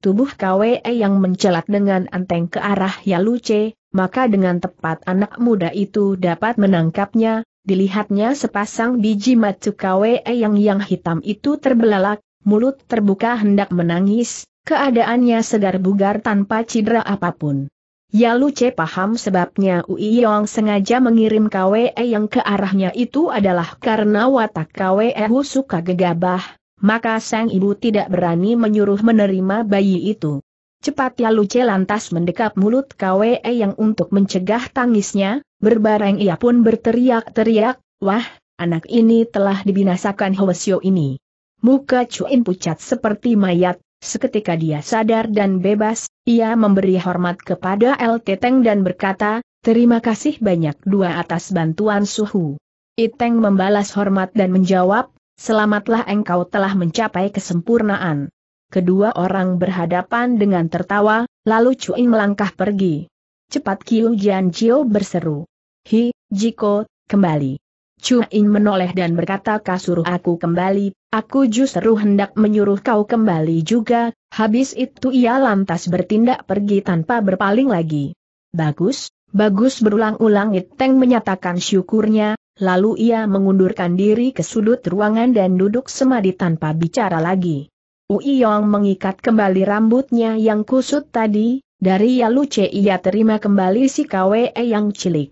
Tubuh KWE yang mencelat dengan enteng ke arah Yaluce, maka dengan tepat anak muda itu dapat menangkapnya, dilihatnya sepasang biji matsukawe yang yang hitam itu terbelalak, mulut terbuka hendak menangis, keadaannya segar bugar tanpa cedera apapun. Yalu C paham sebabnya Ui Yong sengaja mengirim KWE yang ke arahnya itu adalah karena watak KWE Hu suka gegabah, maka sang ibu tidak berani menyuruh menerima bayi itu. Cepat ya Luce lantas mendekap mulut KWE yang untuk mencegah tangisnya, berbareng ia pun berteriak-teriak, wah, anak ini telah dibinasakan Hwasyo ini. Muka Cuin pucat seperti mayat, seketika dia sadar dan bebas, ia memberi hormat kepada El Teteng dan berkata, terima kasih banyak dua atas bantuan suhu. Iteng membalas hormat dan menjawab, selamatlah engkau telah mencapai kesempurnaan. Kedua orang berhadapan dengan tertawa, lalu Cui melangkah pergi. Cepat Kiu Jian Jio berseru. Hi, Jiko, kembali. Cui menoleh dan berkata kasuruh aku kembali, aku justru hendak menyuruh kau kembali juga, habis itu ia lantas bertindak pergi tanpa berpaling lagi. Bagus, bagus berulang-ulang Iteng menyatakan syukurnya, lalu ia mengundurkan diri ke sudut ruangan dan duduk semadi tanpa bicara lagi. Ui Yong mengikat kembali rambutnya yang kusut tadi, dari Yaluce ia terima kembali si KWE yang cilik.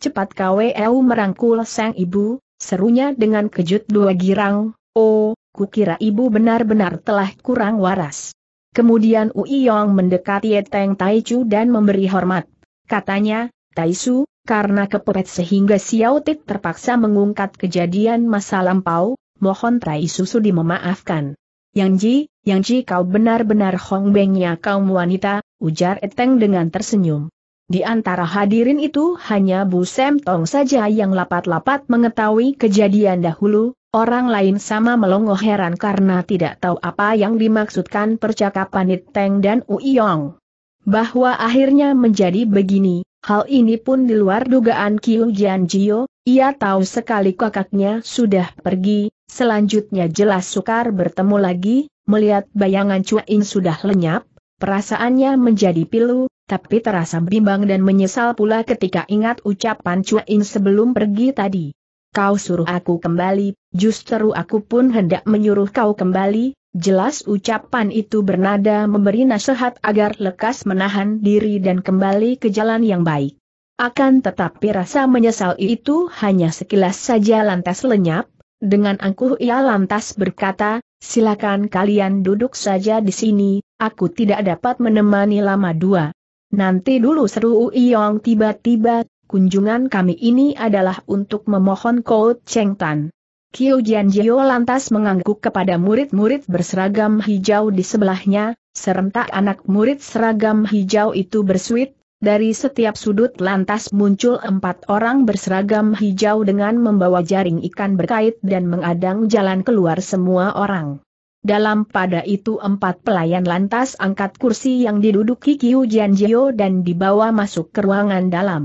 Cepat KWEU merangkul sang ibu, serunya dengan kejut dua girang, oh, kukira ibu benar-benar telah kurang waras. Kemudian Ui Yong mendekati Teng Taichu dan memberi hormat. Katanya, Taisu, karena kepepet sehingga Xiao Tit terpaksa mengungkat kejadian masa lampau, mohon Taisu sudi memaafkan. Yang Ji, Yang Ji kau benar-benar Hong Bengnya kaum wanita, ujar Eteng dengan tersenyum. Di antara hadirin itu hanya Bu Sem Tong saja yang lapat-lapat mengetahui kejadian dahulu, orang lain sama melongo heran karena tidak tahu apa yang dimaksudkan percakapan Eteng dan Uiyong. Bahwa akhirnya menjadi begini, hal ini pun di luar dugaan Kiu Jian Jio, ia tahu sekali kakaknya sudah pergi, Selanjutnya jelas sukar bertemu lagi, melihat bayangan Cuain sudah lenyap, perasaannya menjadi pilu, tapi terasa bimbang dan menyesal pula ketika ingat ucapan Cuain sebelum pergi tadi. Kau suruh aku kembali, justru aku pun hendak menyuruh kau kembali, jelas ucapan itu bernada memberi nasihat agar lekas menahan diri dan kembali ke jalan yang baik. Akan tetapi rasa menyesal itu hanya sekilas saja lantas lenyap, dengan angkuh ia lantas berkata, silakan kalian duduk saja di sini, aku tidak dapat menemani lama dua. Nanti dulu seru Uiyong tiba-tiba, kunjungan kami ini adalah untuk memohon Kou Cheng Tan. Kiu Jian Jio lantas mengangguk kepada murid-murid berseragam hijau di sebelahnya, serentak anak murid seragam hijau itu bersuit, dari setiap sudut lantas muncul empat orang berseragam hijau dengan membawa jaring ikan berkait dan mengadang jalan keluar semua orang. Dalam pada itu empat pelayan lantas angkat kursi yang diduduki Kiu Jianjio dan dibawa masuk ke ruangan dalam.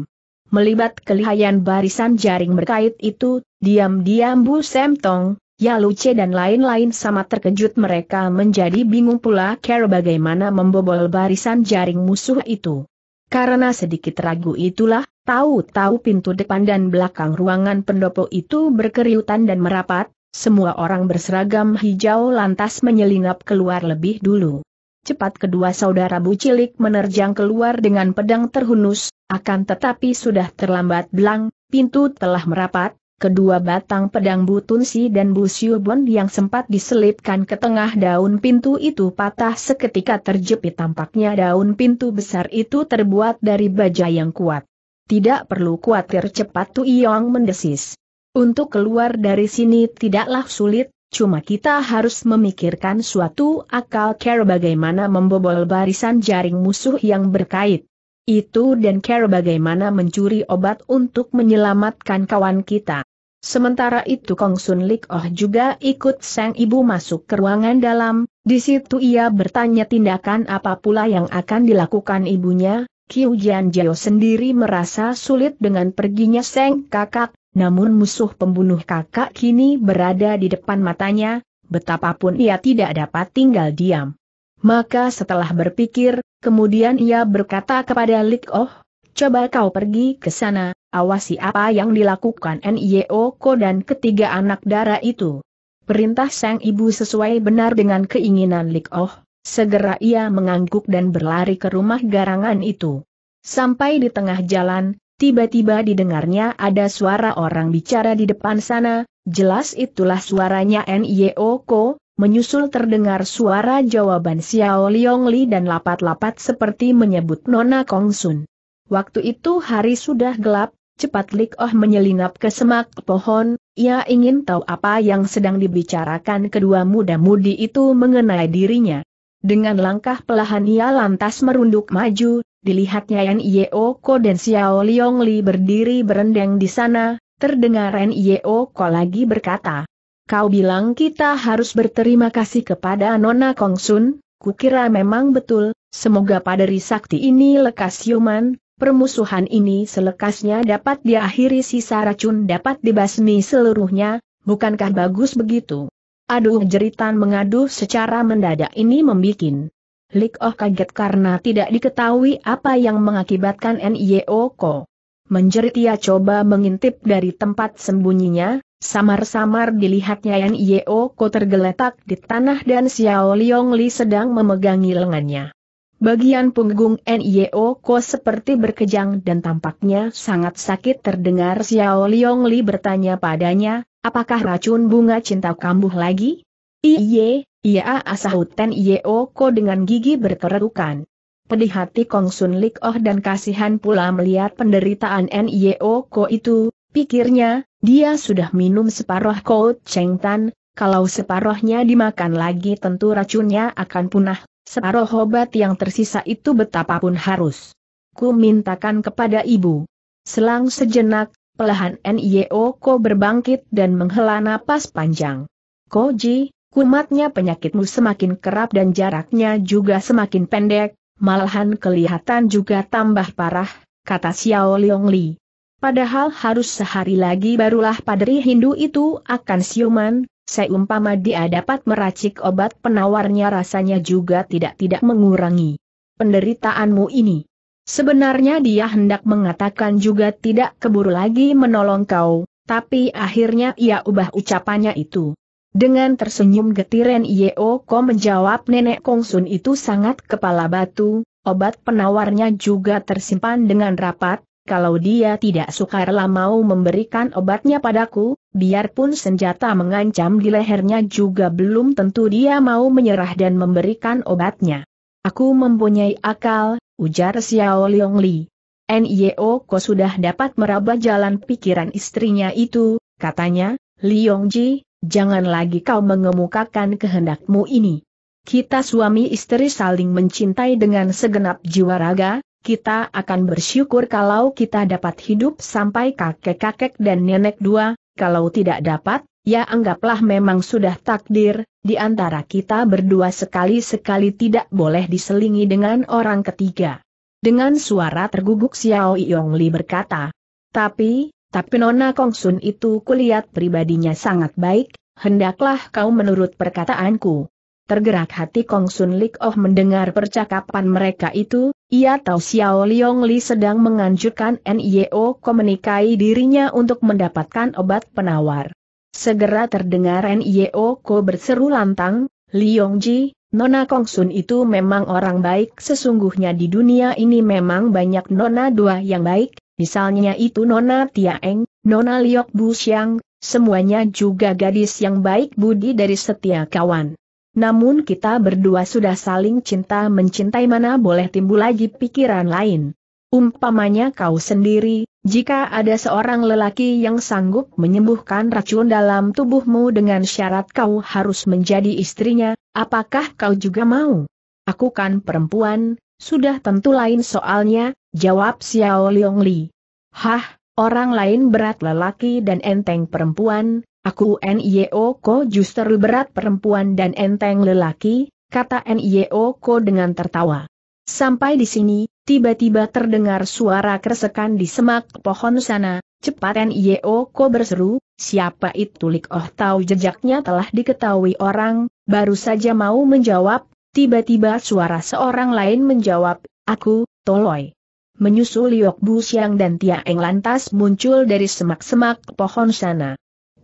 Melibat kelihayan barisan jaring berkait itu, diam-diam Bu Semtong, Yaluce dan lain-lain sama terkejut mereka menjadi bingung pula cara bagaimana membobol barisan jaring musuh itu. Karena sedikit ragu itulah, tahu-tahu pintu depan dan belakang ruangan pendopo itu berkeriutan dan merapat, semua orang berseragam hijau lantas menyelinap keluar lebih dulu. Cepat kedua saudara bucilik menerjang keluar dengan pedang terhunus, akan tetapi sudah terlambat belang, pintu telah merapat, kedua batang pedang Butunsi dan Busyubon yang sempat diselipkan ke tengah daun pintu itu patah seketika terjepit tampaknya daun pintu besar itu terbuat dari baja yang kuat. Tidak perlu khawatir cepat Tuiyong mendesis. Untuk keluar dari sini tidaklah sulit, Cuma kita harus memikirkan suatu akal care bagaimana membobol barisan jaring musuh yang berkait itu dan care bagaimana mencuri obat untuk menyelamatkan kawan kita. Sementara itu Kong Sun Lik Oh juga ikut sang ibu masuk ke ruangan dalam, di situ ia bertanya tindakan apa pula yang akan dilakukan ibunya, Kiu Jian Jiao sendiri merasa sulit dengan perginya sang kakak, namun musuh pembunuh kakak kini berada di depan matanya, betapapun ia tidak dapat tinggal diam. Maka setelah berpikir, Kemudian ia berkata kepada Lik Oh, coba kau pergi ke sana, awasi apa yang dilakukan Nio Ko dan ketiga anak dara itu. Perintah sang ibu sesuai benar dengan keinginan Lik Oh, segera ia mengangguk dan berlari ke rumah garangan itu. Sampai di tengah jalan, tiba-tiba didengarnya ada suara orang bicara di depan sana, jelas itulah suaranya Nio Ko, menyusul terdengar suara jawaban Xiao Li dan lapat-lapat seperti menyebut Nona Kong Sun. Waktu itu hari sudah gelap, cepat Lik Oh menyelinap ke semak pohon, ia ingin tahu apa yang sedang dibicarakan kedua muda-mudi itu mengenai dirinya. Dengan langkah pelahan ia lantas merunduk maju, dilihatnya Yan Yeo Ko dan Xiao Li berdiri berendeng di sana, terdengar Yan Yeo Ko lagi berkata, Kau bilang kita harus berterima kasih kepada Nona Kongsun, kukira memang betul, semoga pada risakti ini lekas Yuman, permusuhan ini selekasnya dapat diakhiri sisa racun dapat dibasmi seluruhnya, bukankah bagus begitu? Aduh jeritan mengaduh secara mendadak ini membikin. Lik Oh kaget karena tidak diketahui apa yang mengakibatkan N.I.O. Ko. Menjerit ia coba mengintip dari tempat sembunyinya, Samar-samar dilihatnya Yan Yeo Ko tergeletak di tanah dan Xiao Liong Li sedang memegangi lengannya. Bagian punggung N.I.O. Ko seperti berkejang dan tampaknya sangat sakit terdengar Xiao Liong Li bertanya padanya, apakah racun bunga cinta kambuh lagi? Iye, iya asahut Yeo Ko dengan gigi berkerukan. Pedih hati Kong Sun Lik Oh dan kasihan pula melihat penderitaan N.I.O. Ko itu, pikirnya, dia sudah minum separuh kout Cheng Tan, kalau separuhnya dimakan lagi tentu racunnya akan punah, separuh obat yang tersisa itu betapapun harus. Ku mintakan kepada ibu. Selang sejenak, pelahan N.I.O. Ko berbangkit dan menghela napas panjang. Koji, kumatnya penyakitmu semakin kerap dan jaraknya juga semakin pendek, malahan kelihatan juga tambah parah, kata Xiao Liong Li. Padahal harus sehari lagi barulah padri Hindu itu akan siuman, seumpama dia dapat meracik obat penawarnya rasanya juga tidak-tidak mengurangi penderitaanmu ini. Sebenarnya dia hendak mengatakan juga tidak keburu lagi menolong kau, tapi akhirnya ia ubah ucapannya itu. Dengan tersenyum getiren Yeo Ko menjawab nenek Kongsun itu sangat kepala batu, obat penawarnya juga tersimpan dengan rapat, kalau dia tidak sukarela mau memberikan obatnya padaku, biarpun senjata mengancam di lehernya juga belum tentu dia mau menyerah dan memberikan obatnya. Aku mempunyai akal, ujar Xiao Liong Li. Nio Ko sudah dapat meraba jalan pikiran istrinya itu, katanya, Liong Ji, jangan lagi kau mengemukakan kehendakmu ini. Kita suami istri saling mencintai dengan segenap jiwa raga, kita akan bersyukur kalau kita dapat hidup sampai kakek-kakek dan nenek dua, kalau tidak dapat, ya anggaplah memang sudah takdir, di antara kita berdua sekali-sekali tidak boleh diselingi dengan orang ketiga. Dengan suara terguguk Xiao Yong Li berkata, tapi, tapi Nona Kong Sun itu kulihat pribadinya sangat baik, hendaklah kau menurut perkataanku, Tergerak hati Kong Sun Lik Oh mendengar percakapan mereka itu, ia tahu Xiao Liong Li sedang menganjurkan NIO e menikahi dirinya untuk mendapatkan obat penawar. Segera terdengar NIO e Ko berseru lantang, Liong Ji, Nona Kong Sun itu memang orang baik sesungguhnya di dunia ini memang banyak Nona dua yang baik, misalnya itu Nona Tiaeng, Nona Liok Bu Xiang, semuanya juga gadis yang baik budi dari setia kawan namun kita berdua sudah saling cinta mencintai mana boleh timbul lagi pikiran lain. Umpamanya kau sendiri, jika ada seorang lelaki yang sanggup menyembuhkan racun dalam tubuhmu dengan syarat kau harus menjadi istrinya, apakah kau juga mau? Aku kan perempuan, sudah tentu lain soalnya, jawab Xiao Liong Li. Hah, orang lain berat lelaki dan enteng perempuan, Aku N.I.O. Ko justru berat perempuan dan enteng lelaki, kata N.I.O. Ko dengan tertawa. Sampai di sini, tiba-tiba terdengar suara kersekan di semak pohon sana, cepat N.I.O. Ko berseru, siapa itu Lik Oh tahu jejaknya telah diketahui orang, baru saja mau menjawab, tiba-tiba suara seorang lain menjawab, aku, Toloi. Menyusul Liok Bu Siang dan Tia Eng lantas muncul dari semak-semak pohon sana.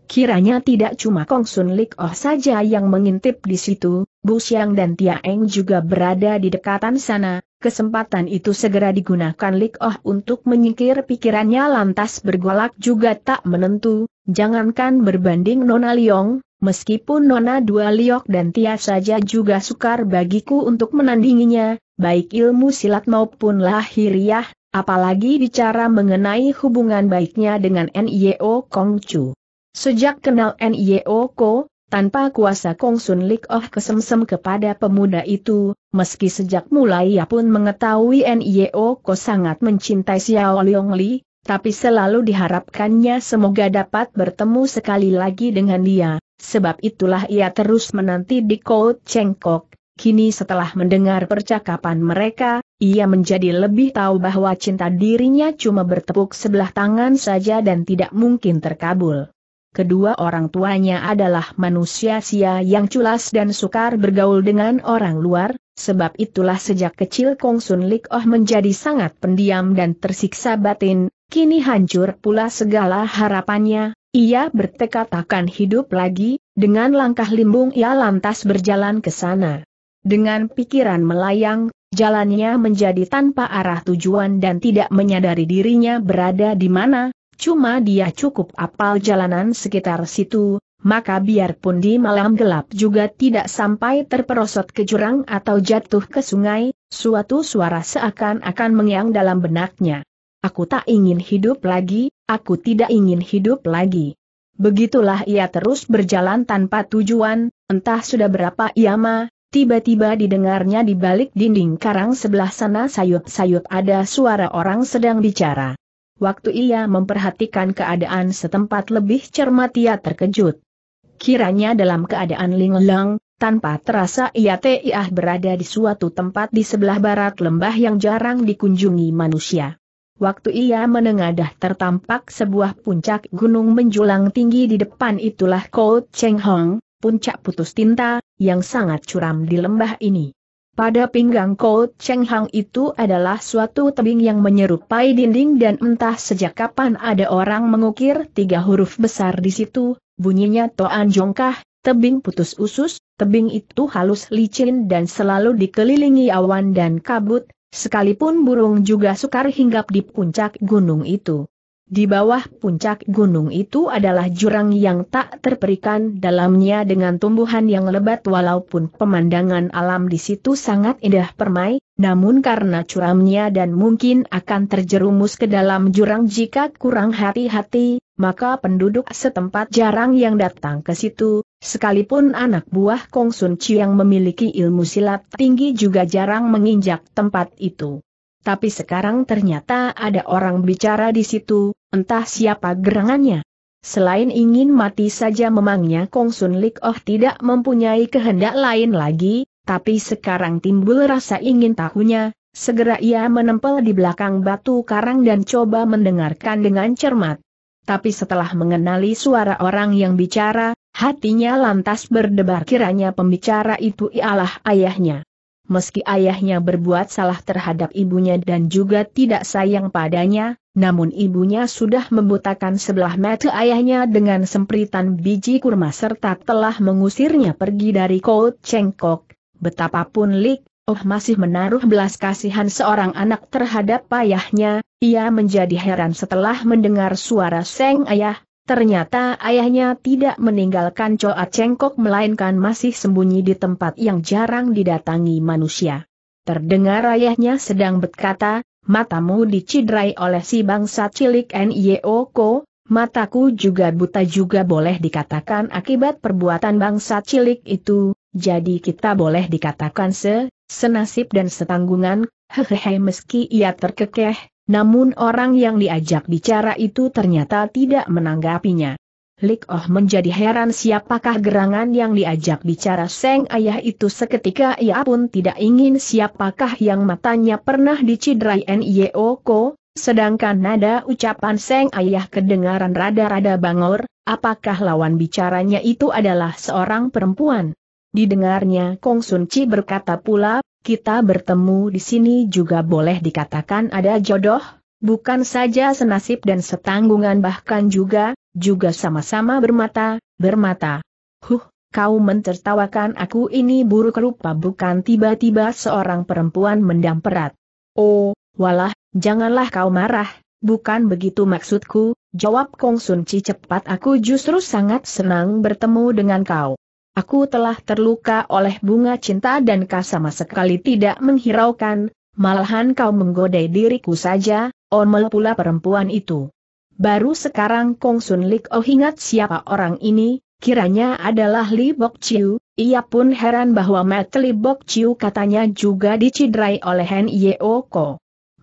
Kiranya tidak cuma Kong Sun Lik Oh saja yang mengintip di situ, Bu Xiang dan Tia Eng juga berada di dekatan sana, kesempatan itu segera digunakan Lik Oh untuk menyingkir pikirannya lantas bergolak juga tak menentu, jangankan berbanding Nona Liong, meskipun Nona Dua Liok dan Tia saja juga sukar bagiku untuk menandinginya, baik ilmu silat maupun lahiriah, apalagi bicara mengenai hubungan baiknya dengan NIO Kong Chu. Sejak kenal NIO Ko, tanpa kuasa Kong Sun Lik Oh kesemsem kepada pemuda itu, meski sejak mulai ia pun mengetahui NIO Ko sangat mencintai Xiao Leong Li, tapi selalu diharapkannya semoga dapat bertemu sekali lagi dengan dia, sebab itulah ia terus menanti di Kout Chengkok. Kini setelah mendengar percakapan mereka, ia menjadi lebih tahu bahwa cinta dirinya cuma bertepuk sebelah tangan saja dan tidak mungkin terkabul kedua orang tuanya adalah manusia sia yang culas dan sukar bergaul dengan orang luar, sebab itulah sejak kecil Kong Sun Lik Oh menjadi sangat pendiam dan tersiksa batin, kini hancur pula segala harapannya, ia bertekad akan hidup lagi, dengan langkah limbung ia lantas berjalan ke sana. Dengan pikiran melayang, jalannya menjadi tanpa arah tujuan dan tidak menyadari dirinya berada di mana, Cuma dia cukup apal jalanan sekitar situ, maka biarpun di malam gelap juga tidak sampai terperosot ke jurang atau jatuh ke sungai, suatu suara seakan-akan mengiang dalam benaknya. Aku tak ingin hidup lagi, aku tidak ingin hidup lagi. Begitulah ia terus berjalan tanpa tujuan, entah sudah berapa ia iama, Tiba-tiba didengarnya di balik dinding karang sebelah sana sayup-sayup ada suara orang sedang bicara. Waktu ia memperhatikan keadaan setempat lebih cermat ia terkejut. Kiranya dalam keadaan linglung, tanpa terasa ia tiah berada di suatu tempat di sebelah barat lembah yang jarang dikunjungi manusia. Waktu ia menengadah tertampak sebuah puncak gunung menjulang tinggi di depan itulah Kou Cheng Hong, puncak putus tinta, yang sangat curam di lembah ini. Pada pinggang Kou Cheng Hang itu adalah suatu tebing yang menyerupai dinding dan entah sejak kapan ada orang mengukir tiga huruf besar di situ, bunyinya Toan Jongkah, tebing putus usus, tebing itu halus licin dan selalu dikelilingi awan dan kabut, sekalipun burung juga sukar hinggap di puncak gunung itu. Di bawah puncak gunung itu adalah jurang yang tak terperikan dalamnya dengan tumbuhan yang lebat walaupun pemandangan alam di situ sangat indah permai, namun karena curamnya dan mungkin akan terjerumus ke dalam jurang jika kurang hati-hati, maka penduduk setempat jarang yang datang ke situ, sekalipun anak buah Kong Sun Chi yang memiliki ilmu silat tinggi juga jarang menginjak tempat itu. Tapi sekarang ternyata ada orang bicara di situ, entah siapa gerangannya. Selain ingin mati saja memangnya Kong Sun Lik Oh tidak mempunyai kehendak lain lagi, tapi sekarang timbul rasa ingin tahunya, segera ia menempel di belakang batu karang dan coba mendengarkan dengan cermat. Tapi setelah mengenali suara orang yang bicara, hatinya lantas berdebar kiranya pembicara itu ialah ayahnya meski ayahnya berbuat salah terhadap ibunya dan juga tidak sayang padanya, namun ibunya sudah membutakan sebelah mata ayahnya dengan sempritan biji kurma serta telah mengusirnya pergi dari Cold Cengkok. Betapapun Lik, Oh masih menaruh belas kasihan seorang anak terhadap ayahnya, ia menjadi heran setelah mendengar suara Seng Ayah, Ternyata ayahnya tidak meninggalkan Coa Cengkok melainkan masih sembunyi di tempat yang jarang didatangi manusia. Terdengar ayahnya sedang berkata, matamu dicidrai oleh si bangsa cilik N.Y.O.Ko, mataku juga buta juga boleh dikatakan akibat perbuatan bangsa cilik itu, jadi kita boleh dikatakan se, senasib dan setanggungan, hehehe meski ia terkekeh, namun orang yang diajak bicara itu ternyata tidak menanggapinya. Lik Oh menjadi heran siapakah gerangan yang diajak bicara Seng Ayah itu seketika ia pun tidak ingin siapakah yang matanya pernah dicidrai N.Y.O. Ko, sedangkan nada ucapan Seng Ayah kedengaran rada-rada bangor, apakah lawan bicaranya itu adalah seorang perempuan. Didengarnya Kong Sun Chi berkata pula, kita bertemu di sini juga boleh dikatakan ada jodoh, bukan saja senasib dan setanggungan bahkan juga, juga sama-sama bermata, bermata. Huh, kau mentertawakan aku ini buruk rupa bukan tiba-tiba seorang perempuan mendamperat. Oh, walah, janganlah kau marah, bukan begitu maksudku, jawab Kong Sun Chi cepat aku justru sangat senang bertemu dengan kau. Aku telah terluka oleh bunga cinta dan kau sama sekali tidak menghiraukan, malahan kau menggodai diriku saja, omel pula perempuan itu. Baru sekarang Kong Sun Lik Oh ingat siapa orang ini, kiranya adalah Li Bok Chiu, ia pun heran bahwa Matt Li Bok Chiu katanya juga dicidrai oleh Hen Yeo oh Ko.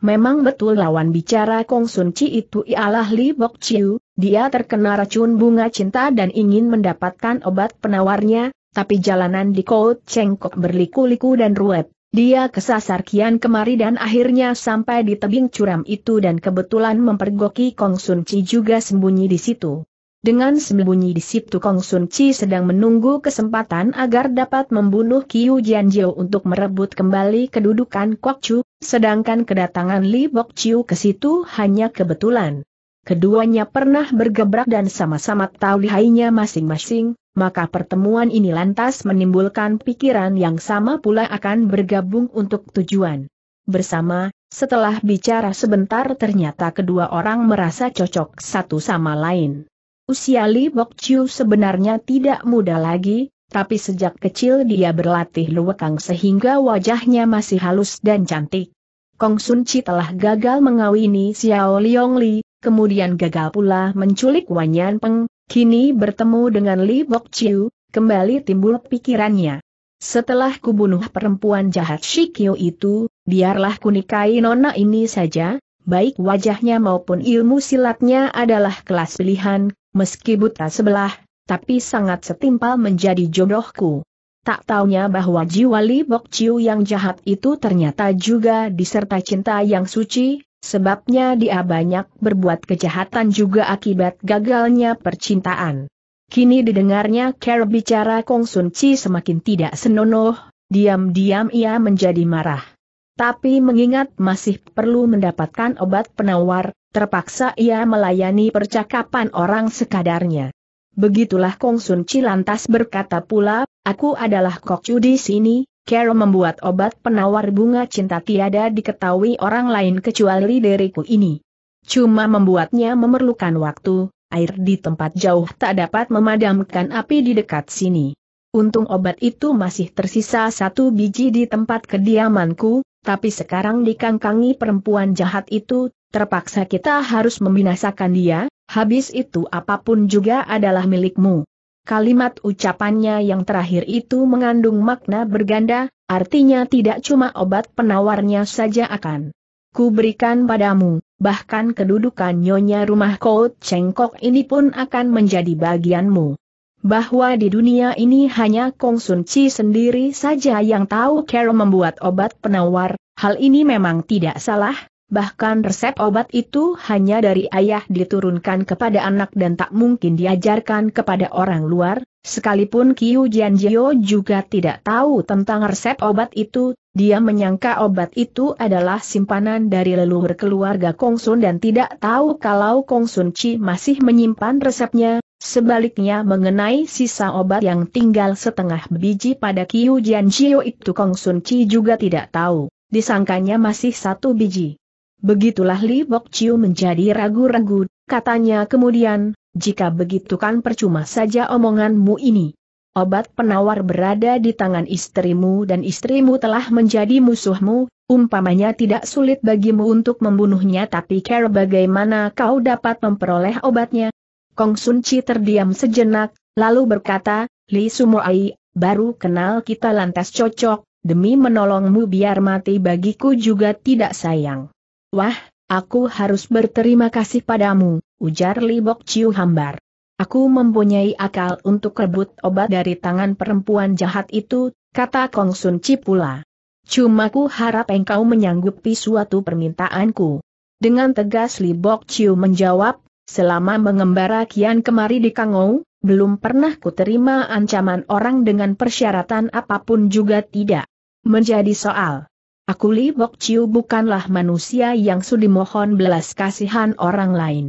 Memang betul lawan bicara Kong Sun Chi itu ialah Li Bok Chiu, dia terkena racun bunga cinta dan ingin mendapatkan obat penawarnya, tapi jalanan di Kout Cengkok berliku-liku dan ruwet. Dia kesasar kian kemari dan akhirnya sampai di tebing curam itu dan kebetulan mempergoki Kong Sun Chi juga sembunyi di situ. Dengan sembunyi di situ Kong Sun Chi sedang menunggu kesempatan agar dapat membunuh Jian Jiu untuk merebut kembali kedudukan Kwak Chu, sedangkan kedatangan Li Bok Chiu ke situ hanya kebetulan. Keduanya pernah bergebrak dan sama-sama tahu lihainya masing-masing, maka pertemuan ini lantas menimbulkan pikiran yang sama pula akan bergabung untuk tujuan. Bersama, setelah bicara sebentar ternyata kedua orang merasa cocok satu sama lain. Usia Li Bok Chiu sebenarnya tidak muda lagi, tapi sejak kecil dia berlatih luwekang sehingga wajahnya masih halus dan cantik. Kong Sun Chi telah gagal mengawini Xiao Liong Li, kemudian gagal pula menculik Wanyan Peng, kini bertemu dengan Li Bok Chiu, kembali timbul pikirannya. Setelah kubunuh perempuan jahat Shikyo itu, biarlah kunikai nona ini saja, baik wajahnya maupun ilmu silatnya adalah kelas pilihan, meski buta sebelah, tapi sangat setimpal menjadi jodohku. Tak taunya bahwa jiwa Li Bok Chiu yang jahat itu ternyata juga disertai cinta yang suci, Sebabnya dia banyak berbuat kejahatan juga akibat gagalnya percintaan. Kini didengarnya Carol bicara Kong Sun Chi semakin tidak senonoh, diam-diam ia menjadi marah. Tapi mengingat masih perlu mendapatkan obat penawar, terpaksa ia melayani percakapan orang sekadarnya. Begitulah Kong Sun Chi lantas berkata pula, aku adalah Kokcu di sini, Carol membuat obat penawar bunga cinta tiada diketahui orang lain kecuali diriku ini. Cuma membuatnya memerlukan waktu, air di tempat jauh tak dapat memadamkan api di dekat sini. Untung obat itu masih tersisa satu biji di tempat kediamanku, tapi sekarang dikangkangi perempuan jahat itu, terpaksa kita harus membinasakan dia, habis itu apapun juga adalah milikmu. Kalimat ucapannya yang terakhir itu mengandung makna berganda, artinya tidak cuma obat penawarnya saja akan kuberikan padamu, bahkan kedudukan nyonya rumah Kau Cengkok ini pun akan menjadi bagianmu. Bahwa di dunia ini hanya Kong Sun Chi sendiri saja yang tahu cara membuat obat penawar, hal ini memang tidak salah, Bahkan resep obat itu hanya dari ayah diturunkan kepada anak dan tak mungkin diajarkan kepada orang luar, sekalipun Kiu Jianjio juga tidak tahu tentang resep obat itu, dia menyangka obat itu adalah simpanan dari leluhur keluarga Kongsun dan tidak tahu kalau Kongsun Chi masih menyimpan resepnya, Sebaliknya mengenai sisa obat yang tinggal setengah biji pada Kiu Jianjio itu Kong Chi juga tidak tahu, disangkanya masih satu biji. Begitulah Li Bok Chiu menjadi ragu-ragu, katanya kemudian, jika begitu kan percuma saja omonganmu ini. Obat penawar berada di tangan istrimu dan istrimu telah menjadi musuhmu, umpamanya tidak sulit bagimu untuk membunuhnya tapi care bagaimana kau dapat memperoleh obatnya. Kong Sun Chi terdiam sejenak, lalu berkata, Li Sumo Ai, baru kenal kita lantas cocok, demi menolongmu biar mati bagiku juga tidak sayang. Wah, aku harus berterima kasih padamu, ujar Li Bok Chiu hambar. Aku mempunyai akal untuk rebut obat dari tangan perempuan jahat itu, kata Kong Sun Chi pula. Cuma ku harap engkau menyanggupi suatu permintaanku. Dengan tegas Li Bok Chiu menjawab, selama mengembara kian kemari di Kangou, belum pernah ku terima ancaman orang dengan persyaratan apapun juga tidak. Menjadi soal. Aku Li Bok Chiu bukanlah manusia yang sudi mohon belas kasihan orang lain.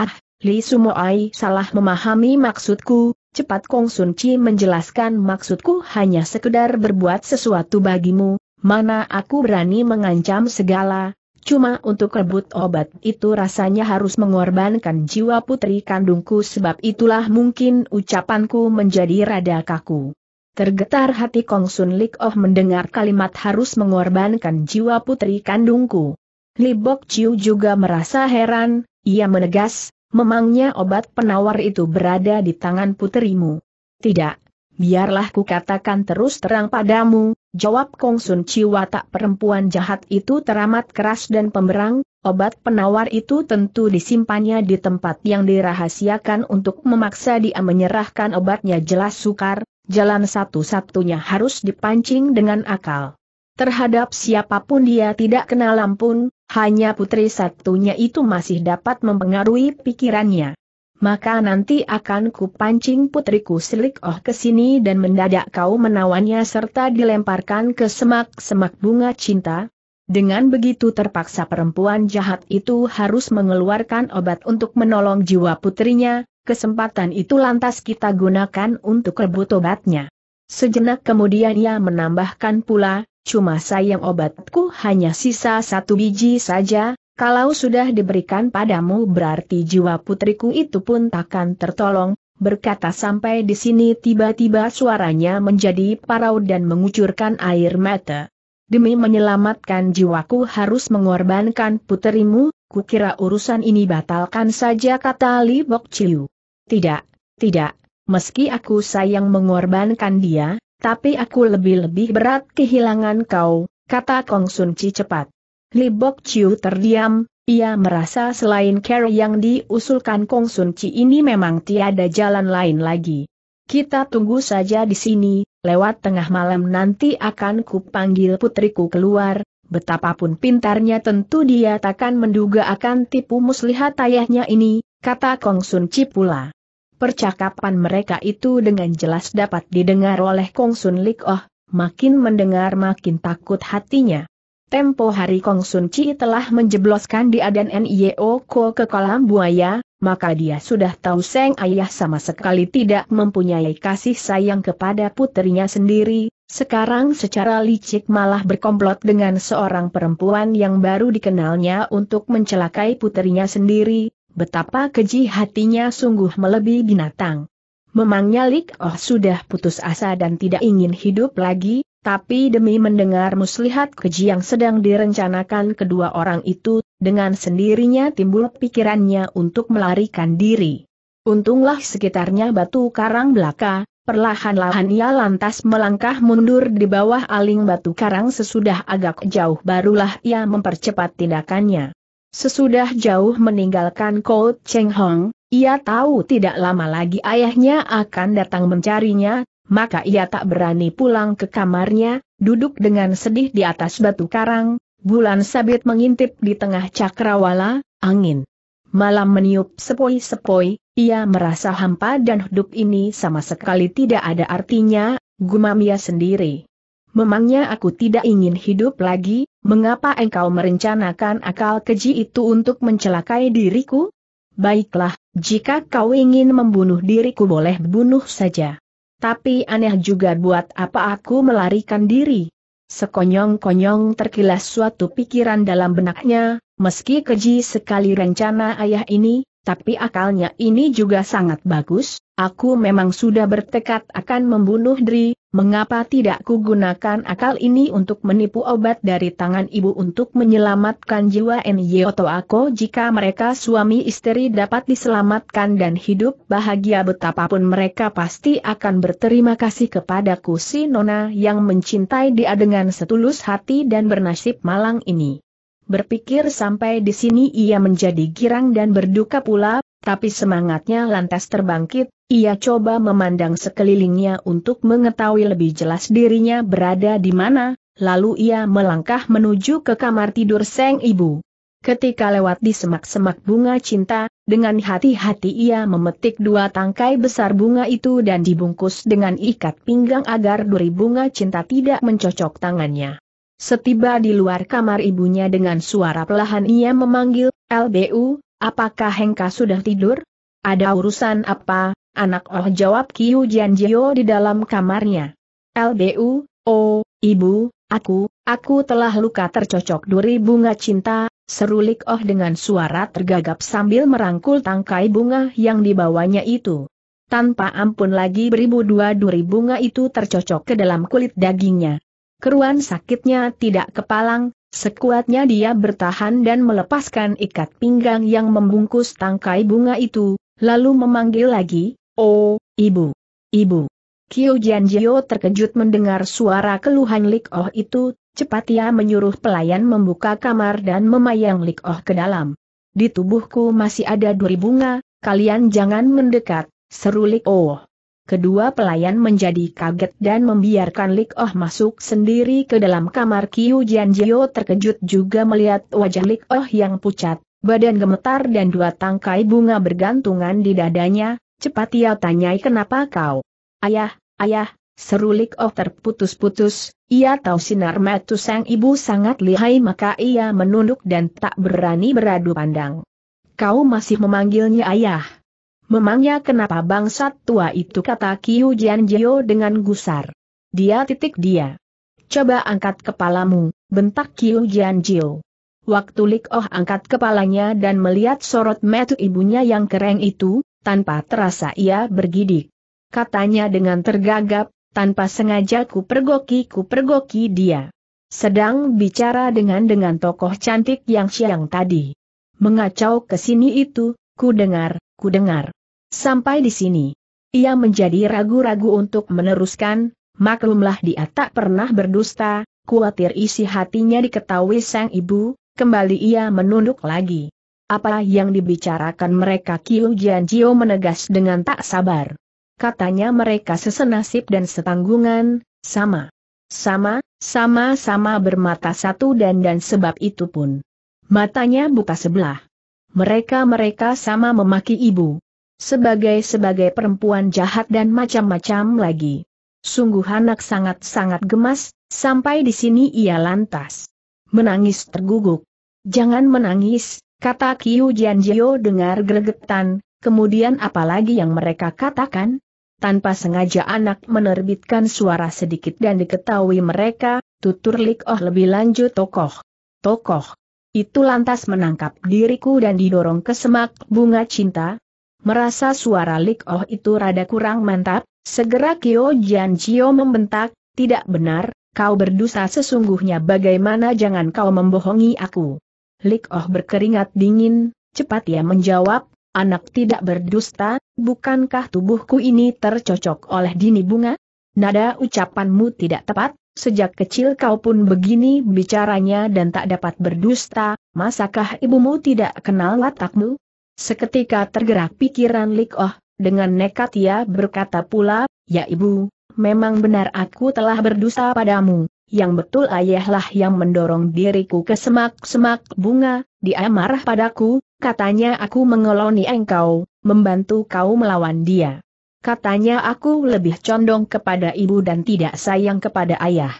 Ah, Li Sumoai salah memahami maksudku, cepat Kong Sun Chi menjelaskan maksudku hanya sekedar berbuat sesuatu bagimu, mana aku berani mengancam segala, Cuma untuk rebut obat itu rasanya harus mengorbankan jiwa putri kandungku sebab itulah mungkin ucapanku menjadi rada kaku. Tergetar hati Kong Sun Lik Oh mendengar kalimat harus mengorbankan jiwa putri kandungku. Li Bok Chiu juga merasa heran, ia menegas, memangnya obat penawar itu berada di tangan putrimu. Tidak, biarlah ku katakan terus terang padamu, jawab Kong Sun Chiu tak perempuan jahat itu teramat keras dan pemberang, obat penawar itu tentu disimpannya di tempat yang dirahasiakan untuk memaksa dia menyerahkan obatnya jelas sukar, jalan satu-satunya harus dipancing dengan akal. Terhadap siapapun dia tidak kenal ampun, hanya putri satunya itu masih dapat mempengaruhi pikirannya. Maka nanti akan kupancing putriku selik oh ke sini dan mendadak kau menawannya serta dilemparkan ke semak-semak bunga cinta, dengan begitu terpaksa perempuan jahat itu harus mengeluarkan obat untuk menolong jiwa putrinya, Kesempatan itu lantas kita gunakan untuk rebut obatnya. Sejenak kemudian ia menambahkan pula, cuma sayang obatku hanya sisa satu biji saja, kalau sudah diberikan padamu berarti jiwa putriku itu pun takkan tertolong, berkata sampai di sini tiba-tiba suaranya menjadi parau dan mengucurkan air mata. Demi menyelamatkan jiwaku harus mengorbankan puterimu, kukira urusan ini batalkan saja kata Li Bok Chiu. Tidak, tidak, meski aku sayang mengorbankan dia, tapi aku lebih-lebih berat kehilangan kau, kata Kong Sun Chi cepat. Li Bok Chiu terdiam, ia merasa selain care yang diusulkan Kong Sun Chi ini memang tiada jalan lain lagi. Kita tunggu saja di sini, lewat tengah malam nanti akan kupanggil putriku keluar, betapapun pintarnya tentu dia takkan menduga akan tipu muslihat ayahnya ini, kata Kong Sun Chi pula. Percakapan mereka itu dengan jelas dapat didengar oleh Kong Sun Lik Oh, makin mendengar makin takut hatinya. Tempo hari Kong Sun Chi telah menjebloskan dia dan N.I.O. Ko ke kolam buaya, maka dia sudah tahu Seng Ayah sama sekali tidak mempunyai kasih sayang kepada putrinya sendiri, sekarang secara licik malah berkomplot dengan seorang perempuan yang baru dikenalnya untuk mencelakai putrinya sendiri, Betapa keji hatinya sungguh melebihi binatang. Memangnya Lik Oh sudah putus asa dan tidak ingin hidup lagi, tapi demi mendengar muslihat keji yang sedang direncanakan kedua orang itu, dengan sendirinya timbul pikirannya untuk melarikan diri. Untunglah sekitarnya batu karang belaka, perlahan-lahan ia lantas melangkah mundur di bawah aling batu karang sesudah agak jauh barulah ia mempercepat tindakannya. Sesudah jauh meninggalkan Cold Cheng Hong, ia tahu tidak lama lagi ayahnya akan datang mencarinya, maka ia tak berani pulang ke kamarnya, duduk dengan sedih di atas batu karang, bulan sabit mengintip di tengah cakrawala, angin. Malam meniup sepoi-sepoi, ia merasa hampa dan hidup ini sama sekali tidak ada artinya, gumam ia sendiri. Memangnya aku tidak ingin hidup lagi, mengapa engkau merencanakan akal keji itu untuk mencelakai diriku? Baiklah, jika kau ingin membunuh diriku boleh bunuh saja. Tapi aneh juga buat apa aku melarikan diri. Sekonyong-konyong terkilas suatu pikiran dalam benaknya, meski keji sekali rencana ayah ini, tapi akalnya ini juga sangat bagus, Aku memang sudah bertekad akan membunuh Dri, mengapa tidak kugunakan akal ini untuk menipu obat dari tangan ibu untuk menyelamatkan jiwa Nyoto Ako jika mereka suami istri dapat diselamatkan dan hidup bahagia betapapun mereka pasti akan berterima kasih kepadaku si Nona yang mencintai dia dengan setulus hati dan bernasib malang ini. Berpikir sampai di sini ia menjadi girang dan berduka pula, tapi semangatnya lantas terbangkit, ia coba memandang sekelilingnya untuk mengetahui lebih jelas dirinya berada di mana, lalu ia melangkah menuju ke kamar tidur Seng Ibu. Ketika lewat di semak-semak bunga cinta, dengan hati-hati ia memetik dua tangkai besar bunga itu dan dibungkus dengan ikat pinggang agar duri bunga cinta tidak mencocok tangannya. Setiba di luar kamar ibunya dengan suara pelahan ia memanggil, LBU, Apakah Hengka sudah tidur? Ada urusan apa, anak Oh jawab Kiu Jianjio di dalam kamarnya. LBU, oh, ibu, aku, aku telah luka tercocok duri bunga cinta, serulik Oh dengan suara tergagap sambil merangkul tangkai bunga yang dibawanya itu. Tanpa ampun lagi beribu dua duri bunga itu tercocok ke dalam kulit dagingnya. Keruan sakitnya tidak kepalang, Sekuatnya dia bertahan dan melepaskan ikat pinggang yang membungkus tangkai bunga itu, lalu memanggil lagi, Oh, ibu, ibu. Kyo Janjio terkejut mendengar suara keluhan Lik Oh itu, cepat ia menyuruh pelayan membuka kamar dan memayang Lik Oh ke dalam. Di tubuhku masih ada duri bunga, kalian jangan mendekat, seru Lik Oh. Kedua pelayan menjadi kaget dan membiarkan Lik Oh masuk sendiri ke dalam kamar Kiu Jian Jio terkejut juga melihat wajah Lik Oh yang pucat, badan gemetar dan dua tangkai bunga bergantungan di dadanya, cepat ia tanyai kenapa kau. Ayah, ayah, seru Lik Oh terputus-putus, ia tahu sinar mata sang ibu sangat lihai maka ia menunduk dan tak berani beradu pandang. Kau masih memanggilnya ayah. Memangnya kenapa bangsat tua itu kata Kiu Jian Jio dengan gusar. Dia titik dia. Coba angkat kepalamu, bentak Kiu Jian Jio. Waktu Lik Oh angkat kepalanya dan melihat sorot metu ibunya yang kereng itu, tanpa terasa ia bergidik. Katanya dengan tergagap, tanpa sengaja ku pergoki ku pergoki dia. Sedang bicara dengan dengan tokoh cantik yang siang tadi. Mengacau ke sini itu, ku dengar, ku dengar. Sampai di sini, ia menjadi ragu-ragu untuk meneruskan, maklumlah dia tak pernah berdusta, khawatir isi hatinya diketahui sang ibu, kembali ia menunduk lagi. Apa yang dibicarakan mereka Kiu Jio menegas dengan tak sabar. Katanya mereka sesenasib dan setanggungan, sama. Sama, sama-sama bermata satu dan dan sebab itu pun. Matanya buka sebelah. Mereka-mereka sama memaki ibu sebagai-sebagai perempuan jahat dan macam-macam lagi. Sungguh anak sangat-sangat gemas, sampai di sini ia lantas menangis terguguk. Jangan menangis, kata Kiu Jianjio dengar gregetan, kemudian apalagi yang mereka katakan? Tanpa sengaja anak menerbitkan suara sedikit dan diketahui mereka, tutur Lik Oh lebih lanjut tokoh. Tokoh. Itu lantas menangkap diriku dan didorong ke semak bunga cinta, Merasa suara Lik Oh itu rada kurang mantap, segera Kyo Jian Chio membentak, tidak benar, kau berdosa sesungguhnya bagaimana jangan kau membohongi aku. Lik Oh berkeringat dingin, cepat ia menjawab, anak tidak berdusta, bukankah tubuhku ini tercocok oleh dini bunga? Nada ucapanmu tidak tepat, sejak kecil kau pun begini bicaranya dan tak dapat berdusta, masakah ibumu tidak kenal watakmu? Seketika tergerak pikiran Lik Oh, dengan nekat ia berkata pula, Ya ibu, memang benar aku telah berdosa padamu, yang betul ayahlah yang mendorong diriku ke semak-semak bunga, dia marah padaku, katanya aku mengeloni engkau, membantu kau melawan dia. Katanya aku lebih condong kepada ibu dan tidak sayang kepada ayah.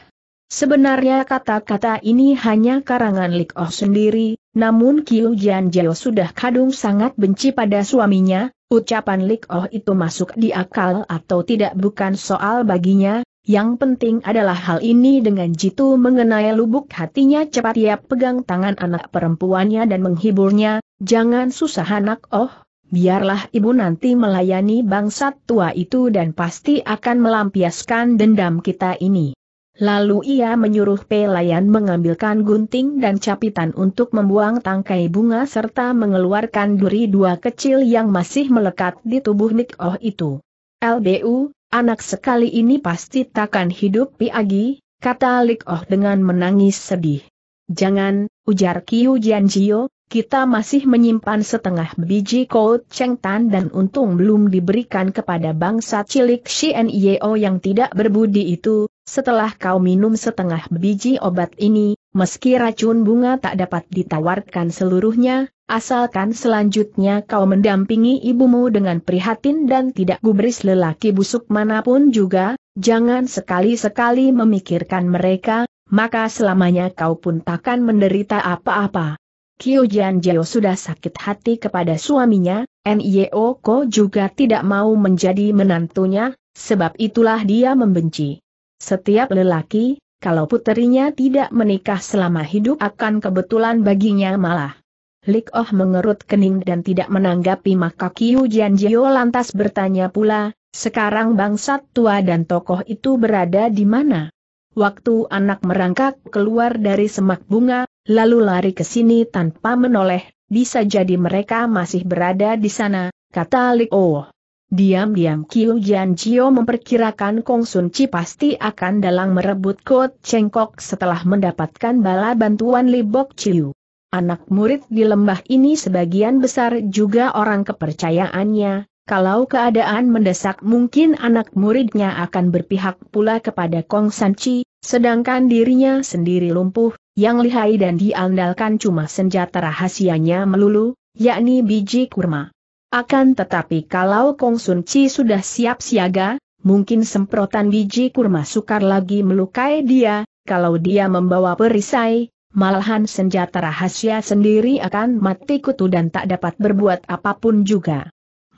Sebenarnya kata-kata ini hanya karangan Likoh sendiri, namun Kiu Jiao sudah kadung sangat benci pada suaminya, ucapan Lik Oh itu masuk di akal atau tidak bukan soal baginya, yang penting adalah hal ini dengan jitu mengenai lubuk hatinya cepat ia pegang tangan anak perempuannya dan menghiburnya, jangan susah anak oh, biarlah ibu nanti melayani bangsat tua itu dan pasti akan melampiaskan dendam kita ini. Lalu ia menyuruh pelayan mengambilkan gunting dan capitan untuk membuang tangkai bunga serta mengeluarkan duri dua kecil yang masih melekat di tubuh Nikoh Oh itu. LBU, anak sekali ini pasti takkan hidup piagi, kata Nick Oh dengan menangis sedih. Jangan, ujar Kiu Jianjio, kita masih menyimpan setengah biji kout Cheng Tan dan untung belum diberikan kepada bangsa cilik Xian Yeo yang tidak berbudi itu, setelah kau minum setengah biji obat ini, meski racun bunga tak dapat ditawarkan seluruhnya, asalkan selanjutnya kau mendampingi ibumu dengan prihatin dan tidak gubris lelaki busuk manapun juga, jangan sekali-sekali memikirkan mereka, maka selamanya kau pun takkan menderita apa-apa. Kyo Jian Jeo sudah sakit hati kepada suaminya, Nio Ko juga tidak mau menjadi menantunya, sebab itulah dia membenci. Setiap lelaki, kalau puterinya tidak menikah selama hidup akan kebetulan baginya malah. Lik Oh mengerut kening dan tidak menanggapi maka Kyo Jian Jeo lantas bertanya pula, sekarang bangsat tua dan tokoh itu berada di mana? Waktu anak merangkak keluar dari semak bunga, lalu lari ke sini tanpa menoleh, bisa jadi mereka masih berada di sana, kata Lik Oh. Diam-diam Kiu Jian Chio memperkirakan Kong Sun Chi pasti akan dalam merebut Kot Cengkok setelah mendapatkan bala bantuan Li Bok Chiu. Anak murid di lembah ini sebagian besar juga orang kepercayaannya, kalau keadaan mendesak mungkin anak muridnya akan berpihak pula kepada Kong San Chi, sedangkan dirinya sendiri lumpuh, yang lihai dan diandalkan cuma senjata rahasianya melulu, yakni biji kurma. Akan tetapi kalau Kong Sun Chi sudah siap siaga, mungkin semprotan biji kurma sukar lagi melukai dia, kalau dia membawa perisai, malahan senjata rahasia sendiri akan mati kutu dan tak dapat berbuat apapun juga.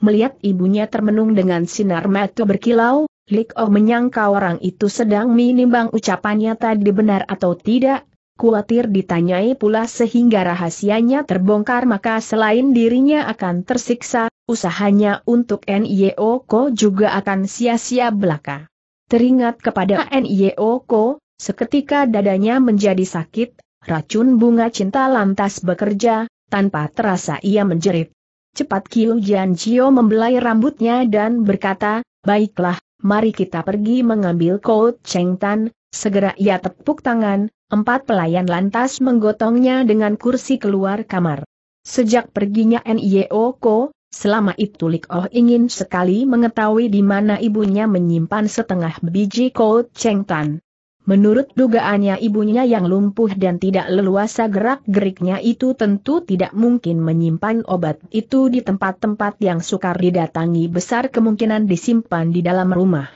Melihat ibunya termenung dengan sinar mata berkilau, Lik O oh menyangka orang itu sedang menimbang ucapannya tadi benar atau tidak, Kuatir ditanyai pula sehingga rahasianya terbongkar maka selain dirinya akan tersiksa, usahanya untuk NIO Ko juga akan sia-sia belaka. Teringat kepada NIO Ko, seketika dadanya menjadi sakit, racun bunga cinta lantas bekerja, tanpa terasa ia menjerit. Cepat Kiu Jio membelai rambutnya dan berkata, Baiklah, mari kita pergi mengambil Ko Cheng Tan, segera ia tepuk tangan, Empat pelayan lantas menggotongnya dengan kursi keluar kamar. Sejak perginya N.I.O. Ko, selama itu Lik Oh ingin sekali mengetahui di mana ibunya menyimpan setengah biji Ko Cheng Tan. Menurut dugaannya ibunya yang lumpuh dan tidak leluasa gerak-geriknya itu tentu tidak mungkin menyimpan obat itu di tempat-tempat yang sukar didatangi besar kemungkinan disimpan di dalam rumah.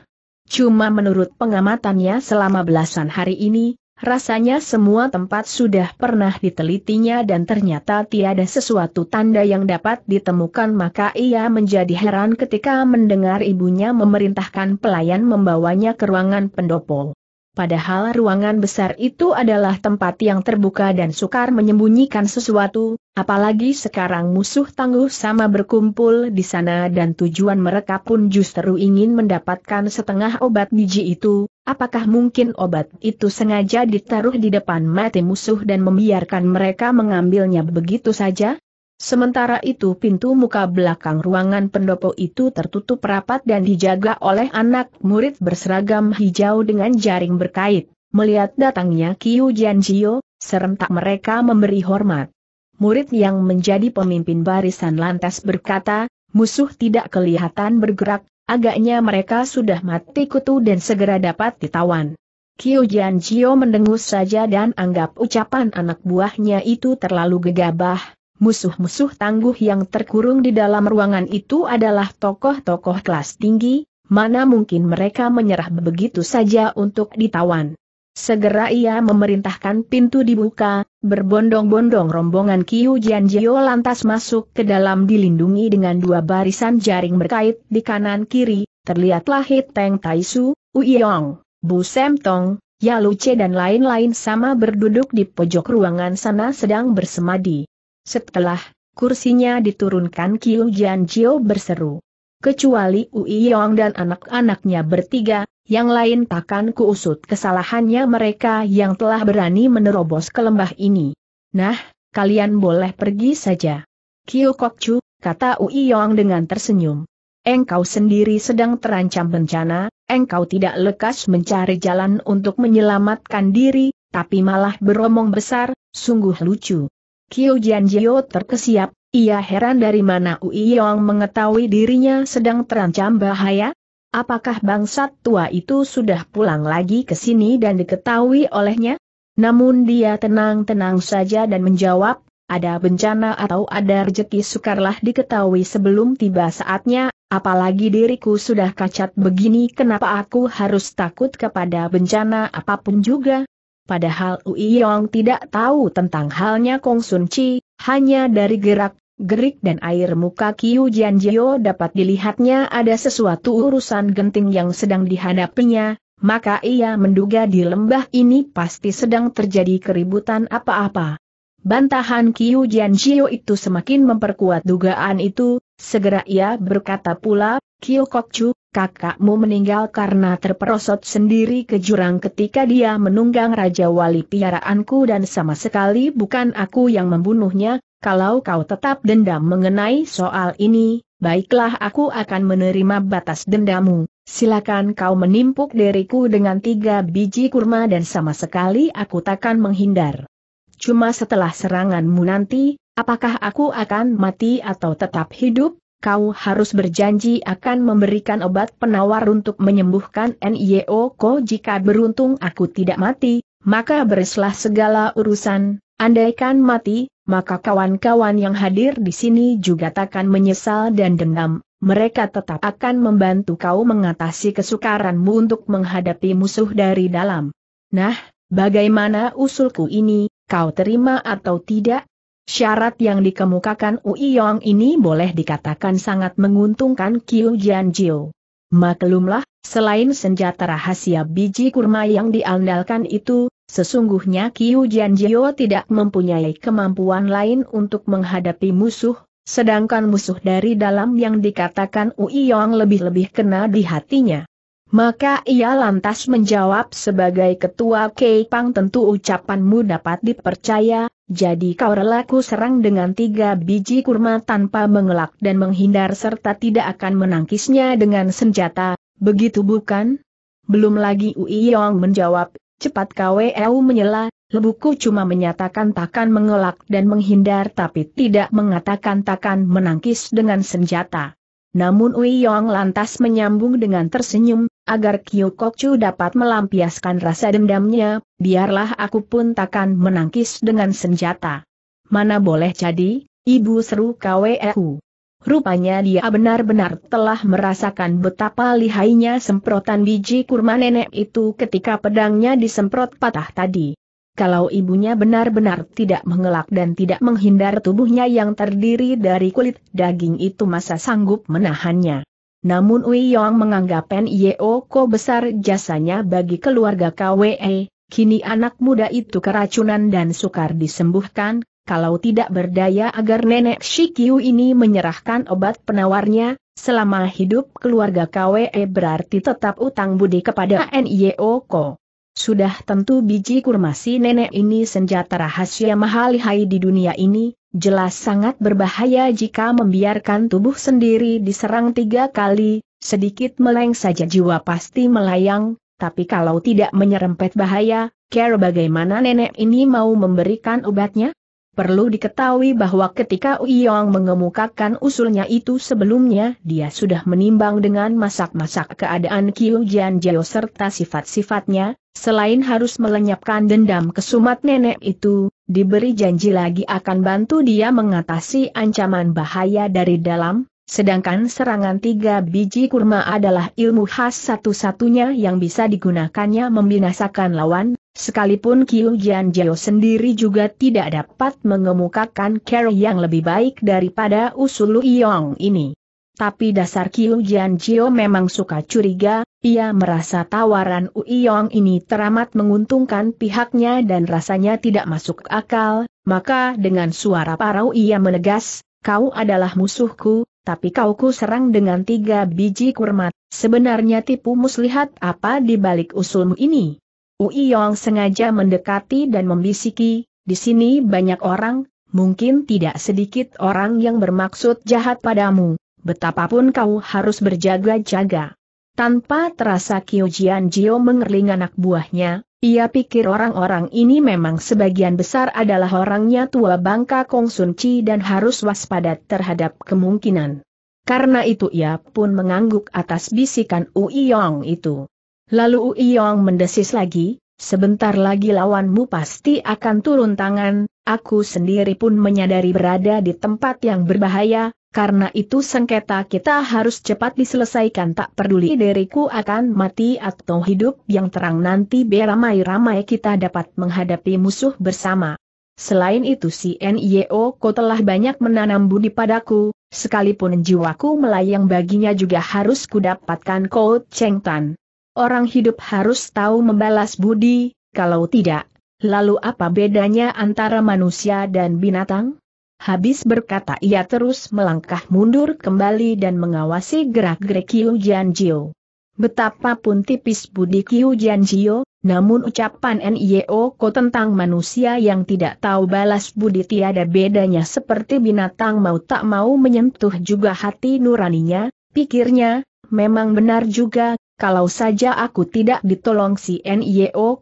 Cuma menurut pengamatannya selama belasan hari ini, rasanya semua tempat sudah pernah ditelitinya dan ternyata tiada sesuatu tanda yang dapat ditemukan maka ia menjadi heran ketika mendengar ibunya memerintahkan pelayan membawanya ke ruangan pendopo. Padahal ruangan besar itu adalah tempat yang terbuka dan sukar menyembunyikan sesuatu, apalagi sekarang musuh tangguh sama berkumpul di sana dan tujuan mereka pun justru ingin mendapatkan setengah obat biji itu, Apakah mungkin obat itu sengaja ditaruh di depan mati musuh dan membiarkan mereka mengambilnya begitu saja? Sementara itu pintu muka belakang ruangan pendopo itu tertutup rapat dan dijaga oleh anak murid berseragam hijau dengan jaring berkait. Melihat datangnya Kiu Jianjio, serentak mereka memberi hormat. Murid yang menjadi pemimpin barisan lantas berkata, musuh tidak kelihatan bergerak, Agaknya mereka sudah mati kutu dan segera dapat ditawan. Kyo Jian Chio mendengus saja dan anggap ucapan anak buahnya itu terlalu gegabah. Musuh-musuh tangguh yang terkurung di dalam ruangan itu adalah tokoh-tokoh kelas tinggi, mana mungkin mereka menyerah begitu saja untuk ditawan. Segera ia memerintahkan pintu dibuka, berbondong-bondong rombongan Kiu Jianjio lantas masuk ke dalam dilindungi dengan dua barisan jaring berkait di kanan kiri, terlihatlah Hit Tai Taisu, Uyong, Bu Sem Tong, Yalu Che dan lain-lain sama berduduk di pojok ruangan sana sedang bersemadi. Setelah kursinya diturunkan Kiu Jianjio berseru. Kecuali Uyong dan anak-anaknya bertiga, yang lain takkan kuusut kesalahannya mereka yang telah berani menerobos ke lembah ini. Nah, kalian boleh pergi saja. Kiu Kokcu, kata Ui Yong dengan tersenyum. Engkau sendiri sedang terancam bencana, engkau tidak lekas mencari jalan untuk menyelamatkan diri, tapi malah beromong besar, sungguh lucu. Kiu Jianjio terkesiap, ia heran dari mana Ui Yong mengetahui dirinya sedang terancam bahaya, apakah bangsat tua itu sudah pulang lagi ke sini dan diketahui olehnya? Namun dia tenang-tenang saja dan menjawab, ada bencana atau ada rejeki sukarlah diketahui sebelum tiba saatnya, apalagi diriku sudah kacat begini kenapa aku harus takut kepada bencana apapun juga? Padahal Ui Yong tidak tahu tentang halnya Kong Sun Chi, hanya dari gerak Gerik dan air muka Kiu Jianjio dapat dilihatnya ada sesuatu urusan genting yang sedang dihadapinya, maka ia menduga di lembah ini pasti sedang terjadi keributan apa-apa. Bantahan Kiu Jianjio itu semakin memperkuat dugaan itu, segera ia berkata pula, Kiu Kokcu, kakakmu meninggal karena terperosot sendiri ke jurang ketika dia menunggang Raja Wali piaraanku dan sama sekali bukan aku yang membunuhnya, kalau kau tetap dendam mengenai soal ini, baiklah aku akan menerima batas dendamu. Silakan kau menimpuk diriku dengan tiga biji kurma dan sama sekali aku takkan menghindar. Cuma setelah seranganmu nanti, apakah aku akan mati atau tetap hidup? Kau harus berjanji akan memberikan obat penawar untuk menyembuhkan NIO Ko jika beruntung aku tidak mati, maka bereslah segala urusan, Andaikan mati, maka kawan-kawan yang hadir di sini juga takkan menyesal dan dendam, mereka tetap akan membantu kau mengatasi kesukaranmu untuk menghadapi musuh dari dalam. Nah, bagaimana usulku ini, kau terima atau tidak? Syarat yang dikemukakan Ui Yong ini boleh dikatakan sangat menguntungkan Kiu Jian Jiu. Maklumlah, selain senjata rahasia biji kurma yang diandalkan itu, Sesungguhnya Kiu Jio tidak mempunyai kemampuan lain untuk menghadapi musuh, sedangkan musuh dari dalam yang dikatakan Ui Yong lebih-lebih kena di hatinya. Maka ia lantas menjawab sebagai ketua Kei Pang tentu ucapanmu dapat dipercaya, jadi kau relaku serang dengan tiga biji kurma tanpa mengelak dan menghindar serta tidak akan menangkisnya dengan senjata, begitu bukan? Belum lagi Ui Yong menjawab, Cepat KWEU menyela, lebuku cuma menyatakan takkan mengelak dan menghindar tapi tidak mengatakan takkan menangkis dengan senjata. Namun Wei Yong lantas menyambung dengan tersenyum, agar Kok Kokcu dapat melampiaskan rasa dendamnya, biarlah aku pun takkan menangkis dengan senjata. Mana boleh jadi, ibu seru KWEU. Rupanya dia benar-benar telah merasakan betapa lihainya semprotan biji kurma nenek itu ketika pedangnya disemprot patah tadi. Kalau ibunya benar-benar tidak mengelak dan tidak menghindar tubuhnya yang terdiri dari kulit daging itu masa sanggup menahannya. Namun Wei Yong menganggap Yeo Ko besar jasanya bagi keluarga KWE, kini anak muda itu keracunan dan sukar disembuhkan, kalau tidak berdaya agar nenek Shikiu ini menyerahkan obat penawarnya, selama hidup keluarga KWE berarti tetap utang budi kepada NIOKO. Sudah tentu biji kurma si nenek ini senjata rahasia mahal hai di dunia ini, jelas sangat berbahaya jika membiarkan tubuh sendiri diserang tiga kali, sedikit meleng saja jiwa pasti melayang, tapi kalau tidak menyerempet bahaya, care bagaimana nenek ini mau memberikan obatnya? Perlu diketahui bahwa ketika Uyong mengemukakan usulnya itu sebelumnya dia sudah menimbang dengan masak-masak keadaan Kiu Jian serta sifat-sifatnya, selain harus melenyapkan dendam kesumat nenek itu, diberi janji lagi akan bantu dia mengatasi ancaman bahaya dari dalam, sedangkan serangan tiga biji kurma adalah ilmu khas satu-satunya yang bisa digunakannya membinasakan lawan, Sekalipun Qiu Jiao sendiri juga tidak dapat mengemukakan cara yang lebih baik daripada usul Yong ini. Tapi dasar Qiu Jiao memang suka curiga, ia merasa tawaran Yong ini teramat menguntungkan pihaknya dan rasanya tidak masuk akal, maka dengan suara parau ia menegas, kau adalah musuhku, tapi kau ku serang dengan tiga biji kurma, sebenarnya tipu muslihat apa di balik usulmu ini? Ui Yong sengaja mendekati dan membisiki, di sini banyak orang, mungkin tidak sedikit orang yang bermaksud jahat padamu, betapapun kau harus berjaga-jaga. Tanpa terasa Jian Jio mengerling anak buahnya, ia pikir orang-orang ini memang sebagian besar adalah orangnya tua bangka Kong Sun Chi dan harus waspada terhadap kemungkinan. Karena itu ia pun mengangguk atas bisikan Ui Yong itu. Lalu Uyong mendesis lagi, sebentar lagi lawanmu pasti akan turun tangan, aku sendiri pun menyadari berada di tempat yang berbahaya, karena itu sengketa kita harus cepat diselesaikan tak peduli diriku akan mati atau hidup yang terang nanti beramai-ramai kita dapat menghadapi musuh bersama. Selain itu si NIO kau telah banyak menanam budi padaku, sekalipun jiwaku melayang baginya juga harus kudapatkan kau, Cheng Tan. Orang hidup harus tahu membalas budi, kalau tidak, lalu apa bedanya antara manusia dan binatang? Habis berkata ia terus melangkah mundur kembali dan mengawasi gerak-gerik Kiu Jianjio. Betapapun tipis budi Kiu Jianjio, namun ucapan NIO Ko tentang manusia yang tidak tahu balas budi tiada bedanya seperti binatang mau tak mau menyentuh juga hati nuraninya, pikirnya, memang benar juga, kalau saja aku tidak ditolong si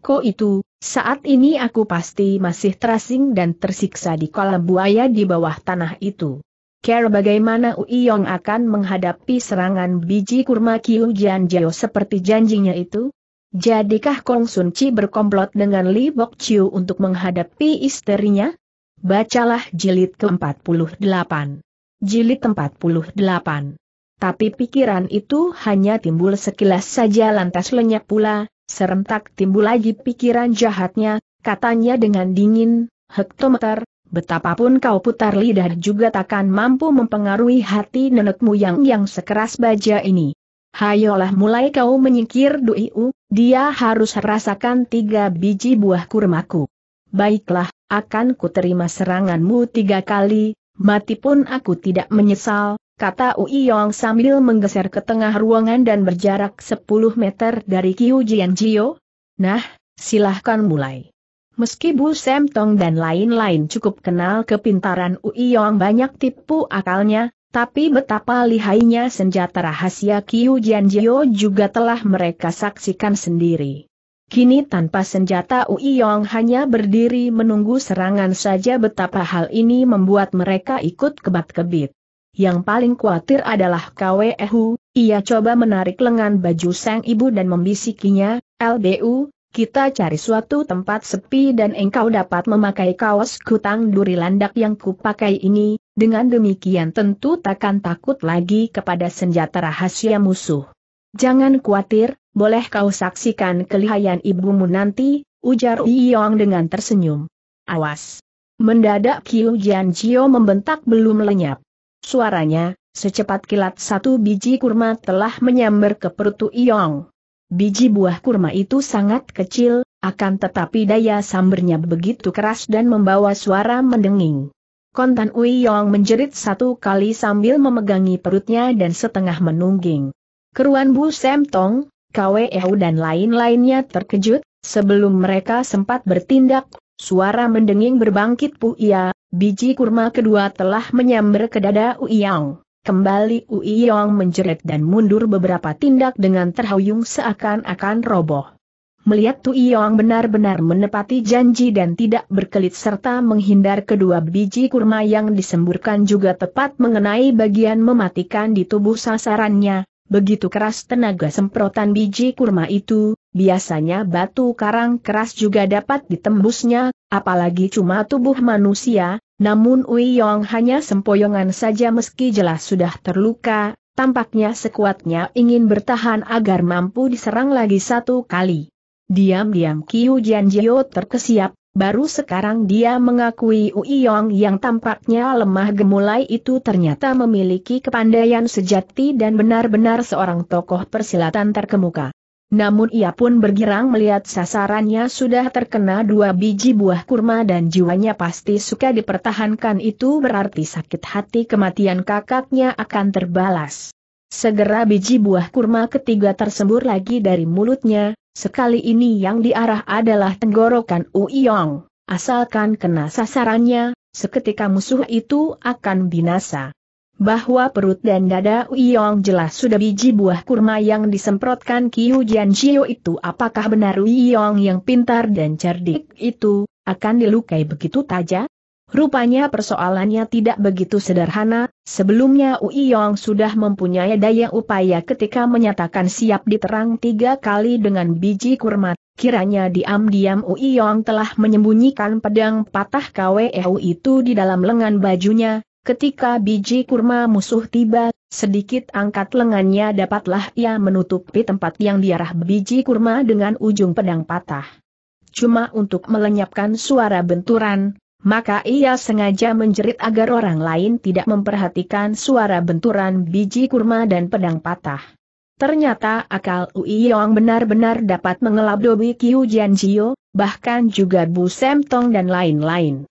Ko itu, saat ini aku pasti masih terasing dan tersiksa di kolam buaya di bawah tanah itu. Care bagaimana Uiyong akan menghadapi serangan biji kurma Kiu Jian seperti janjinya itu? Jadikah Kong Sun Chi berkomplot dengan Li Bok Chiu untuk menghadapi istrinya? Bacalah jilid ke-48. Jilid 48 tapi pikiran itu hanya timbul sekilas saja lantas lenyap pula, serentak timbul lagi pikiran jahatnya, katanya dengan dingin, hektometer, betapapun kau putar lidah juga takkan mampu mempengaruhi hati nenekmu yang yang sekeras baja ini. Hayolah mulai kau menyingkir duiu, dia harus rasakan tiga biji buah kurmaku. Baiklah, akan ku terima seranganmu tiga kali, mati pun aku tidak menyesal, kata Ui Yong sambil menggeser ke tengah ruangan dan berjarak 10 meter dari Kiu Jian Jio. Nah, silahkan mulai. Meski Bu Sam Tong dan lain-lain cukup kenal kepintaran Ui Yong banyak tipu akalnya, tapi betapa lihainya senjata rahasia Kiu Jian Jio juga telah mereka saksikan sendiri. Kini tanpa senjata Ui Yong hanya berdiri menunggu serangan saja betapa hal ini membuat mereka ikut kebat-kebit. Yang paling khawatir adalah KWEHU, ia coba menarik lengan baju sang ibu dan membisikinya, LBU, kita cari suatu tempat sepi dan engkau dapat memakai kaos kutang duri landak yang kupakai ini, dengan demikian tentu takkan takut lagi kepada senjata rahasia musuh. Jangan khawatir, boleh kau saksikan kelihayan ibumu nanti, ujar Yong dengan tersenyum. Awas! Mendadak Kiu Jian Jio membentak belum lenyap. Suaranya, secepat kilat satu biji kurma telah menyambar ke perut Iyong. Biji buah kurma itu sangat kecil, akan tetapi daya sambernya begitu keras dan membawa suara mendenging. Kontan Yong menjerit satu kali sambil memegangi perutnya dan setengah menungging. Keruan Bu Semtong, Kweu dan lain-lainnya terkejut, sebelum mereka sempat bertindak, suara mendenging berbangkit Puia, Biji kurma kedua telah menyambar ke dada Uiyang. Kembali Uiyang menjerit dan mundur beberapa tindak dengan terhuyung seakan-akan roboh. Melihat Uiyang benar-benar menepati janji dan tidak berkelit serta menghindar kedua biji kurma yang disemburkan juga tepat mengenai bagian mematikan di tubuh sasarannya, Begitu keras tenaga semprotan biji kurma itu, biasanya batu karang keras juga dapat ditembusnya, apalagi cuma tubuh manusia, namun Ui Yong hanya sempoyongan saja meski jelas sudah terluka, tampaknya sekuatnya ingin bertahan agar mampu diserang lagi satu kali. Diam-diam Kiu Jian terkesiap, baru sekarang dia mengakui Ui Yong yang tampaknya lemah gemulai itu ternyata memiliki kepandaian sejati dan benar-benar seorang tokoh persilatan terkemuka. Namun ia pun bergirang melihat sasarannya sudah terkena dua biji buah kurma dan jiwanya pasti suka dipertahankan itu berarti sakit hati kematian kakaknya akan terbalas. Segera biji buah kurma ketiga tersembur lagi dari mulutnya, sekali ini yang diarah adalah tenggorokan Uiyong. Asalkan kena sasarannya, seketika musuh itu akan binasa bahwa perut dan dada Uyong jelas sudah biji buah kurma yang disemprotkan Ki Hujian Shio itu apakah benar Uyong yang pintar dan cerdik itu, akan dilukai begitu tajam? Rupanya persoalannya tidak begitu sederhana, sebelumnya Uyong sudah mempunyai daya upaya ketika menyatakan siap diterang tiga kali dengan biji kurma, kiranya diam-diam Uyong telah menyembunyikan pedang patah KWEU itu di dalam lengan bajunya, Ketika biji kurma musuh tiba, sedikit angkat lengannya dapatlah ia menutupi tempat yang diarah biji kurma dengan ujung pedang patah. Cuma untuk melenyapkan suara benturan, maka ia sengaja menjerit agar orang lain tidak memperhatikan suara benturan biji kurma dan pedang patah. Ternyata akal Ui Yong benar-benar dapat mengelabdobi Kiu Jian Jio, bahkan juga Bu Sem dan lain-lain.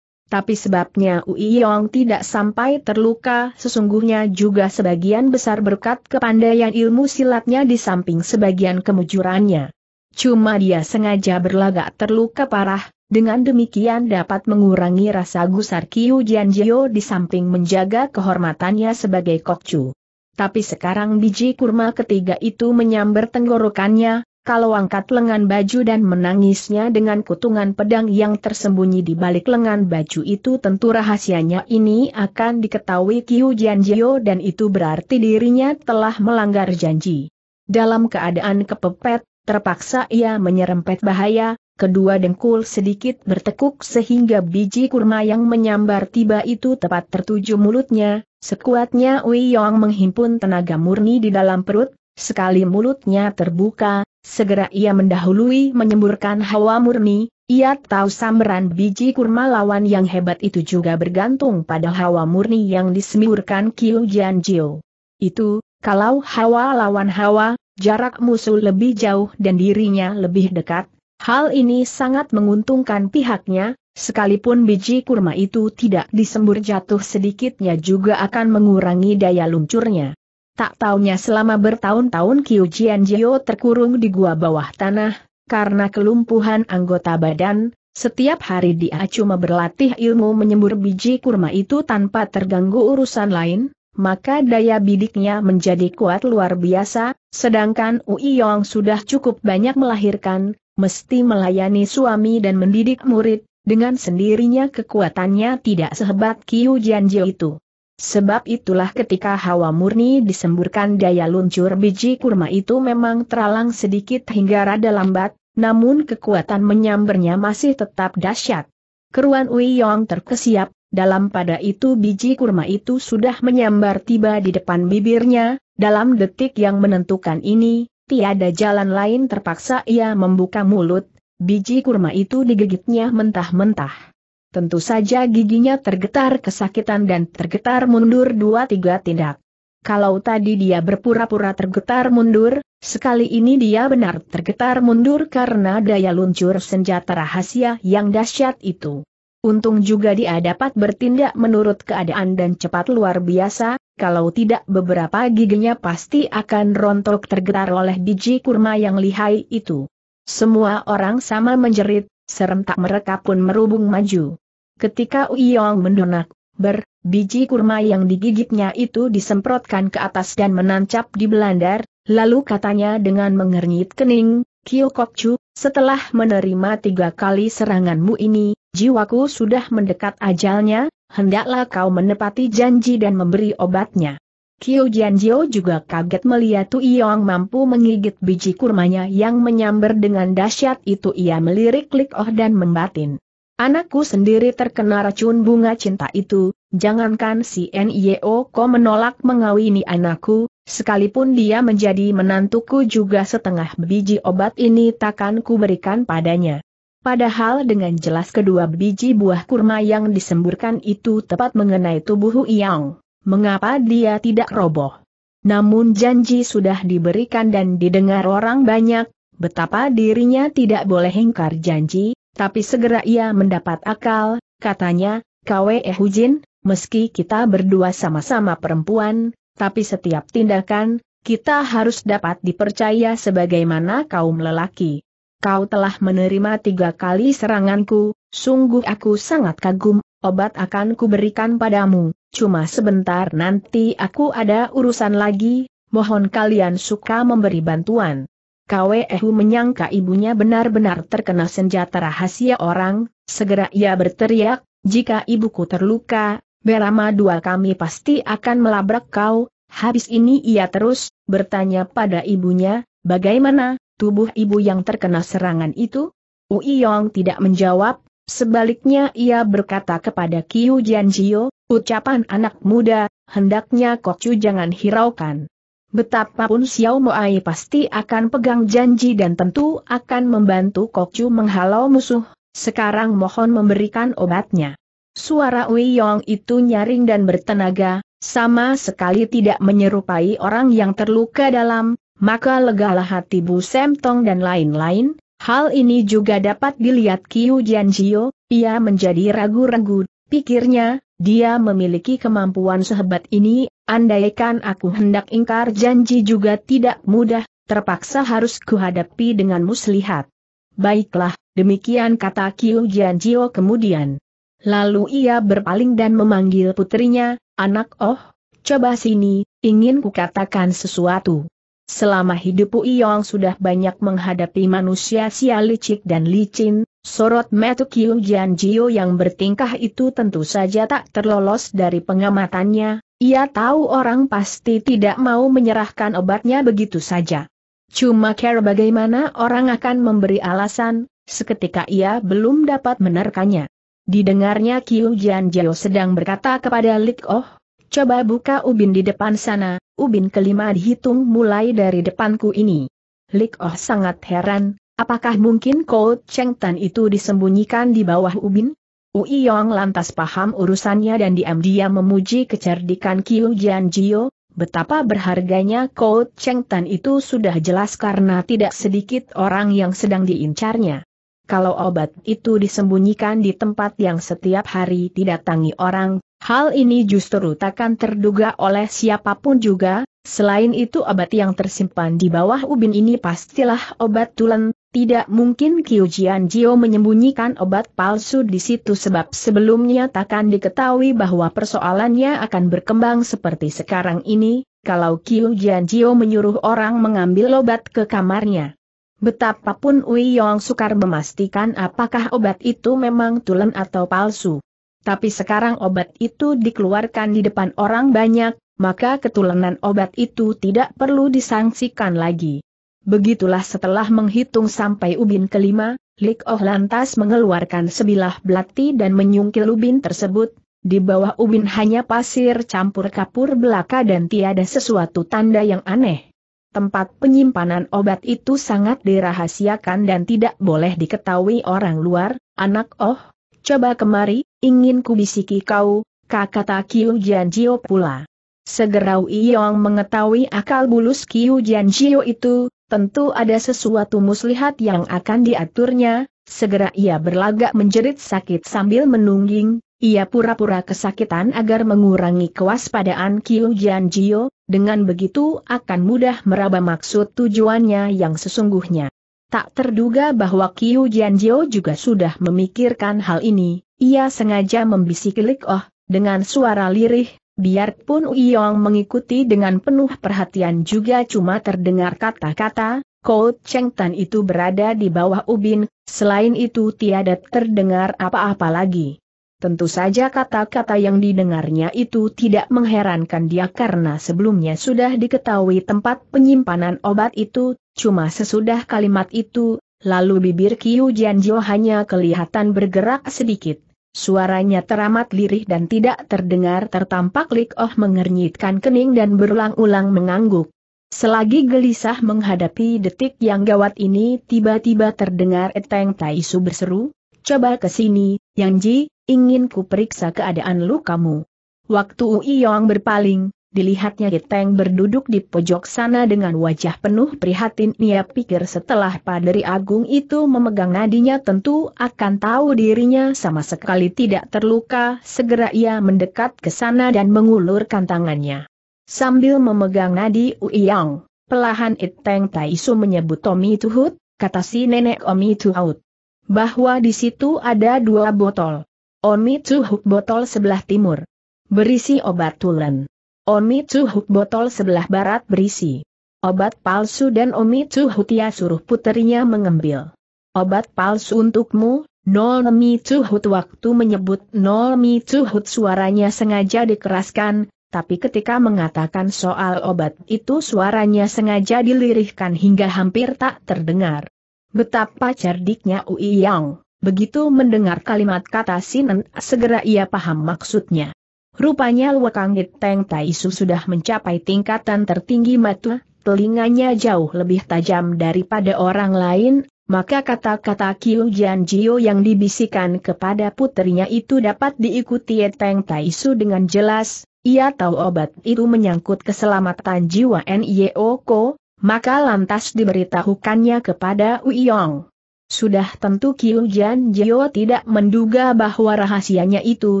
Tapi sebabnya Ui Yong tidak sampai terluka sesungguhnya juga sebagian besar berkat kepandaian ilmu silatnya di samping sebagian kemujurannya. Cuma dia sengaja berlagak terluka parah, dengan demikian dapat mengurangi rasa gusar Kiu Jio di samping menjaga kehormatannya sebagai kokcu. Tapi sekarang biji kurma ketiga itu menyambar tenggorokannya, kalau angkat lengan baju dan menangisnya dengan kutungan pedang yang tersembunyi di balik lengan baju itu tentu rahasianya ini akan diketahui Kiu Jianjio dan itu berarti dirinya telah melanggar janji. Dalam keadaan kepepet, terpaksa ia menyerempet bahaya, kedua dengkul sedikit bertekuk sehingga biji kurma yang menyambar tiba itu tepat tertuju mulutnya, sekuatnya Wei Yong menghimpun tenaga murni di dalam perut, Sekali mulutnya terbuka, Segera ia mendahului menyemburkan hawa murni, ia tahu sambaran biji kurma lawan yang hebat itu juga bergantung pada hawa murni yang disemburkan Kiu Jian Jiu. Itu, kalau hawa lawan hawa, jarak musuh lebih jauh dan dirinya lebih dekat, hal ini sangat menguntungkan pihaknya, sekalipun biji kurma itu tidak disembur jatuh sedikitnya juga akan mengurangi daya luncurnya. Tak taunya selama bertahun-tahun Kiu Jian Jio terkurung di gua bawah tanah, karena kelumpuhan anggota badan, setiap hari dia cuma berlatih ilmu menyembur biji kurma itu tanpa terganggu urusan lain, maka daya bidiknya menjadi kuat luar biasa, sedangkan Ui Yong sudah cukup banyak melahirkan, mesti melayani suami dan mendidik murid, dengan sendirinya kekuatannya tidak sehebat Kiu Jian Jio itu. Sebab itulah ketika hawa murni disemburkan daya luncur biji kurma itu memang teralang sedikit hingga rada lambat, namun kekuatan menyambernya masih tetap dahsyat. Keruan Ui Yong terkesiap, dalam pada itu biji kurma itu sudah menyambar tiba di depan bibirnya, dalam detik yang menentukan ini, tiada jalan lain terpaksa ia membuka mulut, biji kurma itu digigitnya mentah-mentah tentu saja giginya tergetar kesakitan dan tergetar mundur dua tiga tindak. Kalau tadi dia berpura-pura tergetar mundur, sekali ini dia benar tergetar mundur karena daya luncur senjata rahasia yang dahsyat itu. Untung juga dia dapat bertindak menurut keadaan dan cepat luar biasa, kalau tidak beberapa giginya pasti akan rontok tergetar oleh biji kurma yang lihai itu. Semua orang sama menjerit, serentak mereka pun merubung maju. Ketika Uyong mendonak, ber, biji kurma yang digigitnya itu disemprotkan ke atas dan menancap di belandar, lalu katanya dengan mengernyit kening, Kyo Kokcu, setelah menerima tiga kali seranganmu ini, jiwaku sudah mendekat ajalnya, hendaklah kau menepati janji dan memberi obatnya. Kyo Jio juga kaget melihat Tu Yong mampu menggigit biji kurmanya yang menyambar dengan dahsyat itu ia melirik Lik Oh dan membatin. Anakku sendiri terkena racun bunga cinta itu, jangankan si NIO kau menolak mengawini anakku, sekalipun dia menjadi menantuku juga setengah biji obat ini takkan ku berikan padanya. Padahal dengan jelas kedua biji buah kurma yang disemburkan itu tepat mengenai tubuh Huyang. Mengapa dia tidak roboh? Namun janji sudah diberikan dan didengar orang banyak, betapa dirinya tidak boleh ingkar janji, tapi segera ia mendapat akal, katanya, Kwe eh Hujin, meski kita berdua sama-sama perempuan, tapi setiap tindakan, kita harus dapat dipercaya sebagaimana kaum lelaki. Kau telah menerima tiga kali seranganku, sungguh aku sangat kagum, obat akan kuberikan padamu, cuma sebentar nanti aku ada urusan lagi, mohon kalian suka memberi bantuan. Kwe menyangka ibunya benar-benar terkena senjata rahasia orang, segera ia berteriak, jika ibuku terluka, Berama dua kami pasti akan melabrak kau, habis ini ia terus, bertanya pada ibunya, bagaimana, tubuh ibu yang terkena serangan itu? Yong tidak menjawab, sebaliknya ia berkata kepada Kiu Jianjio, ucapan anak muda, hendaknya Kokcu jangan hiraukan. Betapapun Xiao Moai pasti akan pegang janji dan tentu akan membantu Kok Chu menghalau musuh, sekarang mohon memberikan obatnya. Suara Wei Yong itu nyaring dan bertenaga, sama sekali tidak menyerupai orang yang terluka dalam, maka legalah hati Bu Semtong dan lain-lain, hal ini juga dapat dilihat Kiu Jianjio, ia menjadi ragu-ragu, pikirnya, dia memiliki kemampuan sehebat ini Andaikan aku hendak ingkar janji juga tidak mudah, terpaksa harus kuhadapi dengan muslihat. Baiklah, demikian kata Kiu Jianjio kemudian. Lalu ia berpaling dan memanggil putrinya, anak oh, coba sini, ingin kukatakan sesuatu. Selama hidup Uyong sudah banyak menghadapi manusia sia licik dan licin, sorot metu Kiu Jianjio yang bertingkah itu tentu saja tak terlolos dari pengamatannya, ia tahu orang pasti tidak mau menyerahkan obatnya begitu saja. Cuma care bagaimana orang akan memberi alasan, seketika ia belum dapat menerkannya. Didengarnya Kiu Jian Jiao sedang berkata kepada Lik Oh, coba buka ubin di depan sana, ubin kelima dihitung mulai dari depanku ini. Lik Oh sangat heran, apakah mungkin Kau Cheng Tan itu disembunyikan di bawah ubin? Ui Yong lantas paham urusannya dan diam-diam memuji kecerdikan Kiu Jian Jio, betapa berharganya Kout Cheng Tan itu sudah jelas karena tidak sedikit orang yang sedang diincarnya. Kalau obat itu disembunyikan di tempat yang setiap hari didatangi orang, hal ini justru takkan terduga oleh siapapun juga, selain itu obat yang tersimpan di bawah ubin ini pastilah obat tulen, tidak mungkin Qiu Jio menyembunyikan obat palsu di situ sebab sebelumnya takkan diketahui bahwa persoalannya akan berkembang seperti sekarang ini, kalau Qiu Jio menyuruh orang mengambil obat ke kamarnya. Betapapun Ui Yong sukar memastikan apakah obat itu memang tulen atau palsu. Tapi sekarang obat itu dikeluarkan di depan orang banyak, maka ketulenan obat itu tidak perlu disangsikan lagi. Begitulah setelah menghitung sampai ubin kelima, Lik Oh lantas mengeluarkan sebilah belati dan menyungkil ubin tersebut, di bawah ubin hanya pasir campur kapur belaka dan tiada sesuatu tanda yang aneh. Tempat penyimpanan obat itu sangat dirahasiakan dan tidak boleh diketahui orang luar, anak Oh, coba kemari, ingin kubisiki kau, kakata Kiu Janjio pula. Segera Wiyong mengetahui akal bulus Kiu Janjio itu, Tentu ada sesuatu muslihat yang akan diaturnya, segera ia berlagak menjerit sakit sambil menungging, ia pura-pura kesakitan agar mengurangi kewaspadaan Kiu Jio. dengan begitu akan mudah meraba maksud tujuannya yang sesungguhnya. Tak terduga bahwa Kiu Jio juga sudah memikirkan hal ini, ia sengaja membisiki Lik Oh, dengan suara lirih, biarpun Uyong mengikuti dengan penuh perhatian juga cuma terdengar kata-kata, Kou Cheng Tan itu berada di bawah ubin, selain itu tiada terdengar apa-apa lagi. Tentu saja kata-kata yang didengarnya itu tidak mengherankan dia karena sebelumnya sudah diketahui tempat penyimpanan obat itu, cuma sesudah kalimat itu, lalu bibir Kiu Jianjo hanya kelihatan bergerak sedikit. Suaranya teramat lirih dan tidak terdengar tertampak Lik Oh mengernyitkan kening dan berulang-ulang mengangguk. Selagi gelisah menghadapi detik yang gawat ini tiba-tiba terdengar Eteng Taisu berseru, Coba ke sini, Yang Ji, ingin ku periksa keadaan lukamu." Waktu Ui Yong berpaling, Dilihatnya Giteng berduduk di pojok sana dengan wajah penuh prihatin ia pikir setelah Padri Agung itu memegang nadinya tentu akan tahu dirinya sama sekali tidak terluka segera ia mendekat ke sana dan mengulurkan tangannya. Sambil memegang nadi Uiyang, pelahan Iteng Taisu menyebut Tommy Tuhut, kata si nenek Omi Tuhut. Bahwa di situ ada dua botol. Omi Tuhut botol sebelah timur. Berisi obat tulen Omi Tsuhuk botol sebelah barat berisi obat palsu dan Omi Tsuhutia suruh puterinya mengambil. Obat palsu untukmu, Nolmi Tsuhut waktu menyebut Nolmi Tsuhut suaranya sengaja dikeraskan, tapi ketika mengatakan soal obat itu suaranya sengaja dilirihkan hingga hampir tak terdengar. Betapa cerdiknya Ui Yang, begitu mendengar kalimat kata Sinan segera ia paham maksudnya. Rupanya Luakangit Teng Taisu sudah mencapai tingkatan tertinggi mata, telinganya jauh lebih tajam daripada orang lain, maka kata-kata Kiu Jian Jio yang dibisikkan kepada putrinya itu dapat diikuti Teng Taisu dengan jelas, ia tahu obat itu menyangkut keselamatan jiwa Nyeoko, Ko, maka lantas diberitahukannya kepada Uyong. Sudah tentu Kiu Jan Jio tidak menduga bahwa rahasianya itu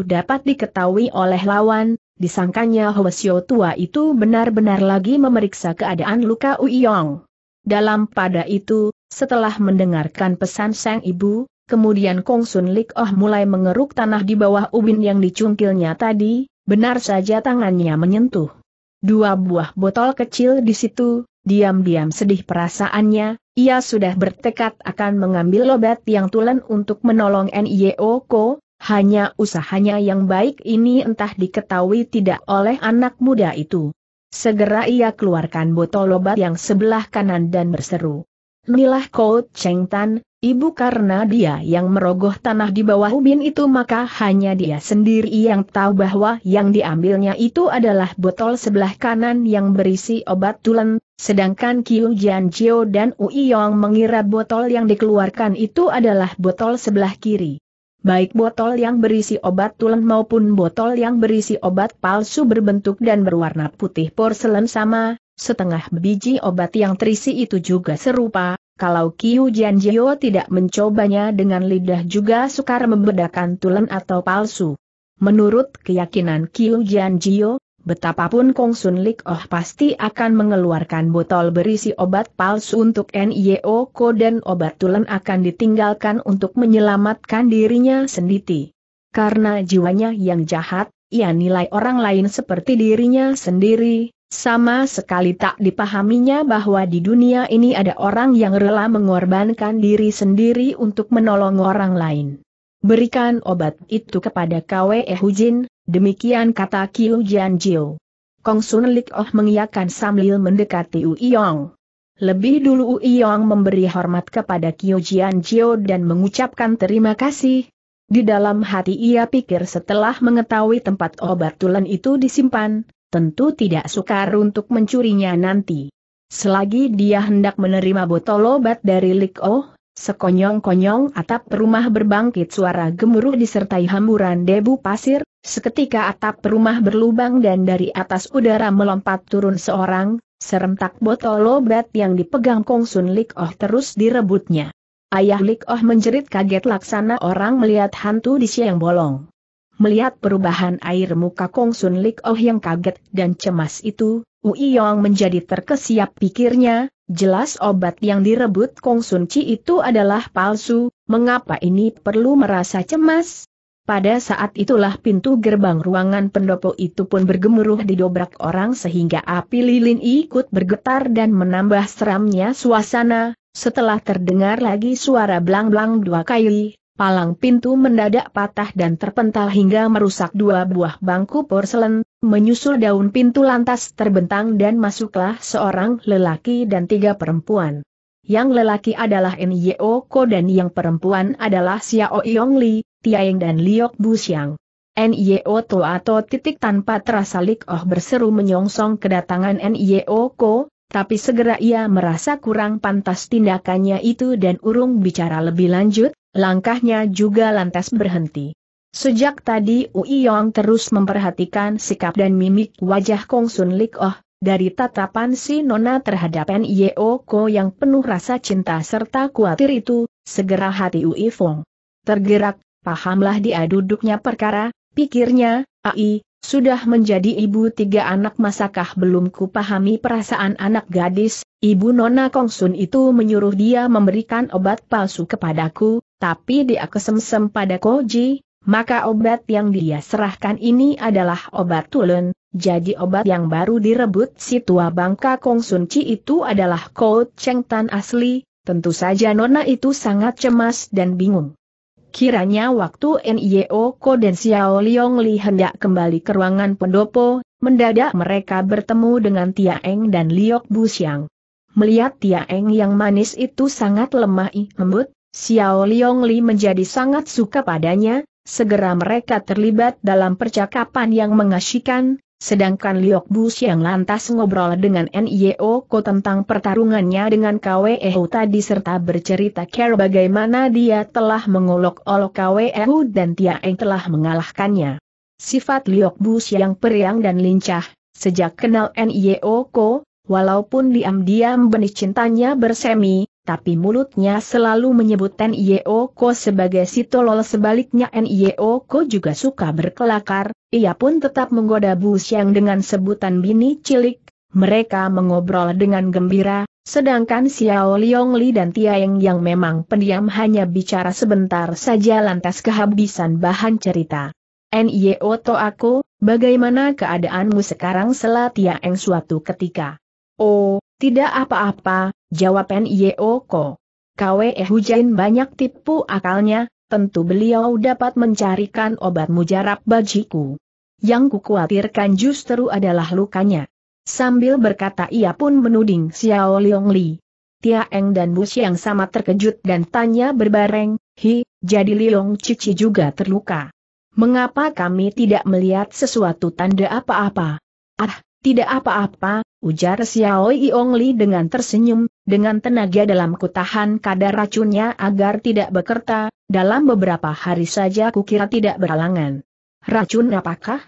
dapat diketahui oleh lawan, disangkanya Hwasyo tua itu benar-benar lagi memeriksa keadaan luka Uyong. Dalam pada itu, setelah mendengarkan pesan sang ibu, kemudian Kong Sun Lik Oh mulai mengeruk tanah di bawah ubin yang dicungkilnya tadi, benar saja tangannya menyentuh. Dua buah botol kecil di situ, Diam-diam sedih perasaannya, ia sudah bertekad akan mengambil obat yang tulen untuk menolong N.I.O. Ko, hanya usahanya yang baik ini entah diketahui tidak oleh anak muda itu. Segera ia keluarkan botol obat yang sebelah kanan dan berseru. Nilah Ko Cheng Tan, Ibu karena dia yang merogoh tanah di bawah ubin itu maka hanya dia sendiri yang tahu bahwa yang diambilnya itu adalah botol sebelah kanan yang berisi obat tulen, sedangkan Kiu Jian Jio dan Ui Yong mengira botol yang dikeluarkan itu adalah botol sebelah kiri. Baik botol yang berisi obat tulen maupun botol yang berisi obat palsu berbentuk dan berwarna putih porselen sama, setengah biji obat yang terisi itu juga serupa, kalau Kiu Jianjio tidak mencobanya dengan lidah juga sukar membedakan tulen atau palsu. Menurut keyakinan Kiu Jianjio, betapapun Sun Lik Oh pasti akan mengeluarkan botol berisi obat palsu untuk NIO Ko dan obat tulen akan ditinggalkan untuk menyelamatkan dirinya sendiri. Karena jiwanya yang jahat, ia nilai orang lain seperti dirinya sendiri, sama sekali tak dipahaminya bahwa di dunia ini ada orang yang rela mengorbankan diri sendiri untuk menolong orang lain. Berikan obat itu kepada Kwe Hujin, demikian kata Kiu Jian Jiu. Kong Sun Lik Oh mengiyakan sambil mendekati Uiyong. Lebih dulu Uiyong memberi hormat kepada Kiu Jian Jiu dan mengucapkan terima kasih, di dalam hati ia pikir setelah mengetahui tempat obat tulen itu disimpan, tentu tidak sukar untuk mencurinya nanti. Selagi dia hendak menerima botol obat dari Lik oh, sekonyong-konyong atap rumah berbangkit suara gemuruh disertai hamburan debu pasir, seketika atap rumah berlubang dan dari atas udara melompat turun seorang, serentak botol obat yang dipegang Kongsun Lik oh terus direbutnya. Ayah Lik oh menjerit kaget laksana orang melihat hantu di siang bolong. Melihat perubahan air muka Kong Sun Lik Oh yang kaget dan cemas itu, Ui Yong menjadi terkesiap pikirnya, jelas obat yang direbut Kong Sun Chi itu adalah palsu, mengapa ini perlu merasa cemas? Pada saat itulah pintu gerbang ruangan pendopo itu pun bergemuruh didobrak orang sehingga api lilin ikut bergetar dan menambah seramnya suasana, setelah terdengar lagi suara blang-blang dua kali, palang pintu mendadak patah dan terpental hingga merusak dua buah bangku porselen, menyusul daun pintu lantas terbentang dan masuklah seorang lelaki dan tiga perempuan. Yang lelaki adalah Nyo Ko dan yang perempuan adalah Xiao Yong Li, Tiaeng dan Liok Bu Xiang. Nyo To atau titik tanpa terasa Lik Oh berseru menyongsong kedatangan Nyo Ko, tapi segera ia merasa kurang pantas tindakannya itu dan urung bicara lebih lanjut, Langkahnya juga lantas berhenti. Sejak tadi Ui Yong terus memperhatikan sikap dan mimik wajah Kong Sun Lik Oh, dari tatapan si Nona terhadap Nyeo Ko yang penuh rasa cinta serta khawatir itu, segera hati Ui Fong tergerak, pahamlah dia duduknya perkara, pikirnya, Ai, sudah menjadi ibu tiga anak masakah belum kupahami perasaan anak gadis, ibu Nona Kong Sun itu menyuruh dia memberikan obat palsu kepadaku, tapi dia kesemsem pada Koji, maka obat yang dia serahkan ini adalah obat tulen. jadi obat yang baru direbut si tua bangka Kong Sun Chi itu adalah Ko Cheng Tan asli, tentu saja Nona itu sangat cemas dan bingung. Kiranya waktu NIO Ko dan Xiao Liong Li hendak kembali ke ruangan pendopo, mendadak mereka bertemu dengan Tia Eng dan Liok Bu Xiang. Melihat Tia Eng yang manis itu sangat lemah lembut, Xiao Li menjadi sangat suka padanya, segera mereka terlibat dalam percakapan yang mengasyikan, sedangkan Liok Bus yang lantas ngobrol dengan N.I.O. Ko tentang pertarungannya dengan KWEHU tadi serta bercerita care bagaimana dia telah mengolok-olok Hu e dan Tia Eng telah mengalahkannya. Sifat Liok Bus yang periang dan lincah, sejak kenal N.I.O. Ko, walaupun diam-diam benih cintanya bersemi, tapi mulutnya selalu menyebut Nio e Ko sebagai si tolol sebaliknya e Ko juga suka berkelakar, ia pun tetap menggoda Bu Xiang dengan sebutan bini cilik, mereka mengobrol dengan gembira, sedangkan Xiao Liong Li dan Tiaeng yang memang pendiam hanya bicara sebentar saja lantas kehabisan bahan cerita. Nio e to aku, bagaimana keadaanmu sekarang selatia Tiaeng suatu ketika? Oh, tidak apa-apa, Jawab N.Y.O. Ko. Kwe Hujain banyak tipu akalnya, tentu beliau dapat mencarikan obat mujarab bajiku. Yang kukhawatirkan justru adalah lukanya. Sambil berkata ia pun menuding Xiao Liong Li. Tia Eng dan Bu yang sama terkejut dan tanya berbareng, Hi, jadi Liong Cici juga terluka. Mengapa kami tidak melihat sesuatu tanda apa-apa? Ah, tidak apa-apa, Ujar Xiao Yong Li dengan tersenyum, dengan tenaga dalam kutahan kadar racunnya agar tidak bekerta, dalam beberapa hari saja kukira tidak beralangan. Racun apakah?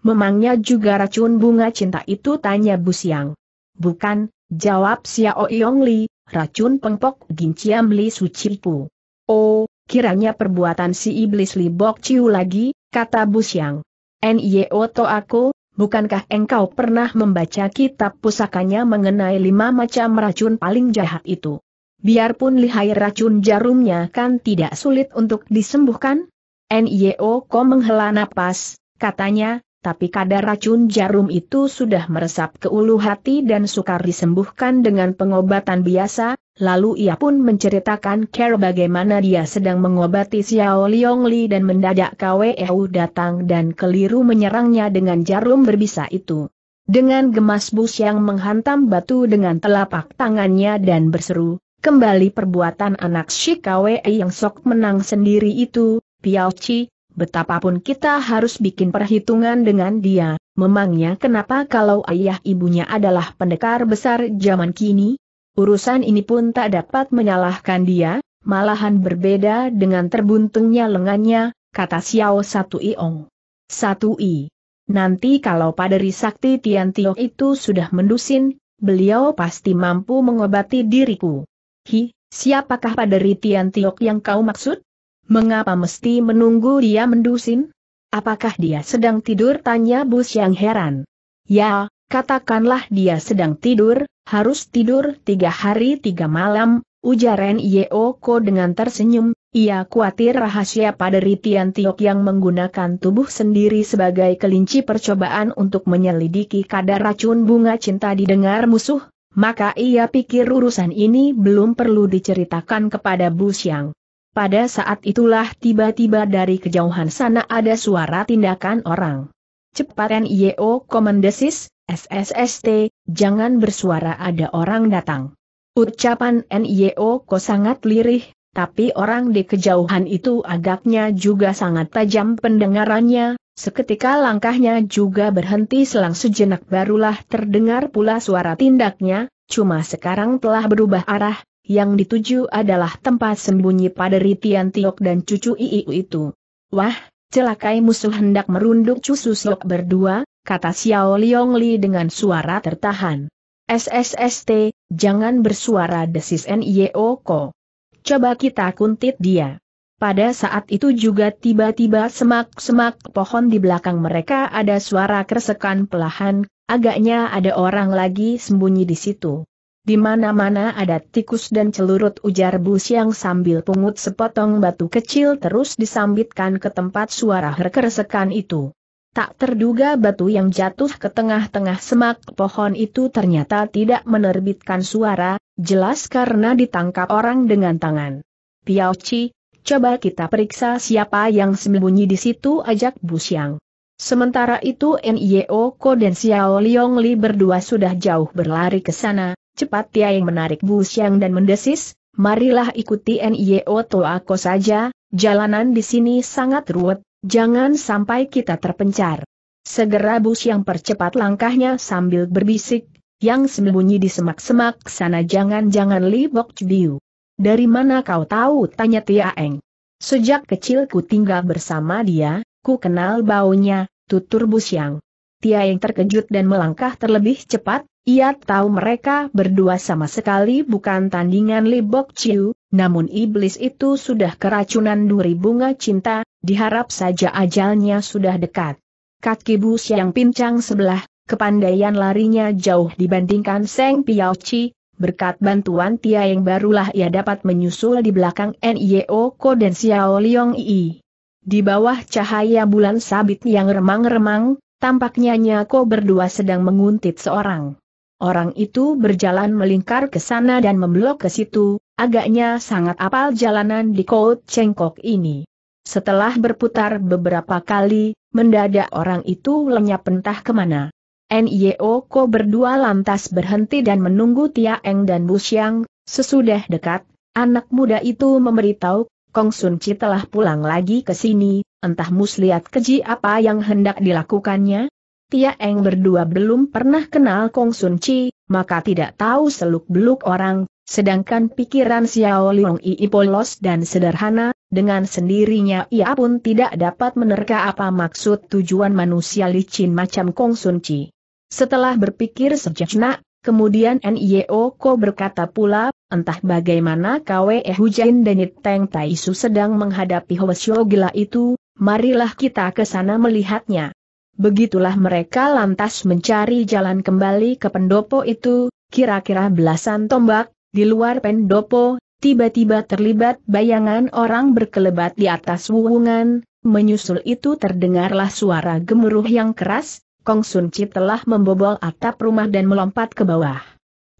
Memangnya juga racun bunga cinta itu tanya Bu Siang. Bukan, jawab Xiao Yong Li, racun pengpok Ginciam Li Sucipu. Oh, kiranya perbuatan si iblis Li Bok Ciu lagi, kata Bu Siang. Nyeoto oto aku, bukankah engkau pernah membaca kitab pusakanya mengenai lima macam racun paling jahat itu? Biarpun lihai racun jarumnya kan tidak sulit untuk disembuhkan? NIO Ko menghela napas, katanya, tapi kadar racun jarum itu sudah meresap ke ulu hati dan sukar disembuhkan dengan pengobatan biasa, Lalu ia pun menceritakan Care bagaimana dia sedang mengobati Xiao Liong Li dan mendadak KWEU datang dan keliru menyerangnya dengan jarum berbisa itu. Dengan gemas bus yang menghantam batu dengan telapak tangannya dan berseru, kembali perbuatan anak si KWE yang sok menang sendiri itu, Piao Chi, betapapun kita harus bikin perhitungan dengan dia, memangnya kenapa kalau ayah ibunya adalah pendekar besar zaman kini? Urusan ini pun tak dapat menyalahkan dia, malahan berbeda dengan terbuntungnya lengannya, kata Xiao Satu Iong. Satu I. Nanti kalau Paderi Sakti Tian Tio itu sudah mendusin, beliau pasti mampu mengobati diriku. Hi, siapakah Paderi Tian Tio yang kau maksud? Mengapa mesti menunggu dia mendusin? Apakah dia sedang tidur? Tanya Bus yang heran. Ya, katakanlah dia sedang tidur, harus tidur tiga hari tiga malam, ujar Yeoko dengan tersenyum, ia khawatir rahasia pada Ritian Tiok yang menggunakan tubuh sendiri sebagai kelinci percobaan untuk menyelidiki kadar racun bunga cinta didengar musuh, maka ia pikir urusan ini belum perlu diceritakan kepada Bu Xiang. Pada saat itulah tiba-tiba dari kejauhan sana ada suara tindakan orang. Cepat N.I.O. Komendesis, SSST, Jangan bersuara ada orang datang. Ucapan NIO ko sangat lirih, tapi orang di kejauhan itu agaknya juga sangat tajam pendengarannya, seketika langkahnya juga berhenti selang sejenak barulah terdengar pula suara tindaknya, cuma sekarang telah berubah arah, yang dituju adalah tempat sembunyi pada Ritian Tiok dan cucu Iiu itu. Wah, celakai musuh hendak merunduk cucu Siok berdua, kata Xiao Liong Li dengan suara tertahan. SSST, jangan bersuara desis NIO Ko. Coba kita kuntit dia. Pada saat itu juga tiba-tiba semak-semak pohon di belakang mereka ada suara kersekan pelahan, agaknya ada orang lagi sembunyi di situ. Di mana-mana ada tikus dan celurut ujar Bu Siang sambil pungut sepotong batu kecil terus disambitkan ke tempat suara herkersekan itu. Tak terduga batu yang jatuh ke tengah-tengah semak pohon itu ternyata tidak menerbitkan suara, jelas karena ditangkap orang dengan tangan. Piao Chi, coba kita periksa siapa yang sembunyi di situ ajak Bu Xiang. Sementara itu Nio Ko dan Xiao Liong Li berdua sudah jauh berlari ke sana, cepat Tia yang menarik Bu Xiang dan mendesis, marilah ikuti Nio Toako saja, jalanan di sini sangat ruwet, Jangan sampai kita terpencar. Segera Bus yang percepat langkahnya sambil berbisik, yang sembunyi di semak-semak sana jangan-jangan Li Bok Chubiu. Dari mana kau tahu? tanya Tia Eng. Sejak kecil ku tinggal bersama dia, ku kenal baunya, tutur Siang. Tia Eng terkejut dan melangkah terlebih cepat, ia tahu mereka berdua sama sekali bukan tandingan Li Bok Chiu, namun iblis itu sudah keracunan duri bunga cinta, diharap saja ajalnya sudah dekat. Kaki bus yang pincang sebelah, kepandaian larinya jauh dibandingkan Seng Piao Chi, berkat bantuan Tia yang barulah ia dapat menyusul di belakang Nio Ko dan Xiao Liong Yi. Di bawah cahaya bulan sabit yang remang-remang, tampaknya Nyako berdua sedang menguntit seorang. Orang itu berjalan melingkar ke sana dan memblok ke situ, agaknya sangat apal jalanan di Kout Cengkok ini. Setelah berputar beberapa kali, mendadak orang itu lenyap entah kemana. NIO Ko berdua lantas berhenti dan menunggu Tia Eng dan Bu Xiang, sesudah dekat, anak muda itu memberitahu, Kong Sun Chi telah pulang lagi ke sini, entah muslihat keji apa yang hendak dilakukannya, Tia Eng berdua belum pernah kenal Kong Sun Chi, maka tidak tahu seluk-beluk orang, sedangkan pikiran Xiao Liang Ii polos dan sederhana, dengan sendirinya ia pun tidak dapat menerka apa maksud tujuan manusia licin macam Kong Sun Chi. Setelah berpikir sejenak, Kemudian N.I.O. Ko berkata pula, entah bagaimana Kwe eh Hujain dan Teng Taisu sedang menghadapi Hwasyo Gila itu, marilah kita ke sana melihatnya. Begitulah mereka lantas mencari jalan kembali ke pendopo itu, kira-kira belasan tombak, di luar pendopo, tiba-tiba terlibat bayangan orang berkelebat di atas wuwungan, menyusul itu terdengarlah suara gemuruh yang keras, Kong Sun Chi telah membobol atap rumah dan melompat ke bawah.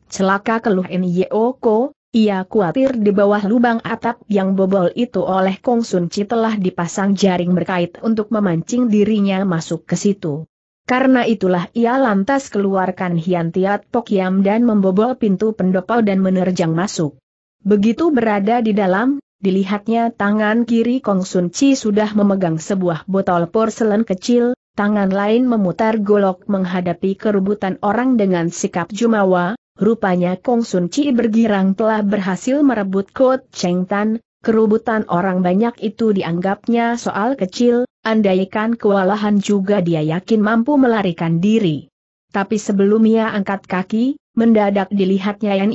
Celaka keluh nyo ko ia khawatir di bawah lubang atap yang bobol itu oleh Kong Sun Chi telah dipasang jaring berkait untuk memancing dirinya masuk ke situ. Karena itulah ia lantas keluarkan hiantiat Tiat dan membobol pintu pendopo dan menerjang masuk. Begitu berada di dalam, dilihatnya tangan kiri Kong Sun Chi sudah memegang sebuah botol porselen kecil, tangan lain memutar golok menghadapi kerubutan orang dengan sikap jumawa, Rupanya Kong Sun Chi bergirang telah berhasil merebut Kot Cheng Tan, kerubutan orang banyak itu dianggapnya soal kecil, andaikan kewalahan juga dia yakin mampu melarikan diri. Tapi sebelum ia angkat kaki, mendadak dilihatnya Yan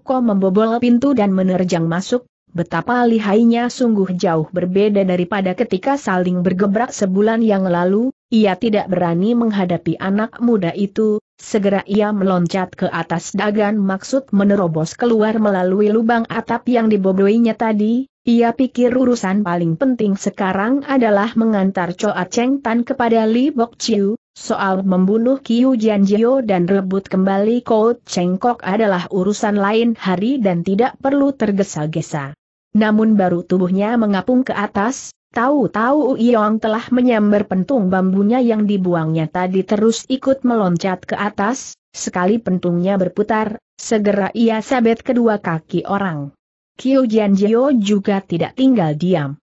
Ko membobol pintu dan menerjang masuk, betapa lihainya sungguh jauh berbeda daripada ketika saling bergebrak sebulan yang lalu, ia tidak berani menghadapi anak muda itu, segera ia meloncat ke atas dagan maksud menerobos keluar melalui lubang atap yang dibodohinya tadi, ia pikir urusan paling penting sekarang adalah mengantar Choa Cheng Tan kepada Li Bok Chiu, soal membunuh Kiu Jio dan rebut kembali Cheng Chengkok adalah urusan lain hari dan tidak perlu tergesa-gesa. Namun baru tubuhnya mengapung ke atas, Tahu-tahu Uyong telah menyambar pentung bambunya yang dibuangnya tadi terus ikut meloncat ke atas, sekali pentungnya berputar, segera ia sabet kedua kaki orang. Kiu Jianjio juga tidak tinggal diam.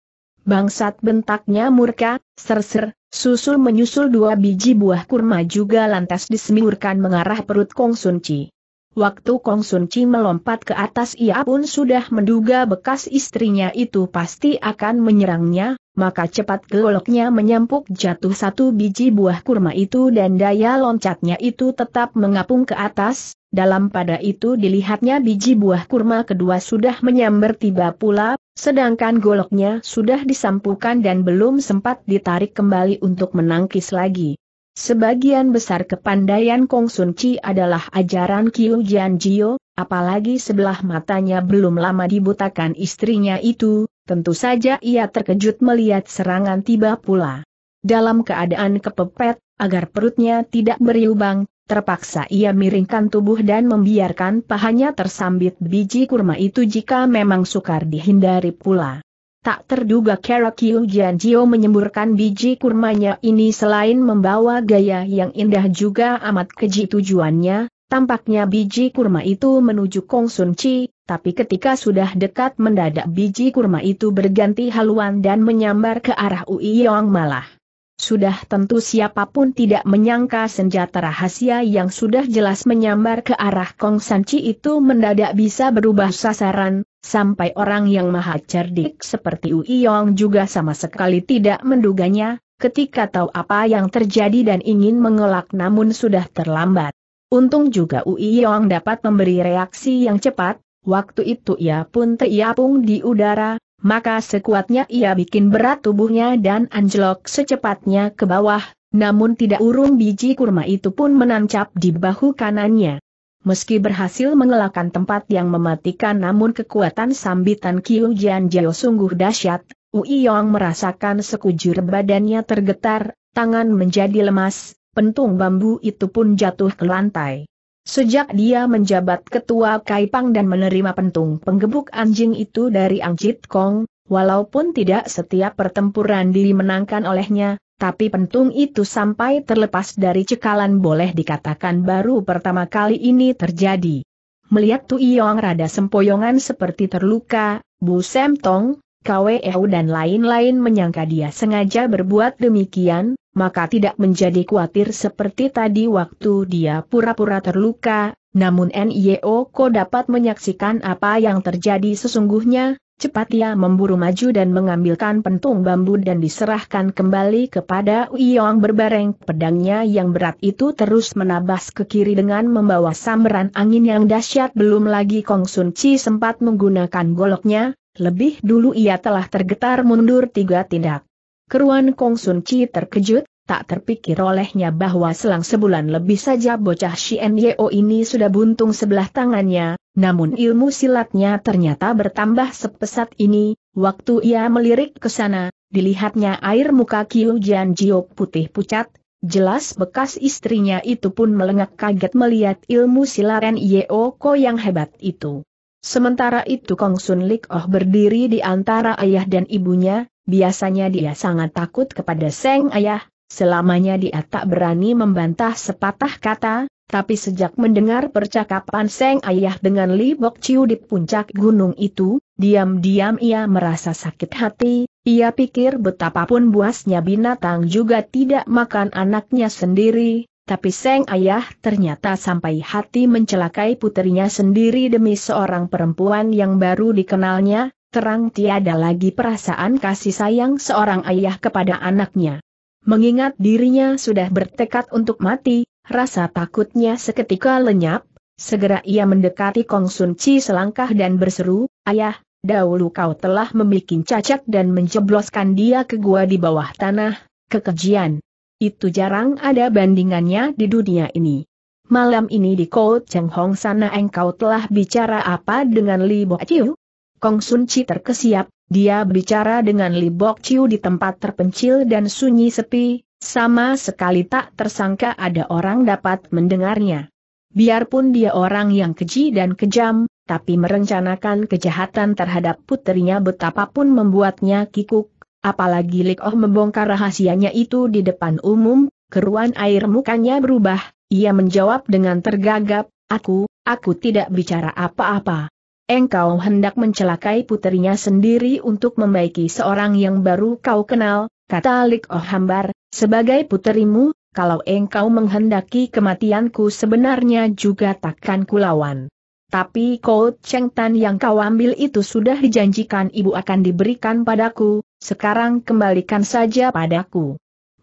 Bangsat bentaknya murka, serser, susul menyusul dua biji buah kurma juga lantas disemburkan mengarah perut Kong Sun Chi. Waktu Kong Sun Chi melompat ke atas ia pun sudah menduga bekas istrinya itu pasti akan menyerangnya, maka cepat goloknya menyampuk jatuh satu biji buah kurma itu dan daya loncatnya itu tetap mengapung ke atas, dalam pada itu dilihatnya biji buah kurma kedua sudah menyambar tiba pula, sedangkan goloknya sudah disampukan dan belum sempat ditarik kembali untuk menangkis lagi. Sebagian besar kepandaian Kong Sun Chi adalah ajaran Qiu Jian Jio, apalagi sebelah matanya belum lama dibutakan istrinya itu, tentu saja ia terkejut melihat serangan tiba pula. Dalam keadaan kepepet, agar perutnya tidak beriubang, terpaksa ia miringkan tubuh dan membiarkan pahanya tersambit biji kurma itu jika memang sukar dihindari pula. Tak terduga Jian Jio menyemburkan biji kurmanya ini selain membawa gaya yang indah juga amat keji tujuannya, tampaknya biji kurma itu menuju Kong Sun Chi, tapi ketika sudah dekat mendadak biji kurma itu berganti haluan dan menyambar ke arah Ui Yong malah. Sudah tentu siapapun tidak menyangka senjata rahasia yang sudah jelas menyambar ke arah Kong Sun Chi itu mendadak bisa berubah sasaran, Sampai orang yang maha cerdik seperti Yong juga sama sekali tidak menduganya, ketika tahu apa yang terjadi dan ingin mengelak namun sudah terlambat. Untung juga Ui Yong dapat memberi reaksi yang cepat, waktu itu ia pun teriapung di udara, maka sekuatnya ia bikin berat tubuhnya dan anjlok secepatnya ke bawah, namun tidak urung biji kurma itu pun menancap di bahu kanannya. Meski berhasil mengelakkan tempat yang mematikan namun kekuatan sambitan Kiu Jian Jio sungguh dahsyat, Ui Yong merasakan sekujur badannya tergetar, tangan menjadi lemas, pentung bambu itu pun jatuh ke lantai. Sejak dia menjabat ketua Kaipang dan menerima pentung penggebuk anjing itu dari Ang Jit Kong, walaupun tidak setiap pertempuran dimenangkan olehnya, tapi pentung itu sampai terlepas dari cekalan boleh dikatakan baru pertama kali ini terjadi. Melihat Tu Yong rada sempoyongan seperti terluka, Bu Sem Tong, KWEU dan lain-lain menyangka dia sengaja berbuat demikian, maka tidak menjadi khawatir seperti tadi waktu dia pura-pura terluka, namun NIO Ko dapat menyaksikan apa yang terjadi sesungguhnya, Cepat ia memburu maju dan mengambilkan pentung bambu dan diserahkan kembali kepada Uyong berbareng pedangnya yang berat itu terus menabas ke kiri dengan membawa samberan angin yang dahsyat belum lagi Kong Sun Chi sempat menggunakan goloknya, lebih dulu ia telah tergetar mundur tiga tindak. Keruan Kong Sun Chi terkejut, tak terpikir olehnya bahwa selang sebulan lebih saja bocah Shien Yeo ini sudah buntung sebelah tangannya, namun ilmu silatnya ternyata bertambah sepesat ini, waktu ia melirik ke sana, dilihatnya air muka Kiu Jian Jio putih pucat, jelas bekas istrinya itu pun melengak kaget melihat ilmu silat Yeo Ko yang hebat itu. Sementara itu Kong Sun Lik Oh berdiri di antara ayah dan ibunya, biasanya dia sangat takut kepada Seng Ayah, selamanya dia tak berani membantah sepatah kata, tapi sejak mendengar percakapan Seng Ayah dengan Li Bok Chiu di puncak gunung itu, diam-diam ia merasa sakit hati, ia pikir betapapun buasnya binatang juga tidak makan anaknya sendiri, tapi Seng Ayah ternyata sampai hati mencelakai putrinya sendiri demi seorang perempuan yang baru dikenalnya, terang tiada lagi perasaan kasih sayang seorang ayah kepada anaknya. Mengingat dirinya sudah bertekad untuk mati, rasa takutnya seketika lenyap, segera ia mendekati Kong Sun Chi selangkah dan berseru, Ayah, dahulu kau telah membuat cacat dan menjebloskan dia ke gua di bawah tanah, kekejian. Itu jarang ada bandingannya di dunia ini. Malam ini di Cold Cheng Hong sana engkau telah bicara apa dengan Li Bo Chiu? Kong Sun Chi terkesiap, dia bicara dengan Li Bo Chiu di tempat terpencil dan sunyi sepi, sama sekali tak tersangka ada orang dapat mendengarnya. Biarpun dia orang yang keji dan kejam, tapi merencanakan kejahatan terhadap putrinya betapapun membuatnya kikuk, apalagi Likoh membongkar rahasianya itu di depan umum, keruan air mukanya berubah, ia menjawab dengan tergagap, aku, aku tidak bicara apa-apa. Engkau hendak mencelakai putrinya sendiri untuk membaiki seorang yang baru kau kenal, kata Likoh hambar, sebagai puterimu, kalau engkau menghendaki kematianku sebenarnya juga takkan kulawan. Tapi Kau Cheng Tan yang kau ambil itu sudah dijanjikan ibu akan diberikan padaku, sekarang kembalikan saja padaku.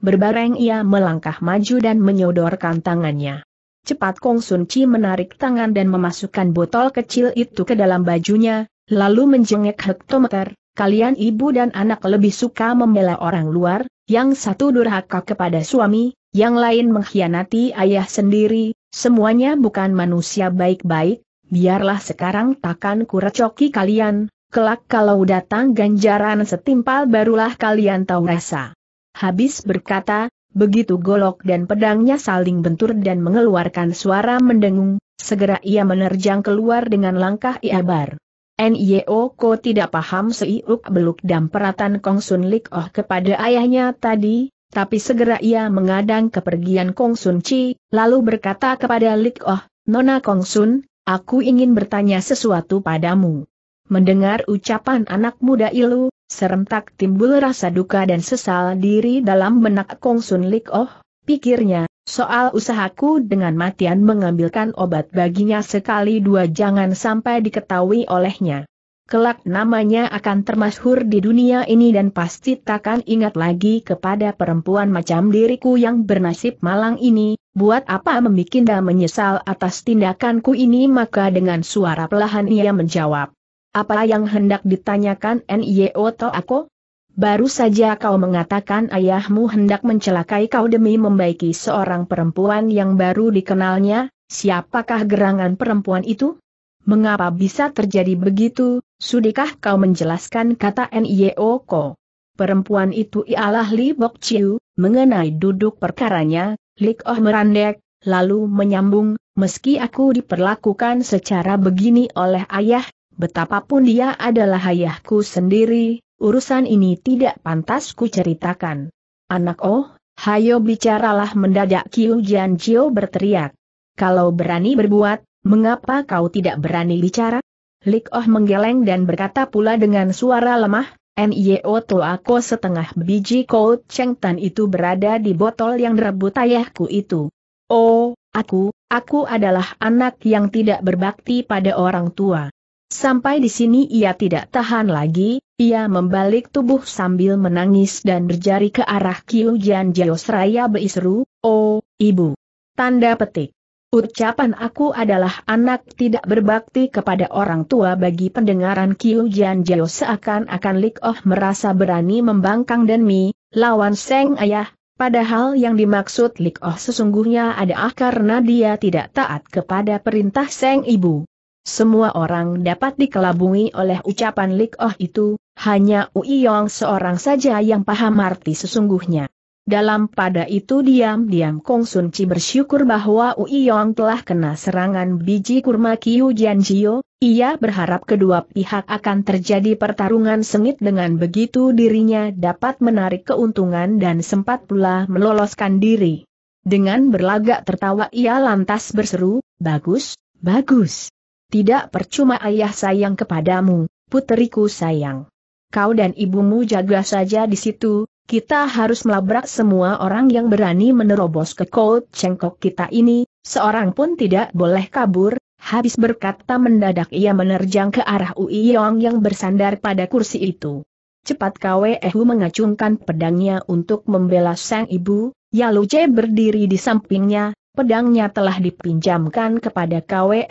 Berbareng ia melangkah maju dan menyodorkan tangannya. Cepat Kong Sun Chi menarik tangan dan memasukkan botol kecil itu ke dalam bajunya, lalu menjengek hektometer, kalian ibu dan anak lebih suka membela orang luar, yang satu durhaka kepada suami, yang lain mengkhianati ayah sendiri, semuanya bukan manusia baik-baik, biarlah sekarang takkan kurecoki kalian, kelak kalau datang ganjaran setimpal barulah kalian tahu rasa. Habis berkata, begitu golok dan pedangnya saling bentur dan mengeluarkan suara mendengung, segera ia menerjang keluar dengan langkah iabar. Nio Ko tidak paham seiuk beluk dan peratan Kong Sun Lik Oh kepada ayahnya tadi, tapi segera ia mengadang kepergian Kong Sun Chi, lalu berkata kepada Lik Oh, Nona Kong Sun, aku ingin bertanya sesuatu padamu. Mendengar ucapan anak muda Ilu, serentak timbul rasa duka dan sesal diri dalam benak Kong Sun Lik Oh, pikirnya, Soal usahaku dengan matian mengambilkan obat baginya sekali dua jangan sampai diketahui olehnya. Kelak namanya akan termasyhur di dunia ini dan pasti takkan ingat lagi kepada perempuan macam diriku yang bernasib malang ini, buat apa membikinda menyesal atas tindakanku ini maka dengan suara pelahan ia menjawab. Apa yang hendak ditanyakan N.Y.O. aku? Baru saja kau mengatakan ayahmu hendak mencelakai kau demi membaiki seorang perempuan yang baru dikenalnya, siapakah gerangan perempuan itu? Mengapa bisa terjadi begitu, sudikah kau menjelaskan kata N.I.O.Ko? Perempuan itu ialah Li Bok Chiu, mengenai duduk perkaranya, Lik Oh merandek, lalu menyambung, meski aku diperlakukan secara begini oleh ayah, betapapun dia adalah ayahku sendiri, urusan ini tidak pantas ku ceritakan. Anak oh, hayo bicaralah mendadak Kiu Jian Jio berteriak. Kalau berani berbuat, mengapa kau tidak berani bicara? Lik Oh menggeleng dan berkata pula dengan suara lemah, NIO aku setengah biji kou Cheng Tan itu berada di botol yang direbut ayahku itu. Oh, aku, aku adalah anak yang tidak berbakti pada orang tua. Sampai di sini ia tidak tahan lagi, ia membalik tubuh sambil menangis dan berjari ke arah Jian Jiosraya berisru, Oh, ibu! Tanda petik. Ucapan aku adalah anak tidak berbakti kepada orang tua bagi pendengaran Jian Jio seakan-akan Lik Oh merasa berani membangkang dan mi, lawan Seng Ayah, Padahal yang dimaksud Lik Oh sesungguhnya ada ah karena dia tidak taat kepada perintah Seng Ibu. Semua orang dapat dikelabungi oleh ucapan Lik Oh itu, hanya Ui Yong seorang saja yang paham arti sesungguhnya. Dalam pada itu diam-diam Kong Sun Chi bersyukur bahwa Ui Yong telah kena serangan biji kurma Kiu Jian Jio, ia berharap kedua pihak akan terjadi pertarungan sengit dengan begitu dirinya dapat menarik keuntungan dan sempat pula meloloskan diri. Dengan berlagak tertawa ia lantas berseru, bagus, bagus. Tidak percuma ayah sayang kepadamu, puteriku sayang. Kau dan ibumu jaga saja di situ, kita harus melabrak semua orang yang berani menerobos ke kot Cengkok kita ini, seorang pun tidak boleh kabur, habis berkata mendadak ia menerjang ke arah Uiyong yang bersandar pada kursi itu. Cepat Kwe mengacungkan pedangnya untuk membela sang ibu, Yalu Che berdiri di sampingnya, pedangnya telah dipinjamkan kepada Kwe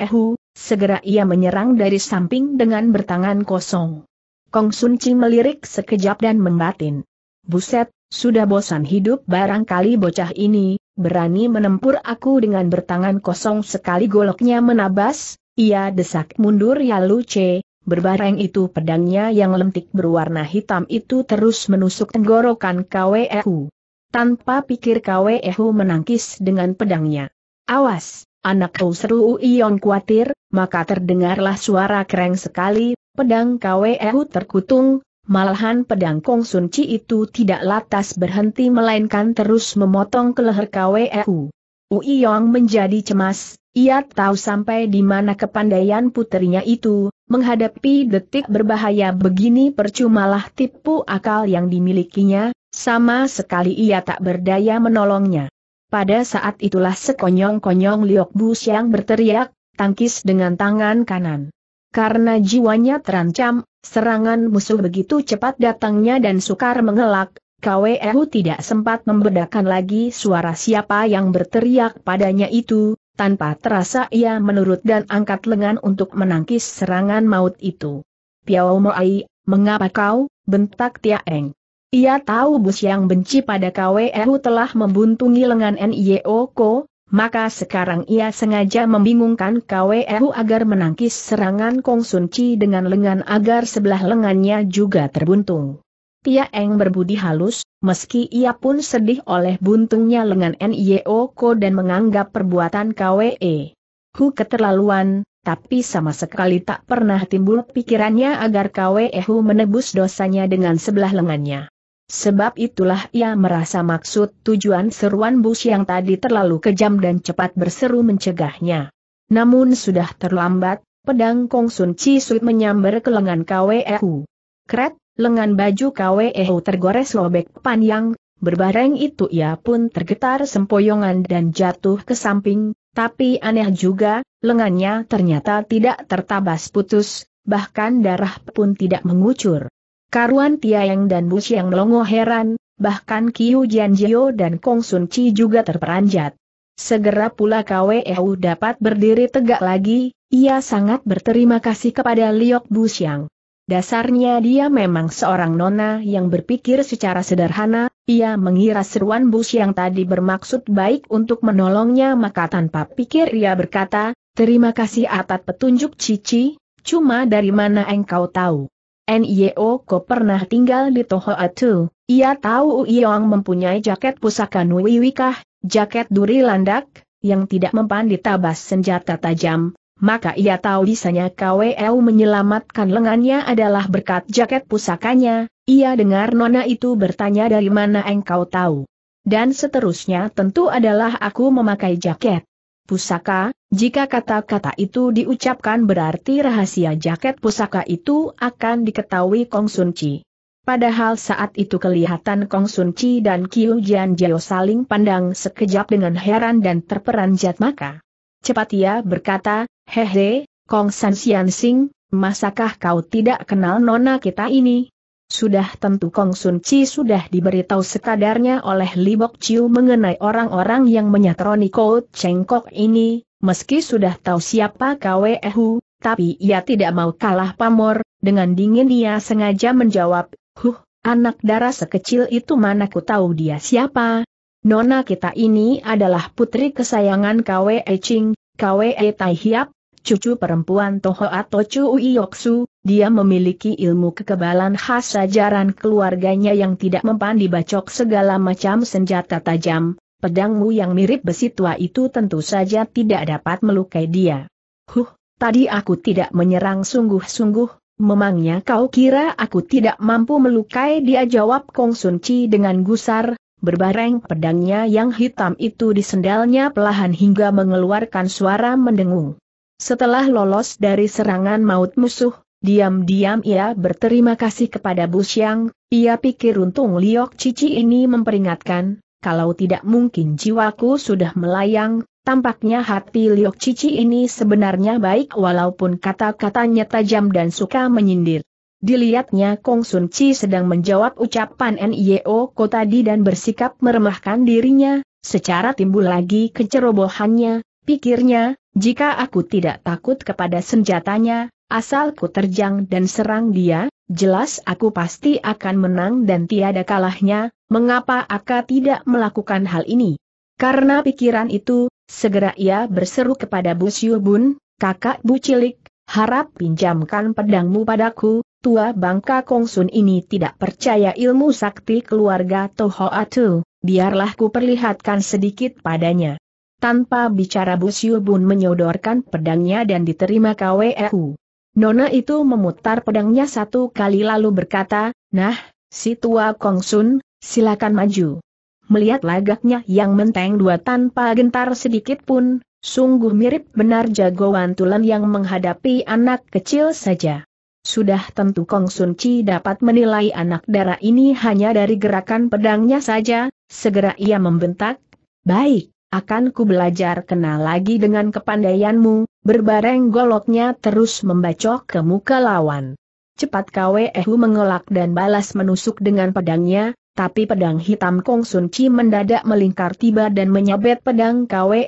Segera ia menyerang dari samping dengan bertangan kosong. Kong Sun Chi melirik sekejap dan membatin. Buset, sudah bosan hidup barangkali bocah ini, berani menempur aku dengan bertangan kosong sekali goloknya menabas, ia desak mundur ya Lu Che, berbareng itu pedangnya yang lentik berwarna hitam itu terus menusuk tenggorokan Kwehu. Tanpa pikir Kwehu menangkis dengan pedangnya. Awas! Anak kau seru Yong khawatir, maka terdengarlah suara kereng sekali, pedang KWU e terkutung, malahan pedang Kong Sun Chi itu tidak lantas berhenti melainkan terus memotong ke leher KWU. E Ui Yong menjadi cemas, ia tahu sampai di mana kepandaian putrinya itu, menghadapi detik berbahaya begini percumalah tipu akal yang dimilikinya, sama sekali ia tak berdaya menolongnya. Pada saat itulah sekonyong-konyong Liok Bu siang berteriak, tangkis dengan tangan kanan. Karena jiwanya terancam, serangan musuh begitu cepat datangnya dan sukar mengelak, KWU tidak sempat membedakan lagi suara siapa yang berteriak padanya itu, tanpa terasa ia menurut dan angkat lengan untuk menangkis serangan maut itu. Piao Moai, mengapa kau, bentak Tia Eng. Ia tahu Bus yang benci pada KWU telah membuntungi lengan NIO Ko, maka sekarang ia sengaja membingungkan KWU agar menangkis serangan Kong Sun Chi dengan lengan agar sebelah lengannya juga terbuntung. Tia Eng berbudi halus, meski ia pun sedih oleh buntungnya lengan NIO Ko dan menganggap perbuatan KWE. Hu keterlaluan, tapi sama sekali tak pernah timbul pikirannya agar KWE Hu menebus dosanya dengan sebelah lengannya. Sebab itulah ia merasa maksud tujuan seruan Bus yang tadi terlalu kejam dan cepat berseru mencegahnya. Namun sudah terlambat, pedang Kong Sun Chi Sui menyambar ke lengan KWEU. Kret, lengan baju KWEU tergores lobek panjang, berbareng itu ia pun tergetar sempoyongan dan jatuh ke samping, tapi aneh juga, lengannya ternyata tidak tertabas putus, bahkan darah pun tidak mengucur. Karuan Tiayang dan Bu Xiang Longo heran, bahkan Kiu Jianjio dan Kong Sun Chi juga terperanjat. Segera pula KWEU dapat berdiri tegak lagi, ia sangat berterima kasih kepada Liok Bu Xiang. Dasarnya dia memang seorang nona yang berpikir secara sederhana, ia mengira seruan Bu yang tadi bermaksud baik untuk menolongnya maka tanpa pikir ia berkata, terima kasih atas petunjuk Cici, cuma dari mana engkau tahu. Nyo, Ko pernah tinggal di toho Atu, ia tahu Uyong mempunyai jaket pusaka Nui Wikah, jaket duri landak, yang tidak mempan ditabas senjata tajam, maka ia tahu bisanya KWU menyelamatkan lengannya adalah berkat jaket pusakanya, ia dengar Nona itu bertanya dari mana engkau tahu. Dan seterusnya tentu adalah aku memakai jaket pusaka, jika kata-kata itu diucapkan berarti rahasia jaket pusaka itu akan diketahui Kong Sun Chi. Padahal saat itu kelihatan Kong Sun Chi dan Kiu Jian Jiao saling pandang sekejap dengan heran dan terperanjat maka. Cepat ia berkata, hehe, Kong San Xian Sing, masakah kau tidak kenal nona kita ini? Sudah tentu Kong Sun Chi sudah diberitahu sekadarnya oleh Li Bok Chiu mengenai orang-orang yang menyatroni Cheng Kok ini, meski sudah tahu siapa Kwe Ehu, tapi ia tidak mau kalah pamor, dengan dingin ia sengaja menjawab, Huh, anak darah sekecil itu mana ku tahu dia siapa? Nona kita ini adalah putri kesayangan Kwe Ching, Kwe Tai Hiap, cucu perempuan Toho atau Chu Uyoksu, dia memiliki ilmu kekebalan khas ajaran keluarganya yang tidak mempan dibacok segala macam senjata tajam, pedangmu yang mirip besi tua itu tentu saja tidak dapat melukai dia. Huh, tadi aku tidak menyerang sungguh-sungguh, memangnya kau kira aku tidak mampu melukai dia jawab Kong Sun Chi dengan gusar, berbareng pedangnya yang hitam itu di sendalnya pelahan hingga mengeluarkan suara mendengung. Setelah lolos dari serangan maut musuh, Diam-diam ia berterima kasih kepada Bu Xiang, ia pikir untung Liok Cici ini memperingatkan, kalau tidak mungkin jiwaku sudah melayang, tampaknya hati Liok Cici ini sebenarnya baik walaupun kata-katanya tajam dan suka menyindir. Dilihatnya Kong Sun Chi sedang menjawab ucapan NIO Ko tadi dan bersikap meremahkan dirinya, secara timbul lagi kecerobohannya, pikirnya, jika aku tidak takut kepada senjatanya, Asal ku terjang dan serang dia, jelas aku pasti akan menang dan tiada kalahnya, mengapa Aka tidak melakukan hal ini? Karena pikiran itu, segera ia berseru kepada Bu Syubun, kakak Bu Cilik, harap pinjamkan pedangmu padaku, tua bangka Kongsun ini tidak percaya ilmu sakti keluarga Tohoatu, biarlah ku perlihatkan sedikit padanya. Tanpa bicara Bu Syubun menyodorkan pedangnya dan diterima KWEU. Nona itu memutar pedangnya satu kali lalu berkata, Nah, si tua Kongsun, silakan maju. Melihat lagaknya yang menteng dua tanpa gentar sedikit pun, sungguh mirip benar jagoan tulen yang menghadapi anak kecil saja. Sudah tentu Kong Sun Chi dapat menilai anak darah ini hanya dari gerakan pedangnya saja, segera ia membentak, Baik, akan ku belajar kenal lagi dengan kepandaianmu, berbareng goloknya terus membacok ke muka lawan. Cepat Kwe mengelak dan balas menusuk dengan pedangnya, tapi pedang hitam Kong Sun Chi mendadak melingkar tiba dan menyabet pedang Kwe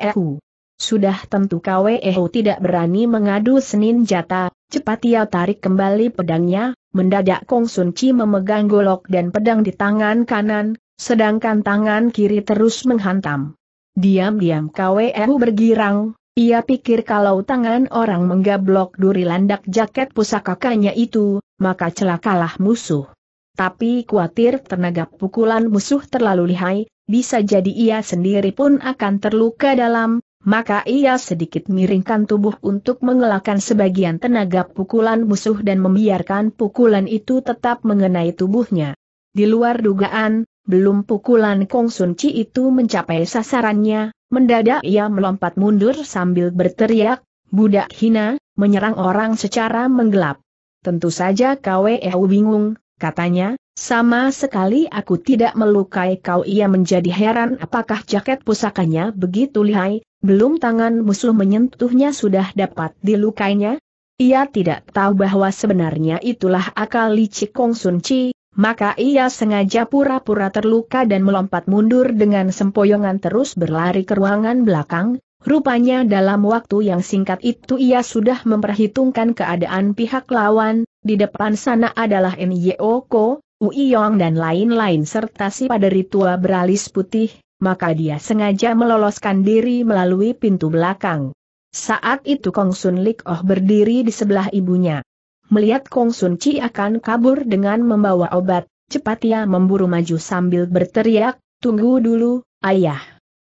Sudah tentu Kwe tidak berani mengadu Senin jata, cepat ia tarik kembali pedangnya, mendadak Kong Sun Chi memegang golok dan pedang di tangan kanan, sedangkan tangan kiri terus menghantam. Diam-diam KWU bergirang, ia pikir kalau tangan orang menggablok duri landak jaket pusaka kanya itu, maka celakalah musuh. Tapi khawatir tenaga pukulan musuh terlalu lihai, bisa jadi ia sendiri pun akan terluka dalam, maka ia sedikit miringkan tubuh untuk mengelakkan sebagian tenaga pukulan musuh dan membiarkan pukulan itu tetap mengenai tubuhnya. Di luar dugaan, belum pukulan Kong Sun Chi itu mencapai sasarannya, mendadak ia melompat mundur sambil berteriak, Budak hina, menyerang orang secara menggelap. Tentu saja KWEU bingung, katanya, sama sekali aku tidak melukai kau ia menjadi heran apakah jaket pusakanya begitu lihai, belum tangan musuh menyentuhnya sudah dapat dilukainya? Ia tidak tahu bahwa sebenarnya itulah akal licik Kong Sun Chi, maka ia sengaja pura-pura terluka dan melompat mundur dengan sempoyongan terus berlari ke ruangan belakang, Rupanya dalam waktu yang singkat itu ia sudah memperhitungkan keadaan pihak lawan, di depan sana adalah Nyeoko, Uiyong dan lain-lain serta si paderi tua beralis putih, maka dia sengaja meloloskan diri melalui pintu belakang. Saat itu Kong Sun Lik Oh berdiri di sebelah ibunya. Melihat Kong Sun Chi akan kabur dengan membawa obat, cepat ia memburu maju sambil berteriak, tunggu dulu, ayah.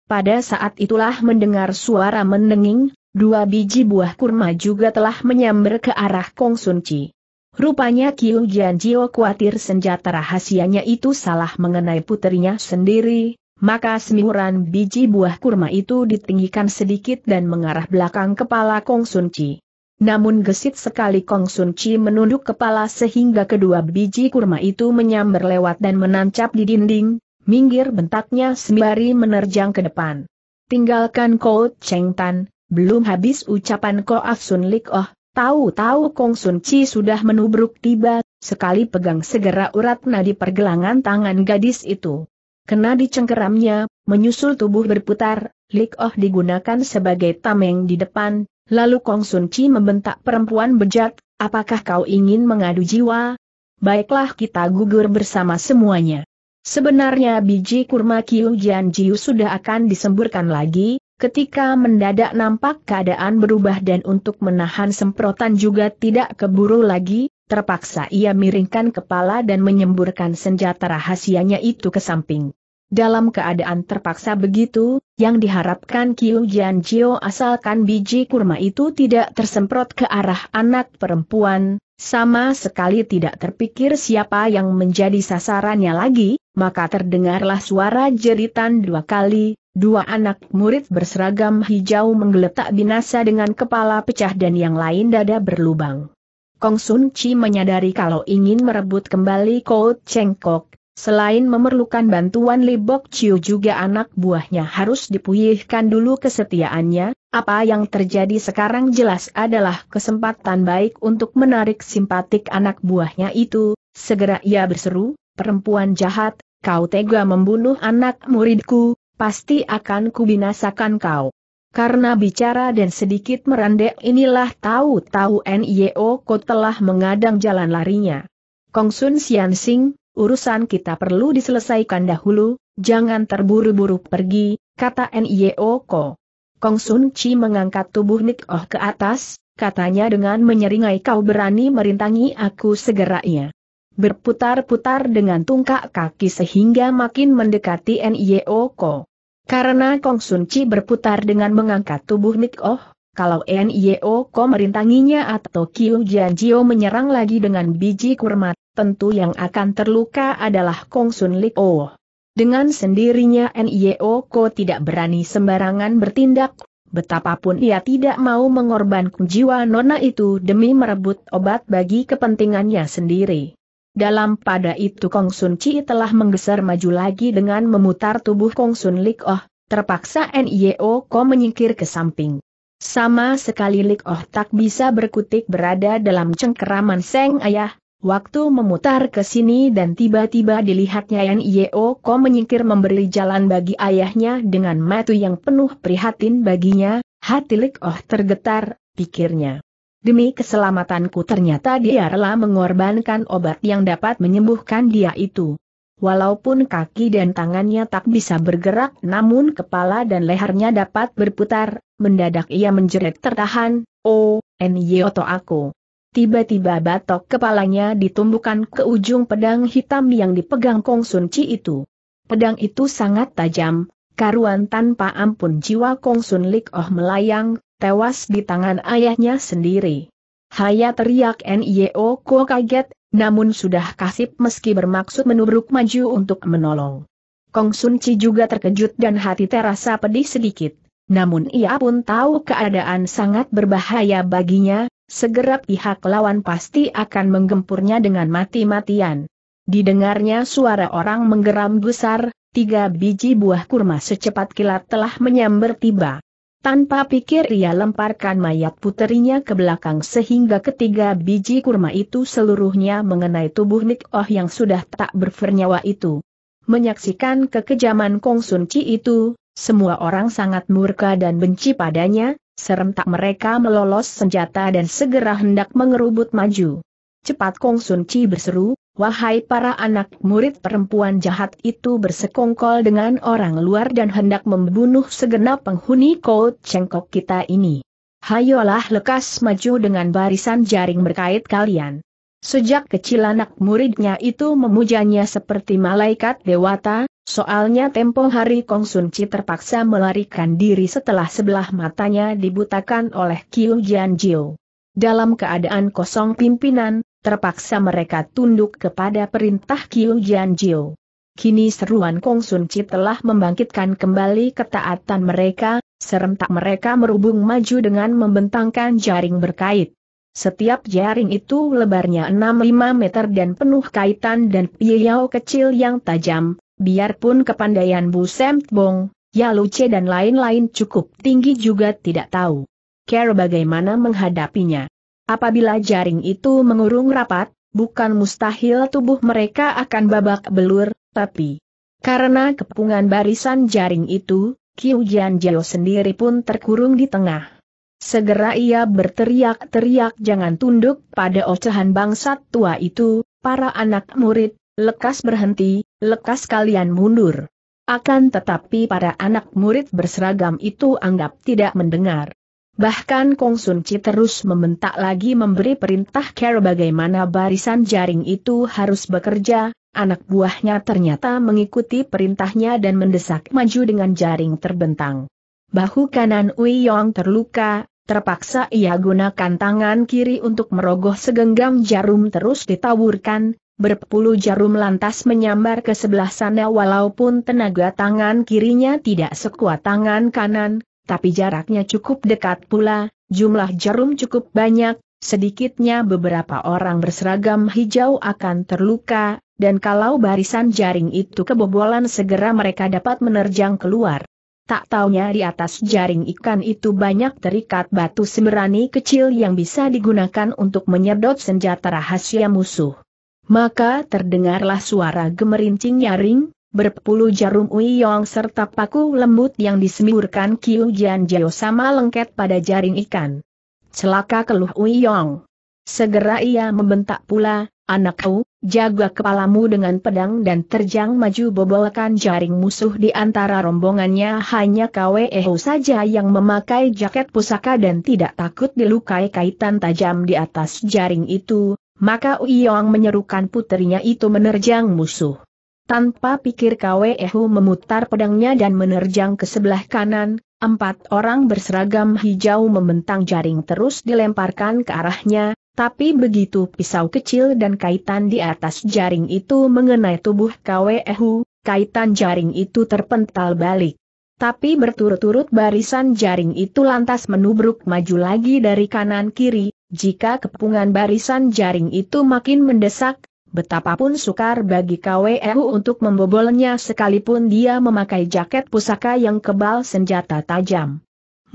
Pada saat itulah mendengar suara mendenging, dua biji buah kurma juga telah menyambar ke arah Kong Sun Chi. Rupanya Kiu Jian Jio khawatir senjata rahasianya itu salah mengenai putrinya sendiri, maka semburan biji buah kurma itu ditinggikan sedikit dan mengarah belakang kepala Kong Sun Chi. Namun gesit sekali Kong Sun Chi menunduk kepala sehingga kedua biji kurma itu menyambar lewat dan menancap di dinding, minggir bentaknya sembari menerjang ke depan. Tinggalkan Kau Cheng Tan, belum habis ucapan Ah Sun Lik Oh, tahu-tahu Kong Sun Chi sudah menubruk tiba, sekali pegang segera urat nadi pergelangan tangan gadis itu. Kena dicengkeramnya, menyusul tubuh berputar, Lik Oh digunakan sebagai tameng di depan, Lalu Kong Sun Chi membentak perempuan bejat, apakah kau ingin mengadu jiwa? Baiklah kita gugur bersama semuanya. Sebenarnya biji kurma Kiu Jian Jiu sudah akan disemburkan lagi, ketika mendadak nampak keadaan berubah dan untuk menahan semprotan juga tidak keburu lagi, terpaksa ia miringkan kepala dan menyemburkan senjata rahasianya itu ke samping. Dalam keadaan terpaksa begitu, yang diharapkan Kiu Jian Jio asalkan biji kurma itu tidak tersemprot ke arah anak perempuan, sama sekali tidak terpikir siapa yang menjadi sasarannya lagi, maka terdengarlah suara jeritan dua kali, dua anak murid berseragam hijau menggeletak binasa dengan kepala pecah dan yang lain dada berlubang. Kong Sun Chi menyadari kalau ingin merebut kembali Cheng Chengkok, Selain memerlukan bantuan Libok Chiu juga anak buahnya harus dipuyihkan dulu kesetiaannya, apa yang terjadi sekarang jelas adalah kesempatan baik untuk menarik simpatik anak buahnya itu, segera ia berseru, perempuan jahat, kau tega membunuh anak muridku, pasti akan kubinasakan kau. Karena bicara dan sedikit merendek inilah tahu-tahu NIO Ko telah mengadang jalan larinya. Kong Sun Sian urusan kita perlu diselesaikan dahulu, jangan terburu-buru pergi, kata N.I.O. Ko. Kong Sun Chi mengangkat tubuh Nik Oh ke atas, katanya dengan menyeringai kau berani merintangi aku segera ia. Ya. Berputar-putar dengan tungkak kaki sehingga makin mendekati N.I.O. Ko. Karena Kong Sun Chi berputar dengan mengangkat tubuh Nik Oh, kalau NIO Ko merintanginya atau Kyu Janjio menyerang lagi dengan biji kurma, tentu yang akan terluka adalah Kong Sun Lik Oh. Dengan sendirinya NIO Ko tidak berani sembarangan bertindak, betapapun ia tidak mau mengorbankan jiwa nona itu demi merebut obat bagi kepentingannya sendiri. Dalam pada itu Kong Sun Chi telah menggeser maju lagi dengan memutar tubuh Kong Sun Lik Oh, terpaksa NIO Ko menyingkir ke samping. Sama sekali Lik Oh tak bisa berkutik berada dalam cengkeraman Seng Ayah, waktu memutar ke sini dan tiba-tiba dilihatnya Yan Yeo Ko menyingkir memberi jalan bagi ayahnya dengan matu yang penuh prihatin baginya, hati Lik Oh tergetar, pikirnya. Demi keselamatanku ternyata dia rela mengorbankan obat yang dapat menyembuhkan dia itu. Walaupun kaki dan tangannya tak bisa bergerak namun kepala dan lehernya dapat berputar, mendadak ia menjerit tertahan, oh, Enyoto aku. Tiba-tiba batok kepalanya ditumbukan ke ujung pedang hitam yang dipegang Kong Sun Chi itu. Pedang itu sangat tajam, karuan tanpa ampun jiwa Kong Sun Lik Oh melayang, tewas di tangan ayahnya sendiri. Haya teriak Nio Ko kaget, namun sudah kasip meski bermaksud menubruk maju untuk menolong. Kong Sun Chi juga terkejut dan hati terasa pedih sedikit. Namun ia pun tahu keadaan sangat berbahaya baginya, segera pihak lawan pasti akan menggempurnya dengan mati-matian. Didengarnya suara orang menggeram besar. tiga biji buah kurma secepat kilat telah menyambar tiba. Tanpa pikir ia lemparkan mayat puterinya ke belakang sehingga ketiga biji kurma itu seluruhnya mengenai tubuh Nik Oh yang sudah tak bernyawa itu. Menyaksikan kekejaman Kong Sun Chi itu, semua orang sangat murka dan benci padanya, serentak mereka melolos senjata dan segera hendak mengerubut maju. Cepat Kong Sun Chi berseru, wahai para anak murid perempuan jahat itu bersekongkol dengan orang luar dan hendak membunuh segenap penghuni Kout Cengkok kita ini. Hayolah lekas maju dengan barisan jaring berkait kalian. Sejak kecil anak muridnya itu memujanya seperti malaikat dewata, Soalnya tempo hari Kong Sun Chi terpaksa melarikan diri setelah sebelah matanya dibutakan oleh Qiu Jian Jiu. Dalam keadaan kosong pimpinan, terpaksa mereka tunduk kepada perintah Qiu Jian Jiu. Kini seruan Kong Sun Chi telah membangkitkan kembali ketaatan mereka, serentak mereka merubung maju dengan membentangkan jaring berkait. Setiap jaring itu lebarnya 6-5 meter dan penuh kaitan dan piyau kecil yang tajam, biarpun kepandaian Bu Semtbong, Yaluce dan lain-lain cukup tinggi juga tidak tahu. Care bagaimana menghadapinya. Apabila jaring itu mengurung rapat, bukan mustahil tubuh mereka akan babak belur, tapi karena kepungan barisan jaring itu, Kiu Jian sendiri pun terkurung di tengah. Segera ia berteriak-teriak jangan tunduk pada ocehan bangsat tua itu, para anak murid, Lekas berhenti, lekas kalian mundur. Akan tetapi para anak murid berseragam itu anggap tidak mendengar. Bahkan Kong Sun Chi terus membentak lagi memberi perintah care bagaimana barisan jaring itu harus bekerja, anak buahnya ternyata mengikuti perintahnya dan mendesak maju dengan jaring terbentang. Bahu kanan Ui Yong terluka, terpaksa ia gunakan tangan kiri untuk merogoh segenggam jarum terus ditawurkan, berpuluh jarum lantas menyambar ke sebelah sana walaupun tenaga tangan kirinya tidak sekuat tangan kanan, tapi jaraknya cukup dekat pula, jumlah jarum cukup banyak, sedikitnya beberapa orang berseragam hijau akan terluka, dan kalau barisan jaring itu kebobolan segera mereka dapat menerjang keluar. Tak taunya di atas jaring ikan itu banyak terikat batu semerani kecil yang bisa digunakan untuk menyedot senjata rahasia musuh. Maka terdengarlah suara gemerincing nyaring, berpuluh jarum uyong serta paku lembut yang disemburkan Kiu Jian Jio sama lengket pada jaring ikan. Celaka keluh uyong. Segera ia membentak pula, anakku, jaga kepalamu dengan pedang dan terjang maju bobolkan jaring musuh di antara rombongannya hanya Kweho saja yang memakai jaket pusaka dan tidak takut dilukai kaitan tajam di atas jaring itu, maka Uyong menyerukan putrinya itu menerjang musuh. Tanpa pikir Kwe memutar pedangnya dan menerjang ke sebelah kanan, empat orang berseragam hijau membentang jaring terus dilemparkan ke arahnya, tapi begitu pisau kecil dan kaitan di atas jaring itu mengenai tubuh Kwe kaitan jaring itu terpental balik. Tapi berturut-turut barisan jaring itu lantas menubruk maju lagi dari kanan kiri, jika kepungan barisan jaring itu makin mendesak, betapapun sukar bagi KWU e untuk membobolnya sekalipun dia memakai jaket pusaka yang kebal senjata tajam.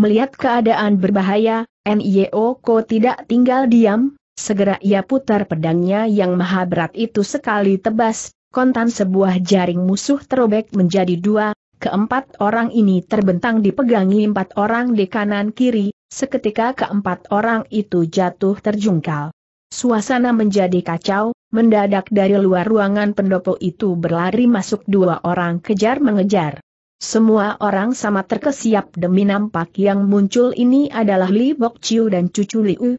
Melihat keadaan berbahaya, NIO Ko tidak tinggal diam, segera ia putar pedangnya yang maha berat itu sekali tebas, kontan sebuah jaring musuh terobek menjadi dua, keempat orang ini terbentang dipegangi empat orang di kanan kiri, Seketika keempat orang itu jatuh terjungkal. Suasana menjadi kacau, mendadak dari luar ruangan pendopo itu berlari masuk dua orang kejar mengejar. Semua orang sama terkesiap demi nampak yang muncul ini adalah Li Bok Chiu dan cucu Liu,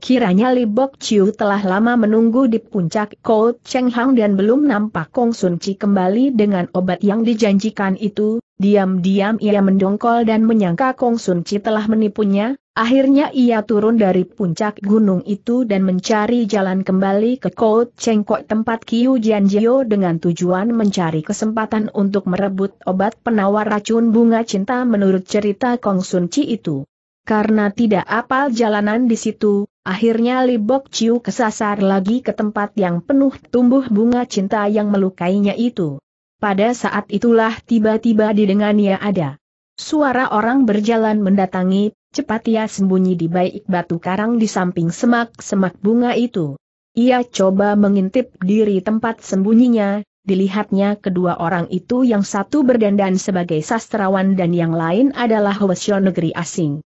Kiranya Li Bok Chiu telah lama menunggu di puncak Kau Cheng Hang dan belum nampak Kong Sun Chi kembali dengan obat yang dijanjikan itu, diam-diam ia mendongkol dan menyangka Kong Sun Chi telah menipunya, akhirnya ia turun dari puncak gunung itu dan mencari jalan kembali ke Kau Cheng Kok tempat Kiu Jian Jio dengan tujuan mencari kesempatan untuk merebut obat penawar racun bunga cinta menurut cerita Kong Sun Chi itu. Karena tidak apal jalanan di situ, akhirnya Libok Ciu kesasar lagi ke tempat yang penuh tumbuh bunga cinta yang melukainya itu. Pada saat itulah tiba-tiba didengarnya ada suara orang berjalan mendatangi, cepat ia ya sembunyi di baik batu karang di samping semak-semak bunga itu. Ia coba mengintip diri tempat sembunyinya, dilihatnya kedua orang itu yang satu berdandan sebagai sastrawan dan yang lain adalah wesio negeri asing.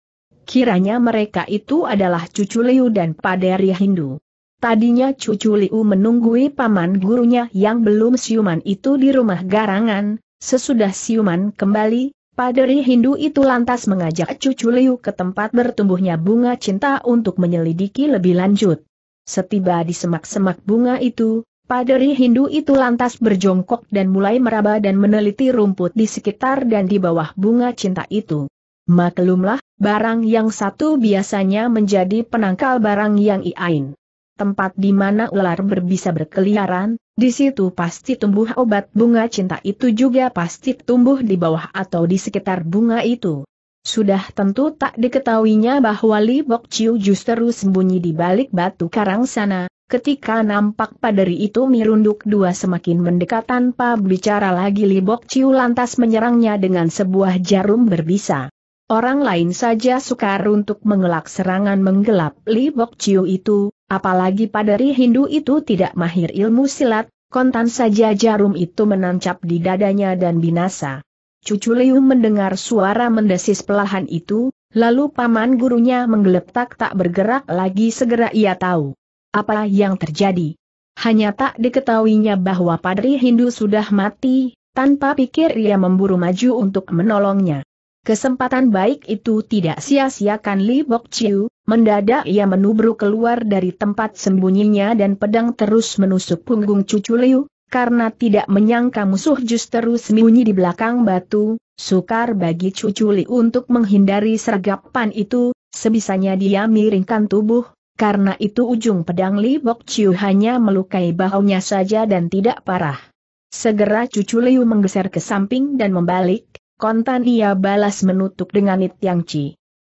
Kiranya mereka itu adalah cucu Liu dan paderi Hindu. Tadinya cucu Liu menunggui paman gurunya yang belum siuman itu di rumah garangan, sesudah siuman kembali, paderi Hindu itu lantas mengajak cucu Liu ke tempat bertumbuhnya bunga cinta untuk menyelidiki lebih lanjut. Setiba di semak-semak bunga itu, Paderi Hindu itu lantas berjongkok dan mulai meraba dan meneliti rumput di sekitar dan di bawah bunga cinta itu. Maklumlah, barang yang satu biasanya menjadi penangkal barang yang iain. Tempat di mana ular berbisa berkeliaran, di situ pasti tumbuh obat bunga cinta itu juga pasti tumbuh di bawah atau di sekitar bunga itu. Sudah tentu tak diketahuinya bahwa Li Bok Chiu justru sembunyi di balik batu karang sana, ketika nampak paderi itu mirunduk dua semakin mendekat tanpa bicara lagi Li Bok Chiu lantas menyerangnya dengan sebuah jarum berbisa. Orang lain saja sukar untuk mengelak serangan menggelap Li Bok Chiu itu, apalagi padari Hindu itu tidak mahir ilmu silat, kontan saja jarum itu menancap di dadanya dan binasa. Cucu Liu mendengar suara mendesis pelahan itu, lalu paman gurunya menggeletak tak bergerak lagi segera ia tahu. Apa yang terjadi? Hanya tak diketahuinya bahwa padri Hindu sudah mati, tanpa pikir ia memburu maju untuk menolongnya. Kesempatan baik itu tidak sia-siakan Li Bok Chiu, mendadak ia menubruk keluar dari tempat sembunyinya dan pedang terus menusuk punggung cucu Liu, karena tidak menyangka musuh justru sembunyi di belakang batu, sukar bagi cucu Liu untuk menghindari sergapan itu, sebisanya dia miringkan tubuh, karena itu ujung pedang Li Bok Chiu hanya melukai bahunya saja dan tidak parah. Segera cucu Liu menggeser ke samping dan membalik, kontan ia balas menutup dengan It Yang Chi.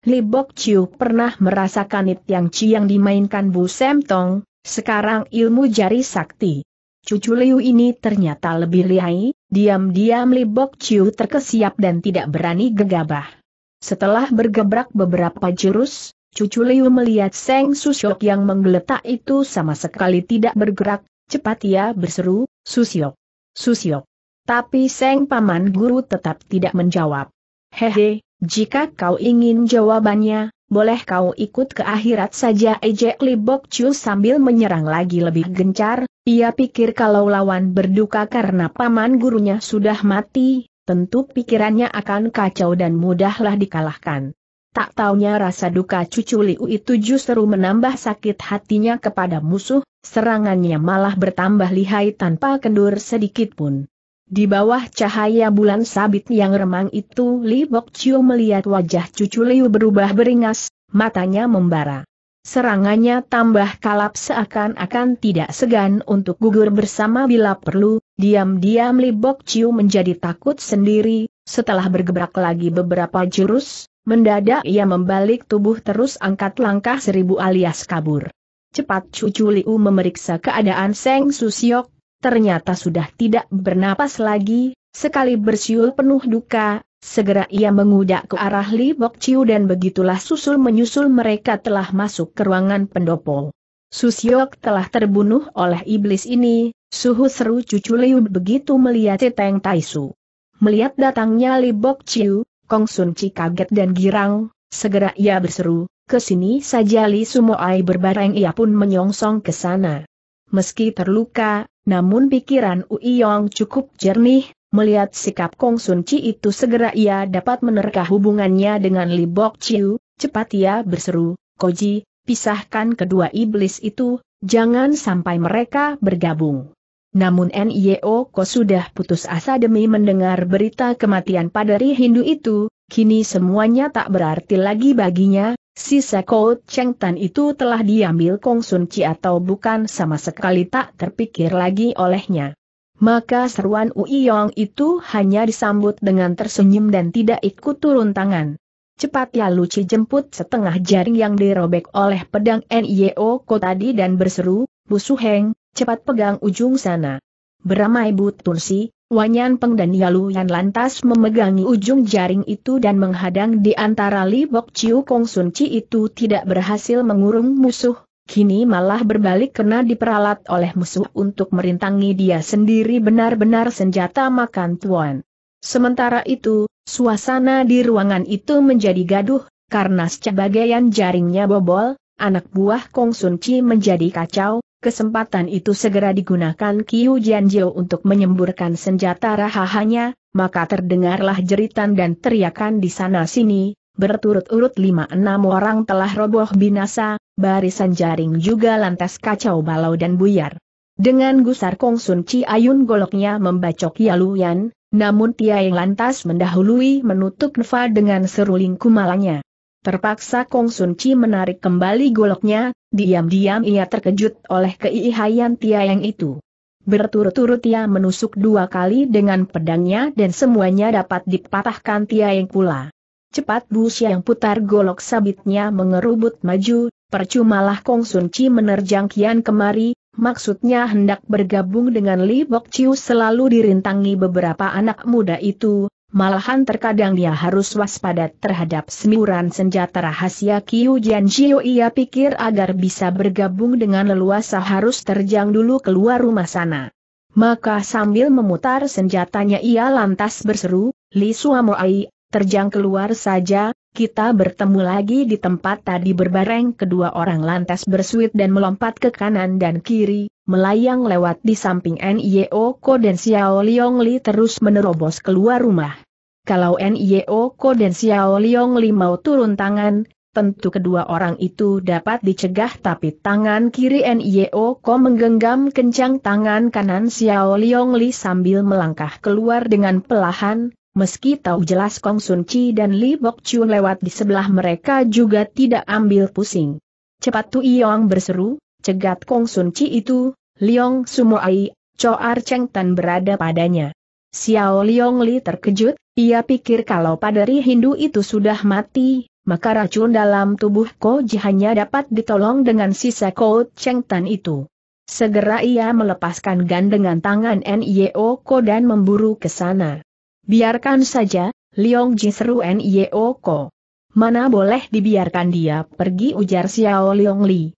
Li Bok Chiu pernah merasakan It Yang Chi yang dimainkan Bu Sem Tong, sekarang ilmu jari sakti. Cucu Liu ini ternyata lebih lihai, diam-diam Li Bok Chiu terkesiap dan tidak berani gegabah. Setelah bergebrak beberapa jurus, cucu Liu melihat Seng Susyok yang menggeletak itu sama sekali tidak bergerak, cepat ia berseru, Susyok, Susyok. Tapi Seng Paman Guru tetap tidak menjawab. Hehe, jika kau ingin jawabannya, boleh kau ikut ke akhirat saja ejek Libok Chu sambil menyerang lagi lebih gencar, ia pikir kalau lawan berduka karena paman gurunya sudah mati, tentu pikirannya akan kacau dan mudahlah dikalahkan. Tak taunya rasa duka cucu Liu itu justru menambah sakit hatinya kepada musuh, serangannya malah bertambah lihai tanpa kendur sedikit pun. Di bawah cahaya bulan sabit yang remang itu Li Bok Chiu melihat wajah cucu Liu berubah beringas, matanya membara. Serangannya tambah kalap seakan-akan tidak segan untuk gugur bersama bila perlu, diam-diam Li Bok Chiu menjadi takut sendiri, setelah bergebrak lagi beberapa jurus, mendadak ia membalik tubuh terus angkat langkah seribu alias kabur. Cepat cucu Liu memeriksa keadaan Seng Susiok, ternyata sudah tidak bernapas lagi, sekali bersiul penuh duka, segera ia mengudak ke arah Li Bok Chiu dan begitulah susul menyusul mereka telah masuk ke ruangan pendopo. Susyok telah terbunuh oleh iblis ini, suhu seru cucu Liu begitu melihat Teng Su. Melihat datangnya Li Bok Chiu, Kong Sun Chi kaget dan girang, segera ia berseru, Kesini saja Li Ai berbareng ia pun menyongsong ke sana. Meski terluka, namun pikiran Uiyong cukup jernih, melihat sikap Kong Sun Chi itu segera ia dapat menerka hubungannya dengan Li Bok Chiu, cepat ia berseru, Koji, pisahkan kedua iblis itu, jangan sampai mereka bergabung. Namun NIO Ko sudah putus asa demi mendengar berita kematian padari Hindu itu, kini semuanya tak berarti lagi baginya, Si Seko Cheng Tan itu telah diambil Kong Sun Chi atau bukan sama sekali tak terpikir lagi olehnya. Maka seruan Yong itu hanya disambut dengan tersenyum dan tidak ikut turun tangan. Cepat ya Luci jemput setengah jaring yang dirobek oleh pedang NIO Ko tadi dan berseru, Bu Busuheng, cepat pegang ujung sana. Beramai Bu Tunsi, Wanyan Peng dan Yaluyan lantas memegangi ujung jaring itu dan menghadang di antara Li Bok Chiu Kong Sun Chi itu tidak berhasil mengurung musuh, kini malah berbalik kena diperalat oleh musuh untuk merintangi dia sendiri benar-benar senjata makan tuan. Sementara itu, suasana di ruangan itu menjadi gaduh, karena sebagian jaringnya bobol, anak buah Kong Sun Chi menjadi kacau, Kesempatan itu segera digunakan Kiu Jianjio untuk menyemburkan senjata rahahanya, maka terdengarlah jeritan dan teriakan di sana-sini, berturut-urut lima enam orang telah roboh binasa, barisan jaring juga lantas kacau balau dan buyar. Dengan gusar Kong Sun Chi Ayun goloknya membacok Yaluyan, namun yang lantas mendahului menutup Neva dengan seruling kumalanya. Terpaksa Kong Sun Chi menarik kembali goloknya, diam-diam ia terkejut oleh keihayan Tiayang itu. Berturut-turut ia menusuk dua kali dengan pedangnya dan semuanya dapat dipatahkan Tia Tiayang pula. Cepat Bu yang putar golok sabitnya mengerubut maju, percumalah Kong Sun Chi menerjang kian kemari, maksudnya hendak bergabung dengan Li Bok Chiu selalu dirintangi beberapa anak muda itu, Malahan terkadang dia harus waspada terhadap semburan senjata rahasia Kiu Jian Jio ia pikir agar bisa bergabung dengan leluasa harus terjang dulu keluar rumah sana. Maka sambil memutar senjatanya ia lantas berseru, Li Suamoai, terjang keluar saja, kita bertemu lagi di tempat tadi berbareng kedua orang lantas bersuit dan melompat ke kanan dan kiri, melayang lewat di samping NIO Ko dan Xiao Liong Li terus menerobos keluar rumah. Kalau NIO Ko dan Xiao Liong Li mau turun tangan, tentu kedua orang itu dapat dicegah tapi tangan kiri NIO Ko menggenggam kencang tangan kanan Xiao Liong Li sambil melangkah keluar dengan pelahan, meski tahu jelas Kong Sun Chi dan Li Bok Chu lewat di sebelah mereka juga tidak ambil pusing. Cepat Tu Yong berseru, cegat Kong Sun Chi itu, Liong Sumoai, Choar Cheng Tan berada padanya. Xiao Liong Li terkejut, ia pikir kalau padari Hindu itu sudah mati, maka racun dalam tubuh Ko Ji hanya dapat ditolong dengan sisa Ko Cheng Tan itu. Segera ia melepaskan gandengan tangan Nio Ko dan memburu ke sana. Biarkan saja, Liong Ji seru Nio Ko. Mana boleh dibiarkan dia pergi ujar Xiao Liong Li.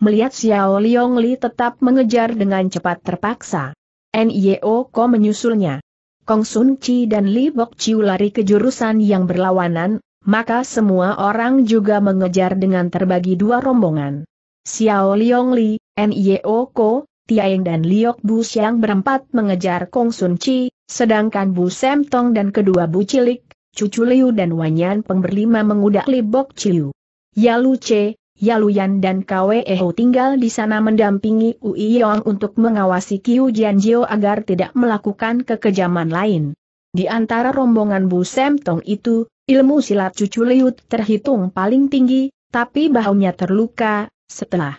Melihat Xiao Liong Li tetap mengejar dengan cepat terpaksa. Nio Ko menyusulnya. Kong Sun Chi dan Li Bok Chiu lari ke jurusan yang berlawanan, maka semua orang juga mengejar dengan terbagi dua rombongan. Xiao Liong Li, Nio Ko, Tiaeng dan Liok Bu yang berempat mengejar Kong Sun Chi, sedangkan Bu Sem Tong dan kedua Bu Cilik, Cucu Liu dan Wanyan Peng mengudak Libok Ciu. Yalu Che, Yaluyan dan Kwe Eho tinggal di sana mendampingi Ui Yong untuk mengawasi Kiu Jianjio agar tidak melakukan kekejaman lain. Di antara rombongan Bu Sem Tong itu, ilmu silat Cucu Liu terhitung paling tinggi, tapi bahunya terluka, setelah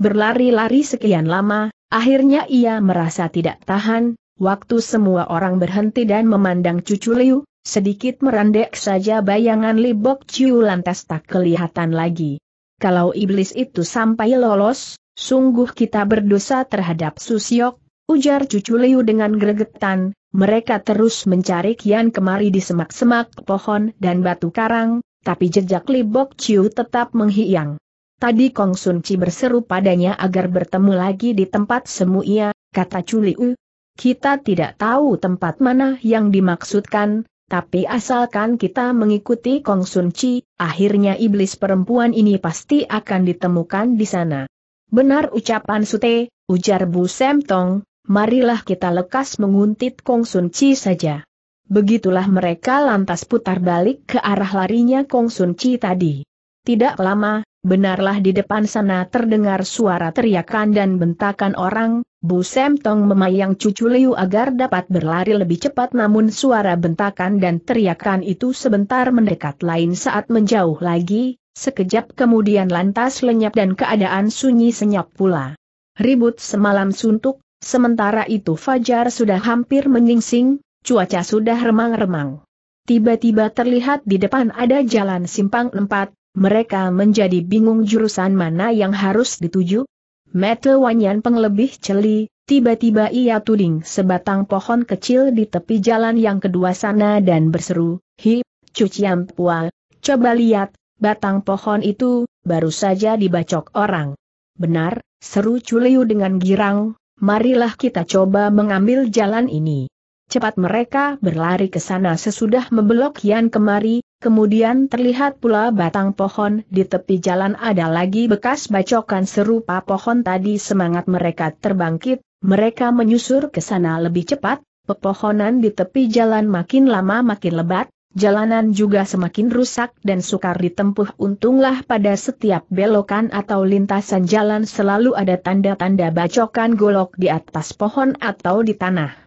berlari-lari sekian lama, Akhirnya ia merasa tidak tahan, waktu semua orang berhenti dan memandang cucu Liu, sedikit merendek saja bayangan Li Bok Chiu lantas tak kelihatan lagi. Kalau iblis itu sampai lolos, sungguh kita berdosa terhadap Susiok, ujar cucu Liu dengan gregetan, mereka terus mencari kian kemari di semak-semak pohon dan batu karang, tapi jejak Li Bok Chiu tetap menghiang. Tadi Kong Sun Chi berseru padanya agar bertemu lagi di tempat semu ia, kata Chuliu. Kita tidak tahu tempat mana yang dimaksudkan, tapi asalkan kita mengikuti Kong Sun Chi, akhirnya iblis perempuan ini pasti akan ditemukan di sana. Benar ucapan Sute, ujar Bu Sem Tong, marilah kita lekas menguntit Kong Sun Chi saja. Begitulah mereka lantas putar balik ke arah larinya Kong Sun Chi tadi. Tidak lama, Benarlah di depan sana terdengar suara teriakan dan bentakan orang, Bu Semtong memayang cucu Liu agar dapat berlari lebih cepat namun suara bentakan dan teriakan itu sebentar mendekat lain saat menjauh lagi, sekejap kemudian lantas lenyap dan keadaan sunyi senyap pula. Ribut semalam suntuk, sementara itu Fajar sudah hampir menyingsing, cuaca sudah remang-remang. Tiba-tiba terlihat di depan ada jalan simpang empat, mereka menjadi bingung jurusan mana yang harus dituju. Mete Wanyan penglebih celi, tiba-tiba ia tuding sebatang pohon kecil di tepi jalan yang kedua sana dan berseru, Hi, cucian pua, coba lihat, batang pohon itu, baru saja dibacok orang. Benar, seru Culiu dengan girang, marilah kita coba mengambil jalan ini. Cepat mereka berlari ke sana sesudah membelok Yan kemari, Kemudian terlihat pula batang pohon di tepi jalan ada lagi bekas bacokan serupa pohon tadi semangat mereka terbangkit, mereka menyusur ke sana lebih cepat, pepohonan di tepi jalan makin lama makin lebat, jalanan juga semakin rusak dan sukar ditempuh untunglah pada setiap belokan atau lintasan jalan selalu ada tanda-tanda bacokan golok di atas pohon atau di tanah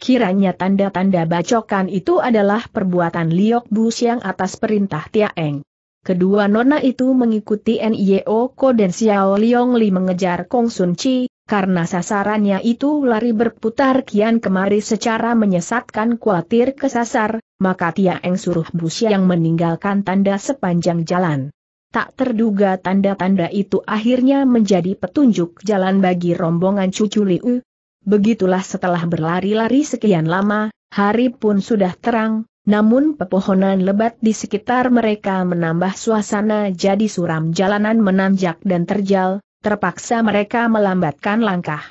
kiranya tanda-tanda bacokan itu adalah perbuatan Liok Bu Siang atas perintah Tiaeng. Kedua nona itu mengikuti NIO Ko dan Xiao Liong Li mengejar Kong Sun Chi, karena sasarannya itu lari berputar kian kemari secara menyesatkan kuatir sasar, maka Tiaeng suruh Bu Siang meninggalkan tanda sepanjang jalan. Tak terduga tanda-tanda itu akhirnya menjadi petunjuk jalan bagi rombongan cucu Liu, Begitulah setelah berlari-lari sekian lama, hari pun sudah terang, namun pepohonan lebat di sekitar mereka menambah suasana jadi suram jalanan menanjak dan terjal, terpaksa mereka melambatkan langkah.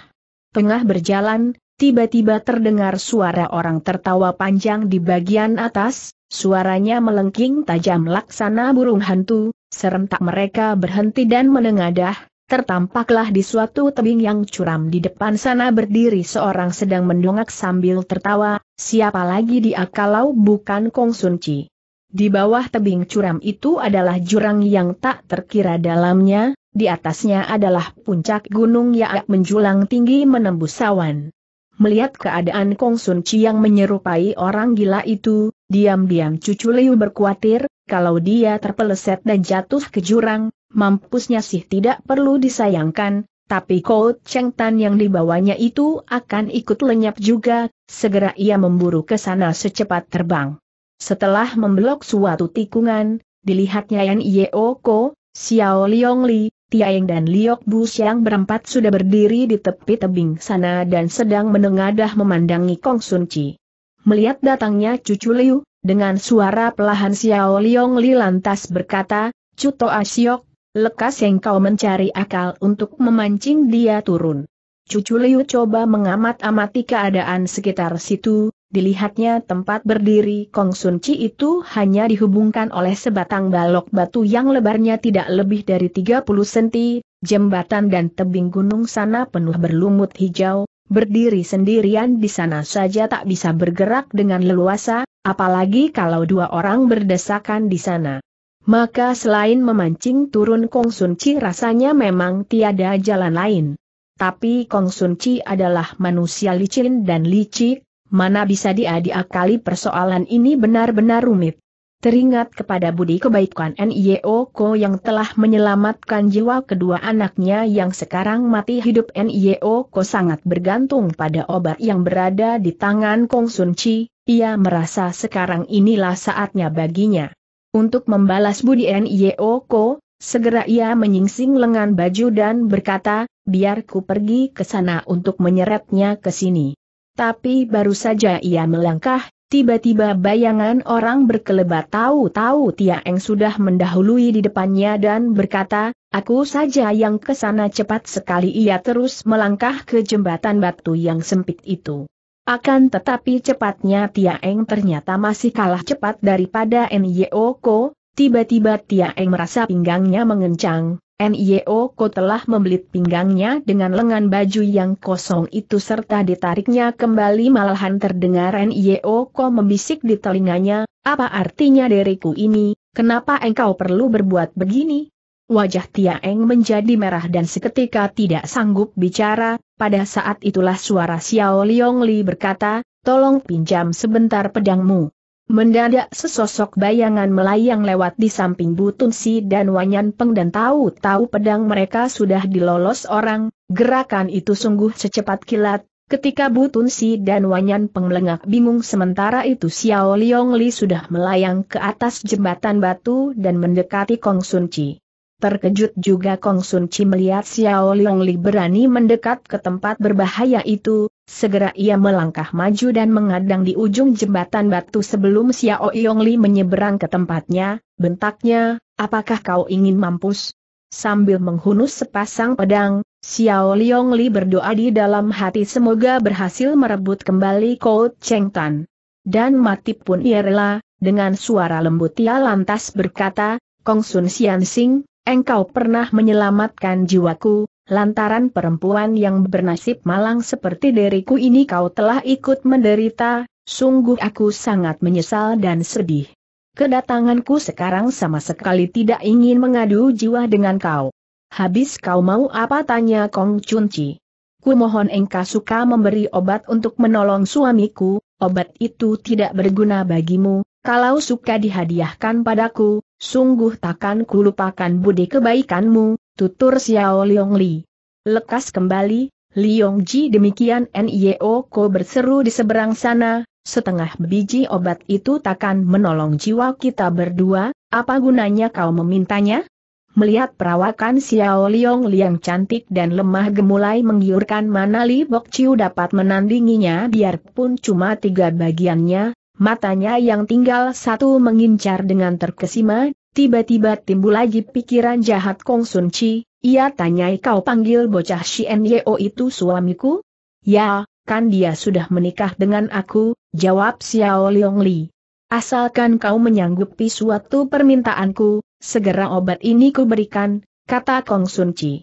Tengah berjalan, tiba-tiba terdengar suara orang tertawa panjang di bagian atas, suaranya melengking tajam laksana burung hantu, serentak mereka berhenti dan menengadah, tertampaklah di suatu tebing yang curam di depan sana berdiri seorang sedang mendongak sambil tertawa, siapa lagi dia kalau bukan Kong Sun Chi. Di bawah tebing curam itu adalah jurang yang tak terkira dalamnya, di atasnya adalah puncak gunung yang menjulang tinggi menembus sawan. Melihat keadaan Kong Sun Chi yang menyerupai orang gila itu, diam-diam cucu Liu berkuatir, kalau dia terpeleset dan jatuh ke jurang, mampusnya sih tidak perlu disayangkan, tapi Colt Cheng Tan yang dibawanya itu akan ikut lenyap juga, segera ia memburu ke sana secepat terbang. Setelah memblok suatu tikungan, dilihatnya Yan Yeo Ko, Xiao Liong Li, Tiaeng dan Liok Bu Xiang berempat sudah berdiri di tepi tebing sana dan sedang menengadah memandangi Kong Sun Chi. Melihat datangnya cucu Liu, dengan suara pelahan Xiao Liong Li lantas berkata, Cuto Asiok, Lekas engkau mencari akal untuk memancing dia turun. Cucu Liu coba mengamat-amati keadaan sekitar situ, dilihatnya tempat berdiri Kong Sun Chi itu hanya dihubungkan oleh sebatang balok batu yang lebarnya tidak lebih dari 30 cm, jembatan dan tebing gunung sana penuh berlumut hijau, berdiri sendirian di sana saja tak bisa bergerak dengan leluasa, apalagi kalau dua orang berdesakan di sana. Maka selain memancing turun Kong Sun Chi rasanya memang tiada jalan lain. Tapi Kong Sun Chi adalah manusia licin dan licik, mana bisa dia diakali persoalan ini benar-benar rumit. Teringat kepada budi kebaikan N.I.O. Ko yang telah menyelamatkan jiwa kedua anaknya yang sekarang mati hidup N.I.O. Ko sangat bergantung pada obat yang berada di tangan Kong Sun Chi, ia merasa sekarang inilah saatnya baginya. Untuk membalas budi N.I.O.Ko, segera ia menyingsing lengan baju dan berkata, biar ku pergi ke sana untuk menyeretnya ke sini. Tapi baru saja ia melangkah, tiba-tiba bayangan orang berkelebat tahu-tahu Tiaeng sudah mendahului di depannya dan berkata, Aku saja yang ke sana cepat sekali ia terus melangkah ke jembatan batu yang sempit itu. Akan tetapi cepatnya Tia Eng ternyata masih kalah cepat daripada Nio Ko, tiba-tiba Tia Eng merasa pinggangnya mengencang, Nio Ko telah membelit pinggangnya dengan lengan baju yang kosong itu serta ditariknya kembali malahan terdengar Nio Ko membisik di telinganya, apa artinya diriku ini, kenapa engkau perlu berbuat begini? Wajah Tiaeng menjadi merah dan seketika tidak sanggup bicara, pada saat itulah suara Xiao Liong Li berkata, tolong pinjam sebentar pedangmu. Mendadak sesosok bayangan melayang lewat di samping Butun Si dan Wanyan Peng dan tahu-tahu pedang mereka sudah dilolos orang, gerakan itu sungguh secepat kilat, ketika Butun Si dan Wanyan Peng lengak bingung sementara itu Xiao Liong Li sudah melayang ke atas jembatan batu dan mendekati Kong Sun Chi. Terkejut juga Kong Sun Chi melihat Xiao Long Li berani mendekat ke tempat berbahaya itu, segera ia melangkah maju dan mengadang di ujung jembatan batu sebelum Xiao Long Li menyeberang ke tempatnya, bentaknya, apakah kau ingin mampus? Sambil menghunus sepasang pedang, Xiao Long Li berdoa di dalam hati semoga berhasil merebut kembali Kou Cheng Tan. Dan mati pun ia rela, dengan suara lembut ia lantas berkata, Kong Sun Xian Sing, Engkau pernah menyelamatkan jiwaku, lantaran perempuan yang bernasib malang seperti diriku ini kau telah ikut menderita, sungguh aku sangat menyesal dan sedih. Kedatanganku sekarang sama sekali tidak ingin mengadu jiwa dengan kau. Habis kau mau apa tanya Kong Chun Chi. Ku mohon engkau suka memberi obat untuk menolong suamiku, obat itu tidak berguna bagimu, kalau suka dihadiahkan padaku, Sungguh takkan kulupakan budi kebaikanmu, tutur Xiao Liong Li. Lekas kembali, Liong Ji demikian Nio Ko berseru di seberang sana, setengah biji obat itu takkan menolong jiwa kita berdua, apa gunanya kau memintanya? Melihat perawakan Xiao Liong yang cantik dan lemah gemulai menggiurkan mana Li Bok Chiu dapat menandinginya biarpun cuma tiga bagiannya, Matanya yang tinggal satu mengincar dengan terkesima, tiba-tiba timbul lagi pikiran jahat Kong Sun Chi, ia tanyai kau panggil bocah Shien Yeo itu suamiku? Ya, kan dia sudah menikah dengan aku, jawab Xiao Liong Li. Asalkan kau menyanggupi suatu permintaanku, segera obat ini kuberikan, kata Kong Sun Chi.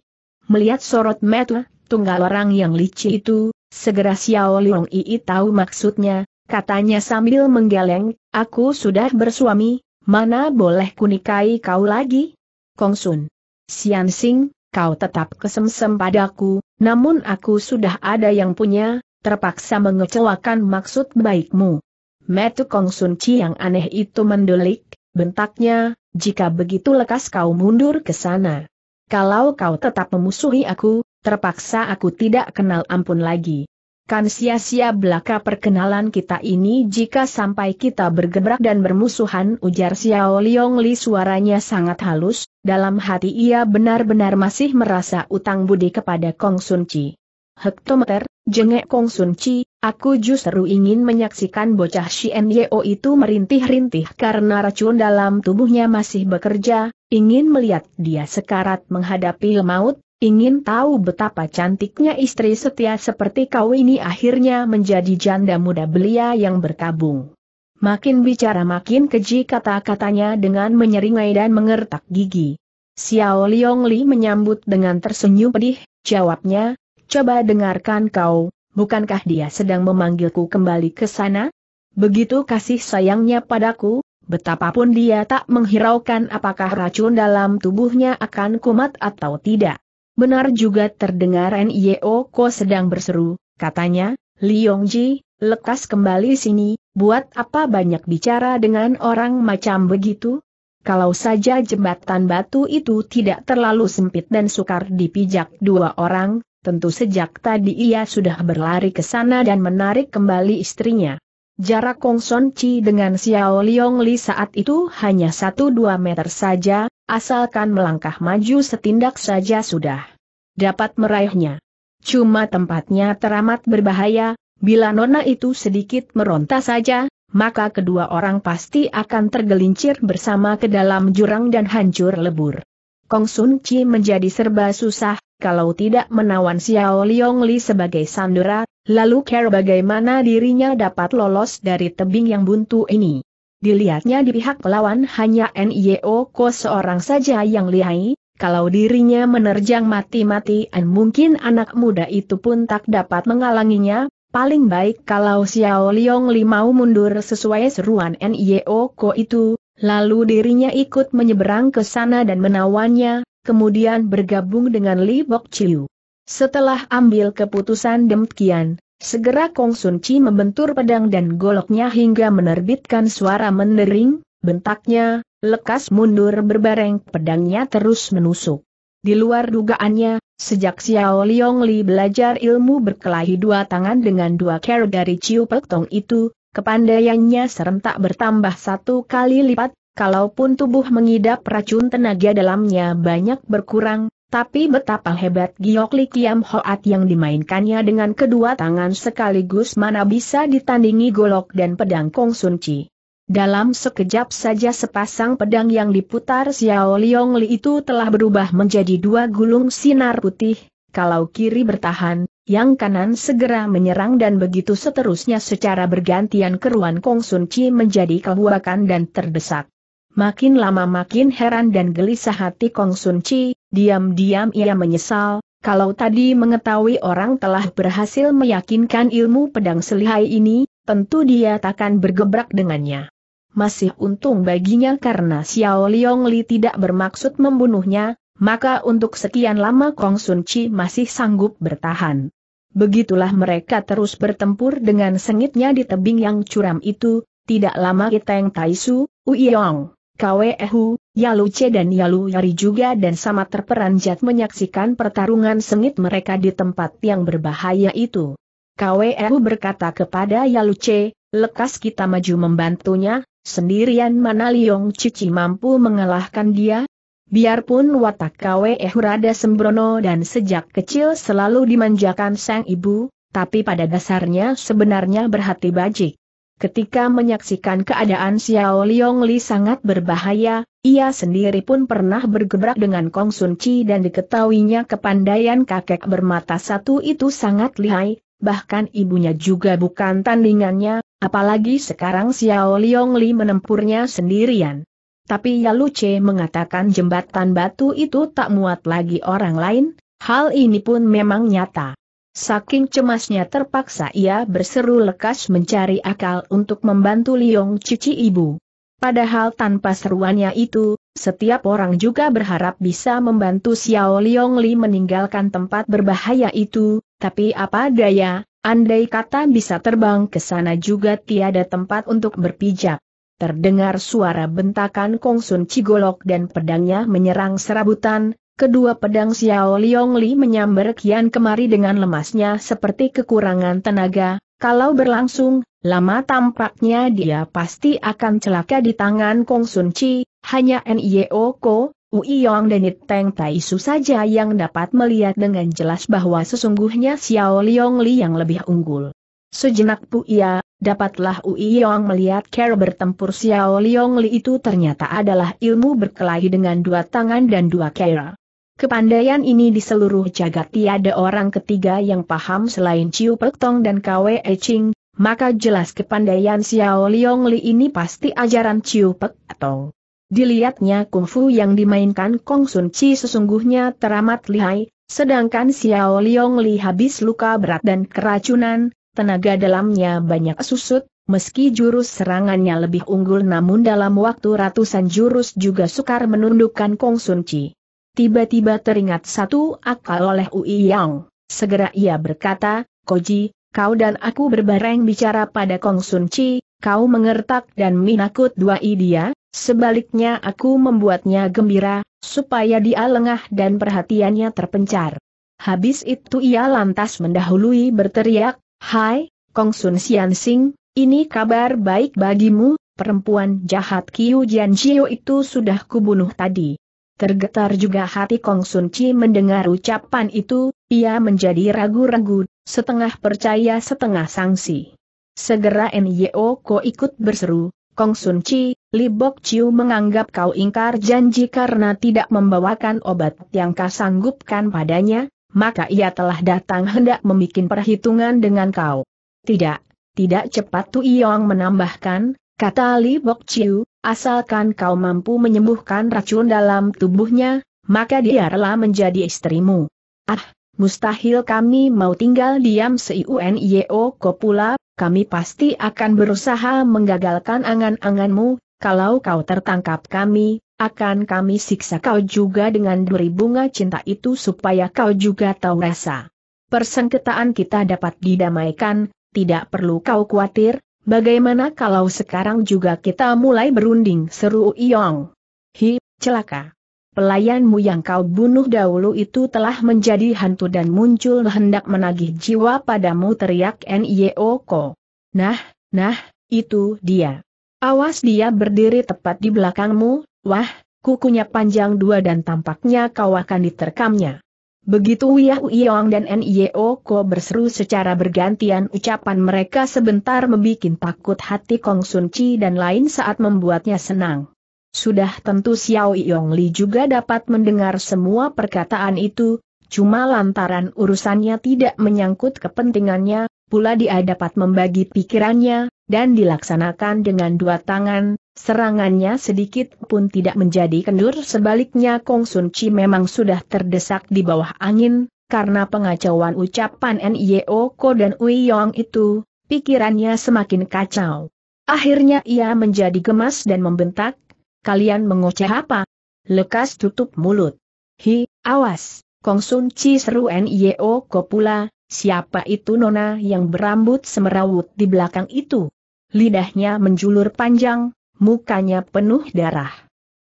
Melihat sorot mata tunggal orang yang licik itu, segera Xiao Liong Yi tahu maksudnya, katanya sambil menggeleng, aku sudah bersuami, mana boleh kunikahi kau lagi? Kongsun. Sian Sing, kau tetap kesemsem padaku, namun aku sudah ada yang punya, terpaksa mengecewakan maksud baikmu. Metu Kong Sun Ci yang aneh itu mendelik, bentaknya, jika begitu lekas kau mundur ke sana. Kalau kau tetap memusuhi aku, terpaksa aku tidak kenal ampun lagi. Kan sia-sia belaka perkenalan kita ini jika sampai kita bergebrak dan bermusuhan ujar Xiao Liong Li suaranya sangat halus, dalam hati ia benar-benar masih merasa utang budi kepada Kong Sun Chi. Hektometer, jengek Kong Sun Chi, aku justru ingin menyaksikan bocah Xian Yeo itu merintih-rintih karena racun dalam tubuhnya masih bekerja, ingin melihat dia sekarat menghadapi maut, Ingin tahu betapa cantiknya istri setia seperti kau ini akhirnya menjadi janda muda belia yang berkabung. Makin bicara makin keji kata-katanya dengan menyeringai dan mengertak gigi. Xiao Liong Li menyambut dengan tersenyum pedih, jawabnya, coba dengarkan kau, bukankah dia sedang memanggilku kembali ke sana? Begitu kasih sayangnya padaku, betapapun dia tak menghiraukan apakah racun dalam tubuhnya akan kumat atau tidak. Benar juga terdengar Nio Ko sedang berseru, katanya, Liong Ji, lekas kembali sini, buat apa banyak bicara dengan orang macam begitu? Kalau saja jembatan batu itu tidak terlalu sempit dan sukar dipijak dua orang, tentu sejak tadi ia sudah berlari ke sana dan menarik kembali istrinya. Jarak Kong Son Chi dengan Xiao Liong Li saat itu hanya 1-2 meter saja, asalkan melangkah maju setindak saja sudah dapat meraihnya. Cuma tempatnya teramat berbahaya, bila nona itu sedikit meronta saja, maka kedua orang pasti akan tergelincir bersama ke dalam jurang dan hancur lebur. Kong Sun Chi menjadi serba susah, kalau tidak menawan Xiao Liong Li sebagai sandera, lalu care bagaimana dirinya dapat lolos dari tebing yang buntu ini. Dilihatnya di pihak lawan hanya NIO Ko seorang saja yang lihai, kalau dirinya menerjang mati mati dan mungkin anak muda itu pun tak dapat mengalanginya, paling baik kalau Xiao Liong Li mau mundur sesuai seruan NIO Ko itu, lalu dirinya ikut menyeberang ke sana dan menawannya, kemudian bergabung dengan Li Bok Chiu. Setelah ambil keputusan demikian, Segera Kong Sun Chi membentur pedang dan goloknya hingga menerbitkan suara mendering, bentaknya, lekas mundur berbareng pedangnya terus menusuk. Di luar dugaannya, sejak Xiao Liong Li belajar ilmu berkelahi dua tangan dengan dua ker dari Ciu Pek Tong itu, kepandaiannya serentak bertambah satu kali lipat, kalaupun tubuh mengidap racun tenaga dalamnya banyak berkurang, tapi betapa hebat giok Li Kiam Hoat yang dimainkannya dengan kedua tangan sekaligus mana bisa ditandingi golok dan pedang Kong Sun Chi. Dalam sekejap saja sepasang pedang yang diputar Xiao Liong Li itu telah berubah menjadi dua gulung sinar putih, kalau kiri bertahan, yang kanan segera menyerang dan begitu seterusnya secara bergantian keruan Kong Sun Chi menjadi kebuakan dan terdesak. Makin lama makin heran dan gelisah hati Kong Sun Chi, diam-diam ia menyesal, kalau tadi mengetahui orang telah berhasil meyakinkan ilmu pedang selihai ini, tentu dia takkan bergebrak dengannya. Masih untung baginya karena Xiao Liong Li tidak bermaksud membunuhnya, maka untuk sekian lama Kong Sun Chi masih sanggup bertahan. Begitulah mereka terus bertempur dengan sengitnya di tebing yang curam itu, tidak lama Kiteng Taisu, Uyong, Kwehu, Yaluce dan Yalu Yari juga dan sama terperanjat menyaksikan pertarungan sengit mereka di tempat yang berbahaya itu. Kwehu berkata kepada Yaluce, lekas kita maju membantunya, sendirian mana Liong Cici mampu mengalahkan dia? Biarpun watak Kwehu rada sembrono dan sejak kecil selalu dimanjakan sang ibu, tapi pada dasarnya sebenarnya berhati bajik. Ketika menyaksikan keadaan Xiao Liong Li sangat berbahaya, ia sendiri pun pernah bergebrak dengan Kong Sun Chi dan diketahuinya kepandaian kakek bermata satu itu sangat lihai, bahkan ibunya juga bukan tandingannya, apalagi sekarang Xiao Liong Li menempurnya sendirian. Tapi Yalu Che mengatakan jembatan batu itu tak muat lagi orang lain, hal ini pun memang nyata. Saking cemasnya terpaksa ia berseru lekas mencari akal untuk membantu Liong cuci ibu. Padahal tanpa seruannya itu, setiap orang juga berharap bisa membantu Xiao Liong Li meninggalkan tempat berbahaya itu, tapi apa daya, andai kata bisa terbang ke sana juga tiada tempat untuk berpijak. Terdengar suara bentakan Kongsun Cigolok dan pedangnya menyerang serabutan, Kedua pedang Xiao Liong Li menyambar kian kemari dengan lemasnya seperti kekurangan tenaga, kalau berlangsung, lama tampaknya dia pasti akan celaka di tangan Kong Sun Chi, hanya N.I.O. Ko, Ui Yong dan It Teng Tai Su saja yang dapat melihat dengan jelas bahwa sesungguhnya Xiao Liong Li yang lebih unggul. Sejenak ia, dapatlah Ui Yong melihat cara bertempur Xiao Liong Li itu ternyata adalah ilmu berkelahi dengan dua tangan dan dua kera. Kepandaian ini di seluruh jagat tiada orang ketiga yang paham selain Ciu Pek Tong dan Kwe E Ching, maka jelas kepandaian Xiao Liong Li ini pasti ajaran Ciu Pek Tong. Dilihatnya kungfu yang dimainkan Kong Sun Chi sesungguhnya teramat lihai, sedangkan Xiao Liong Li habis luka berat dan keracunan, tenaga dalamnya banyak susut, Meski jurus serangannya lebih unggul namun dalam waktu ratusan jurus juga sukar menundukkan Kong Sun Chi. Tiba-tiba teringat satu akal oleh Ui Yang. Segera ia berkata, Koji, kau dan aku berbareng bicara pada Kong Sun Chi, kau mengertak dan minakut dua i dia, sebaliknya aku membuatnya gembira, supaya dia lengah dan perhatiannya terpencar. Habis itu ia lantas mendahului berteriak, Hai, Kong Sun Sian Sing, ini kabar baik bagimu, perempuan jahat Kiu Jian Jiu itu sudah kubunuh tadi. Tergetar juga hati Kong Sun Chi mendengar ucapan itu, ia menjadi ragu-ragu, setengah percaya setengah sangsi. Segera Nyo Ko ikut berseru, Kong Sun Chi, Li Bok Chiu menganggap kau ingkar janji karena tidak membawakan obat yang kau sanggupkan padanya, maka ia telah datang hendak membuat perhitungan dengan kau. Tidak, tidak cepat Tu Yong menambahkan, Kata Li Bok Chiu, asalkan kau mampu menyembuhkan racun dalam tubuhnya, maka dia rela menjadi istrimu. Ah, mustahil kami mau tinggal diam seiunyo ko pula, kami pasti akan berusaha menggagalkan angan-anganmu, kalau kau tertangkap kami, akan kami siksa kau juga dengan duri bunga cinta itu supaya kau juga tahu rasa. Persengketaan kita dapat didamaikan, tidak perlu kau khawatir, Bagaimana kalau sekarang juga kita mulai berunding seru Iyong? Hi, celaka. Pelayanmu yang kau bunuh dahulu itu telah menjadi hantu dan muncul hendak menagih jiwa padamu teriak Nioko. Nah, nah, itu dia. Awas dia berdiri tepat di belakangmu, wah, kukunya panjang dua dan tampaknya kau akan diterkamnya. Begitu Wiyah Uyong dan Nio Ko berseru secara bergantian ucapan mereka sebentar membuat takut hati Kong Sun Chi dan lain saat membuatnya senang. Sudah tentu Xiao Yong Li juga dapat mendengar semua perkataan itu, cuma lantaran urusannya tidak menyangkut kepentingannya, pula dia dapat membagi pikirannya, dan dilaksanakan dengan dua tangan, Serangannya sedikit pun tidak menjadi kendur sebaliknya Kong Sun Chi memang sudah terdesak di bawah angin, karena pengacauan ucapan N.I.O. Ko dan Ui Yong itu, pikirannya semakin kacau. Akhirnya ia menjadi gemas dan membentak, kalian mengoceh apa? Lekas tutup mulut. Hi, awas, Kong Sun Chi seru N.I.O. Ko pula, siapa itu nona yang berambut semerawut di belakang itu? Lidahnya menjulur panjang, mukanya penuh darah.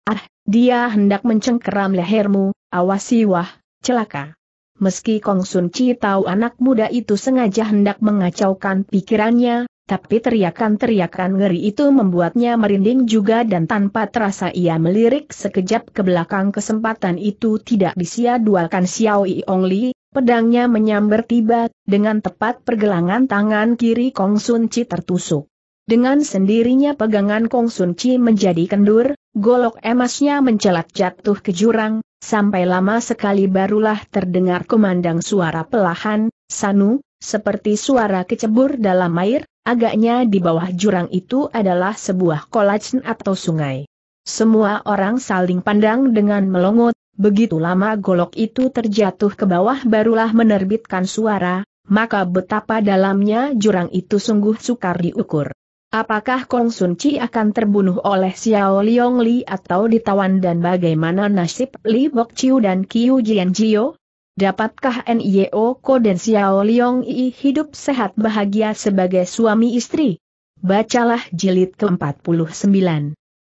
Ah, dia hendak mencengkeram lehermu, awasi wah, celaka. Meski Kong Sun Chi tahu anak muda itu sengaja hendak mengacaukan pikirannya, tapi teriakan-teriakan ngeri itu membuatnya merinding juga dan tanpa terasa ia melirik sekejap ke belakang kesempatan itu tidak disia-dualkan Xiao Ong Li, pedangnya menyambar tiba, dengan tepat pergelangan tangan kiri Kong Sun Chi tertusuk. Dengan sendirinya pegangan Kong Sun Chi menjadi kendur, golok emasnya mencelat jatuh ke jurang, sampai lama sekali barulah terdengar kumandang suara pelahan, sanu, seperti suara kecebur dalam air, agaknya di bawah jurang itu adalah sebuah kolajen atau sungai. Semua orang saling pandang dengan melongot, begitu lama golok itu terjatuh ke bawah barulah menerbitkan suara, maka betapa dalamnya jurang itu sungguh sukar diukur. Apakah Kong Sun Chi akan terbunuh oleh Xiao Liong Li atau ditawan dan bagaimana nasib Li Bok Chiu dan Qiu Jian Jio? Dapatkah Nio Ko dan Xiao Liong Yi hidup sehat bahagia sebagai suami istri? Bacalah jilid ke-49.